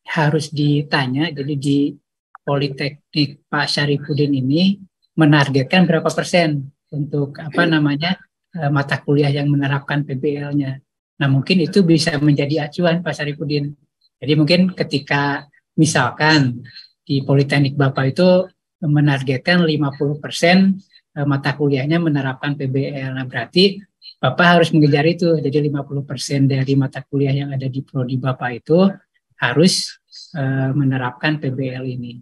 harus ditanya jadi di Politeknik Pak Syarifudin ini menargetkan berapa persen untuk apa namanya eh, mata kuliah yang menerapkan PBL-nya. Nah mungkin itu bisa menjadi acuan Pak Saripudin. Jadi mungkin ketika misalkan di Politeknik Bapak itu menargetkan 50% eh, mata kuliahnya menerapkan PBL. Nah berarti Bapak harus mengejar itu. Jadi 50% dari mata kuliah yang ada di prodi Bapak itu harus eh, menerapkan PBL ini.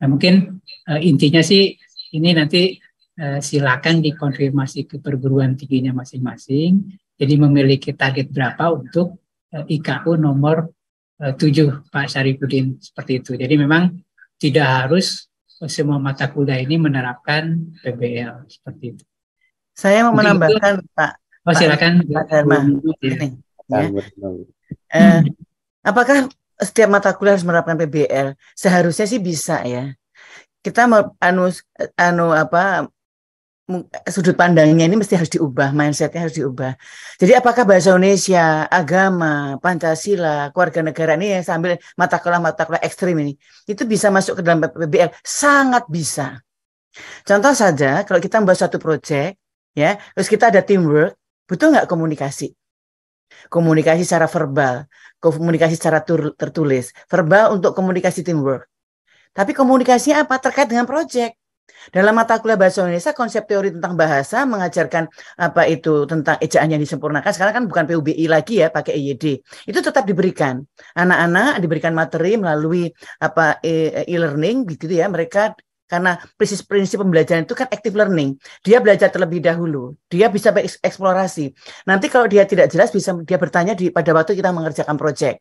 Nah, mungkin eh, intinya sih ini nanti silakan dikonfirmasi ke perguruan tingginya masing-masing jadi memiliki target berapa untuk eh, IKU nomor 7 eh, Pak Saripudin seperti itu. Jadi memang tidak harus eh, semua mata kuliah ini menerapkan PBL seperti itu. Saya mau Mungkin menambahkan itu, Pak. Oh Pak, silakan Pak Ya. Ya. Eh, apakah setiap mata kuliah harus menerapkan PBL? Seharusnya sih bisa ya. Kita anu anu apa Eh, sudut pandangnya ini mesti harus diubah, mindsetnya harus diubah. Jadi apakah bahasa Indonesia, agama, Pancasila, keluarga negara ini yang sambil mata kuliah-mata kuliah ekstrim ini, itu bisa masuk ke dalam PBL? Sangat bisa. Contoh saja, kalau kita membuat satu proyek, ya, terus kita ada teamwork, butuh nggak komunikasi? Komunikasi secara verbal, komunikasi secara tertulis, verbal untuk komunikasi teamwork. Tapi komunikasinya apa? Terkait dengan proyek dalam mata kuliah bahasa Indonesia, konsep teori tentang bahasa mengajarkan apa itu tentang ejaan yang disempurnakan. Sekarang kan bukan PUBI lagi ya, pakai EYD. Itu tetap diberikan. Anak-anak diberikan materi melalui apa e-, e-learning gitu ya. Mereka karena prinsip-prinsip pembelajaran itu kan active learning. Dia belajar terlebih dahulu, dia bisa eksplorasi Nanti kalau dia tidak jelas bisa dia bertanya di pada waktu kita mengerjakan proyek.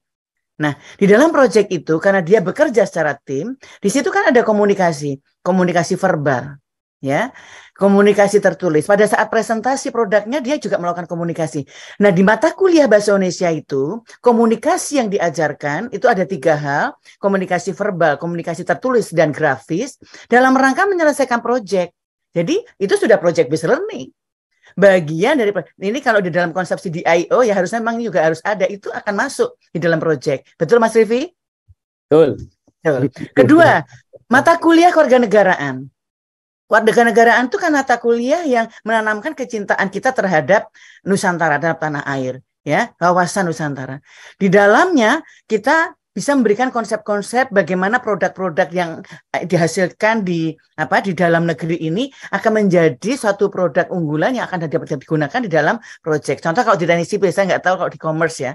Nah, di dalam proyek itu karena dia bekerja secara tim, di situ kan ada komunikasi komunikasi verbal ya komunikasi tertulis pada saat presentasi produknya dia juga melakukan komunikasi nah di mata kuliah bahasa Indonesia itu komunikasi yang diajarkan itu ada tiga hal komunikasi verbal komunikasi tertulis dan grafis dalam rangka menyelesaikan proyek jadi itu sudah project based learning bagian dari ini kalau di dalam konsep DIO ya harusnya memang juga harus ada itu akan masuk di dalam proyek betul Mas Rivi betul Kedua, Mata kuliah keluarga negaraan. kewarganegaraan. negaraan itu kan mata kuliah yang menanamkan kecintaan kita terhadap Nusantara, terhadap tanah air, ya, kawasan Nusantara. Di dalamnya kita bisa memberikan konsep-konsep bagaimana produk-produk yang eh, dihasilkan di apa di dalam negeri ini akan menjadi suatu produk unggulan yang akan dapat digunakan di dalam proyek. Contoh kalau di Danisi saya nggak tahu kalau di commerce ya.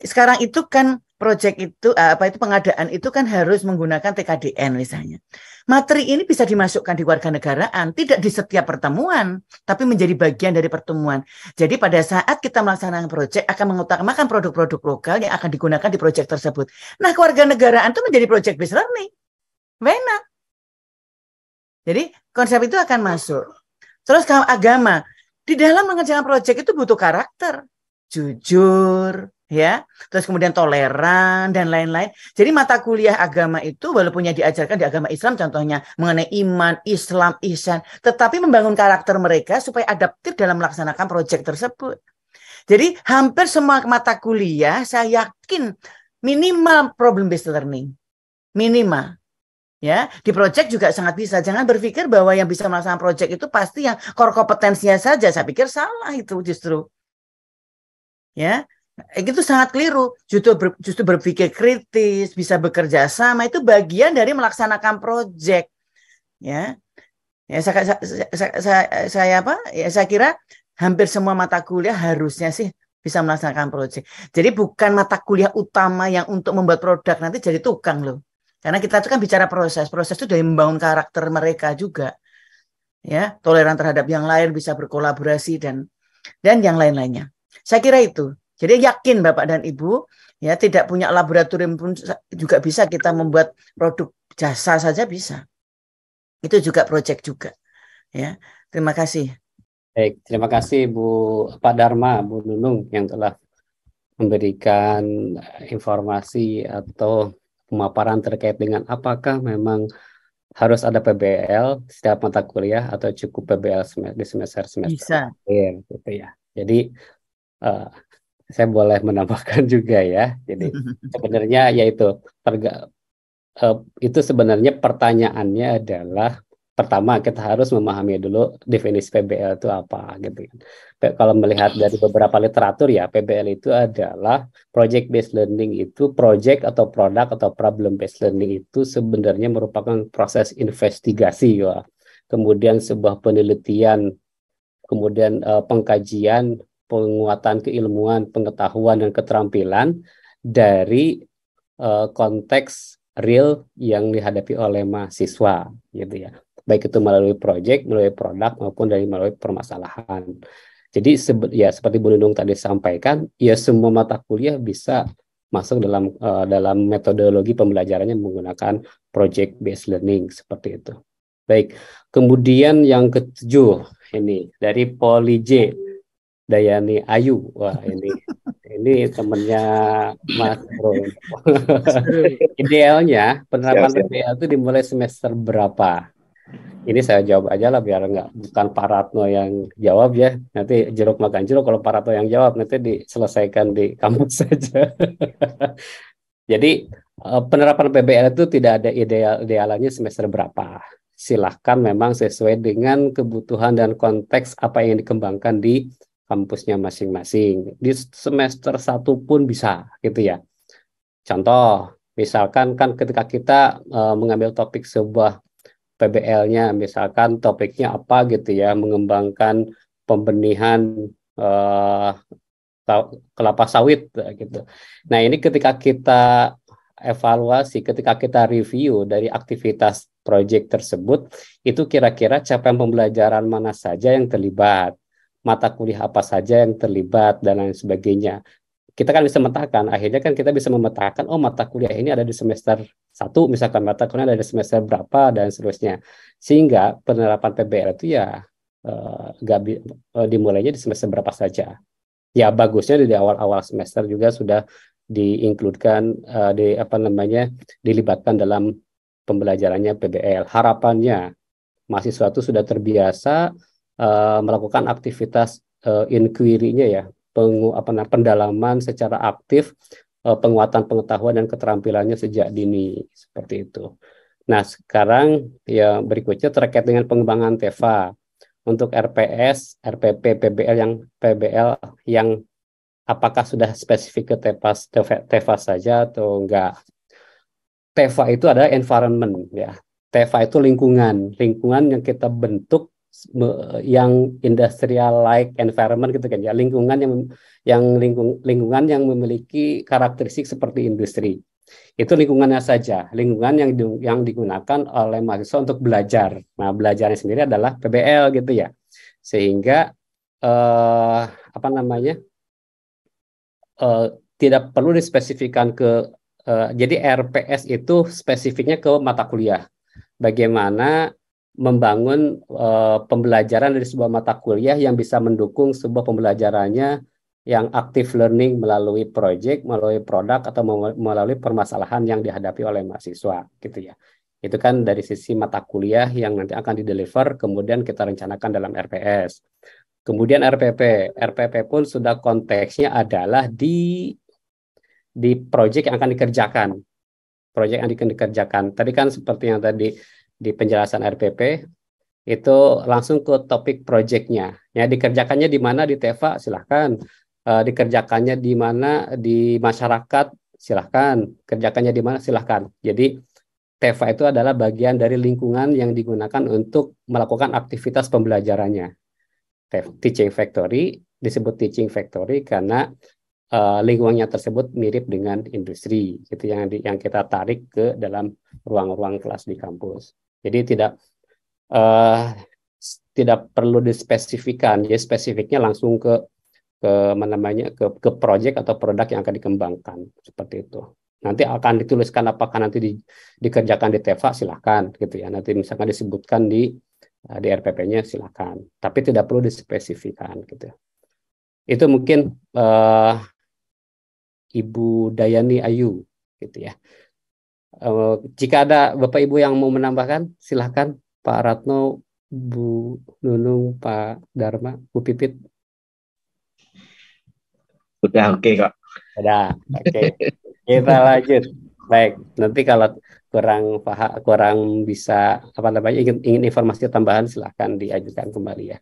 Sekarang itu kan proyek itu eh, apa itu pengadaan itu kan harus menggunakan TKDN misalnya. Materi ini bisa dimasukkan di warga negaraan, tidak di setiap pertemuan, tapi menjadi bagian dari pertemuan. Jadi pada saat kita melaksanakan proyek akan mengutamakan produk-produk lokal yang akan digunakan di proyek tersebut. Nah, warga negaraan itu menjadi proyek based learning. Wena. Jadi konsep itu akan masuk. Terus kalau agama, di dalam mengerjakan proyek itu butuh karakter, jujur, ya, terus kemudian toleran dan lain-lain. Jadi mata kuliah agama itu walaupun yang diajarkan di agama Islam contohnya mengenai iman, Islam, ihsan, tetapi membangun karakter mereka supaya adaptif dalam melaksanakan proyek tersebut. Jadi hampir semua mata kuliah saya yakin minimal problem based learning. Minimal. Ya, di proyek juga sangat bisa. Jangan berpikir bahwa yang bisa melaksanakan proyek itu pasti yang core kompetensinya saja. Saya pikir salah itu justru. Ya, itu sangat keliru. Justru ber, justru berpikir kritis, bisa bekerja sama itu bagian dari melaksanakan proyek. Ya. Ya saya saya, saya, saya, apa? Ya saya kira hampir semua mata kuliah harusnya sih bisa melaksanakan proyek. Jadi bukan mata kuliah utama yang untuk membuat produk nanti jadi tukang loh. Karena kita itu kan bicara proses. Proses itu dari membangun karakter mereka juga. Ya, toleran terhadap yang lain bisa berkolaborasi dan dan yang lain-lainnya. Saya kira itu. Jadi yakin Bapak dan Ibu, ya tidak punya laboratorium pun juga bisa kita membuat produk jasa saja bisa. Itu juga proyek juga. Ya, terima kasih. Baik, terima kasih Bu Pak Dharma, Bu Nunung yang telah memberikan eh, informasi atau pemaparan terkait dengan apakah memang harus ada PBL setiap mata kuliah atau cukup PBL di semester semester bisa. Ya, gitu ya. Jadi uh, saya boleh menambahkan juga ya. Jadi sebenarnya yaitu terga, eh, itu sebenarnya pertanyaannya adalah pertama kita harus memahami dulu definisi PBL itu apa gitu kan. Kalau melihat dari beberapa literatur ya PBL itu adalah project based learning itu project atau produk atau problem based learning itu sebenarnya merupakan proses investigasi ya. Kemudian sebuah penelitian kemudian uh, pengkajian penguatan keilmuan, pengetahuan dan keterampilan dari uh, konteks real yang dihadapi oleh mahasiswa gitu ya. Baik itu melalui proyek, melalui produk maupun dari melalui permasalahan. Jadi sebe ya seperti Bu Nunung tadi sampaikan, ya semua mata kuliah bisa masuk dalam uh, dalam metodologi pembelajarannya menggunakan project based learning seperti itu. Baik, kemudian yang ketujuh ini dari Poli J Dayani Ayu. Wah, ini ini temennya Mas Bro. Idealnya penerapan siap, itu dimulai semester berapa? Ini saya jawab aja lah biar nggak bukan Paratno yang jawab ya. Nanti jeruk makan jeruk kalau Paratno yang jawab nanti diselesaikan di kampus saja. Jadi eh, penerapan PBL itu tidak ada ideal idealannya semester berapa. Silahkan memang sesuai dengan kebutuhan dan konteks apa yang dikembangkan di kampusnya masing-masing. Di semester satu pun bisa gitu ya. Contoh, misalkan kan ketika kita e, mengambil topik sebuah PBL-nya, misalkan topiknya apa gitu ya, mengembangkan pembenihan e, kelapa sawit gitu. Nah ini ketika kita evaluasi, ketika kita review dari aktivitas proyek tersebut, itu kira-kira capaian pembelajaran mana saja yang terlibat mata kuliah apa saja yang terlibat dan lain sebagainya. Kita kan bisa memetakan, akhirnya kan kita bisa memetakan, oh mata kuliah ini ada di semester satu, misalkan mata kuliah ada di semester berapa, dan seterusnya. Sehingga penerapan PBL itu ya eh, gak gak eh, dimulainya di semester berapa saja. Ya bagusnya di awal-awal semester juga sudah diinkludkan, uh, eh, di apa namanya, dilibatkan dalam pembelajarannya PBL. Harapannya mahasiswa itu sudah terbiasa uh, melakukan aktivitas uh, inquiry-nya ya, pengu, apa, pendalaman secara aktif uh, penguatan pengetahuan dan keterampilannya sejak dini seperti itu. Nah, sekarang ya berikutnya terkait dengan pengembangan TEFA untuk RPS, RPP, PBL yang PBL yang apakah sudah spesifik ke TEVA TEFA, saja atau enggak. TEFA itu adalah environment ya. TEFA itu lingkungan, lingkungan yang kita bentuk yang industrial like environment gitu kan ya lingkungan yang yang lingkung, lingkungan yang memiliki karakteristik seperti industri itu lingkungannya saja lingkungan yang yang digunakan oleh mahasiswa untuk belajar nah belajarnya sendiri adalah PBL gitu ya sehingga eh, apa namanya eh, tidak perlu dispesifikan ke eh, jadi RPS itu spesifiknya ke mata kuliah bagaimana membangun e, pembelajaran dari sebuah mata kuliah yang bisa mendukung sebuah pembelajarannya yang active learning melalui project, melalui produk atau melalui permasalahan yang dihadapi oleh mahasiswa gitu ya. Itu kan dari sisi mata kuliah yang nanti akan dideliver kemudian kita rencanakan dalam RPS. Kemudian RPP, RPP pun sudah konteksnya adalah di di project yang akan dikerjakan. Project yang akan dikerjakan. Tadi kan seperti yang tadi di penjelasan RPP itu langsung ke topik projectnya. Ya dikerjakannya di mana di Teva silahkan, e, dikerjakannya di mana di masyarakat silahkan, kerjakannya di mana silahkan. Jadi Teva itu adalah bagian dari lingkungan yang digunakan untuk melakukan aktivitas pembelajarannya. E teaching Factory disebut Teaching Factory karena uh, lingkungannya tersebut mirip dengan industri, itu yang yang kita tarik ke dalam ruang-ruang kelas di kampus. Jadi tidak uh, tidak perlu dispesifikan. Jadi spesifiknya langsung ke ke mana namanya ke ke project atau produk yang akan dikembangkan seperti itu. Nanti akan dituliskan apakah nanti di, dikerjakan di Teva silahkan gitu ya. Nanti misalkan disebutkan di eh, di RPP-nya silahkan. Tapi tidak perlu dispesifikan gitu. Ya. Itu mungkin uh, Ibu Dayani Ayu gitu ya. Eh, jika ada Bapak Ibu yang mau menambahkan, silahkan Pak Ratno, Bu Nunung, Pak Dharma, Bu Pipit. Udah oke okay, kok. Sudah oke. Okay. Kita lanjut. Baik, nanti kalau kurang paham, kurang bisa apa namanya ingin, ingin informasi tambahan silahkan diajukan kembali ya.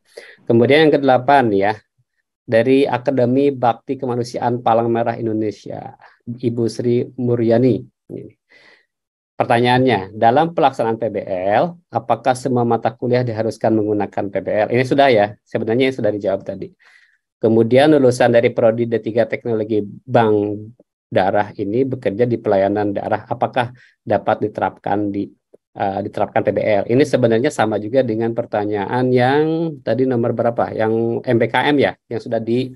Kemudian yang kedelapan ya dari Akademi Bakti Kemanusiaan Palang Merah Indonesia, Ibu Sri Muryani. Ini Pertanyaannya, dalam pelaksanaan PBL, apakah semua mata kuliah diharuskan menggunakan PBL? Ini sudah ya, sebenarnya yang sudah dijawab tadi. Kemudian lulusan dari prodi D3 Teknologi Bank Darah ini bekerja di pelayanan darah, apakah dapat diterapkan di uh, diterapkan PBL? Ini sebenarnya sama juga dengan pertanyaan yang tadi nomor berapa? Yang MBKM ya, yang sudah di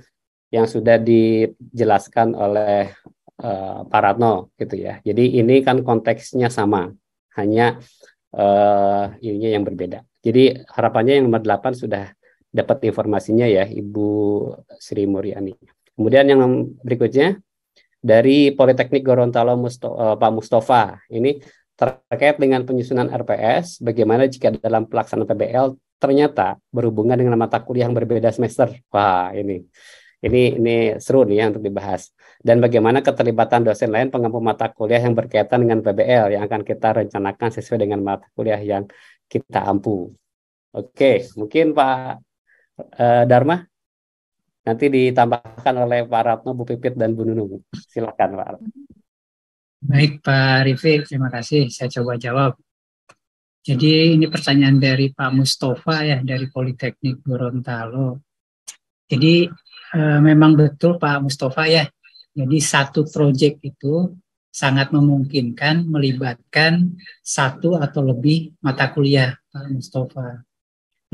yang sudah dijelaskan oleh uh, gitu ya. Jadi ini kan konteksnya sama, hanya uh, ininya yang berbeda. Jadi harapannya yang nomor 8 sudah dapat informasinya ya Ibu Sri Muryani. Kemudian yang berikutnya dari Politeknik Gorontalo Musto, uh, Pak Mustafa. Ini terkait dengan penyusunan RPS, bagaimana jika dalam pelaksanaan PBL ternyata berhubungan dengan mata kuliah yang berbeda semester. Wah, ini ini ini seru nih ya untuk dibahas dan bagaimana keterlibatan dosen lain pengampu mata kuliah yang berkaitan dengan PBL yang akan kita rencanakan sesuai dengan mata kuliah yang kita ampu. Oke, mungkin Pak eh, Dharma nanti ditambahkan oleh Pak Ratno, Bu Pipit, dan Bu Nunung. Silakan Pak. Baik Pak Rifi, terima kasih. Saya coba jawab. Jadi ini pertanyaan dari Pak Mustafa ya dari Politeknik Gorontalo. Jadi e, memang betul Pak Mustafa ya jadi satu proyek itu sangat memungkinkan melibatkan satu atau lebih mata kuliah Pak Mustafa.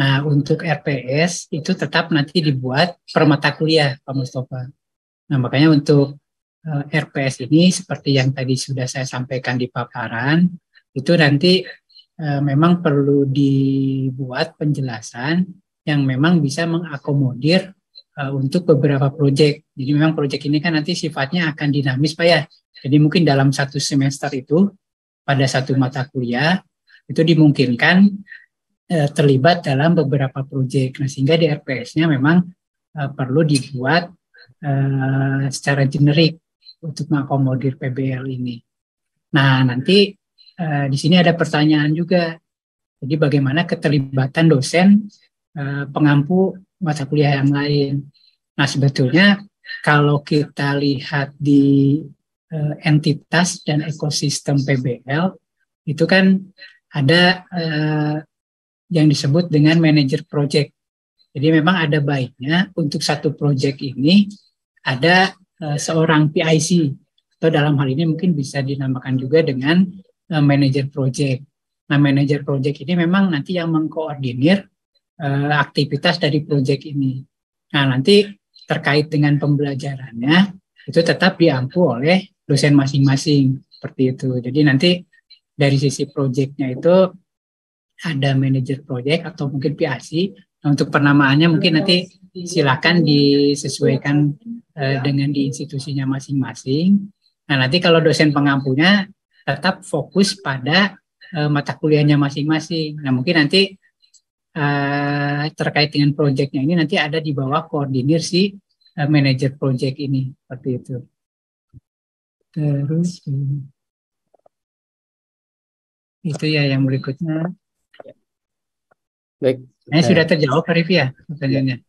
Nah, untuk RPS itu tetap nanti dibuat per mata kuliah Pak Mustafa. Nah, makanya untuk eh, RPS ini seperti yang tadi sudah saya sampaikan di paparan, itu nanti eh, memang perlu dibuat penjelasan yang memang bisa mengakomodir Eh, untuk beberapa proyek. Jadi memang proyek ini kan nanti sifatnya akan dinamis Pak ya. Jadi mungkin dalam satu semester itu pada satu mata kuliah itu dimungkinkan uh, terlibat dalam beberapa proyek. Nah, sehingga di RPS-nya memang uh, perlu dibuat uh, secara generik untuk mengakomodir PBL ini. Nah, nanti uh, di sini ada pertanyaan juga. Jadi bagaimana keterlibatan dosen pengampu mata kuliah yang lain. Nah sebetulnya kalau kita lihat di uh, entitas dan ekosistem PBL itu kan ada uh, yang disebut dengan manager project. Jadi memang ada baiknya untuk satu project ini ada uh, seorang PIC atau dalam hal ini mungkin bisa dinamakan juga dengan uh, manajer project. Nah, manager project ini memang nanti yang mengkoordinir uh, aktivitas dari proyek ini. Nah, nanti terkait dengan pembelajarannya itu tetap diampu oleh dosen masing-masing seperti itu. Jadi nanti dari sisi proyeknya itu ada manajer proyek atau mungkin PAC. Nah, untuk penamaannya mungkin nanti silakan disesuaikan uh, dengan di institusinya masing-masing. Nah, nanti kalau dosen pengampunya tetap fokus pada uh, mata kuliahnya masing-masing. Nah, mungkin nanti Eh, terkait dengan proyeknya ini nanti ada di bawah koordinir si uh, manajer proyek ini seperti itu. Terus hmm. itu ya yang berikutnya. Baik. Ini eh, sudah terjawab Arif ya pertanyaannya. Ya.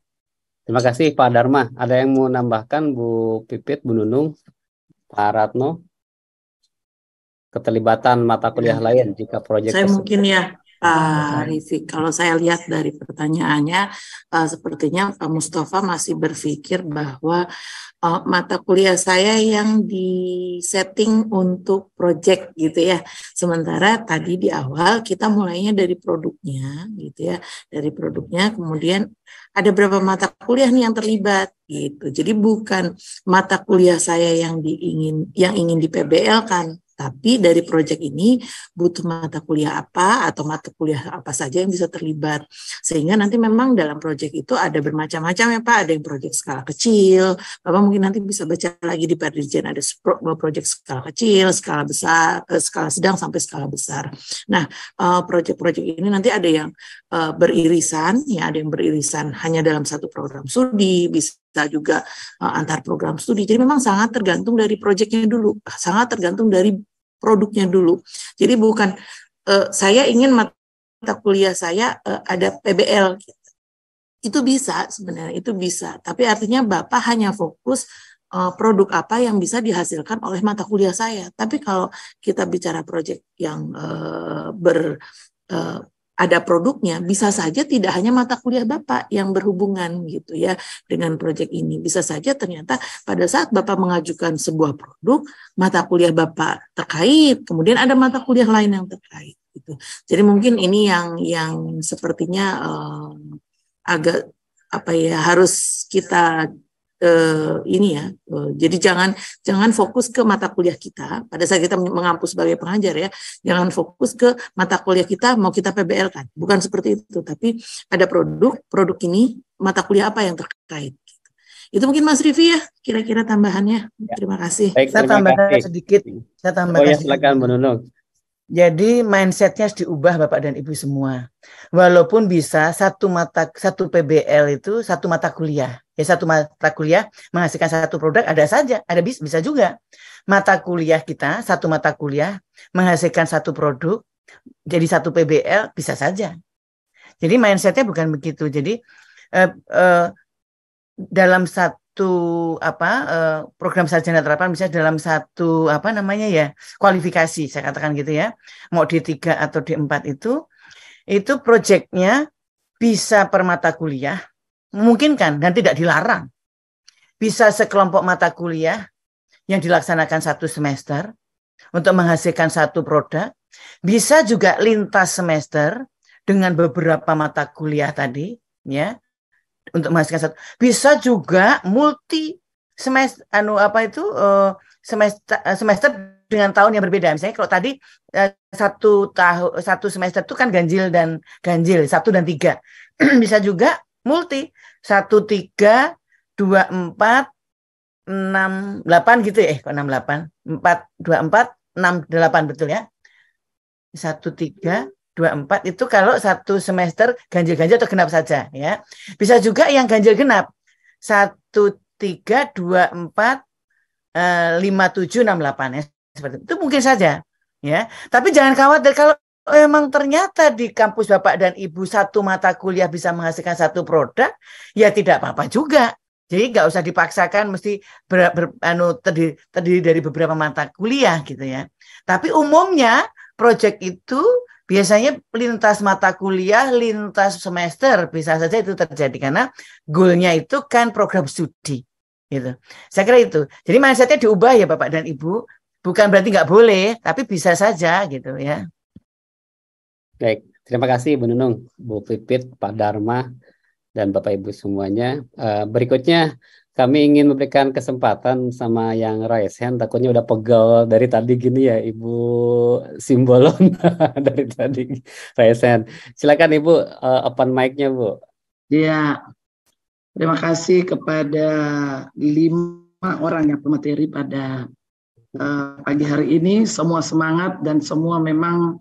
Terima kasih Pak Dharma. Ada yang mau nambahkan Bu Pipit, Bu Nunung, Pak Ratno? Keterlibatan mata kuliah ya. lain jika proyek Saya tersebut. mungkin ya Pak iya. Rifik. Kalau saya lihat dari pertanyaannya, uh, sepertinya Pak Mustafa masih berpikir bahwa uh, mata kuliah saya yang disetting untuk project gitu ya. Sementara tadi di awal kita mulainya dari produknya gitu ya, dari produknya kemudian ada berapa mata kuliah nih yang terlibat gitu. Jadi bukan mata kuliah saya yang diingin yang ingin di PBL kan tapi dari proyek ini butuh mata kuliah apa atau mata kuliah apa saja yang bisa terlibat. Sehingga nanti memang dalam proyek itu ada bermacam-macam ya Pak, ada yang proyek skala kecil. Bapak mungkin nanti bisa baca lagi di Perdirjen ada proyek skala kecil, skala besar, eh, skala sedang sampai skala besar. Nah, eh, proyek-proyek ini nanti ada yang eh, beririsan, ya ada yang beririsan hanya dalam satu program studi, bisa juga antar program studi. Jadi memang sangat tergantung dari proyeknya dulu, sangat tergantung dari produknya dulu. Jadi bukan uh, saya ingin mata kuliah saya uh, ada PBL. Itu bisa sebenarnya, itu bisa. Tapi artinya Bapak hanya fokus uh, produk apa yang bisa dihasilkan oleh mata kuliah saya. Tapi kalau kita bicara proyek yang uh, ber ada produknya, bisa saja tidak hanya mata kuliah Bapak yang berhubungan gitu ya dengan proyek ini. Bisa saja ternyata pada saat Bapak mengajukan sebuah produk, mata kuliah Bapak terkait, kemudian ada mata kuliah lain yang terkait gitu. Jadi mungkin ini yang yang sepertinya um, agak apa ya harus kita uh, ini ya. Uh, jadi jangan jangan fokus ke mata kuliah kita pada saat kita mengampu sebagai pengajar ya. Jangan fokus ke mata kuliah kita mau kita PBL kan. Bukan seperti itu, tapi ada produk, produk ini mata kuliah apa yang terkait. Itu mungkin Mas Rivi ya, kira-kira tambahannya. Ya. Terima kasih. Baik, terima saya tambahkan kasih. sedikit. Saya tambahkan oh, ya, silakan sedikit. Jadi mindsetnya harus diubah Bapak dan Ibu semua. Walaupun bisa satu mata satu PBL itu satu mata kuliah. Ya satu mata kuliah menghasilkan satu produk ada saja, ada bis, bisa juga. Mata kuliah kita satu mata kuliah menghasilkan satu produk jadi satu PBL bisa saja. Jadi mindsetnya bukan begitu. Jadi eh, eh, dalam satu satu apa eh, program sarjana terapan bisa dalam satu apa namanya ya kualifikasi saya katakan gitu ya mau di tiga atau di empat itu itu proyeknya bisa per mata kuliah kan dan tidak dilarang bisa sekelompok mata kuliah yang dilaksanakan satu semester untuk menghasilkan satu produk bisa juga lintas semester dengan beberapa mata kuliah tadi ya untuk menghasilkan satu. Bisa juga multi semester anu apa itu uh, eh, semester eh, semester dengan tahun yang berbeda. Misalnya kalau tadi eh, satu tahun satu semester itu kan ganjil dan ganjil satu dan tiga. Bisa juga multi satu tiga dua empat enam delapan gitu ya eh kok enam delapan empat dua empat enam delapan betul ya satu tiga dua empat itu kalau satu semester ganjil-ganjil atau genap saja ya. Bisa juga yang ganjil genap. satu tiga dua empat eh, lima tujuh enam 8 ya seperti itu. itu mungkin saja ya. Tapi jangan khawatir kalau Emang ternyata di kampus Bapak dan Ibu satu mata kuliah bisa menghasilkan satu produk, ya tidak apa-apa juga. Jadi nggak usah dipaksakan mesti ber, ber, anu, terdiri, terdiri dari beberapa mata kuliah gitu ya. Tapi umumnya proyek itu biasanya lintas mata kuliah, lintas semester bisa saja itu terjadi karena goalnya itu kan program studi. Gitu. Saya kira itu. Jadi mindsetnya diubah ya Bapak dan Ibu. Bukan berarti nggak boleh, tapi bisa saja gitu ya. Baik, terima kasih Bu Nunung, Bu Pipit, Pak Dharma, dan Bapak Ibu semuanya. Eh, berikutnya kami ingin memberikan kesempatan sama yang raise hand takutnya udah pegel dari tadi gini ya Ibu Simbolon dari tadi raise hand. Silakan Ibu uh, open mic-nya Bu. Iya. Terima kasih kepada lima orang yang pemateri pada uh, pagi hari ini. Semua semangat dan semua memang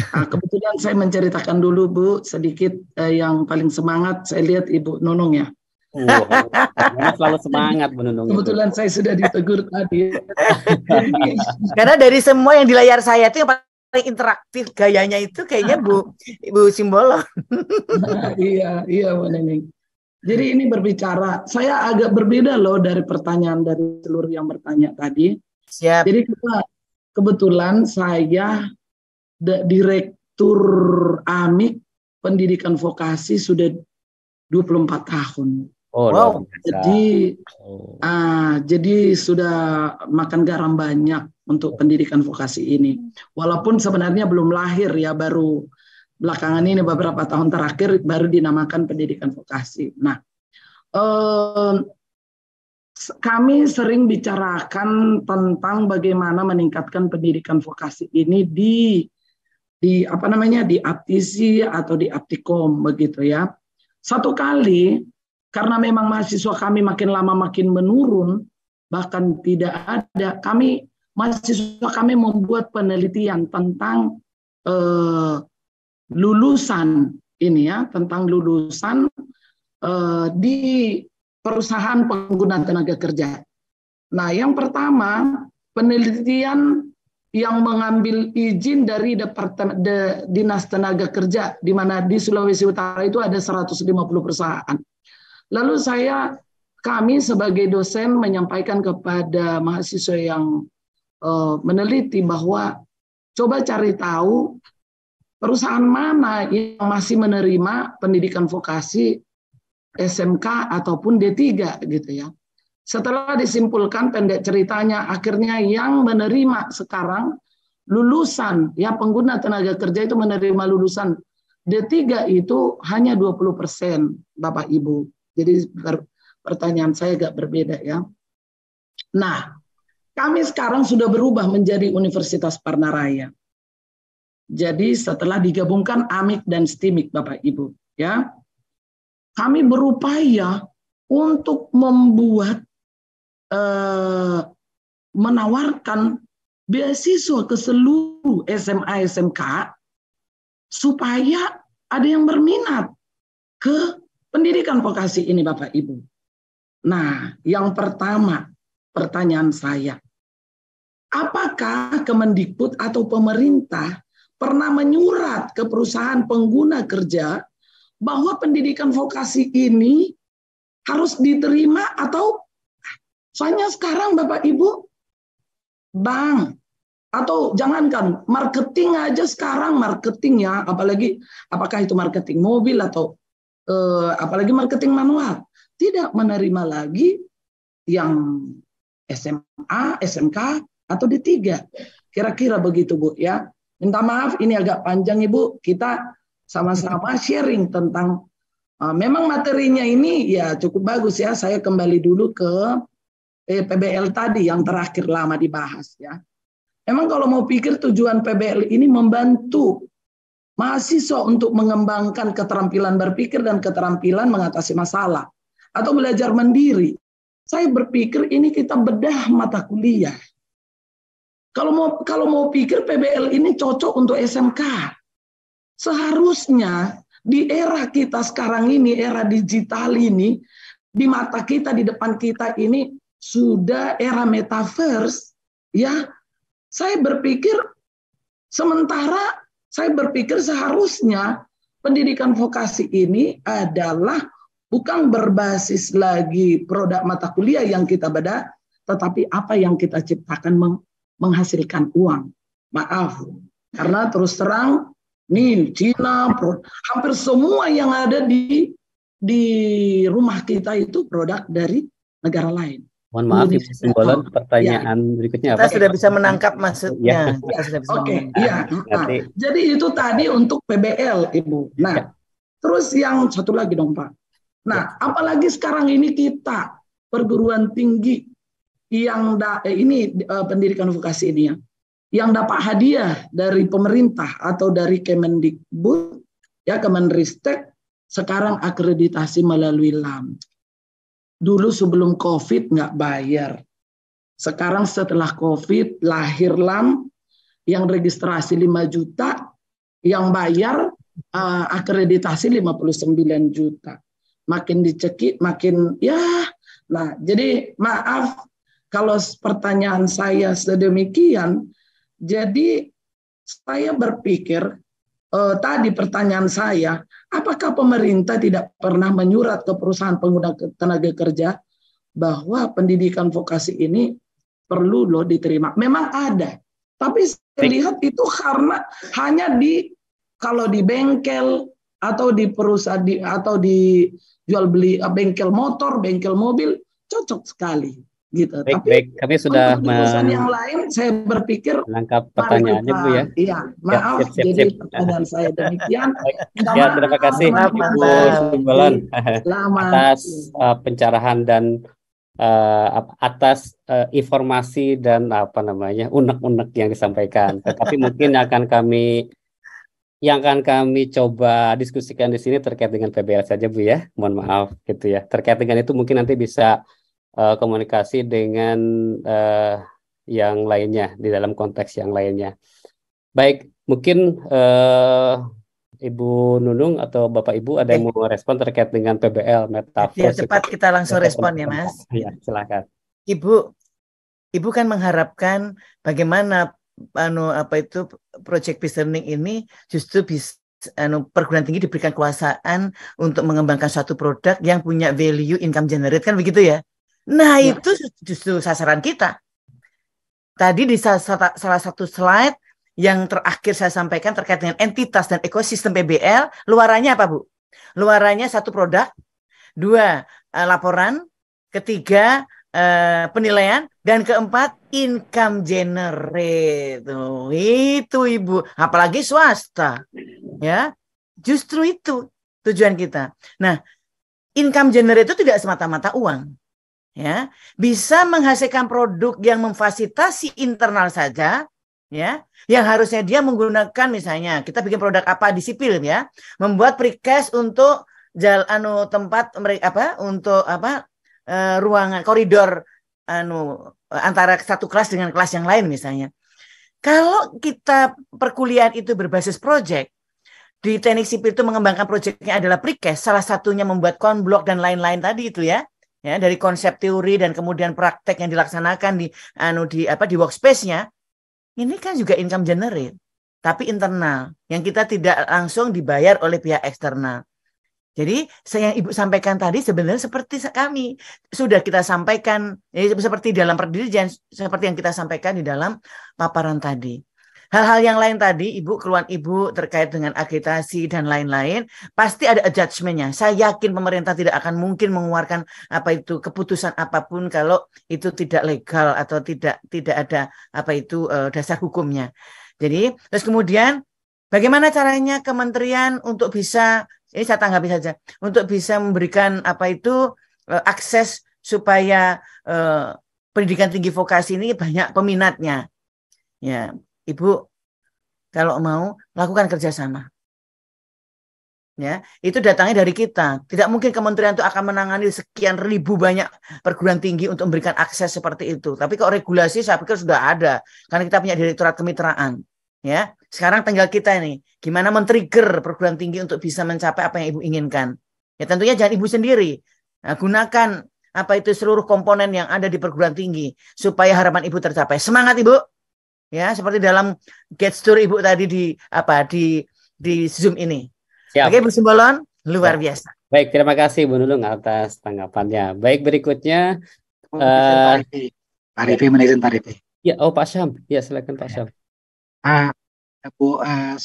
Nah, kebetulan saya menceritakan dulu Bu sedikit eh, yang paling semangat saya lihat Ibu Nunung ya. Wow. selalu semangat menunggu. Kebetulan itu. saya sudah ditegur tadi. Karena dari semua yang di layar saya itu yang paling interaktif gayanya itu kayaknya Bu Ibu Simbolo. nah, iya, iya Bu Neneng. Jadi ini berbicara, saya agak berbeda loh dari pertanyaan dari seluruh yang bertanya tadi. Siap. Jadi kita kebetulan saya direktur AMIK pendidikan vokasi sudah 24 tahun. Oh, wow. Jadi oh. ah jadi sudah makan garam banyak untuk pendidikan vokasi ini. Walaupun sebenarnya belum lahir ya baru belakangan ini beberapa tahun terakhir baru dinamakan pendidikan vokasi. Nah, eh, kami sering bicarakan tentang bagaimana meningkatkan pendidikan vokasi ini di di apa namanya di aptisi atau di aptikom begitu ya. Satu kali karena memang mahasiswa kami makin lama makin menurun, bahkan tidak ada. Kami mahasiswa kami membuat penelitian tentang eh, lulusan ini ya, tentang lulusan eh, di perusahaan pengguna tenaga kerja. Nah, yang pertama penelitian yang mengambil izin dari Departemen de, Dinas Tenaga Kerja di mana di Sulawesi Utara itu ada 150 perusahaan. Lalu saya kami sebagai dosen menyampaikan kepada mahasiswa yang uh, meneliti bahwa coba cari tahu perusahaan mana yang masih menerima pendidikan vokasi SMK ataupun D3 gitu ya. Setelah disimpulkan pendek ceritanya akhirnya yang menerima sekarang lulusan ya pengguna tenaga kerja itu menerima lulusan D3 itu hanya 20% Bapak Ibu. Jadi pertanyaan saya agak berbeda ya. Nah, kami sekarang sudah berubah menjadi Universitas Parnaraya. Jadi setelah digabungkan AMIK dan STIMIK Bapak Ibu, ya. Kami berupaya untuk membuat eh, menawarkan beasiswa ke seluruh SMA SMK supaya ada yang berminat ke pendidikan vokasi ini Bapak Ibu. Nah, yang pertama pertanyaan saya. Apakah Kemendikbud atau pemerintah pernah menyurat ke perusahaan pengguna kerja bahwa pendidikan vokasi ini harus diterima atau soalnya sekarang Bapak Ibu bang atau jangankan marketing aja sekarang marketing ya apalagi apakah itu marketing mobil atau eh, apalagi marketing manual tidak menerima lagi yang SMA, SMK atau D3. Kira-kira begitu Bu ya. Minta maaf ini agak panjang Ibu. Kita sama-sama sharing tentang uh, memang materinya ini ya cukup bagus ya. Saya kembali dulu ke eh, PBL tadi yang terakhir lama dibahas ya. Memang kalau mau pikir tujuan PBL ini membantu mahasiswa untuk mengembangkan keterampilan berpikir dan keterampilan mengatasi masalah atau belajar mandiri. Saya berpikir ini kita bedah mata kuliah. Kalau mau kalau mau pikir PBL ini cocok untuk SMK. Seharusnya di era kita sekarang ini, era digital ini, di mata kita di depan kita ini sudah era metaverse ya. Saya berpikir sementara saya berpikir seharusnya pendidikan vokasi ini adalah bukan berbasis lagi produk mata kuliah yang kita bedah, tetapi apa yang kita ciptakan menghasilkan uang. Maaf, karena terus terang nih Cina, hampir semua yang ada di di rumah kita itu produk dari negara lain. Mohon maaf hmm. Ibu Simbolan, iya. pertanyaan ya. berikutnya apa? Kita sudah bisa menangkap maksudnya. Iya. Oke, okay, iya. Nah, nah jadi itu tadi untuk PBL, Ibu. Nah, ya. terus yang satu lagi dong, Pak. Nah, ya. apalagi sekarang ini kita perguruan tinggi yang da, eh, ini eh, pendidikan vokasi ini ya, yang dapat hadiah dari pemerintah atau dari Kemendikbud, ya Kemenristek, sekarang akreditasi melalui LAM dulu sebelum COVID nggak bayar. Sekarang setelah COVID lahir LAM yang registrasi 5 juta, yang bayar uh, akreditasi 59 juta. Makin dicekik, makin ya. Nah, jadi maaf kalau pertanyaan saya sedemikian, jadi saya berpikir eh, tadi pertanyaan saya, apakah pemerintah tidak pernah menyurat ke perusahaan pengguna tenaga kerja bahwa pendidikan vokasi ini perlu loh diterima. Memang ada, tapi saya lihat itu karena hanya di kalau di bengkel atau di perusahaan di, atau di jual beli eh, bengkel motor, bengkel mobil cocok sekali gitu. Baik, Tapi baik. Kami sudah men... yang lain saya berpikir menangkap pertanyaannya Bu ya. Iya, ya, maaf siap, siap, siap. jadi pertanyaan saya demikian. Baik. Ya, terima kasih Ibu Sumbalan iya, eh, atas uh, pencerahan dan uh, atas uh, informasi dan apa namanya unek-unek yang disampaikan. tapi mungkin akan kami yang akan kami coba diskusikan di sini terkait dengan PBL saja Bu ya. Mohon maaf gitu ya. Terkait dengan itu mungkin nanti bisa uh, komunikasi dengan uh, yang lainnya di dalam konteks yang lainnya. Baik, mungkin uh, Ibu Nunung atau Bapak Ibu ada yang mau respon terkait dengan PBL metaverse. Ya, cepat kita langsung respon ya, Mas. Iya, silakan. Ibu Ibu kan mengharapkan bagaimana anu apa itu project Based learning ini justru bisa anu perguruan tinggi diberikan kekuasaan untuk mengembangkan suatu produk yang punya value income generate kan begitu ya? Nah, ya. itu justru sasaran kita. Tadi di salah satu slide yang terakhir saya sampaikan terkait dengan entitas dan ekosistem PBL, luarannya apa, Bu? Luarannya satu produk, dua eh, laporan, ketiga eh, penilaian, dan keempat income generate. Oh, itu Ibu, apalagi swasta. Ya. Justru itu tujuan kita. Nah, income generate itu tidak semata-mata uang ya bisa menghasilkan produk yang memfasilitasi internal saja ya yang harusnya dia menggunakan misalnya kita bikin produk apa di sipil ya membuat precast untuk jalan anu tempat mereka apa untuk apa e, ruangan koridor anu antara satu kelas dengan kelas yang lain misalnya kalau kita perkuliahan itu berbasis project di teknik sipil itu mengembangkan proyeknya adalah precast salah satunya membuat konblok dan lain-lain tadi itu ya ya dari konsep teori dan kemudian praktek yang dilaksanakan di anu di apa di workspace-nya ini kan juga income generate tapi internal yang kita tidak langsung dibayar oleh pihak eksternal. Jadi saya yang ibu sampaikan tadi sebenarnya seperti kami sudah kita sampaikan ya, seperti dalam perdirian seperti yang kita sampaikan di dalam paparan tadi hal-hal yang lain tadi, ibu keluhan ibu terkait dengan agitasi dan lain-lain, pasti ada adjustmentnya. Saya yakin pemerintah tidak akan mungkin mengeluarkan apa itu keputusan apapun kalau itu tidak legal atau tidak tidak ada apa itu eh, dasar hukumnya. Jadi terus kemudian bagaimana caranya kementerian untuk bisa ini saya tanggapi saja untuk bisa memberikan apa itu eh, akses supaya uh, pendidikan tinggi vokasi ini banyak peminatnya. Ya, Ibu, kalau mau lakukan kerjasama. Ya, itu datangnya dari kita. Tidak mungkin kementerian itu akan menangani sekian ribu banyak perguruan tinggi untuk memberikan akses seperti itu. Tapi kalau regulasi saya pikir sudah ada karena kita punya direktorat kemitraan. Ya, sekarang tinggal kita ini gimana men-trigger perguruan tinggi untuk bisa mencapai apa yang ibu inginkan. Ya tentunya jangan ibu sendiri. Nah, gunakan apa itu seluruh komponen yang ada di perguruan tinggi supaya harapan ibu tercapai. Semangat ibu ya seperti dalam get story ibu tadi di apa di di zoom ini. Siap. Oke Bu Simbolon luar Siap. biasa. Baik terima kasih Bu Nulung atas tanggapannya. Baik berikutnya. Oh, uh, Pak eh, Rifi Pak Ya oh Pak Syam ya silakan Pak Syam. Ah Bu uh,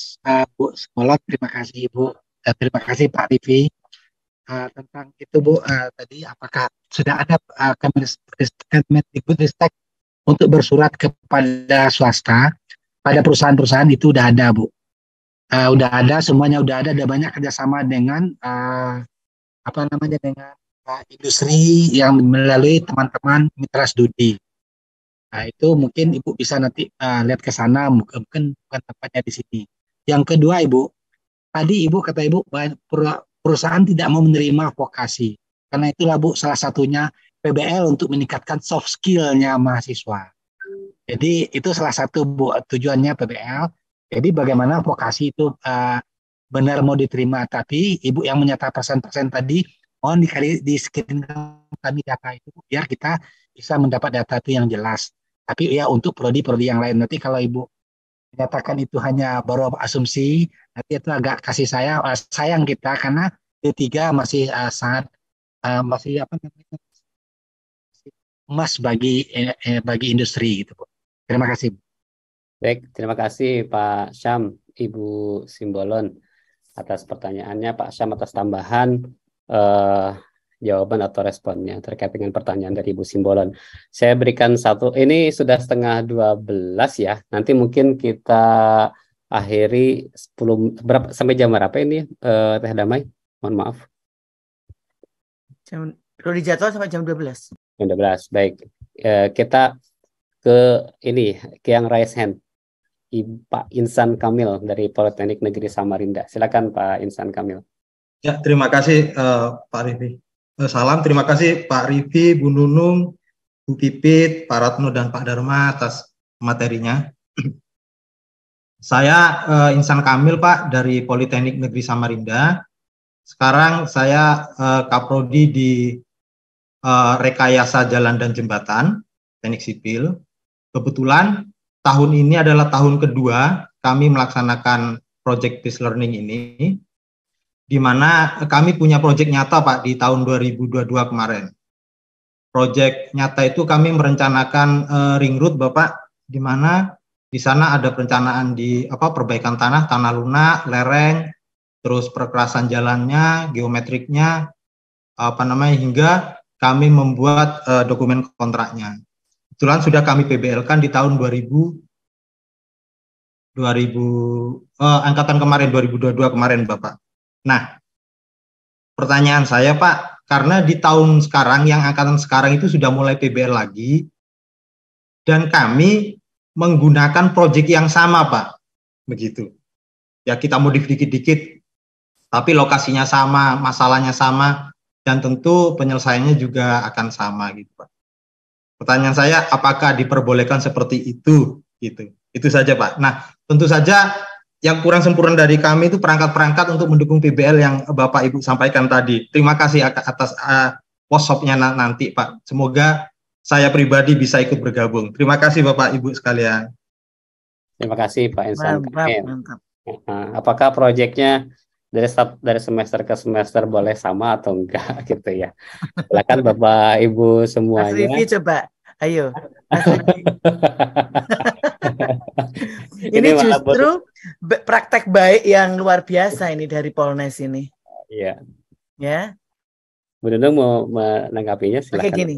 Bu Simbolon terima kasih Bu uh, terima kasih Pak TV Uh, tentang itu Bu uh, tadi apakah sudah ada uh, kemenristek di untuk bersurat kepada swasta, pada perusahaan-perusahaan itu udah ada, Bu. Uh, udah ada, semuanya udah ada, ada banyak kerjasama dengan uh, apa namanya dengan uh, industri yang melalui teman-teman mitra studi. Nah, itu mungkin Ibu bisa nanti uh, lihat ke sana, mungkin, mungkin bukan tempatnya di sini. Yang kedua, Ibu, tadi Ibu kata Ibu perusahaan tidak mau menerima vokasi. Karena itulah Bu salah satunya PBL untuk meningkatkan soft skill-nya mahasiswa. Jadi itu salah satu bu, tujuannya PBL. Jadi bagaimana vokasi itu uh, benar mau diterima, tapi ibu yang menyatakan persen-persen tadi mohon dikali di screen kami data itu biar kita bisa mendapat data itu yang jelas. Tapi ya untuk prodi-prodi yang lain nanti kalau ibu menyatakan itu hanya baru asumsi, nanti itu agak kasih saya eh, sayang kita karena D3 masih uh, sangat uh, masih apa namanya emas bagi eh, eh, bagi industri gitu Bu. Terima kasih. Baik, terima kasih Pak Syam, Ibu Simbolon atas pertanyaannya, Pak Syam atas tambahan eh, jawaban atau responnya terkait dengan pertanyaan dari Ibu Simbolon. Saya berikan satu, ini sudah setengah 12 ya, nanti mungkin kita akhiri 10 berapa sampai jam berapa ini eh, Teh Damai? Mohon maaf. Jam kalau dijadwal sampai jam 12. Jam 12. Baik. E, kita ke ini ke yang raise hand. Pak Insan Kamil dari Politeknik Negeri Samarinda. Silakan Pak Insan Kamil. Ya, terima kasih uh, Pak Rifi. Eh, salam, terima kasih Pak Rifi, Bu Nunung, Bu Pipit, Pak Ratno dan Pak Dharma atas materinya. Saya uh, Insan Kamil Pak dari Politeknik Negeri Samarinda. Sekarang saya uh, kaprodi di Eh, rekayasa jalan dan jembatan teknik sipil. Kebetulan tahun ini adalah tahun kedua kami melaksanakan project based learning ini di mana kami punya project nyata Pak di tahun 2022 kemarin. Project nyata itu kami merencanakan uh, ring road Bapak di mana di sana ada perencanaan di apa perbaikan tanah, tanah lunak, lereng, terus perkerasan jalannya, geometriknya, apa namanya hingga kami membuat uh, dokumen kontraknya. Kebetulan sudah kami PBL-kan di tahun 2000 2000 uh, angkatan kemarin 2022 kemarin Bapak. Nah, pertanyaan saya Pak, karena di tahun sekarang yang angkatan sekarang itu sudah mulai PBL lagi dan kami menggunakan proyek yang sama Pak. Begitu. Ya kita modif dikit-dikit tapi lokasinya sama, masalahnya sama, dan tentu penyelesaiannya juga akan sama gitu Pak. Pertanyaan saya apakah diperbolehkan seperti itu gitu. Itu saja Pak. Nah, tentu saja yang kurang sempurna dari kami itu perangkat-perangkat untuk mendukung PBL yang Bapak Ibu sampaikan tadi. Terima kasih atas uh, workshopnya nanti Pak. Semoga saya pribadi bisa ikut bergabung. Terima kasih Bapak Ibu sekalian. Terima kasih Pak Insan. Apakah proyeknya dari dari semester ke semester boleh sama atau enggak gitu ya. Silakan Bapak Ibu semuanya. Mas Rifi coba. Ayo. ini, ini justru malah... praktek baik yang luar biasa ini dari Polnes ini. Iya. Ya. Bu Dudung mau menanggapinya silakan. Oke gini.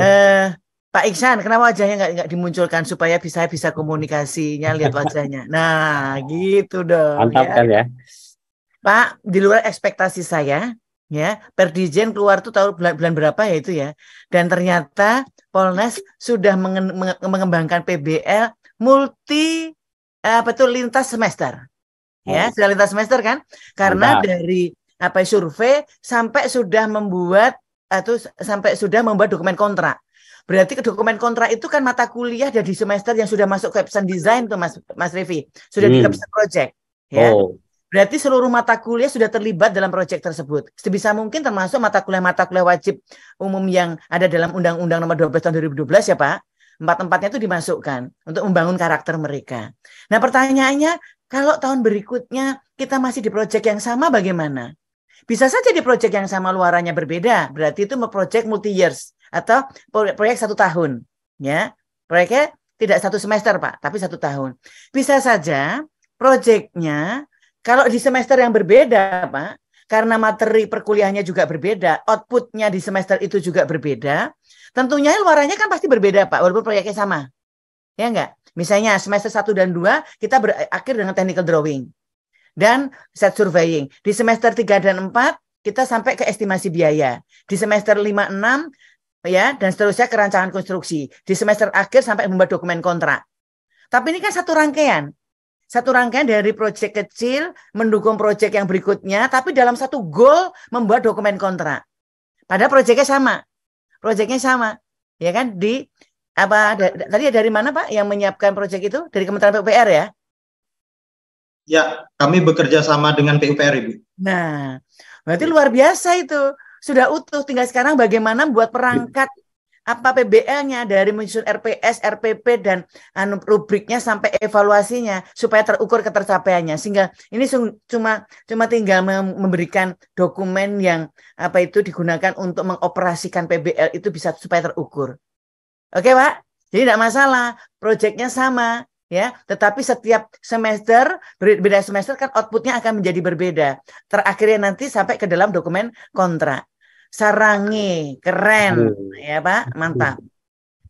uh, Pak Iksan, kenapa wajahnya nggak nggak dimunculkan supaya bisa bisa komunikasinya lihat wajahnya. Nah, gitu dong. Mantap ya. kan ya. Pak, di luar ekspektasi saya, ya, Perdijen keluar tuh tahun bulan, bulan berapa ya itu ya. Dan ternyata Polnes sudah menge mengembangkan PBL multi eh, apa tuh lintas semester. Ya, oh. sudah lintas semester kan? Karena Entah. dari apa survei sampai sudah membuat atau sampai sudah membuat dokumen kontrak. Berarti ke dokumen kontrak itu kan mata kuliah dari semester yang sudah masuk ke design tuh Mas Mas Revi, sudah hmm. di project ya. Oh. Berarti seluruh mata kuliah sudah terlibat dalam proyek tersebut. Sebisa mungkin termasuk mata kuliah-mata kuliah wajib umum yang ada dalam Undang-Undang Nomor 12 Tahun 2012 ya Pak. Empat-empatnya itu dimasukkan untuk membangun karakter mereka. Nah pertanyaannya, kalau tahun berikutnya kita masih di proyek yang sama bagaimana? Bisa saja di proyek yang sama luarannya berbeda, berarti itu proyek multi years atau proyek satu tahun, ya. Proyeknya tidak satu semester, Pak, tapi satu tahun. Bisa saja proyeknya kalau di semester yang berbeda, Pak, karena materi perkuliahannya juga berbeda, outputnya di semester itu juga berbeda, tentunya luarannya kan pasti berbeda Pak, walaupun proyeknya sama. Ya enggak? Misalnya semester 1 dan 2 kita berakhir dengan technical drawing dan set surveying. Di semester 3 dan 4 kita sampai ke estimasi biaya. Di semester 5 6 ya dan seterusnya kerancangan konstruksi. Di semester akhir sampai membuat dokumen kontrak. Tapi ini kan satu rangkaian satu rangkaian dari proyek kecil mendukung proyek yang berikutnya, tapi dalam satu goal membuat dokumen kontrak. pada proyeknya sama, proyeknya sama, ya kan? Di apa da, tadi dari mana Pak yang menyiapkan proyek itu dari Kementerian PUPR ya? Ya, kami bekerja sama dengan PUPR Ibu. Nah, berarti luar biasa itu sudah utuh. Tinggal sekarang bagaimana buat perangkat apa PBL-nya dari menyusun RPS, RPP dan anu rubriknya sampai evaluasinya supaya terukur ketercapaiannya. Sehingga ini cuma cuma tinggal memberikan dokumen yang apa itu digunakan untuk mengoperasikan PBL itu bisa supaya terukur. Oke, Pak? Jadi tidak masalah, proyeknya sama, ya tetapi setiap semester beda semester kan outputnya akan menjadi berbeda terakhirnya nanti sampai ke dalam dokumen kontrak Sarangi, keren iya. ya Pak, iya. mantap.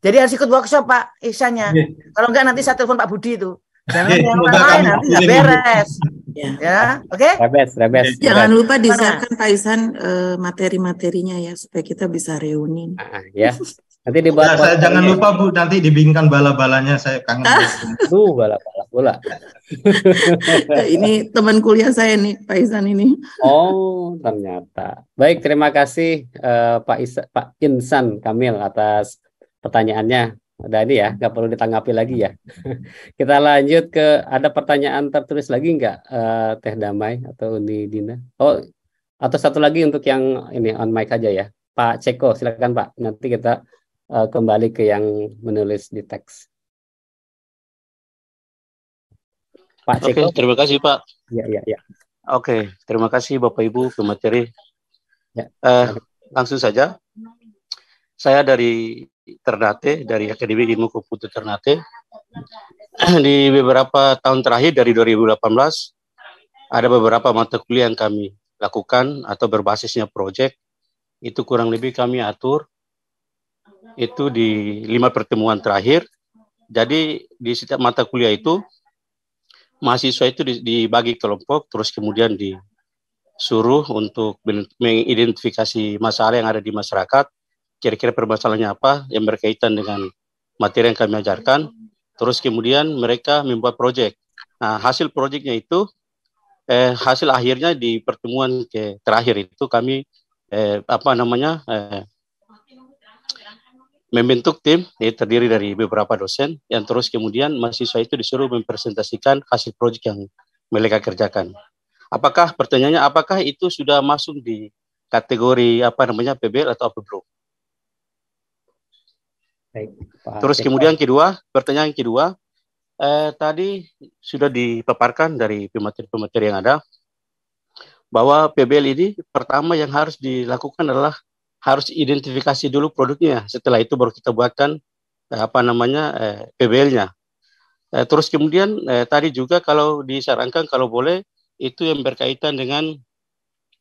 Jadi harus ikut workshop Pak isanya iya. Kalau enggak nanti saya telepon Pak Budi itu. Jangan yang lain nanti nggak beres. Ya, oke. Okay? Jangan lupa disiapkan Pak Isan uh, eh, materi-materinya ya supaya kita bisa reuni. Ah, ah, ya. Nanti dibuat. Ya, saya jangan lupa Bu, nanti dibingkan bala-balanya saya kangen. Tuh bala-bala bola. Eh, ini teman kuliah saya nih, Pak Isan ini. Oh, ternyata. Baik, terima kasih uh, Pak Isa, Pak Insan Kamil atas pertanyaannya. Udah ini ya, nggak perlu ditanggapi lagi ya. Kita lanjut ke ada pertanyaan tertulis lagi nggak uh, Teh Damai atau Uni Dina? Oh, atau satu lagi untuk yang ini on mic aja ya. Pak Ceko, silakan Pak. Nanti kita uh, kembali ke yang menulis di teks. Pak Oke, okay, terima kasih Pak. Ya, ya, ya. Oke, terima kasih Bapak Ibu pemateri. Ya. Eh, langsung saja. Saya dari Ternate, dari Akademi Ilmu Komputer Ternate. Di beberapa tahun terakhir dari 2018, ada beberapa mata kuliah yang kami lakukan atau berbasisnya proyek. Itu kurang lebih kami atur itu di lima pertemuan terakhir. Jadi di setiap mata kuliah itu mahasiswa itu dibagi kelompok terus kemudian disuruh untuk mengidentifikasi masalah yang ada di masyarakat kira-kira permasalahannya apa yang berkaitan dengan materi yang kami ajarkan terus kemudian mereka membuat proyek nah hasil proyeknya itu eh, hasil akhirnya di pertemuan ke terakhir itu kami eh, apa namanya eh, membentuk tim ya, terdiri dari beberapa dosen yang terus kemudian mahasiswa itu disuruh mempresentasikan hasil proyek yang mereka kerjakan. Apakah pertanyaannya apakah itu sudah masuk di kategori apa namanya PBL atau apa belum? Terus kemudian kedua, pertanyaan kedua, eh, tadi sudah dipaparkan dari pemateri-pemateri yang ada bahwa PBL ini pertama yang harus dilakukan adalah harus identifikasi dulu produknya. Setelah itu baru kita buatkan eh, apa namanya eh, PBL-nya. Eh, terus kemudian eh, tadi juga kalau disarankan kalau boleh itu yang berkaitan dengan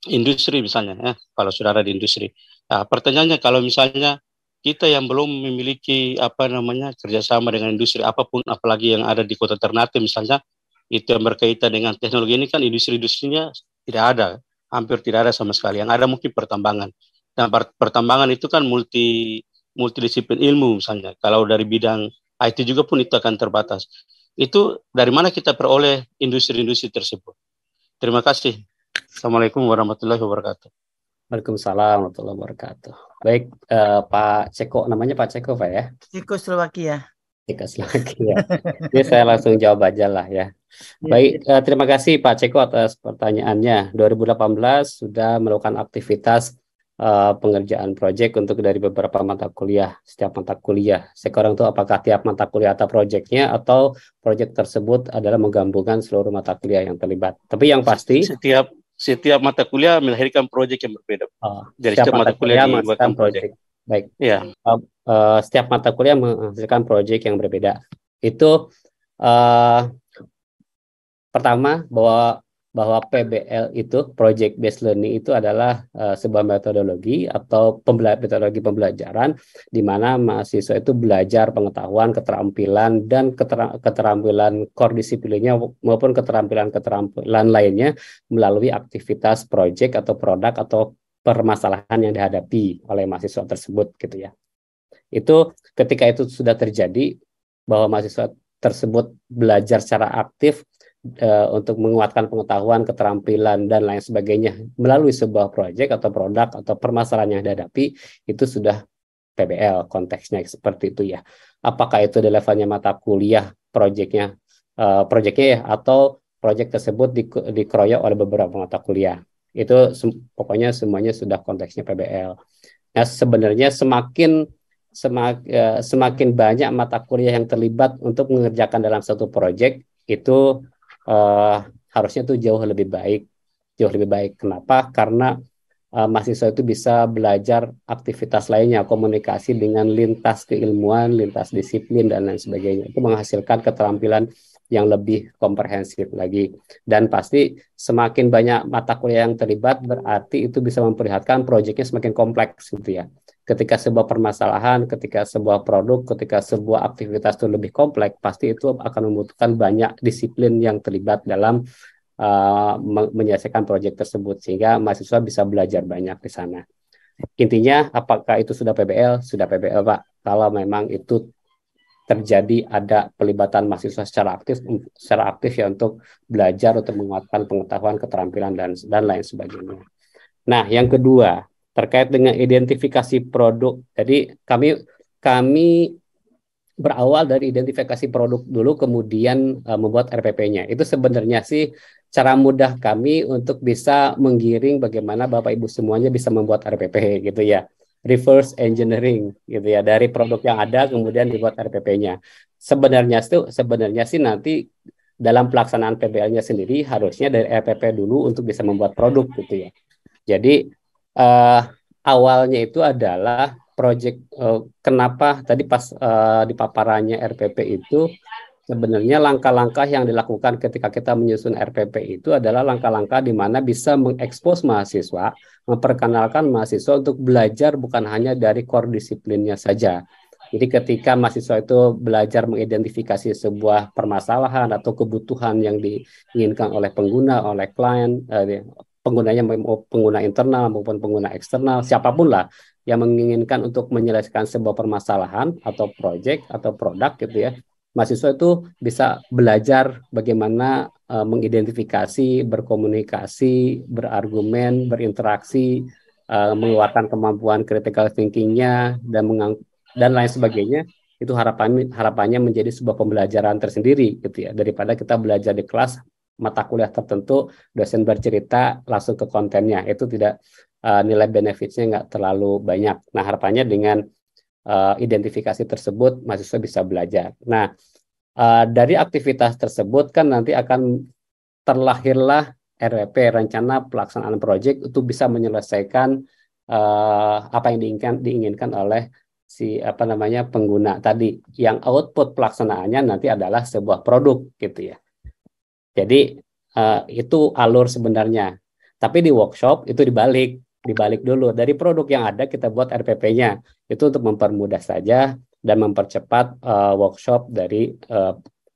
industri misalnya ya, kalau saudara di industri. Nah, pertanyaannya kalau misalnya kita yang belum memiliki apa namanya kerjasama dengan industri apapun apalagi yang ada di kota Ternate misalnya itu yang berkaitan dengan teknologi ini kan industri-industrinya tidak ada hampir tidak ada sama sekali yang ada mungkin pertambangan dan nah, pertambangan itu kan multi multidisiplin ilmu misalnya. Kalau dari bidang IT juga pun itu akan terbatas. Itu dari mana kita peroleh industri-industri tersebut. Terima kasih. Assalamualaikum warahmatullahi wabarakatuh. Waalaikumsalam warahmatullahi wabarakatuh. Baik, uh, Pak Ceko, namanya Pak Ceko Pak ya? Ceko Slovakia. Ceko Slovakia. Ini saya langsung jawab aja lah ya. Iya, Baik, uh, terima kasih Pak Ceko atas pertanyaannya. 2018 sudah melakukan aktivitas uh, pengerjaan proyek untuk dari beberapa mata kuliah setiap mata kuliah. Sekarang itu apakah tiap mata kuliah atau proyeknya atau proyek tersebut adalah menggabungkan seluruh mata kuliah yang terlibat. Tapi yang pasti setiap setiap mata kuliah melahirkan proyek yang berbeda. Uh, dari setiap, setiap mata kuliah, kuliah menghasilkan proyek. Baik. Ya. Uh, uh, setiap mata kuliah menghasilkan proyek yang berbeda. Itu uh, pertama bahwa bahwa PBL itu project based learning itu adalah uh, sebuah metodologi atau pembela metodologi pembelajaran di mana mahasiswa itu belajar pengetahuan, keterampilan dan keter keterampilan core disiplinnya maupun keterampilan-keterampilan lainnya melalui aktivitas project atau produk atau permasalahan yang dihadapi oleh mahasiswa tersebut gitu ya. Itu ketika itu sudah terjadi bahwa mahasiswa tersebut belajar secara aktif Eh, untuk menguatkan pengetahuan, keterampilan dan lain sebagainya melalui sebuah proyek atau produk atau permasalahan yang dihadapi itu sudah PBL konteksnya seperti itu ya. Apakah itu di levelnya mata kuliah proyeknya uh, eh, proyeknya ya atau proyek tersebut di, dikeroyok oleh beberapa mata kuliah. Itu sem pokoknya semuanya sudah konteksnya PBL. Nah, sebenarnya semakin semak, uh, semakin banyak mata kuliah yang terlibat untuk mengerjakan dalam satu proyek itu uh, harusnya itu jauh lebih baik jauh lebih baik kenapa karena uh, mahasiswa itu bisa belajar aktivitas lainnya komunikasi dengan lintas keilmuan lintas disiplin dan lain sebagainya itu menghasilkan keterampilan yang lebih komprehensif lagi dan pasti semakin banyak mata kuliah yang terlibat berarti itu bisa memperlihatkan proyeknya semakin kompleks gitu ya ketika sebuah permasalahan, ketika sebuah produk, ketika sebuah aktivitas itu lebih kompleks, pasti itu akan membutuhkan banyak disiplin yang terlibat dalam uh, menyelesaikan proyek tersebut sehingga mahasiswa bisa belajar banyak di sana. Intinya apakah itu sudah PBL? Sudah PBL, Pak. Kalau memang itu terjadi ada pelibatan mahasiswa secara aktif um, secara aktif ya untuk belajar untuk menguatkan pengetahuan, keterampilan dan dan lain sebagainya. Nah, yang kedua, terkait dengan identifikasi produk. Jadi kami kami berawal dari identifikasi produk dulu kemudian uh, membuat RPP-nya. Itu sebenarnya sih cara mudah kami untuk bisa menggiring bagaimana Bapak Ibu semuanya bisa membuat RPP gitu ya. Reverse engineering gitu ya dari produk yang ada kemudian dibuat RPP-nya. Sebenarnya itu sebenarnya sih nanti dalam pelaksanaan PBL-nya sendiri harusnya dari RPP dulu untuk bisa membuat produk gitu ya. Jadi uh, awalnya itu adalah proyek uh, eh, kenapa tadi pas uh, di paparannya RPP itu sebenarnya langkah-langkah yang dilakukan ketika kita menyusun RPP itu adalah langkah-langkah di mana bisa mengekspos mahasiswa, memperkenalkan mahasiswa untuk belajar bukan hanya dari core disiplinnya saja. Jadi ketika mahasiswa itu belajar mengidentifikasi sebuah permasalahan atau kebutuhan yang diinginkan oleh pengguna, oleh klien, eh, penggunanya oh, pengguna internal maupun pengguna eksternal siapapun lah yang menginginkan untuk menyelesaikan sebuah permasalahan atau proyek atau produk gitu ya mahasiswa itu bisa belajar bagaimana uh, mengidentifikasi, berkomunikasi, berargumen, berinteraksi, uh, mengeluarkan kemampuan critical thinkingnya dan mengang dan lain sebagainya. Itu harapan harapannya menjadi sebuah pembelajaran tersendiri gitu ya daripada kita belajar di kelas mata kuliah tertentu dosen bercerita langsung ke kontennya itu tidak uh, nilai benefitnya nggak terlalu banyak. Nah harapannya dengan uh, identifikasi tersebut mahasiswa bisa belajar. Nah uh, dari aktivitas tersebut kan nanti akan terlahirlah RWP rencana pelaksanaan proyek itu bisa menyelesaikan uh, apa yang diinginkan diinginkan oleh si apa namanya pengguna tadi yang output pelaksanaannya nanti adalah sebuah produk gitu ya. Jadi uh, itu alur sebenarnya. Tapi di workshop itu dibalik, dibalik dulu dari produk yang ada kita buat RPP-nya. Itu untuk mempermudah saja dan mempercepat uh, workshop dari uh,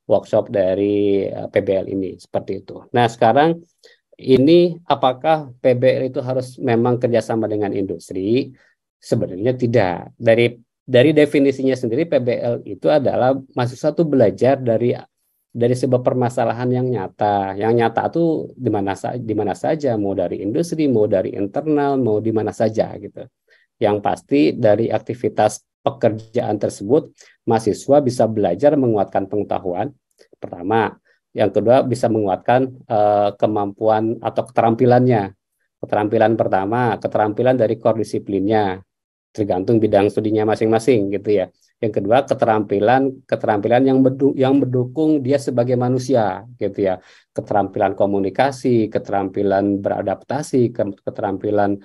workshop dari uh, PBL ini seperti itu. Nah sekarang ini apakah PBL itu harus memang kerjasama dengan industri? Sebenarnya tidak. Dari dari definisinya sendiri PBL itu adalah mahasiswa satu belajar dari dari sebuah permasalahan yang nyata. Yang nyata itu di mana di mana saja, mau dari industri, mau dari internal, mau di mana saja gitu. Yang pasti dari aktivitas pekerjaan tersebut, mahasiswa bisa belajar menguatkan pengetahuan pertama. Yang kedua bisa menguatkan uh, kemampuan atau keterampilannya. Keterampilan pertama, keterampilan dari core disiplinnya tergantung bidang studinya masing-masing gitu ya. Yang kedua keterampilan keterampilan yang bedu, yang mendukung dia sebagai manusia gitu ya. Keterampilan komunikasi, keterampilan beradaptasi, keterampilan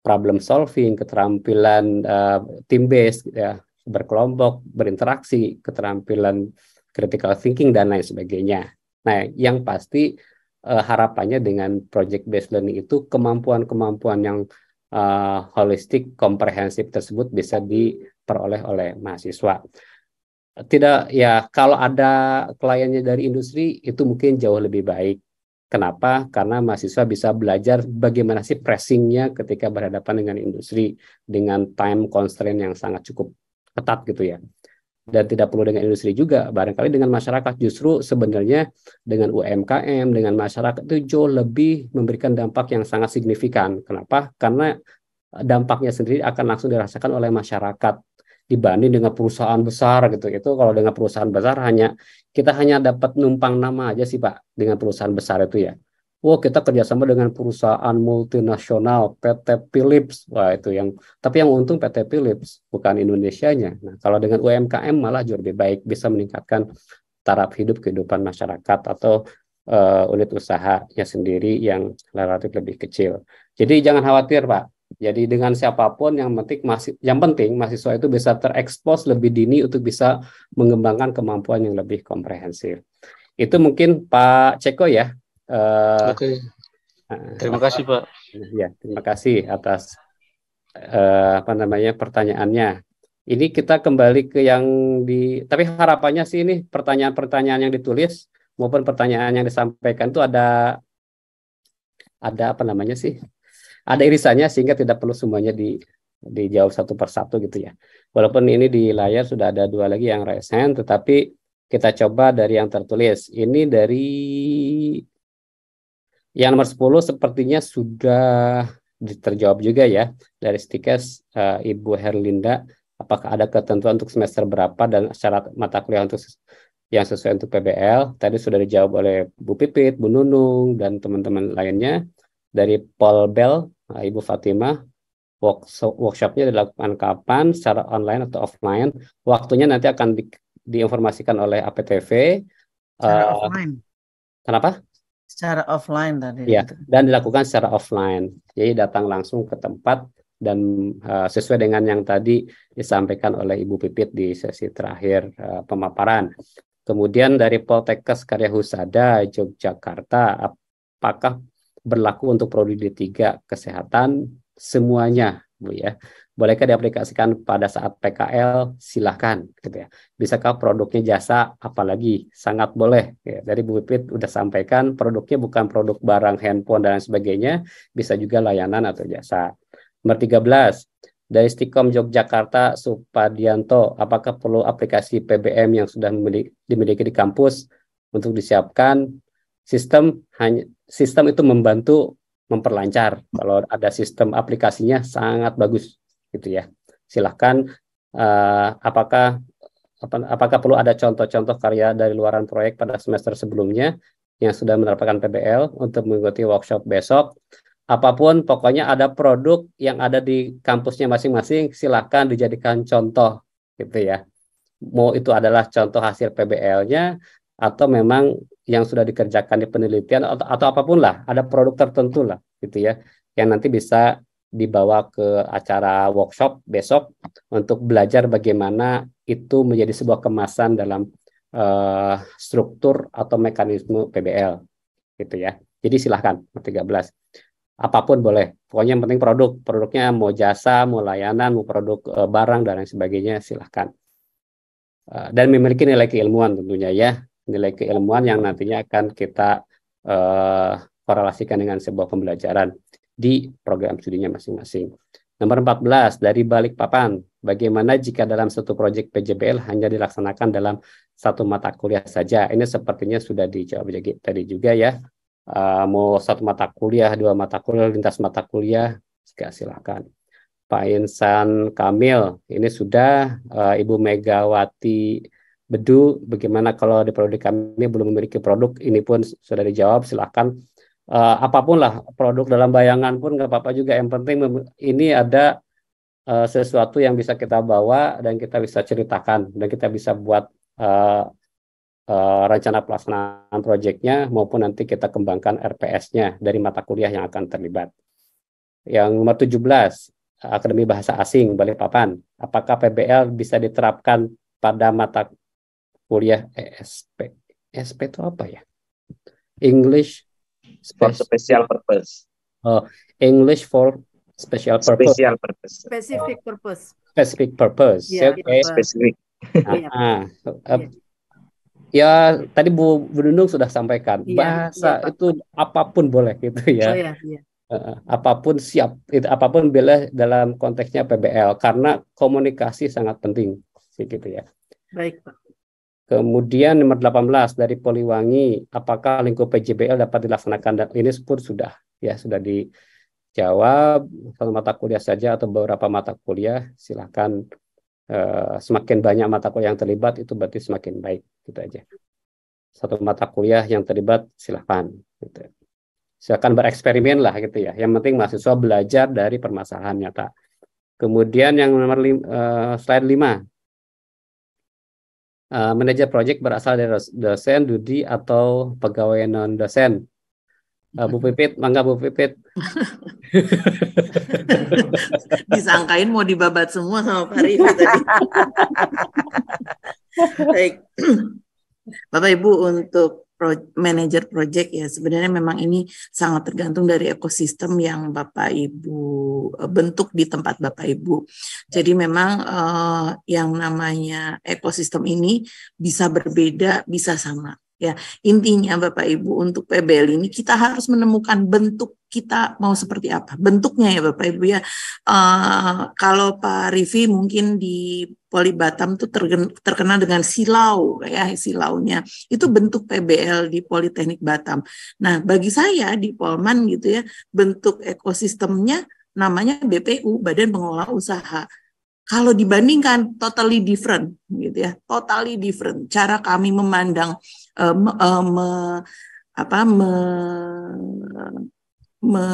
problem solving, keterampilan uh, team based ya, berkelompok, berinteraksi, keterampilan critical thinking dan lain sebagainya. Nah, yang pasti uh, harapannya dengan project based learning itu kemampuan-kemampuan yang uh, holistik komprehensif tersebut bisa diperoleh oleh mahasiswa. Tidak ya kalau ada kliennya dari industri itu mungkin jauh lebih baik. Kenapa? Karena mahasiswa bisa belajar bagaimana sih pressingnya ketika berhadapan dengan industri dengan time constraint yang sangat cukup ketat gitu ya dan tidak perlu dengan industri juga barangkali dengan masyarakat justru sebenarnya dengan UMKM dengan masyarakat itu jauh lebih memberikan dampak yang sangat signifikan kenapa karena eh, dampaknya sendiri akan langsung dirasakan oleh masyarakat dibanding dengan perusahaan besar gitu itu kalau dengan perusahaan besar hanya kita hanya dapat numpang nama aja sih pak dengan perusahaan besar itu ya Wah, wow, kita kerjasama dengan perusahaan multinasional PT Philips. Wah, itu yang tapi yang untung PT Philips bukan Indonesianya. Nah, kalau dengan UMKM malah jauh lebih baik bisa meningkatkan taraf hidup kehidupan masyarakat atau uh, unit usahanya sendiri yang relatif lebih kecil. Jadi jangan khawatir, Pak. Jadi dengan siapapun yang penting masih yang penting mahasiswa itu bisa terekspos lebih dini untuk bisa mengembangkan kemampuan yang lebih komprehensif. Itu mungkin Pak Ceko ya Uh, Oke. Eh, terima kasih Pak. Ya, terima kasih atas uh, apa namanya pertanyaannya. Ini kita kembali ke yang di, tapi harapannya sih ini pertanyaan-pertanyaan yang ditulis maupun pertanyaan yang disampaikan itu ada ada apa namanya sih? Ada irisannya sehingga tidak perlu semuanya di dijawab satu persatu gitu ya. Walaupun ini di layar sudah ada dua lagi yang raise tetapi kita coba dari yang tertulis. Ini dari yang nomor 10 sepertinya sudah terjawab juga ya dari stikes uh, Ibu Herlinda. Apakah ada ketentuan untuk semester berapa dan syarat mata kuliah untuk yang sesuai untuk PBL? Tadi sudah dijawab oleh Bu Pipit, Bu Nunung, dan teman-teman lainnya. Dari Paul uh, Ibu Fatima, workshopnya dilakukan kapan, secara online atau offline? Waktunya nanti akan di, diinformasikan oleh APTV. Secara uh, offline. Kenapa? secara offline tadi. Ya, dan dilakukan secara offline. Jadi datang langsung ke tempat dan uh, sesuai dengan yang tadi disampaikan oleh Ibu Pipit di sesi terakhir uh, pemaparan. Kemudian dari Poltekkes Karya Husada Yogyakarta, apakah berlaku untuk prodi D3 kesehatan semuanya, Bu ya? Bolehkah diaplikasikan pada saat PKL? Silahkan, gitu ya. Bisakah produknya jasa? Apalagi sangat boleh. Ya, dari Bu Pipit udah sampaikan produknya bukan produk barang handphone dan sebagainya, bisa juga layanan atau jasa. Nomor 13, dari Stikom Yogyakarta Supadianto, apakah perlu aplikasi PBM yang sudah dimiliki di kampus untuk disiapkan? Sistem hanya sistem itu membantu memperlancar. Kalau ada sistem aplikasinya sangat bagus gitu ya. Silahkan uh, apakah apa, apakah perlu ada contoh-contoh karya dari luaran proyek pada semester sebelumnya yang sudah menerapkan PBL untuk mengikuti workshop besok. Apapun, pokoknya ada produk yang ada di kampusnya masing-masing, silahkan dijadikan contoh, gitu ya. Mau itu adalah contoh hasil PBL-nya, atau memang yang sudah dikerjakan di penelitian, atau, atau apapun lah, ada produk tertentu lah, gitu ya, yang nanti bisa dibawa ke acara workshop besok untuk belajar bagaimana itu menjadi sebuah kemasan dalam uh, struktur atau mekanisme PBL gitu ya. Jadi silahkan 13. Apapun boleh. Pokoknya yang penting produk. Produknya mau jasa, mau layanan, mau produk uh, barang dan lain sebagainya silahkan. Uh, dan memiliki nilai keilmuan tentunya ya. Nilai keilmuan yang nantinya akan kita uh, korelasikan dengan sebuah pembelajaran di program studinya masing-masing. Nomor 14 dari balik papan, bagaimana jika dalam satu proyek PJBL hanya dilaksanakan dalam satu mata kuliah saja? Ini sepertinya sudah dijawab tadi juga ya. Uh, mau satu mata kuliah, dua mata kuliah, lintas mata kuliah, jika silahkan. Pak Insan Kamil, ini sudah uh, Ibu Megawati Bedu, bagaimana kalau di produk kami belum memiliki produk, ini pun sudah dijawab, Silakan uh, apapun lah produk dalam bayangan pun nggak apa-apa juga yang penting ini ada uh, sesuatu yang bisa kita bawa dan kita bisa ceritakan dan kita bisa buat uh, uh, rencana pelaksanaan proyeknya maupun nanti kita kembangkan RPS-nya dari mata kuliah yang akan terlibat. Yang nomor 17, Akademi Bahasa Asing Balikpapan. Apakah PBL bisa diterapkan pada mata kuliah ESP? ESP itu apa ya? English for special purpose. Oh, English for special purpose. Special purpose. Specific purpose. Specific purpose. Yeah, okay. Specific. Nah, yeah. Ah, ya tadi Bu Benundung sudah sampaikan yeah, bahasa yeah, itu apapun boleh gitu ya. Oh, yeah, yeah. Uh, apapun siap itu apapun bila dalam konteksnya PBL karena komunikasi sangat penting sih gitu ya. Baik, Pak. Kemudian nomor 18 dari Poliwangi, apakah lingkup PJBL dapat dilaksanakan dan ini pun sudah ya sudah dijawab satu mata kuliah saja atau beberapa mata kuliah silakan eh, semakin banyak mata kuliah yang terlibat itu berarti semakin baik gitu aja. Satu mata kuliah yang terlibat silakan gitu. Silakan bereksperimen lah gitu ya. Yang penting mahasiswa belajar dari permasalahan nyata. Kemudian yang nomor eh, lima, slide 5 Uh, manajer proyek berasal dari dosen, dudi, atau pegawai non-dosen. Uh, Bu Pipit, mangga Bu Pipit. Disangkain mau dibabat semua sama Pak Rifa tadi. Baik. Bapak Ibu untuk pro, manajer project ya sebenarnya memang ini sangat tergantung dari ekosistem yang Bapak Ibu eh, bentuk di tempat Bapak Ibu. Jadi memang uh, yang namanya ekosistem ini bisa berbeda, bisa sama. Ya, intinya Bapak Ibu untuk PBL ini kita harus menemukan bentuk kita mau seperti apa. Bentuknya ya Bapak Ibu ya. Uh, kalau Pak Rivi mungkin di Poli Batam tuh terkenal dengan silau ya silaunya. Itu bentuk PBL di Politeknik Batam. Nah, bagi saya di Polman gitu ya, bentuk ekosistemnya namanya BPU, Badan Pengelola Usaha kalau dibandingkan totally different gitu ya totally different cara kami memandang um, um, me, apa me, me,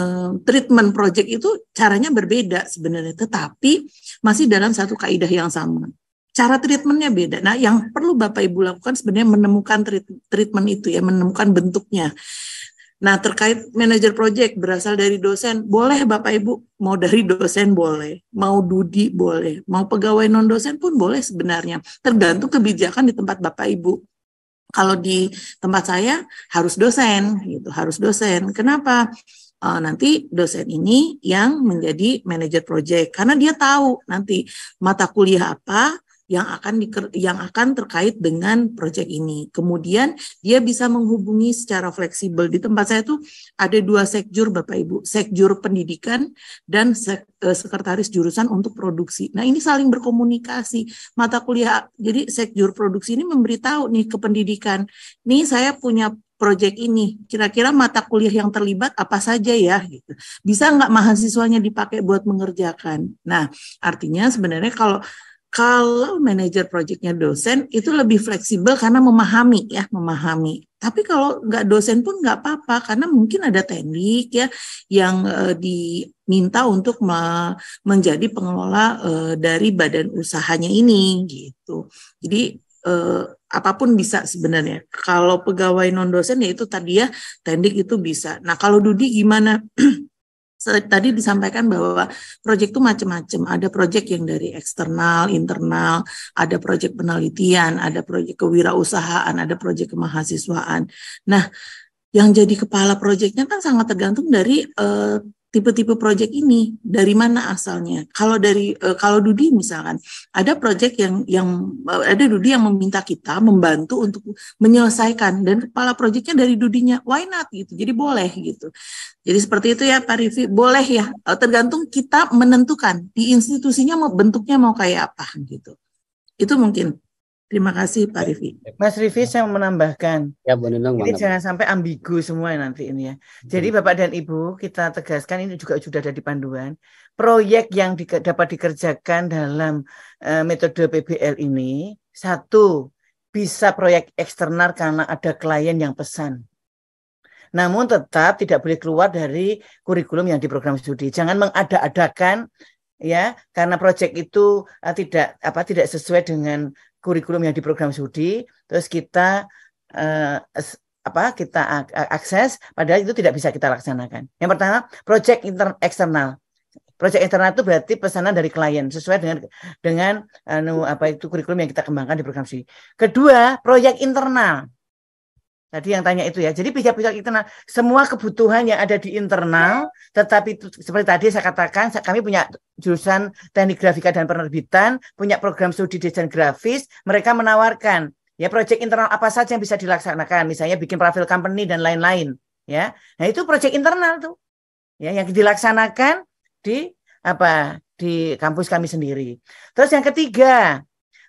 treatment project itu caranya berbeda sebenarnya, tetapi masih dalam satu kaidah yang sama. Cara treatmentnya beda. Nah, yang perlu Bapak Ibu lakukan sebenarnya menemukan treat, treatment itu ya, menemukan bentuknya. Nah, terkait manajer project berasal dari dosen, boleh Bapak Ibu, mau dari dosen boleh, mau dudi boleh, mau pegawai non dosen pun boleh sebenarnya, tergantung kebijakan di tempat Bapak Ibu. Kalau di tempat saya harus dosen, gitu, harus dosen. Kenapa? uh, nanti dosen ini yang menjadi manajer proyek karena dia tahu nanti mata kuliah apa yang akan diker, yang akan terkait dengan proyek ini. Kemudian dia bisa menghubungi secara fleksibel. Di tempat saya tuh ada dua sekjur Bapak Ibu, sekjur pendidikan dan sek, eh, sekretaris jurusan untuk produksi. Nah, ini saling berkomunikasi. Mata kuliah jadi sekjur produksi ini memberitahu nih ke pendidikan. Nih saya punya proyek ini kira-kira mata kuliah yang terlibat apa saja ya gitu bisa nggak mahasiswanya dipakai buat mengerjakan nah artinya sebenarnya kalau kalau manajer proyeknya dosen itu lebih fleksibel karena memahami ya, memahami. Tapi kalau nggak dosen pun nggak apa-apa karena mungkin ada teknik ya yang e, diminta untuk me, menjadi pengelola e, dari badan usahanya ini gitu. Jadi e, apapun bisa sebenarnya. Kalau pegawai non dosen ya itu tadi ya teknik itu bisa. Nah kalau Dudi gimana? tadi disampaikan bahwa proyek itu macam-macam. Ada proyek yang dari eksternal, internal, ada proyek penelitian, ada proyek kewirausahaan, ada proyek kemahasiswaan. Nah, yang jadi kepala proyeknya kan sangat tergantung dari uh, tipe-tipe proyek ini dari mana asalnya? Kalau dari uh, kalau Dudi misalkan ada proyek yang yang eh, ada Dudi yang meminta kita membantu untuk menyelesaikan dan kepala proyeknya dari Dudinya, why not gitu. Jadi boleh gitu. Jadi seperti itu ya Pak Rifi, boleh ya. Eh, tergantung kita menentukan di institusinya mau bentuknya mau kayak apa gitu. Itu mungkin. Terima kasih Pak Rifi. Mas Rifi saya menambahkan. Ya, Bu Ini jangan sampai ambigu semua nanti ini ya. Jadi hmm. Bapak dan Ibu kita tegaskan ini juga sudah ada di panduan. Proyek yang di, dapat dikerjakan dalam uh, metode PBL ini satu bisa proyek eksternal karena ada klien yang pesan. Namun tetap tidak boleh keluar dari kurikulum yang di program studi. Jangan mengada-adakan ya karena proyek itu eh, tidak apa tidak sesuai dengan kurikulum yang di program studi, terus kita uh, apa kita akses, padahal itu tidak bisa kita laksanakan. Yang pertama, project proyek eksternal. Project internal itu berarti pesanan dari klien sesuai dengan dengan anu apa itu kurikulum yang kita kembangkan di program studi. Kedua, proyek internal. Tadi yang tanya itu ya. Jadi pijak-pijak internal, semua kebutuhan yang ada di internal, tetapi seperti tadi saya katakan, kami punya jurusan teknik grafika dan penerbitan, punya program studi desain grafis, mereka menawarkan ya proyek internal apa saja yang bisa dilaksanakan, misalnya bikin profil company dan lain-lain, ya. Nah itu proyek internal tuh, ya yang dilaksanakan di apa di kampus kami sendiri. Terus yang ketiga,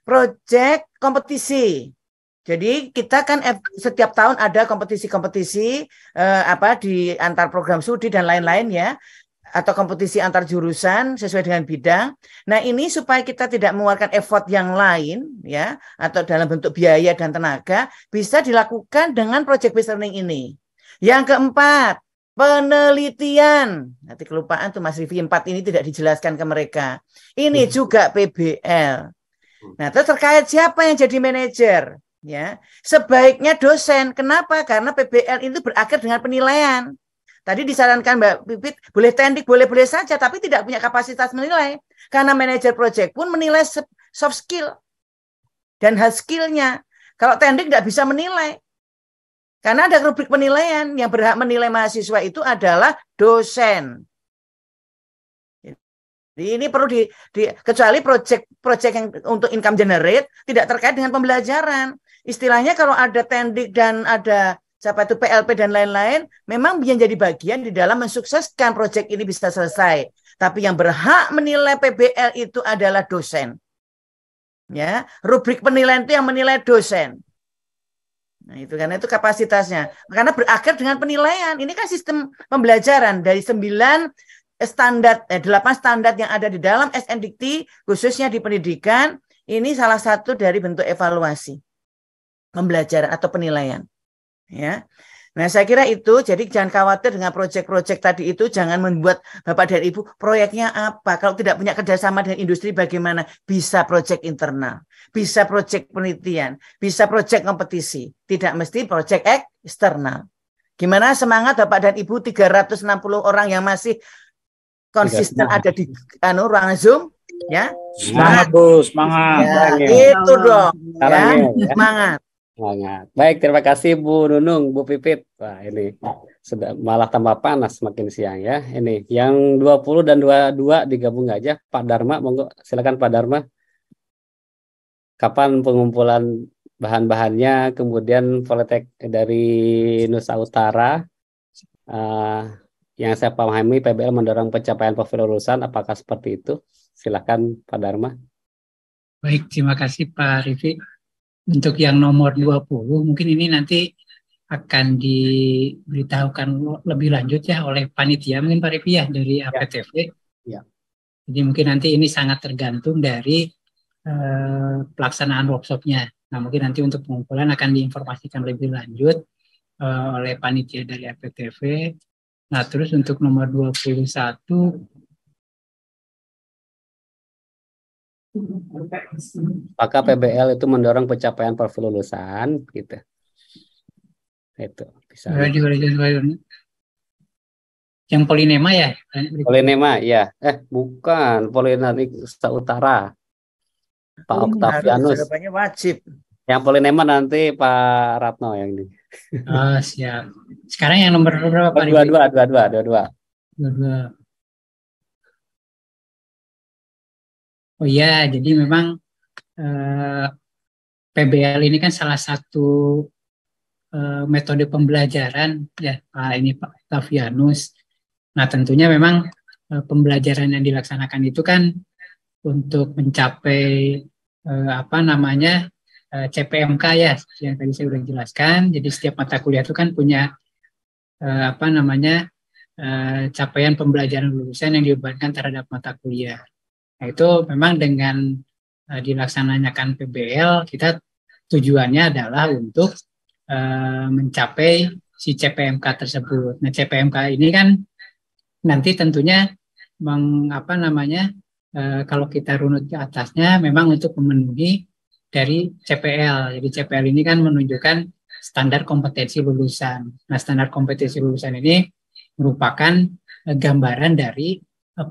proyek kompetisi. Jadi kita kan setiap tahun ada kompetisi-kompetisi eh, apa di antar program studi dan lain-lain ya atau kompetisi antar jurusan sesuai dengan bidang. Nah, ini supaya kita tidak mengeluarkan effort yang lain ya atau dalam bentuk biaya dan tenaga bisa dilakukan dengan project based learning ini. Yang keempat, penelitian. Nanti kelupaan tuh Mas Rivi empat ini tidak dijelaskan ke mereka. Ini hmm. juga PBL. Nah, terkait siapa yang jadi manajer? ya sebaiknya dosen kenapa karena PBL itu berakhir dengan penilaian tadi disarankan Mbak Pipit boleh teknik boleh boleh saja tapi tidak punya kapasitas menilai karena manajer proyek pun menilai soft skill dan hard skillnya kalau teknik tidak bisa menilai karena ada rubrik penilaian yang berhak menilai mahasiswa itu adalah dosen. ini perlu di, di kecuali proyek proyek yang untuk income generate tidak terkait dengan pembelajaran istilahnya kalau ada tendik dan ada siapa itu PLP dan lain-lain, memang yang jadi bagian di dalam mensukseskan proyek ini bisa selesai. Tapi yang berhak menilai PBL itu adalah dosen. Ya, rubrik penilaian itu yang menilai dosen. Nah, itu karena itu kapasitasnya. Karena berakhir dengan penilaian. Ini kan sistem pembelajaran dari 9 standar eh, 8 standar yang ada di dalam SNDikti khususnya di pendidikan ini salah satu dari bentuk evaluasi pembelajaran atau penilaian. Ya. Nah, saya kira itu. Jadi jangan khawatir dengan proyek-proyek tadi itu. Jangan membuat Bapak dan Ibu proyeknya apa. Kalau tidak punya kerjasama dengan industri bagaimana? Bisa proyek internal, bisa proyek penelitian, bisa proyek kompetisi. Tidak mesti proyek eksternal. Gimana semangat Bapak dan Ibu 360 orang yang masih konsisten ada di anu ruang Zoom? Ya, semangat, semangat Bu, semangat. Ya, itu dong, ya. ya, semangat. Hangat. Baik, terima kasih Bu Nunung, Bu Pipit. Wah, ini sudah malah tambah panas makin siang ya. Ini yang 20 dan 22 digabung aja. Pak Dharma, monggo silakan Pak Dharma. Kapan pengumpulan bahan-bahannya, kemudian politek dari Nusa Utara, uh, yang saya pahami PBL mendorong pencapaian profil lulusan, apakah seperti itu? Silakan Pak Dharma. Baik, terima kasih Pak Rifi. Untuk yang nomor 20 mungkin ini nanti akan diberitahukan lebih lanjut ya oleh panitia mungkin Pak Rifi ya, dari APTV. Ya. ya. Jadi mungkin nanti ini sangat tergantung dari eh, pelaksanaan workshopnya. Nah mungkin nanti untuk pengumpulan akan diinformasikan lebih lanjut eh, oleh panitia dari APTV. Nah terus untuk nomor 21 Maka PBL itu mendorong pencapaian profil lulusan gitu. Itu bisa. Yang polinema ya? Polinema ya. Eh bukan polinema utara. Pak Oktavianus. wajib. Yang polinema nanti Pak Ratno yang ini. Oh, siap. Sekarang yang nomor berapa? Dua dua dua dua dua dua. Dua dua. Oh iya, jadi memang eh, PBL ini kan salah satu eh, metode pembelajaran ya Pak ini Pak Tavianus. Nah tentunya memang eh, pembelajaran yang dilaksanakan itu kan untuk mencapai eh, apa namanya eh, CPMK ya yang tadi saya sudah jelaskan. Jadi setiap mata kuliah itu kan punya eh, apa namanya eh, capaian pembelajaran lulusan yang dibebankan terhadap mata kuliah. Nah, itu memang dengan uh, dilaksanakan PBL kita tujuannya adalah untuk uh, mencapai si CPMK tersebut. Nah, CPMK ini kan nanti tentunya mengapa namanya uh, kalau kita runut ke atasnya memang untuk memenuhi dari CPL. Jadi CPL ini kan menunjukkan standar kompetensi lulusan. Nah, standar kompetensi lulusan ini merupakan gambaran dari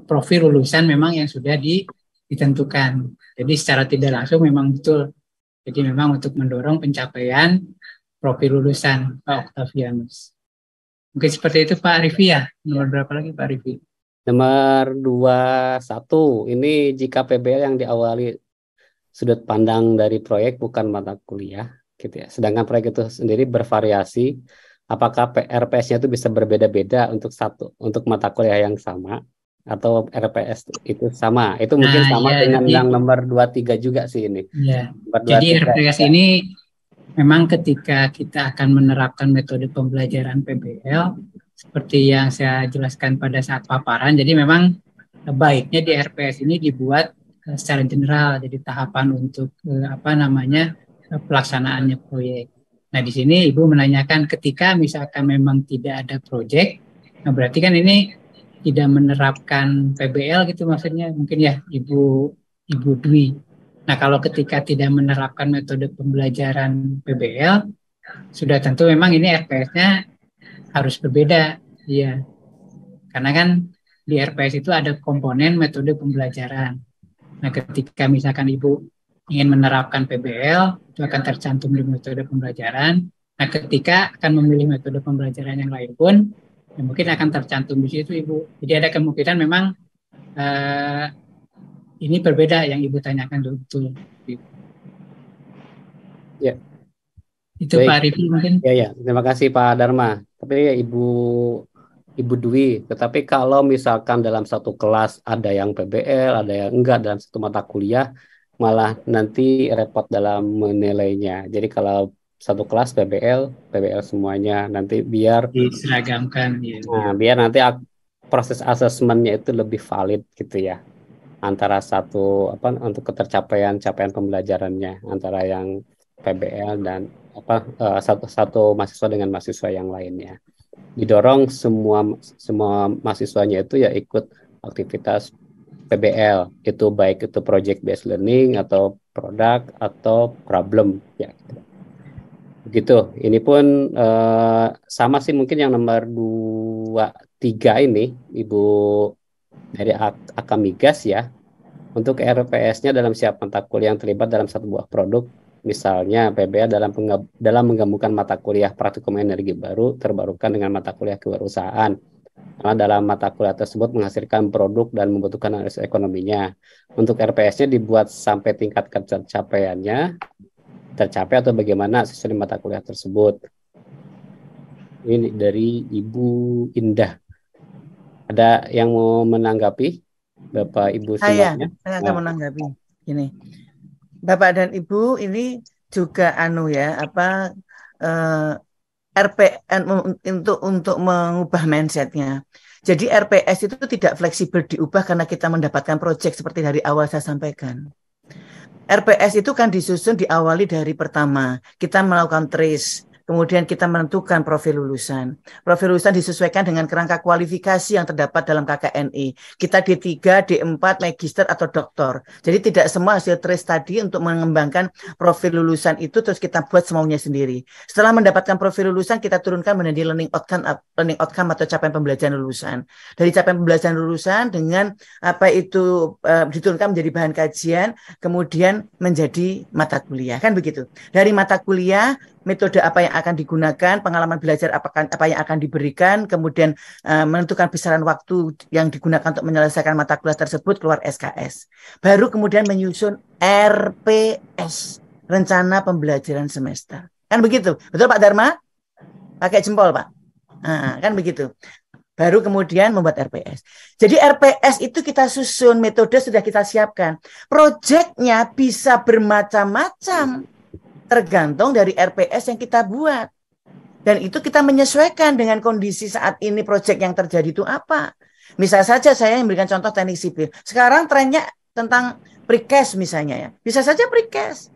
profil lulusan memang yang sudah ditentukan. Jadi secara tidak langsung memang betul. Jadi memang untuk mendorong pencapaian profil lulusan Pak Octavianus. Mungkin seperti itu Pak Arifi ya. Nomor berapa lagi Pak Arifi? Nomor 21. Ini jika PBL yang diawali sudut pandang dari proyek bukan mata kuliah gitu ya. Sedangkan proyek itu sendiri bervariasi. Apakah RPS-nya itu bisa berbeda-beda untuk satu untuk mata kuliah yang sama? atau RPS itu sama. Itu nah, mungkin sama ya, dengan jadi, yang nomor 23 juga sih ini. Ya. Jadi RPS ini memang ketika kita akan menerapkan metode pembelajaran PBL seperti yang saya jelaskan pada saat paparan, jadi memang baiknya di RPS ini dibuat eh, secara general jadi tahapan untuk eh, apa namanya eh, pelaksanaannya proyek. Nah, di sini Ibu menanyakan ketika misalkan memang tidak ada proyek, nah berarti kan ini tidak menerapkan PBL gitu maksudnya mungkin ya Ibu Ibu Dwi. Nah, kalau ketika tidak menerapkan metode pembelajaran PBL sudah tentu memang ini RPS-nya harus berbeda ya. Karena kan di RPS itu ada komponen metode pembelajaran. Nah, ketika misalkan Ibu ingin menerapkan PBL, itu akan tercantum di metode pembelajaran. Nah, ketika akan memilih metode pembelajaran yang lain pun, ya mungkin akan tercantum di situ ibu jadi ada kemungkinan memang uh, ini berbeda yang ibu tanyakan dulu itu ya itu Baik. Pak Rifi mungkin ya ya terima kasih Pak Dharma tapi ya, ibu Ibu Dwi, tetapi kalau misalkan dalam satu kelas ada yang PBL, ada yang enggak dalam satu mata kuliah, malah nanti repot dalam menilainya. Jadi kalau satu kelas PBL, PBL semuanya nanti biar diseragamkan ya. Nah, biar nanti proses asesmennya itu lebih valid gitu ya antara satu apa untuk ketercapaian capaian pembelajarannya antara yang PBL dan apa uh, satu satu mahasiswa dengan mahasiswa yang lainnya didorong semua semua mahasiswanya itu ya ikut aktivitas PBL itu baik itu project based learning atau produk atau problem ya gitu Begitu. Ini pun uh, sama sih mungkin yang nomor dua tiga ini Ibu dari Ak Akamigas ya. Untuk RPS-nya dalam siapa mata kuliah yang terlibat dalam satu buah produk, misalnya PBA dalam dalam menggabungkan mata kuliah praktikum energi baru terbarukan dengan mata kuliah kewirausahaan karena dalam mata kuliah tersebut menghasilkan produk dan membutuhkan analisis ekonominya. Untuk RPS-nya dibuat sampai tingkat kecapaiannya, tercapai atau bagaimana sesuai mata kuliah tersebut. Ini dari Ibu Indah. Ada yang mau menanggapi Bapak Ibu Saya, semuanya? saya akan nah. menanggapi. Ini Bapak dan Ibu ini juga anu ya apa eh, RPN eh, untuk untuk mengubah mindsetnya. Jadi RPS itu tidak fleksibel diubah karena kita mendapatkan proyek seperti dari awal saya sampaikan. RPS itu kan disusun diawali dari pertama kita melakukan trace Kemudian kita menentukan profil lulusan. Profil lulusan disesuaikan dengan kerangka kualifikasi yang terdapat dalam KKNI. Kita D3, D4, magister atau doktor. Jadi tidak semua hasil trace tadi untuk mengembangkan profil lulusan itu terus kita buat semaunya sendiri. Setelah mendapatkan profil lulusan, kita turunkan menjadi learning outcome, uh, learning outcome atau capaian pembelajaran lulusan. Dari capaian pembelajaran lulusan dengan apa itu uh, diturunkan menjadi bahan kajian, kemudian menjadi mata kuliah. Kan begitu. Dari mata kuliah metode apa yang akan digunakan, pengalaman belajar apa, kan, apa yang akan diberikan, kemudian uh, menentukan besaran waktu yang digunakan untuk menyelesaikan mata kuliah tersebut keluar SKS. Baru kemudian menyusun RPS, rencana pembelajaran semester. Kan begitu. Betul Pak Dharma? Pakai jempol, Pak. Nah, kan begitu baru kemudian membuat RPS. Jadi RPS itu kita susun, metode sudah kita siapkan. Proyeknya bisa bermacam-macam tergantung dari RPS yang kita buat. Dan itu kita menyesuaikan dengan kondisi saat ini proyek yang terjadi itu apa. Misal saja saya yang memberikan contoh teknik sipil. Sekarang trennya tentang precast misalnya ya. Bisa saja precast.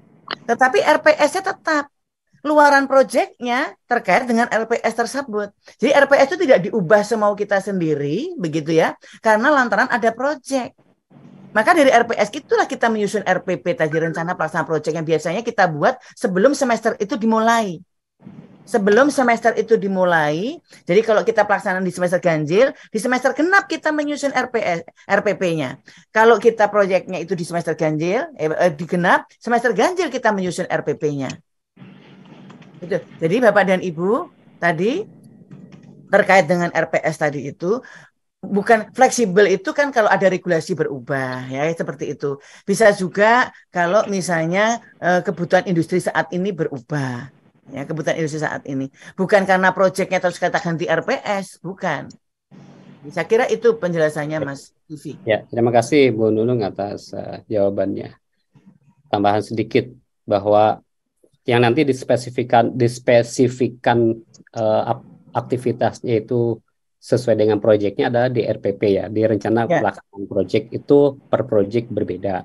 Tetapi RPS-nya tetap. Luaran proyeknya terkait dengan RPS tersebut. Jadi RPS itu tidak diubah semau kita sendiri, begitu ya. Karena lantaran ada proyek. Maka dari RPS itulah kita menyusun RPP tadi rencana pelaksanaan proyek yang biasanya kita buat sebelum semester itu dimulai. Sebelum semester itu dimulai, jadi kalau kita pelaksanaan di semester ganjil, di semester genap kita menyusun RPS RPP-nya. Kalau kita proyeknya itu di semester ganjil, eh, eh, di genap, semester ganjil kita menyusun RPP-nya. Jadi Bapak dan Ibu, tadi terkait dengan RPS tadi itu bukan fleksibel itu kan kalau ada regulasi berubah ya seperti itu. Bisa juga kalau misalnya eh, kebutuhan industri saat ini berubah ya kebutuhan industri saat ini. Bukan karena proyeknya terus kata ganti RPS, bukan. Saya kira itu penjelasannya ya. Mas Vivi. Ya, terima kasih Bu Nunung atas uh, jawabannya. Tambahan sedikit bahwa yang nanti dispesifikan dispesifikan uh, aktivitasnya itu sesuai dengan proyeknya adalah di RPP ya di rencana yeah. pelaksanaan proyek itu per proyek berbeda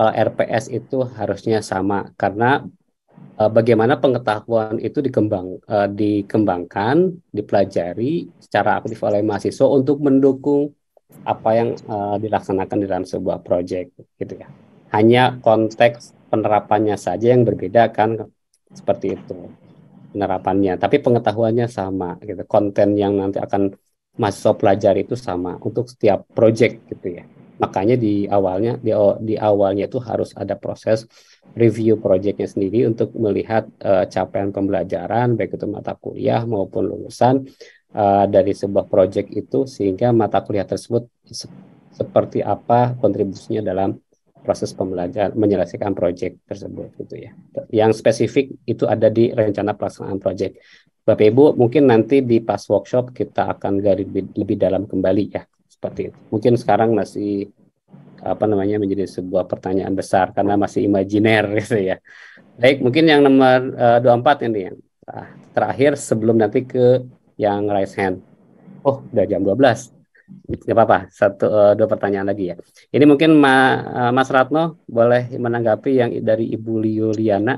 kalau RPS itu harusnya sama karena uh, bagaimana pengetahuan itu dikembang uh, dikembangkan dipelajari secara aktif oleh mahasiswa untuk mendukung apa yang uh, dilaksanakan dalam sebuah proyek gitu ya hanya konteks penerapannya saja yang berbeda kan seperti itu penerapannya tapi pengetahuannya sama gitu konten yang nanti akan mahasiswa pelajar itu sama untuk setiap project gitu ya. Makanya di awalnya di, di awalnya itu harus ada proses review projectnya sendiri untuk melihat uh, capaian pembelajaran baik itu mata kuliah maupun lulusan uh, dari sebuah project itu sehingga mata kuliah tersebut se seperti apa kontribusinya dalam proses pembelajaran menyelesaikan proyek tersebut gitu ya. Yang spesifik itu ada di rencana pelaksanaan proyek. Bapak Ibu, mungkin nanti di pas workshop kita akan gali lebih, lebih dalam kembali ya, seperti itu. Mungkin sekarang masih apa namanya menjadi sebuah pertanyaan besar karena masih imajiner gitu ya. Baik, mungkin yang nomor eh, uh, 24 ini yang terakhir sebelum nanti ke yang raise hand. Oh, udah jam 12. Gak apa-apa, satu uh, dua pertanyaan lagi ya. Ini mungkin Ma, uh, Mas Ratno boleh menanggapi yang dari Ibu Liuliana.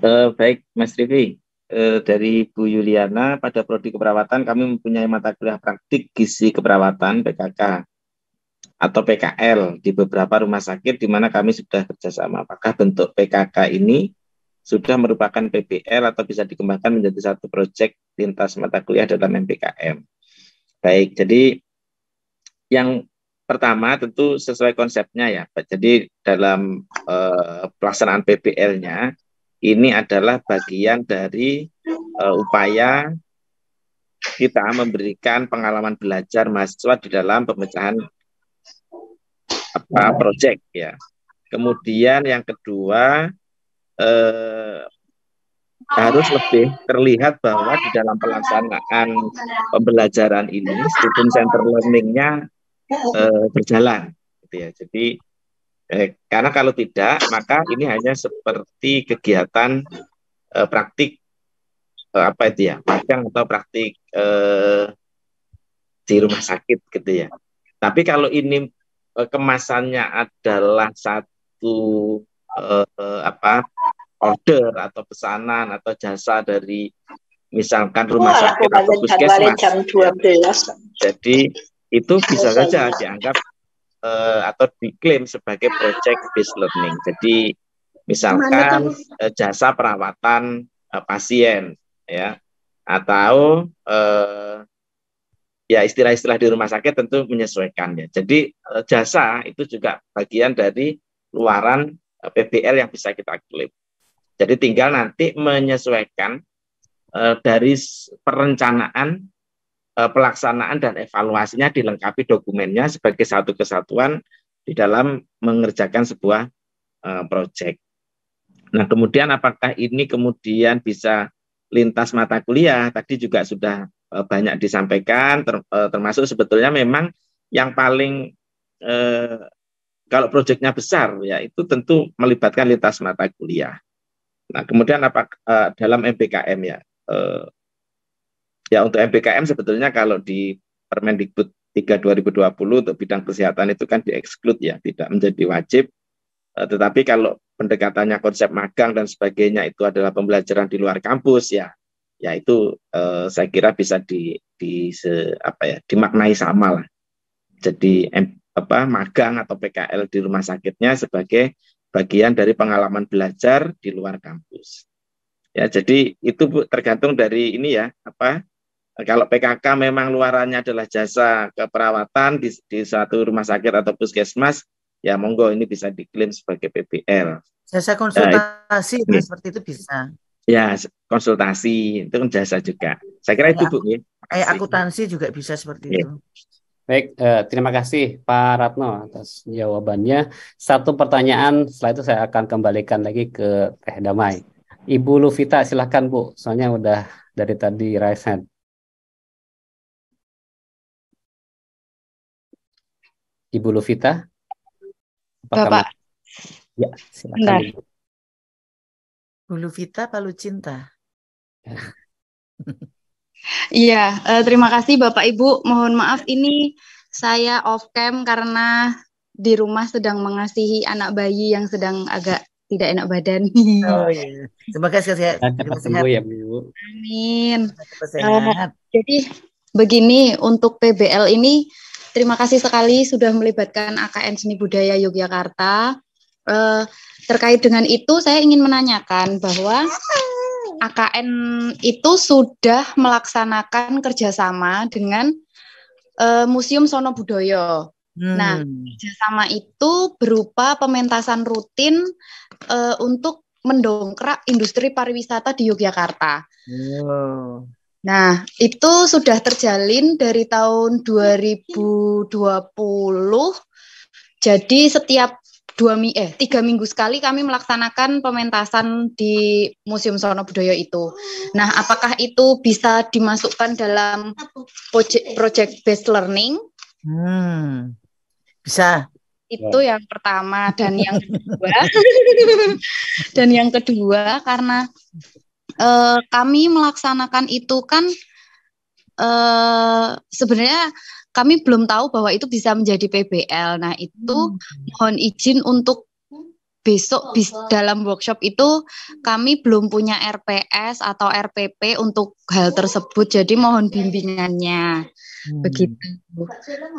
Uh, baik, Mas Rivi eh, dari Bu Yuliana pada prodi keperawatan kami mempunyai mata kuliah praktik gizi keperawatan PKK atau PKL di beberapa rumah sakit di mana kami sudah kerjasama. Apakah bentuk PKK ini sudah merupakan PBL atau bisa dikembangkan menjadi satu proyek lintas mata kuliah dalam MPKM? Baik, jadi yang pertama tentu sesuai konsepnya ya. Jadi dalam eh, pelaksanaan PBL-nya ini adalah bagian dari uh, upaya kita memberikan pengalaman belajar mahasiswa di dalam pemecahan apa proyek ya. Kemudian yang kedua eh, harus lebih terlihat bahwa di dalam pelaksanaan pembelajaran ini student center learningnya eh, berjalan, gitu ya. Jadi Eh, karena kalau tidak, maka ini hanya seperti kegiatan eh, praktik eh, apa itu ya, magang atau praktik eh, di rumah sakit gitu ya. Tapi kalau ini eh, kemasannya adalah satu eh, eh apa order atau pesanan atau jasa dari misalkan rumah sakit atau puskesmas. Jadi itu bisa saja dianggap uh, atau diklaim sebagai project based learning. Jadi misalkan uh, jasa perawatan uh, pasien ya atau uh, ya istilah-istilah di rumah sakit tentu menyesuaikan ya. Jadi uh, jasa itu juga bagian dari luaran uh, PBL yang bisa kita klaim. Jadi tinggal nanti menyesuaikan uh, dari perencanaan Eh, pelaksanaan dan evaluasinya dilengkapi dokumennya sebagai satu kesatuan di dalam mengerjakan sebuah eh, proyek. Nah, kemudian apakah ini kemudian bisa lintas mata kuliah? Tadi juga sudah eh, banyak disampaikan termasuk sebetulnya memang yang paling kalau proyeknya besar ya itu tentu melibatkan lintas mata kuliah. Nah, kemudian apa dalam MBKM ya Ya untuk MPKM sebetulnya kalau di Permendikbud 3 2020 untuk bidang kesehatan itu kan dieksklud ya, tidak menjadi wajib. Eh, tetapi kalau pendekatannya konsep magang dan sebagainya itu adalah pembelajaran di luar kampus ya, ya itu eh, saya kira bisa di, di se, apa ya dimaknai sama lah. Jadi M, apa magang atau PKL di rumah sakitnya sebagai bagian dari pengalaman belajar di luar kampus. Ya, jadi itu tergantung dari ini ya, apa kalau PKK memang luarannya adalah jasa keperawatan di, di suatu rumah sakit atau puskesmas, ya monggo ini bisa diklaim sebagai PPL. Jasa nah, konsultasi nah, seperti itu bisa. Ya, konsultasi itu kan jasa juga. Saya kira ya, itu iya. Bu. Ya. Eh, akuntansi juga bisa seperti ya. itu. Baik, eh, terima kasih Pak Ratno atas jawabannya. Satu pertanyaan, setelah itu saya akan kembalikan lagi ke Teh Damai. Ibu Luvita, silahkan Bu, soalnya udah dari tadi raise hand. Ibu Lufita? Apakah Bapak. Ya, silakan. Ibu. Lufita Palu Cinta. Iya, eh, terima kasih Bapak Ibu. Mohon maaf ini saya off cam karena di rumah sedang mengasihi anak bayi yang sedang agak tidak enak badan. Oh iya. Semoga sehat. Semoga ya, sehat. ya Amin. Sehat. Uh, jadi begini untuk PBL ini Terima kasih sekali sudah melibatkan AKN Seni Budaya Yogyakarta. Eh, terkait dengan itu, saya ingin menanyakan bahwa AKN itu sudah melaksanakan kerjasama dengan eh, Museum Sono Budoyo. Hmm. Nah, kerjasama itu berupa pementasan rutin eh, untuk mendongkrak industri pariwisata di Yogyakarta. Wow. Nah, itu sudah terjalin dari tahun 2020. Jadi setiap dua eh tiga minggu sekali kami melaksanakan pementasan di Museum Sono Budoyo itu. Nah, apakah itu bisa dimasukkan dalam project, project based learning? Hmm, bisa. Itu yang pertama dan yang kedua. dan yang kedua karena Eh, kami melaksanakan itu kan eh, sebenarnya kami belum tahu bahwa itu bisa menjadi PBL. Nah, itu hmm. mohon izin untuk besok bis, dalam workshop itu kami belum punya RPS atau RPP untuk hal tersebut. Jadi mohon bimbingannya. Hmm. Begitu.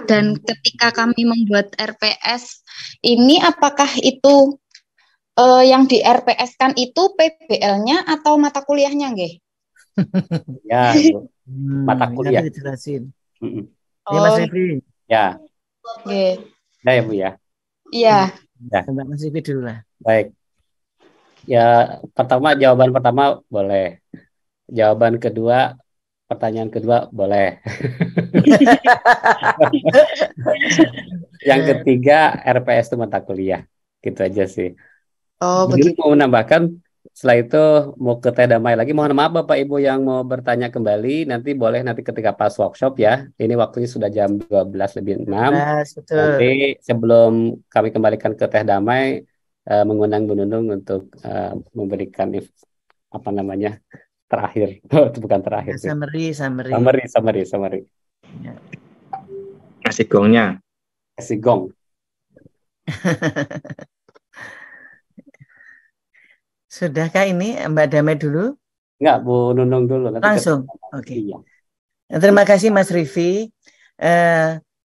Dan ketika kami membuat RPS ini apakah itu uh, yang di RPS kan itu PBL-nya atau mata kuliahnya nggih? ya, hmm, mata ya, kuliah. Ini ya, Mm Ya Mas oh. Ya. Oke. Okay. Nah, ya Bu ya. Iya. Ya. Mbak Mas dulu lah. Baik. Ya, pertama jawaban pertama boleh. Jawaban kedua pertanyaan kedua boleh. yang ketiga RPS itu mata kuliah. Gitu aja sih. Oh, begitu. mau menambahkan setelah itu mau ke Teh Damai lagi. Mohon maaf Bapak Ibu yang mau bertanya kembali nanti boleh nanti ketika pas workshop ya. Ini waktunya sudah jam 12 lebih 6. Yes, betul. Nanti sebelum kami kembalikan ke Teh Damai eh, mengundang Bu Nunung untuk eh, memberikan apa namanya? terakhir. Oh, itu bukan terakhir. Ya, summary, summary. Summary, summary, summary. Ya. Kasih gongnya. Kasih gong. Sudahkah ini Mbak Damai dulu? Enggak, Bu Nunung dulu. Nanti Langsung. Oke. Okay. Iya. Terima kasih Mas Rifi. Eh,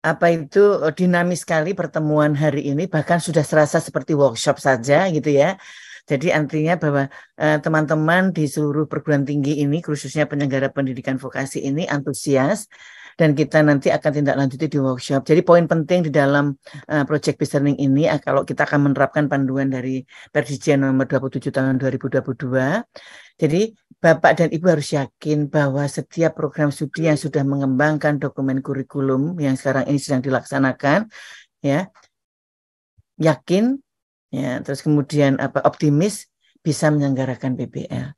apa itu oh, dinamis sekali pertemuan hari ini bahkan sudah serasa seperti workshop saja gitu ya. Jadi artinya bahwa eh, teman-teman eh, di seluruh perguruan tinggi ini khususnya penyelenggara pendidikan vokasi ini antusias dan kita nanti akan tindak lanjuti di workshop. Jadi poin penting di dalam uh, project based learning ini uh, kalau kita akan menerapkan panduan dari Perdijian nomor 27 tahun 2022. Jadi Bapak dan Ibu harus yakin bahwa setiap program studi yang sudah mengembangkan dokumen kurikulum yang sekarang ini sedang dilaksanakan ya yakin ya terus kemudian apa optimis bisa menyelenggarakan PBL.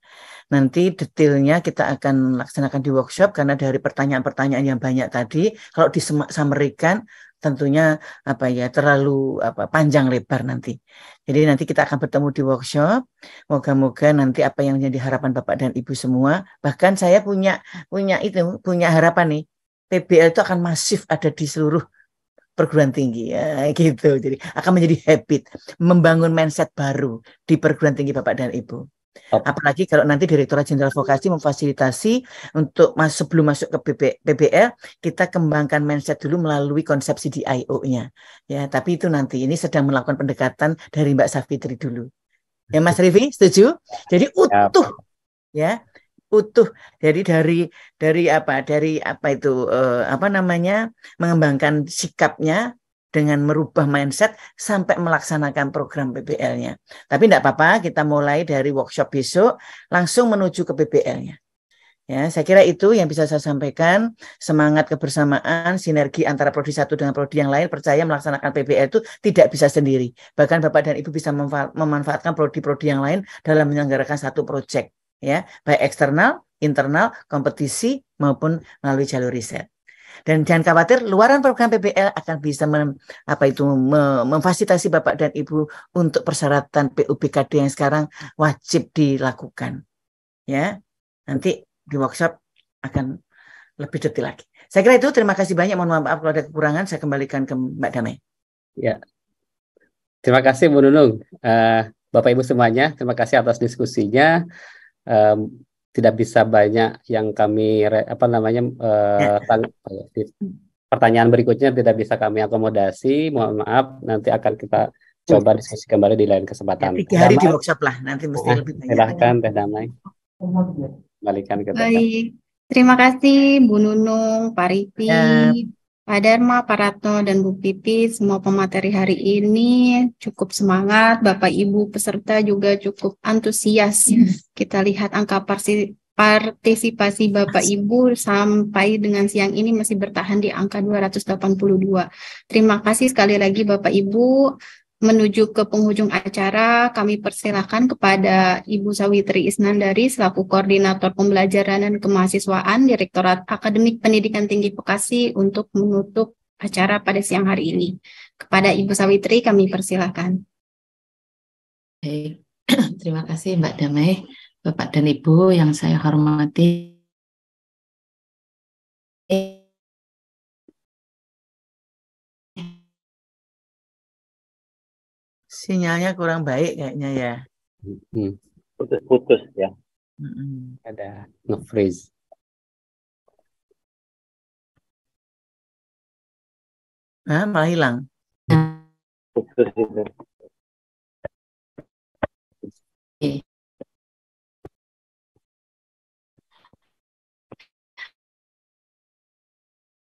Nanti detailnya kita akan laksanakan di workshop karena dari pertanyaan-pertanyaan yang banyak tadi kalau disamerikan tentunya apa ya terlalu apa panjang lebar nanti. Jadi nanti kita akan bertemu di workshop. Moga-moga nanti apa yang menjadi harapan Bapak dan Ibu semua, bahkan saya punya punya itu punya harapan nih PBL itu akan masif ada di seluruh perguruan tinggi ya gitu jadi akan menjadi habit membangun mindset baru di perguruan tinggi bapak dan ibu Apalagi kalau nanti Direktorat Jenderal Vokasi memfasilitasi untuk mas, sebelum masuk ke PB PBL, kita kembangkan mindset dulu melalui konsepsi DIO-nya. Ya, tapi itu nanti ini sedang melakukan pendekatan dari Mbak Safitri dulu. Ya Mas Rivi, setuju? Jadi utuh ya. utuh jadi dari dari apa dari apa itu eh, apa namanya mengembangkan sikapnya dengan merubah mindset sampai melaksanakan program PBL-nya. Tapi tidak apa-apa, kita mulai dari workshop besok langsung menuju ke PBL-nya. Ya, saya kira itu yang bisa saya sampaikan. Semangat kebersamaan, sinergi antara prodi satu dengan prodi yang lain, percaya melaksanakan PBL itu tidak bisa sendiri. Bahkan Bapak dan Ibu bisa memanfaatkan prodi-prodi yang lain dalam menyelenggarakan satu proyek, ya, baik eksternal, internal, kompetisi maupun melalui jalur riset. Dan jangan khawatir, luaran program PBL akan bisa mem, apa itu mem, memfasilitasi Bapak dan Ibu untuk persyaratan PUBKD yang sekarang wajib dilakukan. Ya. Nanti di workshop akan lebih detail lagi. Saya kira itu terima kasih banyak. Mohon maaf kalau ada kekurangan, saya kembalikan ke Mbak Damai. Ya. Terima kasih Bu Nunung. Uh, Bapak Ibu semuanya, terima kasih atas diskusinya. Um, tidak bisa banyak yang kami apa namanya uh, pertanyaan berikutnya tidak bisa kami akomodasi. Mohon maaf, nanti akan kita coba diskusi kembali di lain kesempatan. Ya, tiga hari di workshop lah, nanti mesti nah, lebih banyak. Silahkan Teh Damai. Balikan ke Baik. Terima kasih Bu Nunung, Pak Ya. Pak Dharma, Pak Ratno, dan Bu Pipi, semua pemateri hari ini cukup semangat. Bapak Ibu peserta juga cukup antusias. Yes. Hmm. Kita lihat angka partisipasi Bapak Ibu sampai dengan siang ini masih bertahan di angka 282. Terima kasih sekali lagi Bapak Ibu Menuju ke penghujung acara, kami persilahkan kepada Ibu Sawitri Isnandari selaku Koordinator Pembelajaran dan Kemahasiswaan Direktorat Akademik Pendidikan Tinggi Bekasi untuk menutup acara pada siang hari ini. Kepada Ibu Sawitri kami persilahkan. Baik, terima kasih Mbak Damai, Bapak dan Ibu yang saya hormati. sinyalnya kurang baik kayaknya ya. Putus-putus ya. Ada nge-freeze. Nah, malah hilang. Putus itu.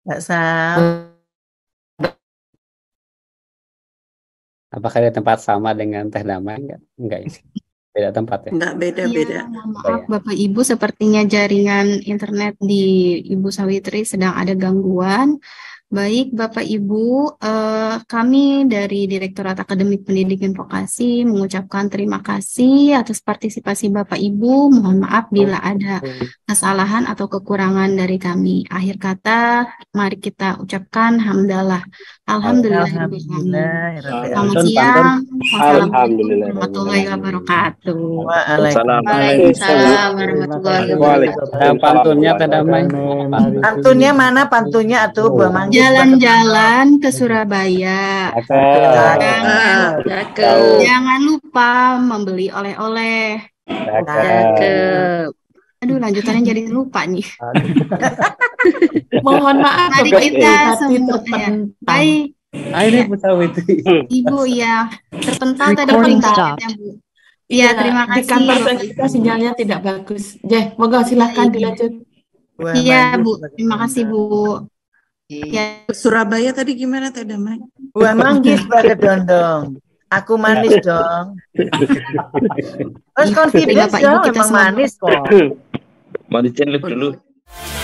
Mbak Sam. Apakah ada tempat sama dengan teh damai? Enggak, enggak ya. Beda tempat ya? Enggak, beda-beda. Ya, maaf iya. Bapak Ibu, sepertinya jaringan internet di Ibu Sawitri sedang ada gangguan. Baik, Bapak Ibu, eh, kami dari Direktorat Akademik Pendidikan Vokasi mengucapkan terima kasih atas partisipasi Bapak Ibu. Mohon maaf bila ada kesalahan atau kekurangan dari kami. Akhir kata, mari kita ucapkan hamdalah. Alhamdulillah. Alhamdulillah. Selamat siang. assalamualaikum warahmatullahi wabarakatuh. Waalaikumsalam warahmatullahi wabarakatuh. Pantunnya main Pantunnya mana pantunnya atau Bu Ya, Jalan-jalan ke Surabaya. Jangan, jangan lupa membeli oleh-oleh. Aduh, lanjutannya jadi lupa nih. Mohon maaf. Mari kita semua. Baik. Akhirnya Bu tahu itu. Ibu ya, terpental tadi perintah. Iya, terima iya, kasih. Di kantor kita sinyalnya tidak bagus. Jeh, moga silahkan iya, dilanjut. Iya, Bu. Terima kasih, Bu. Ya. Surabaya tadi gimana Teh Damai? Buah manggis bagai dondong. Aku manis dong. Terus confidence iya, dong, kita emang manis kok. Manis dulu. dulu.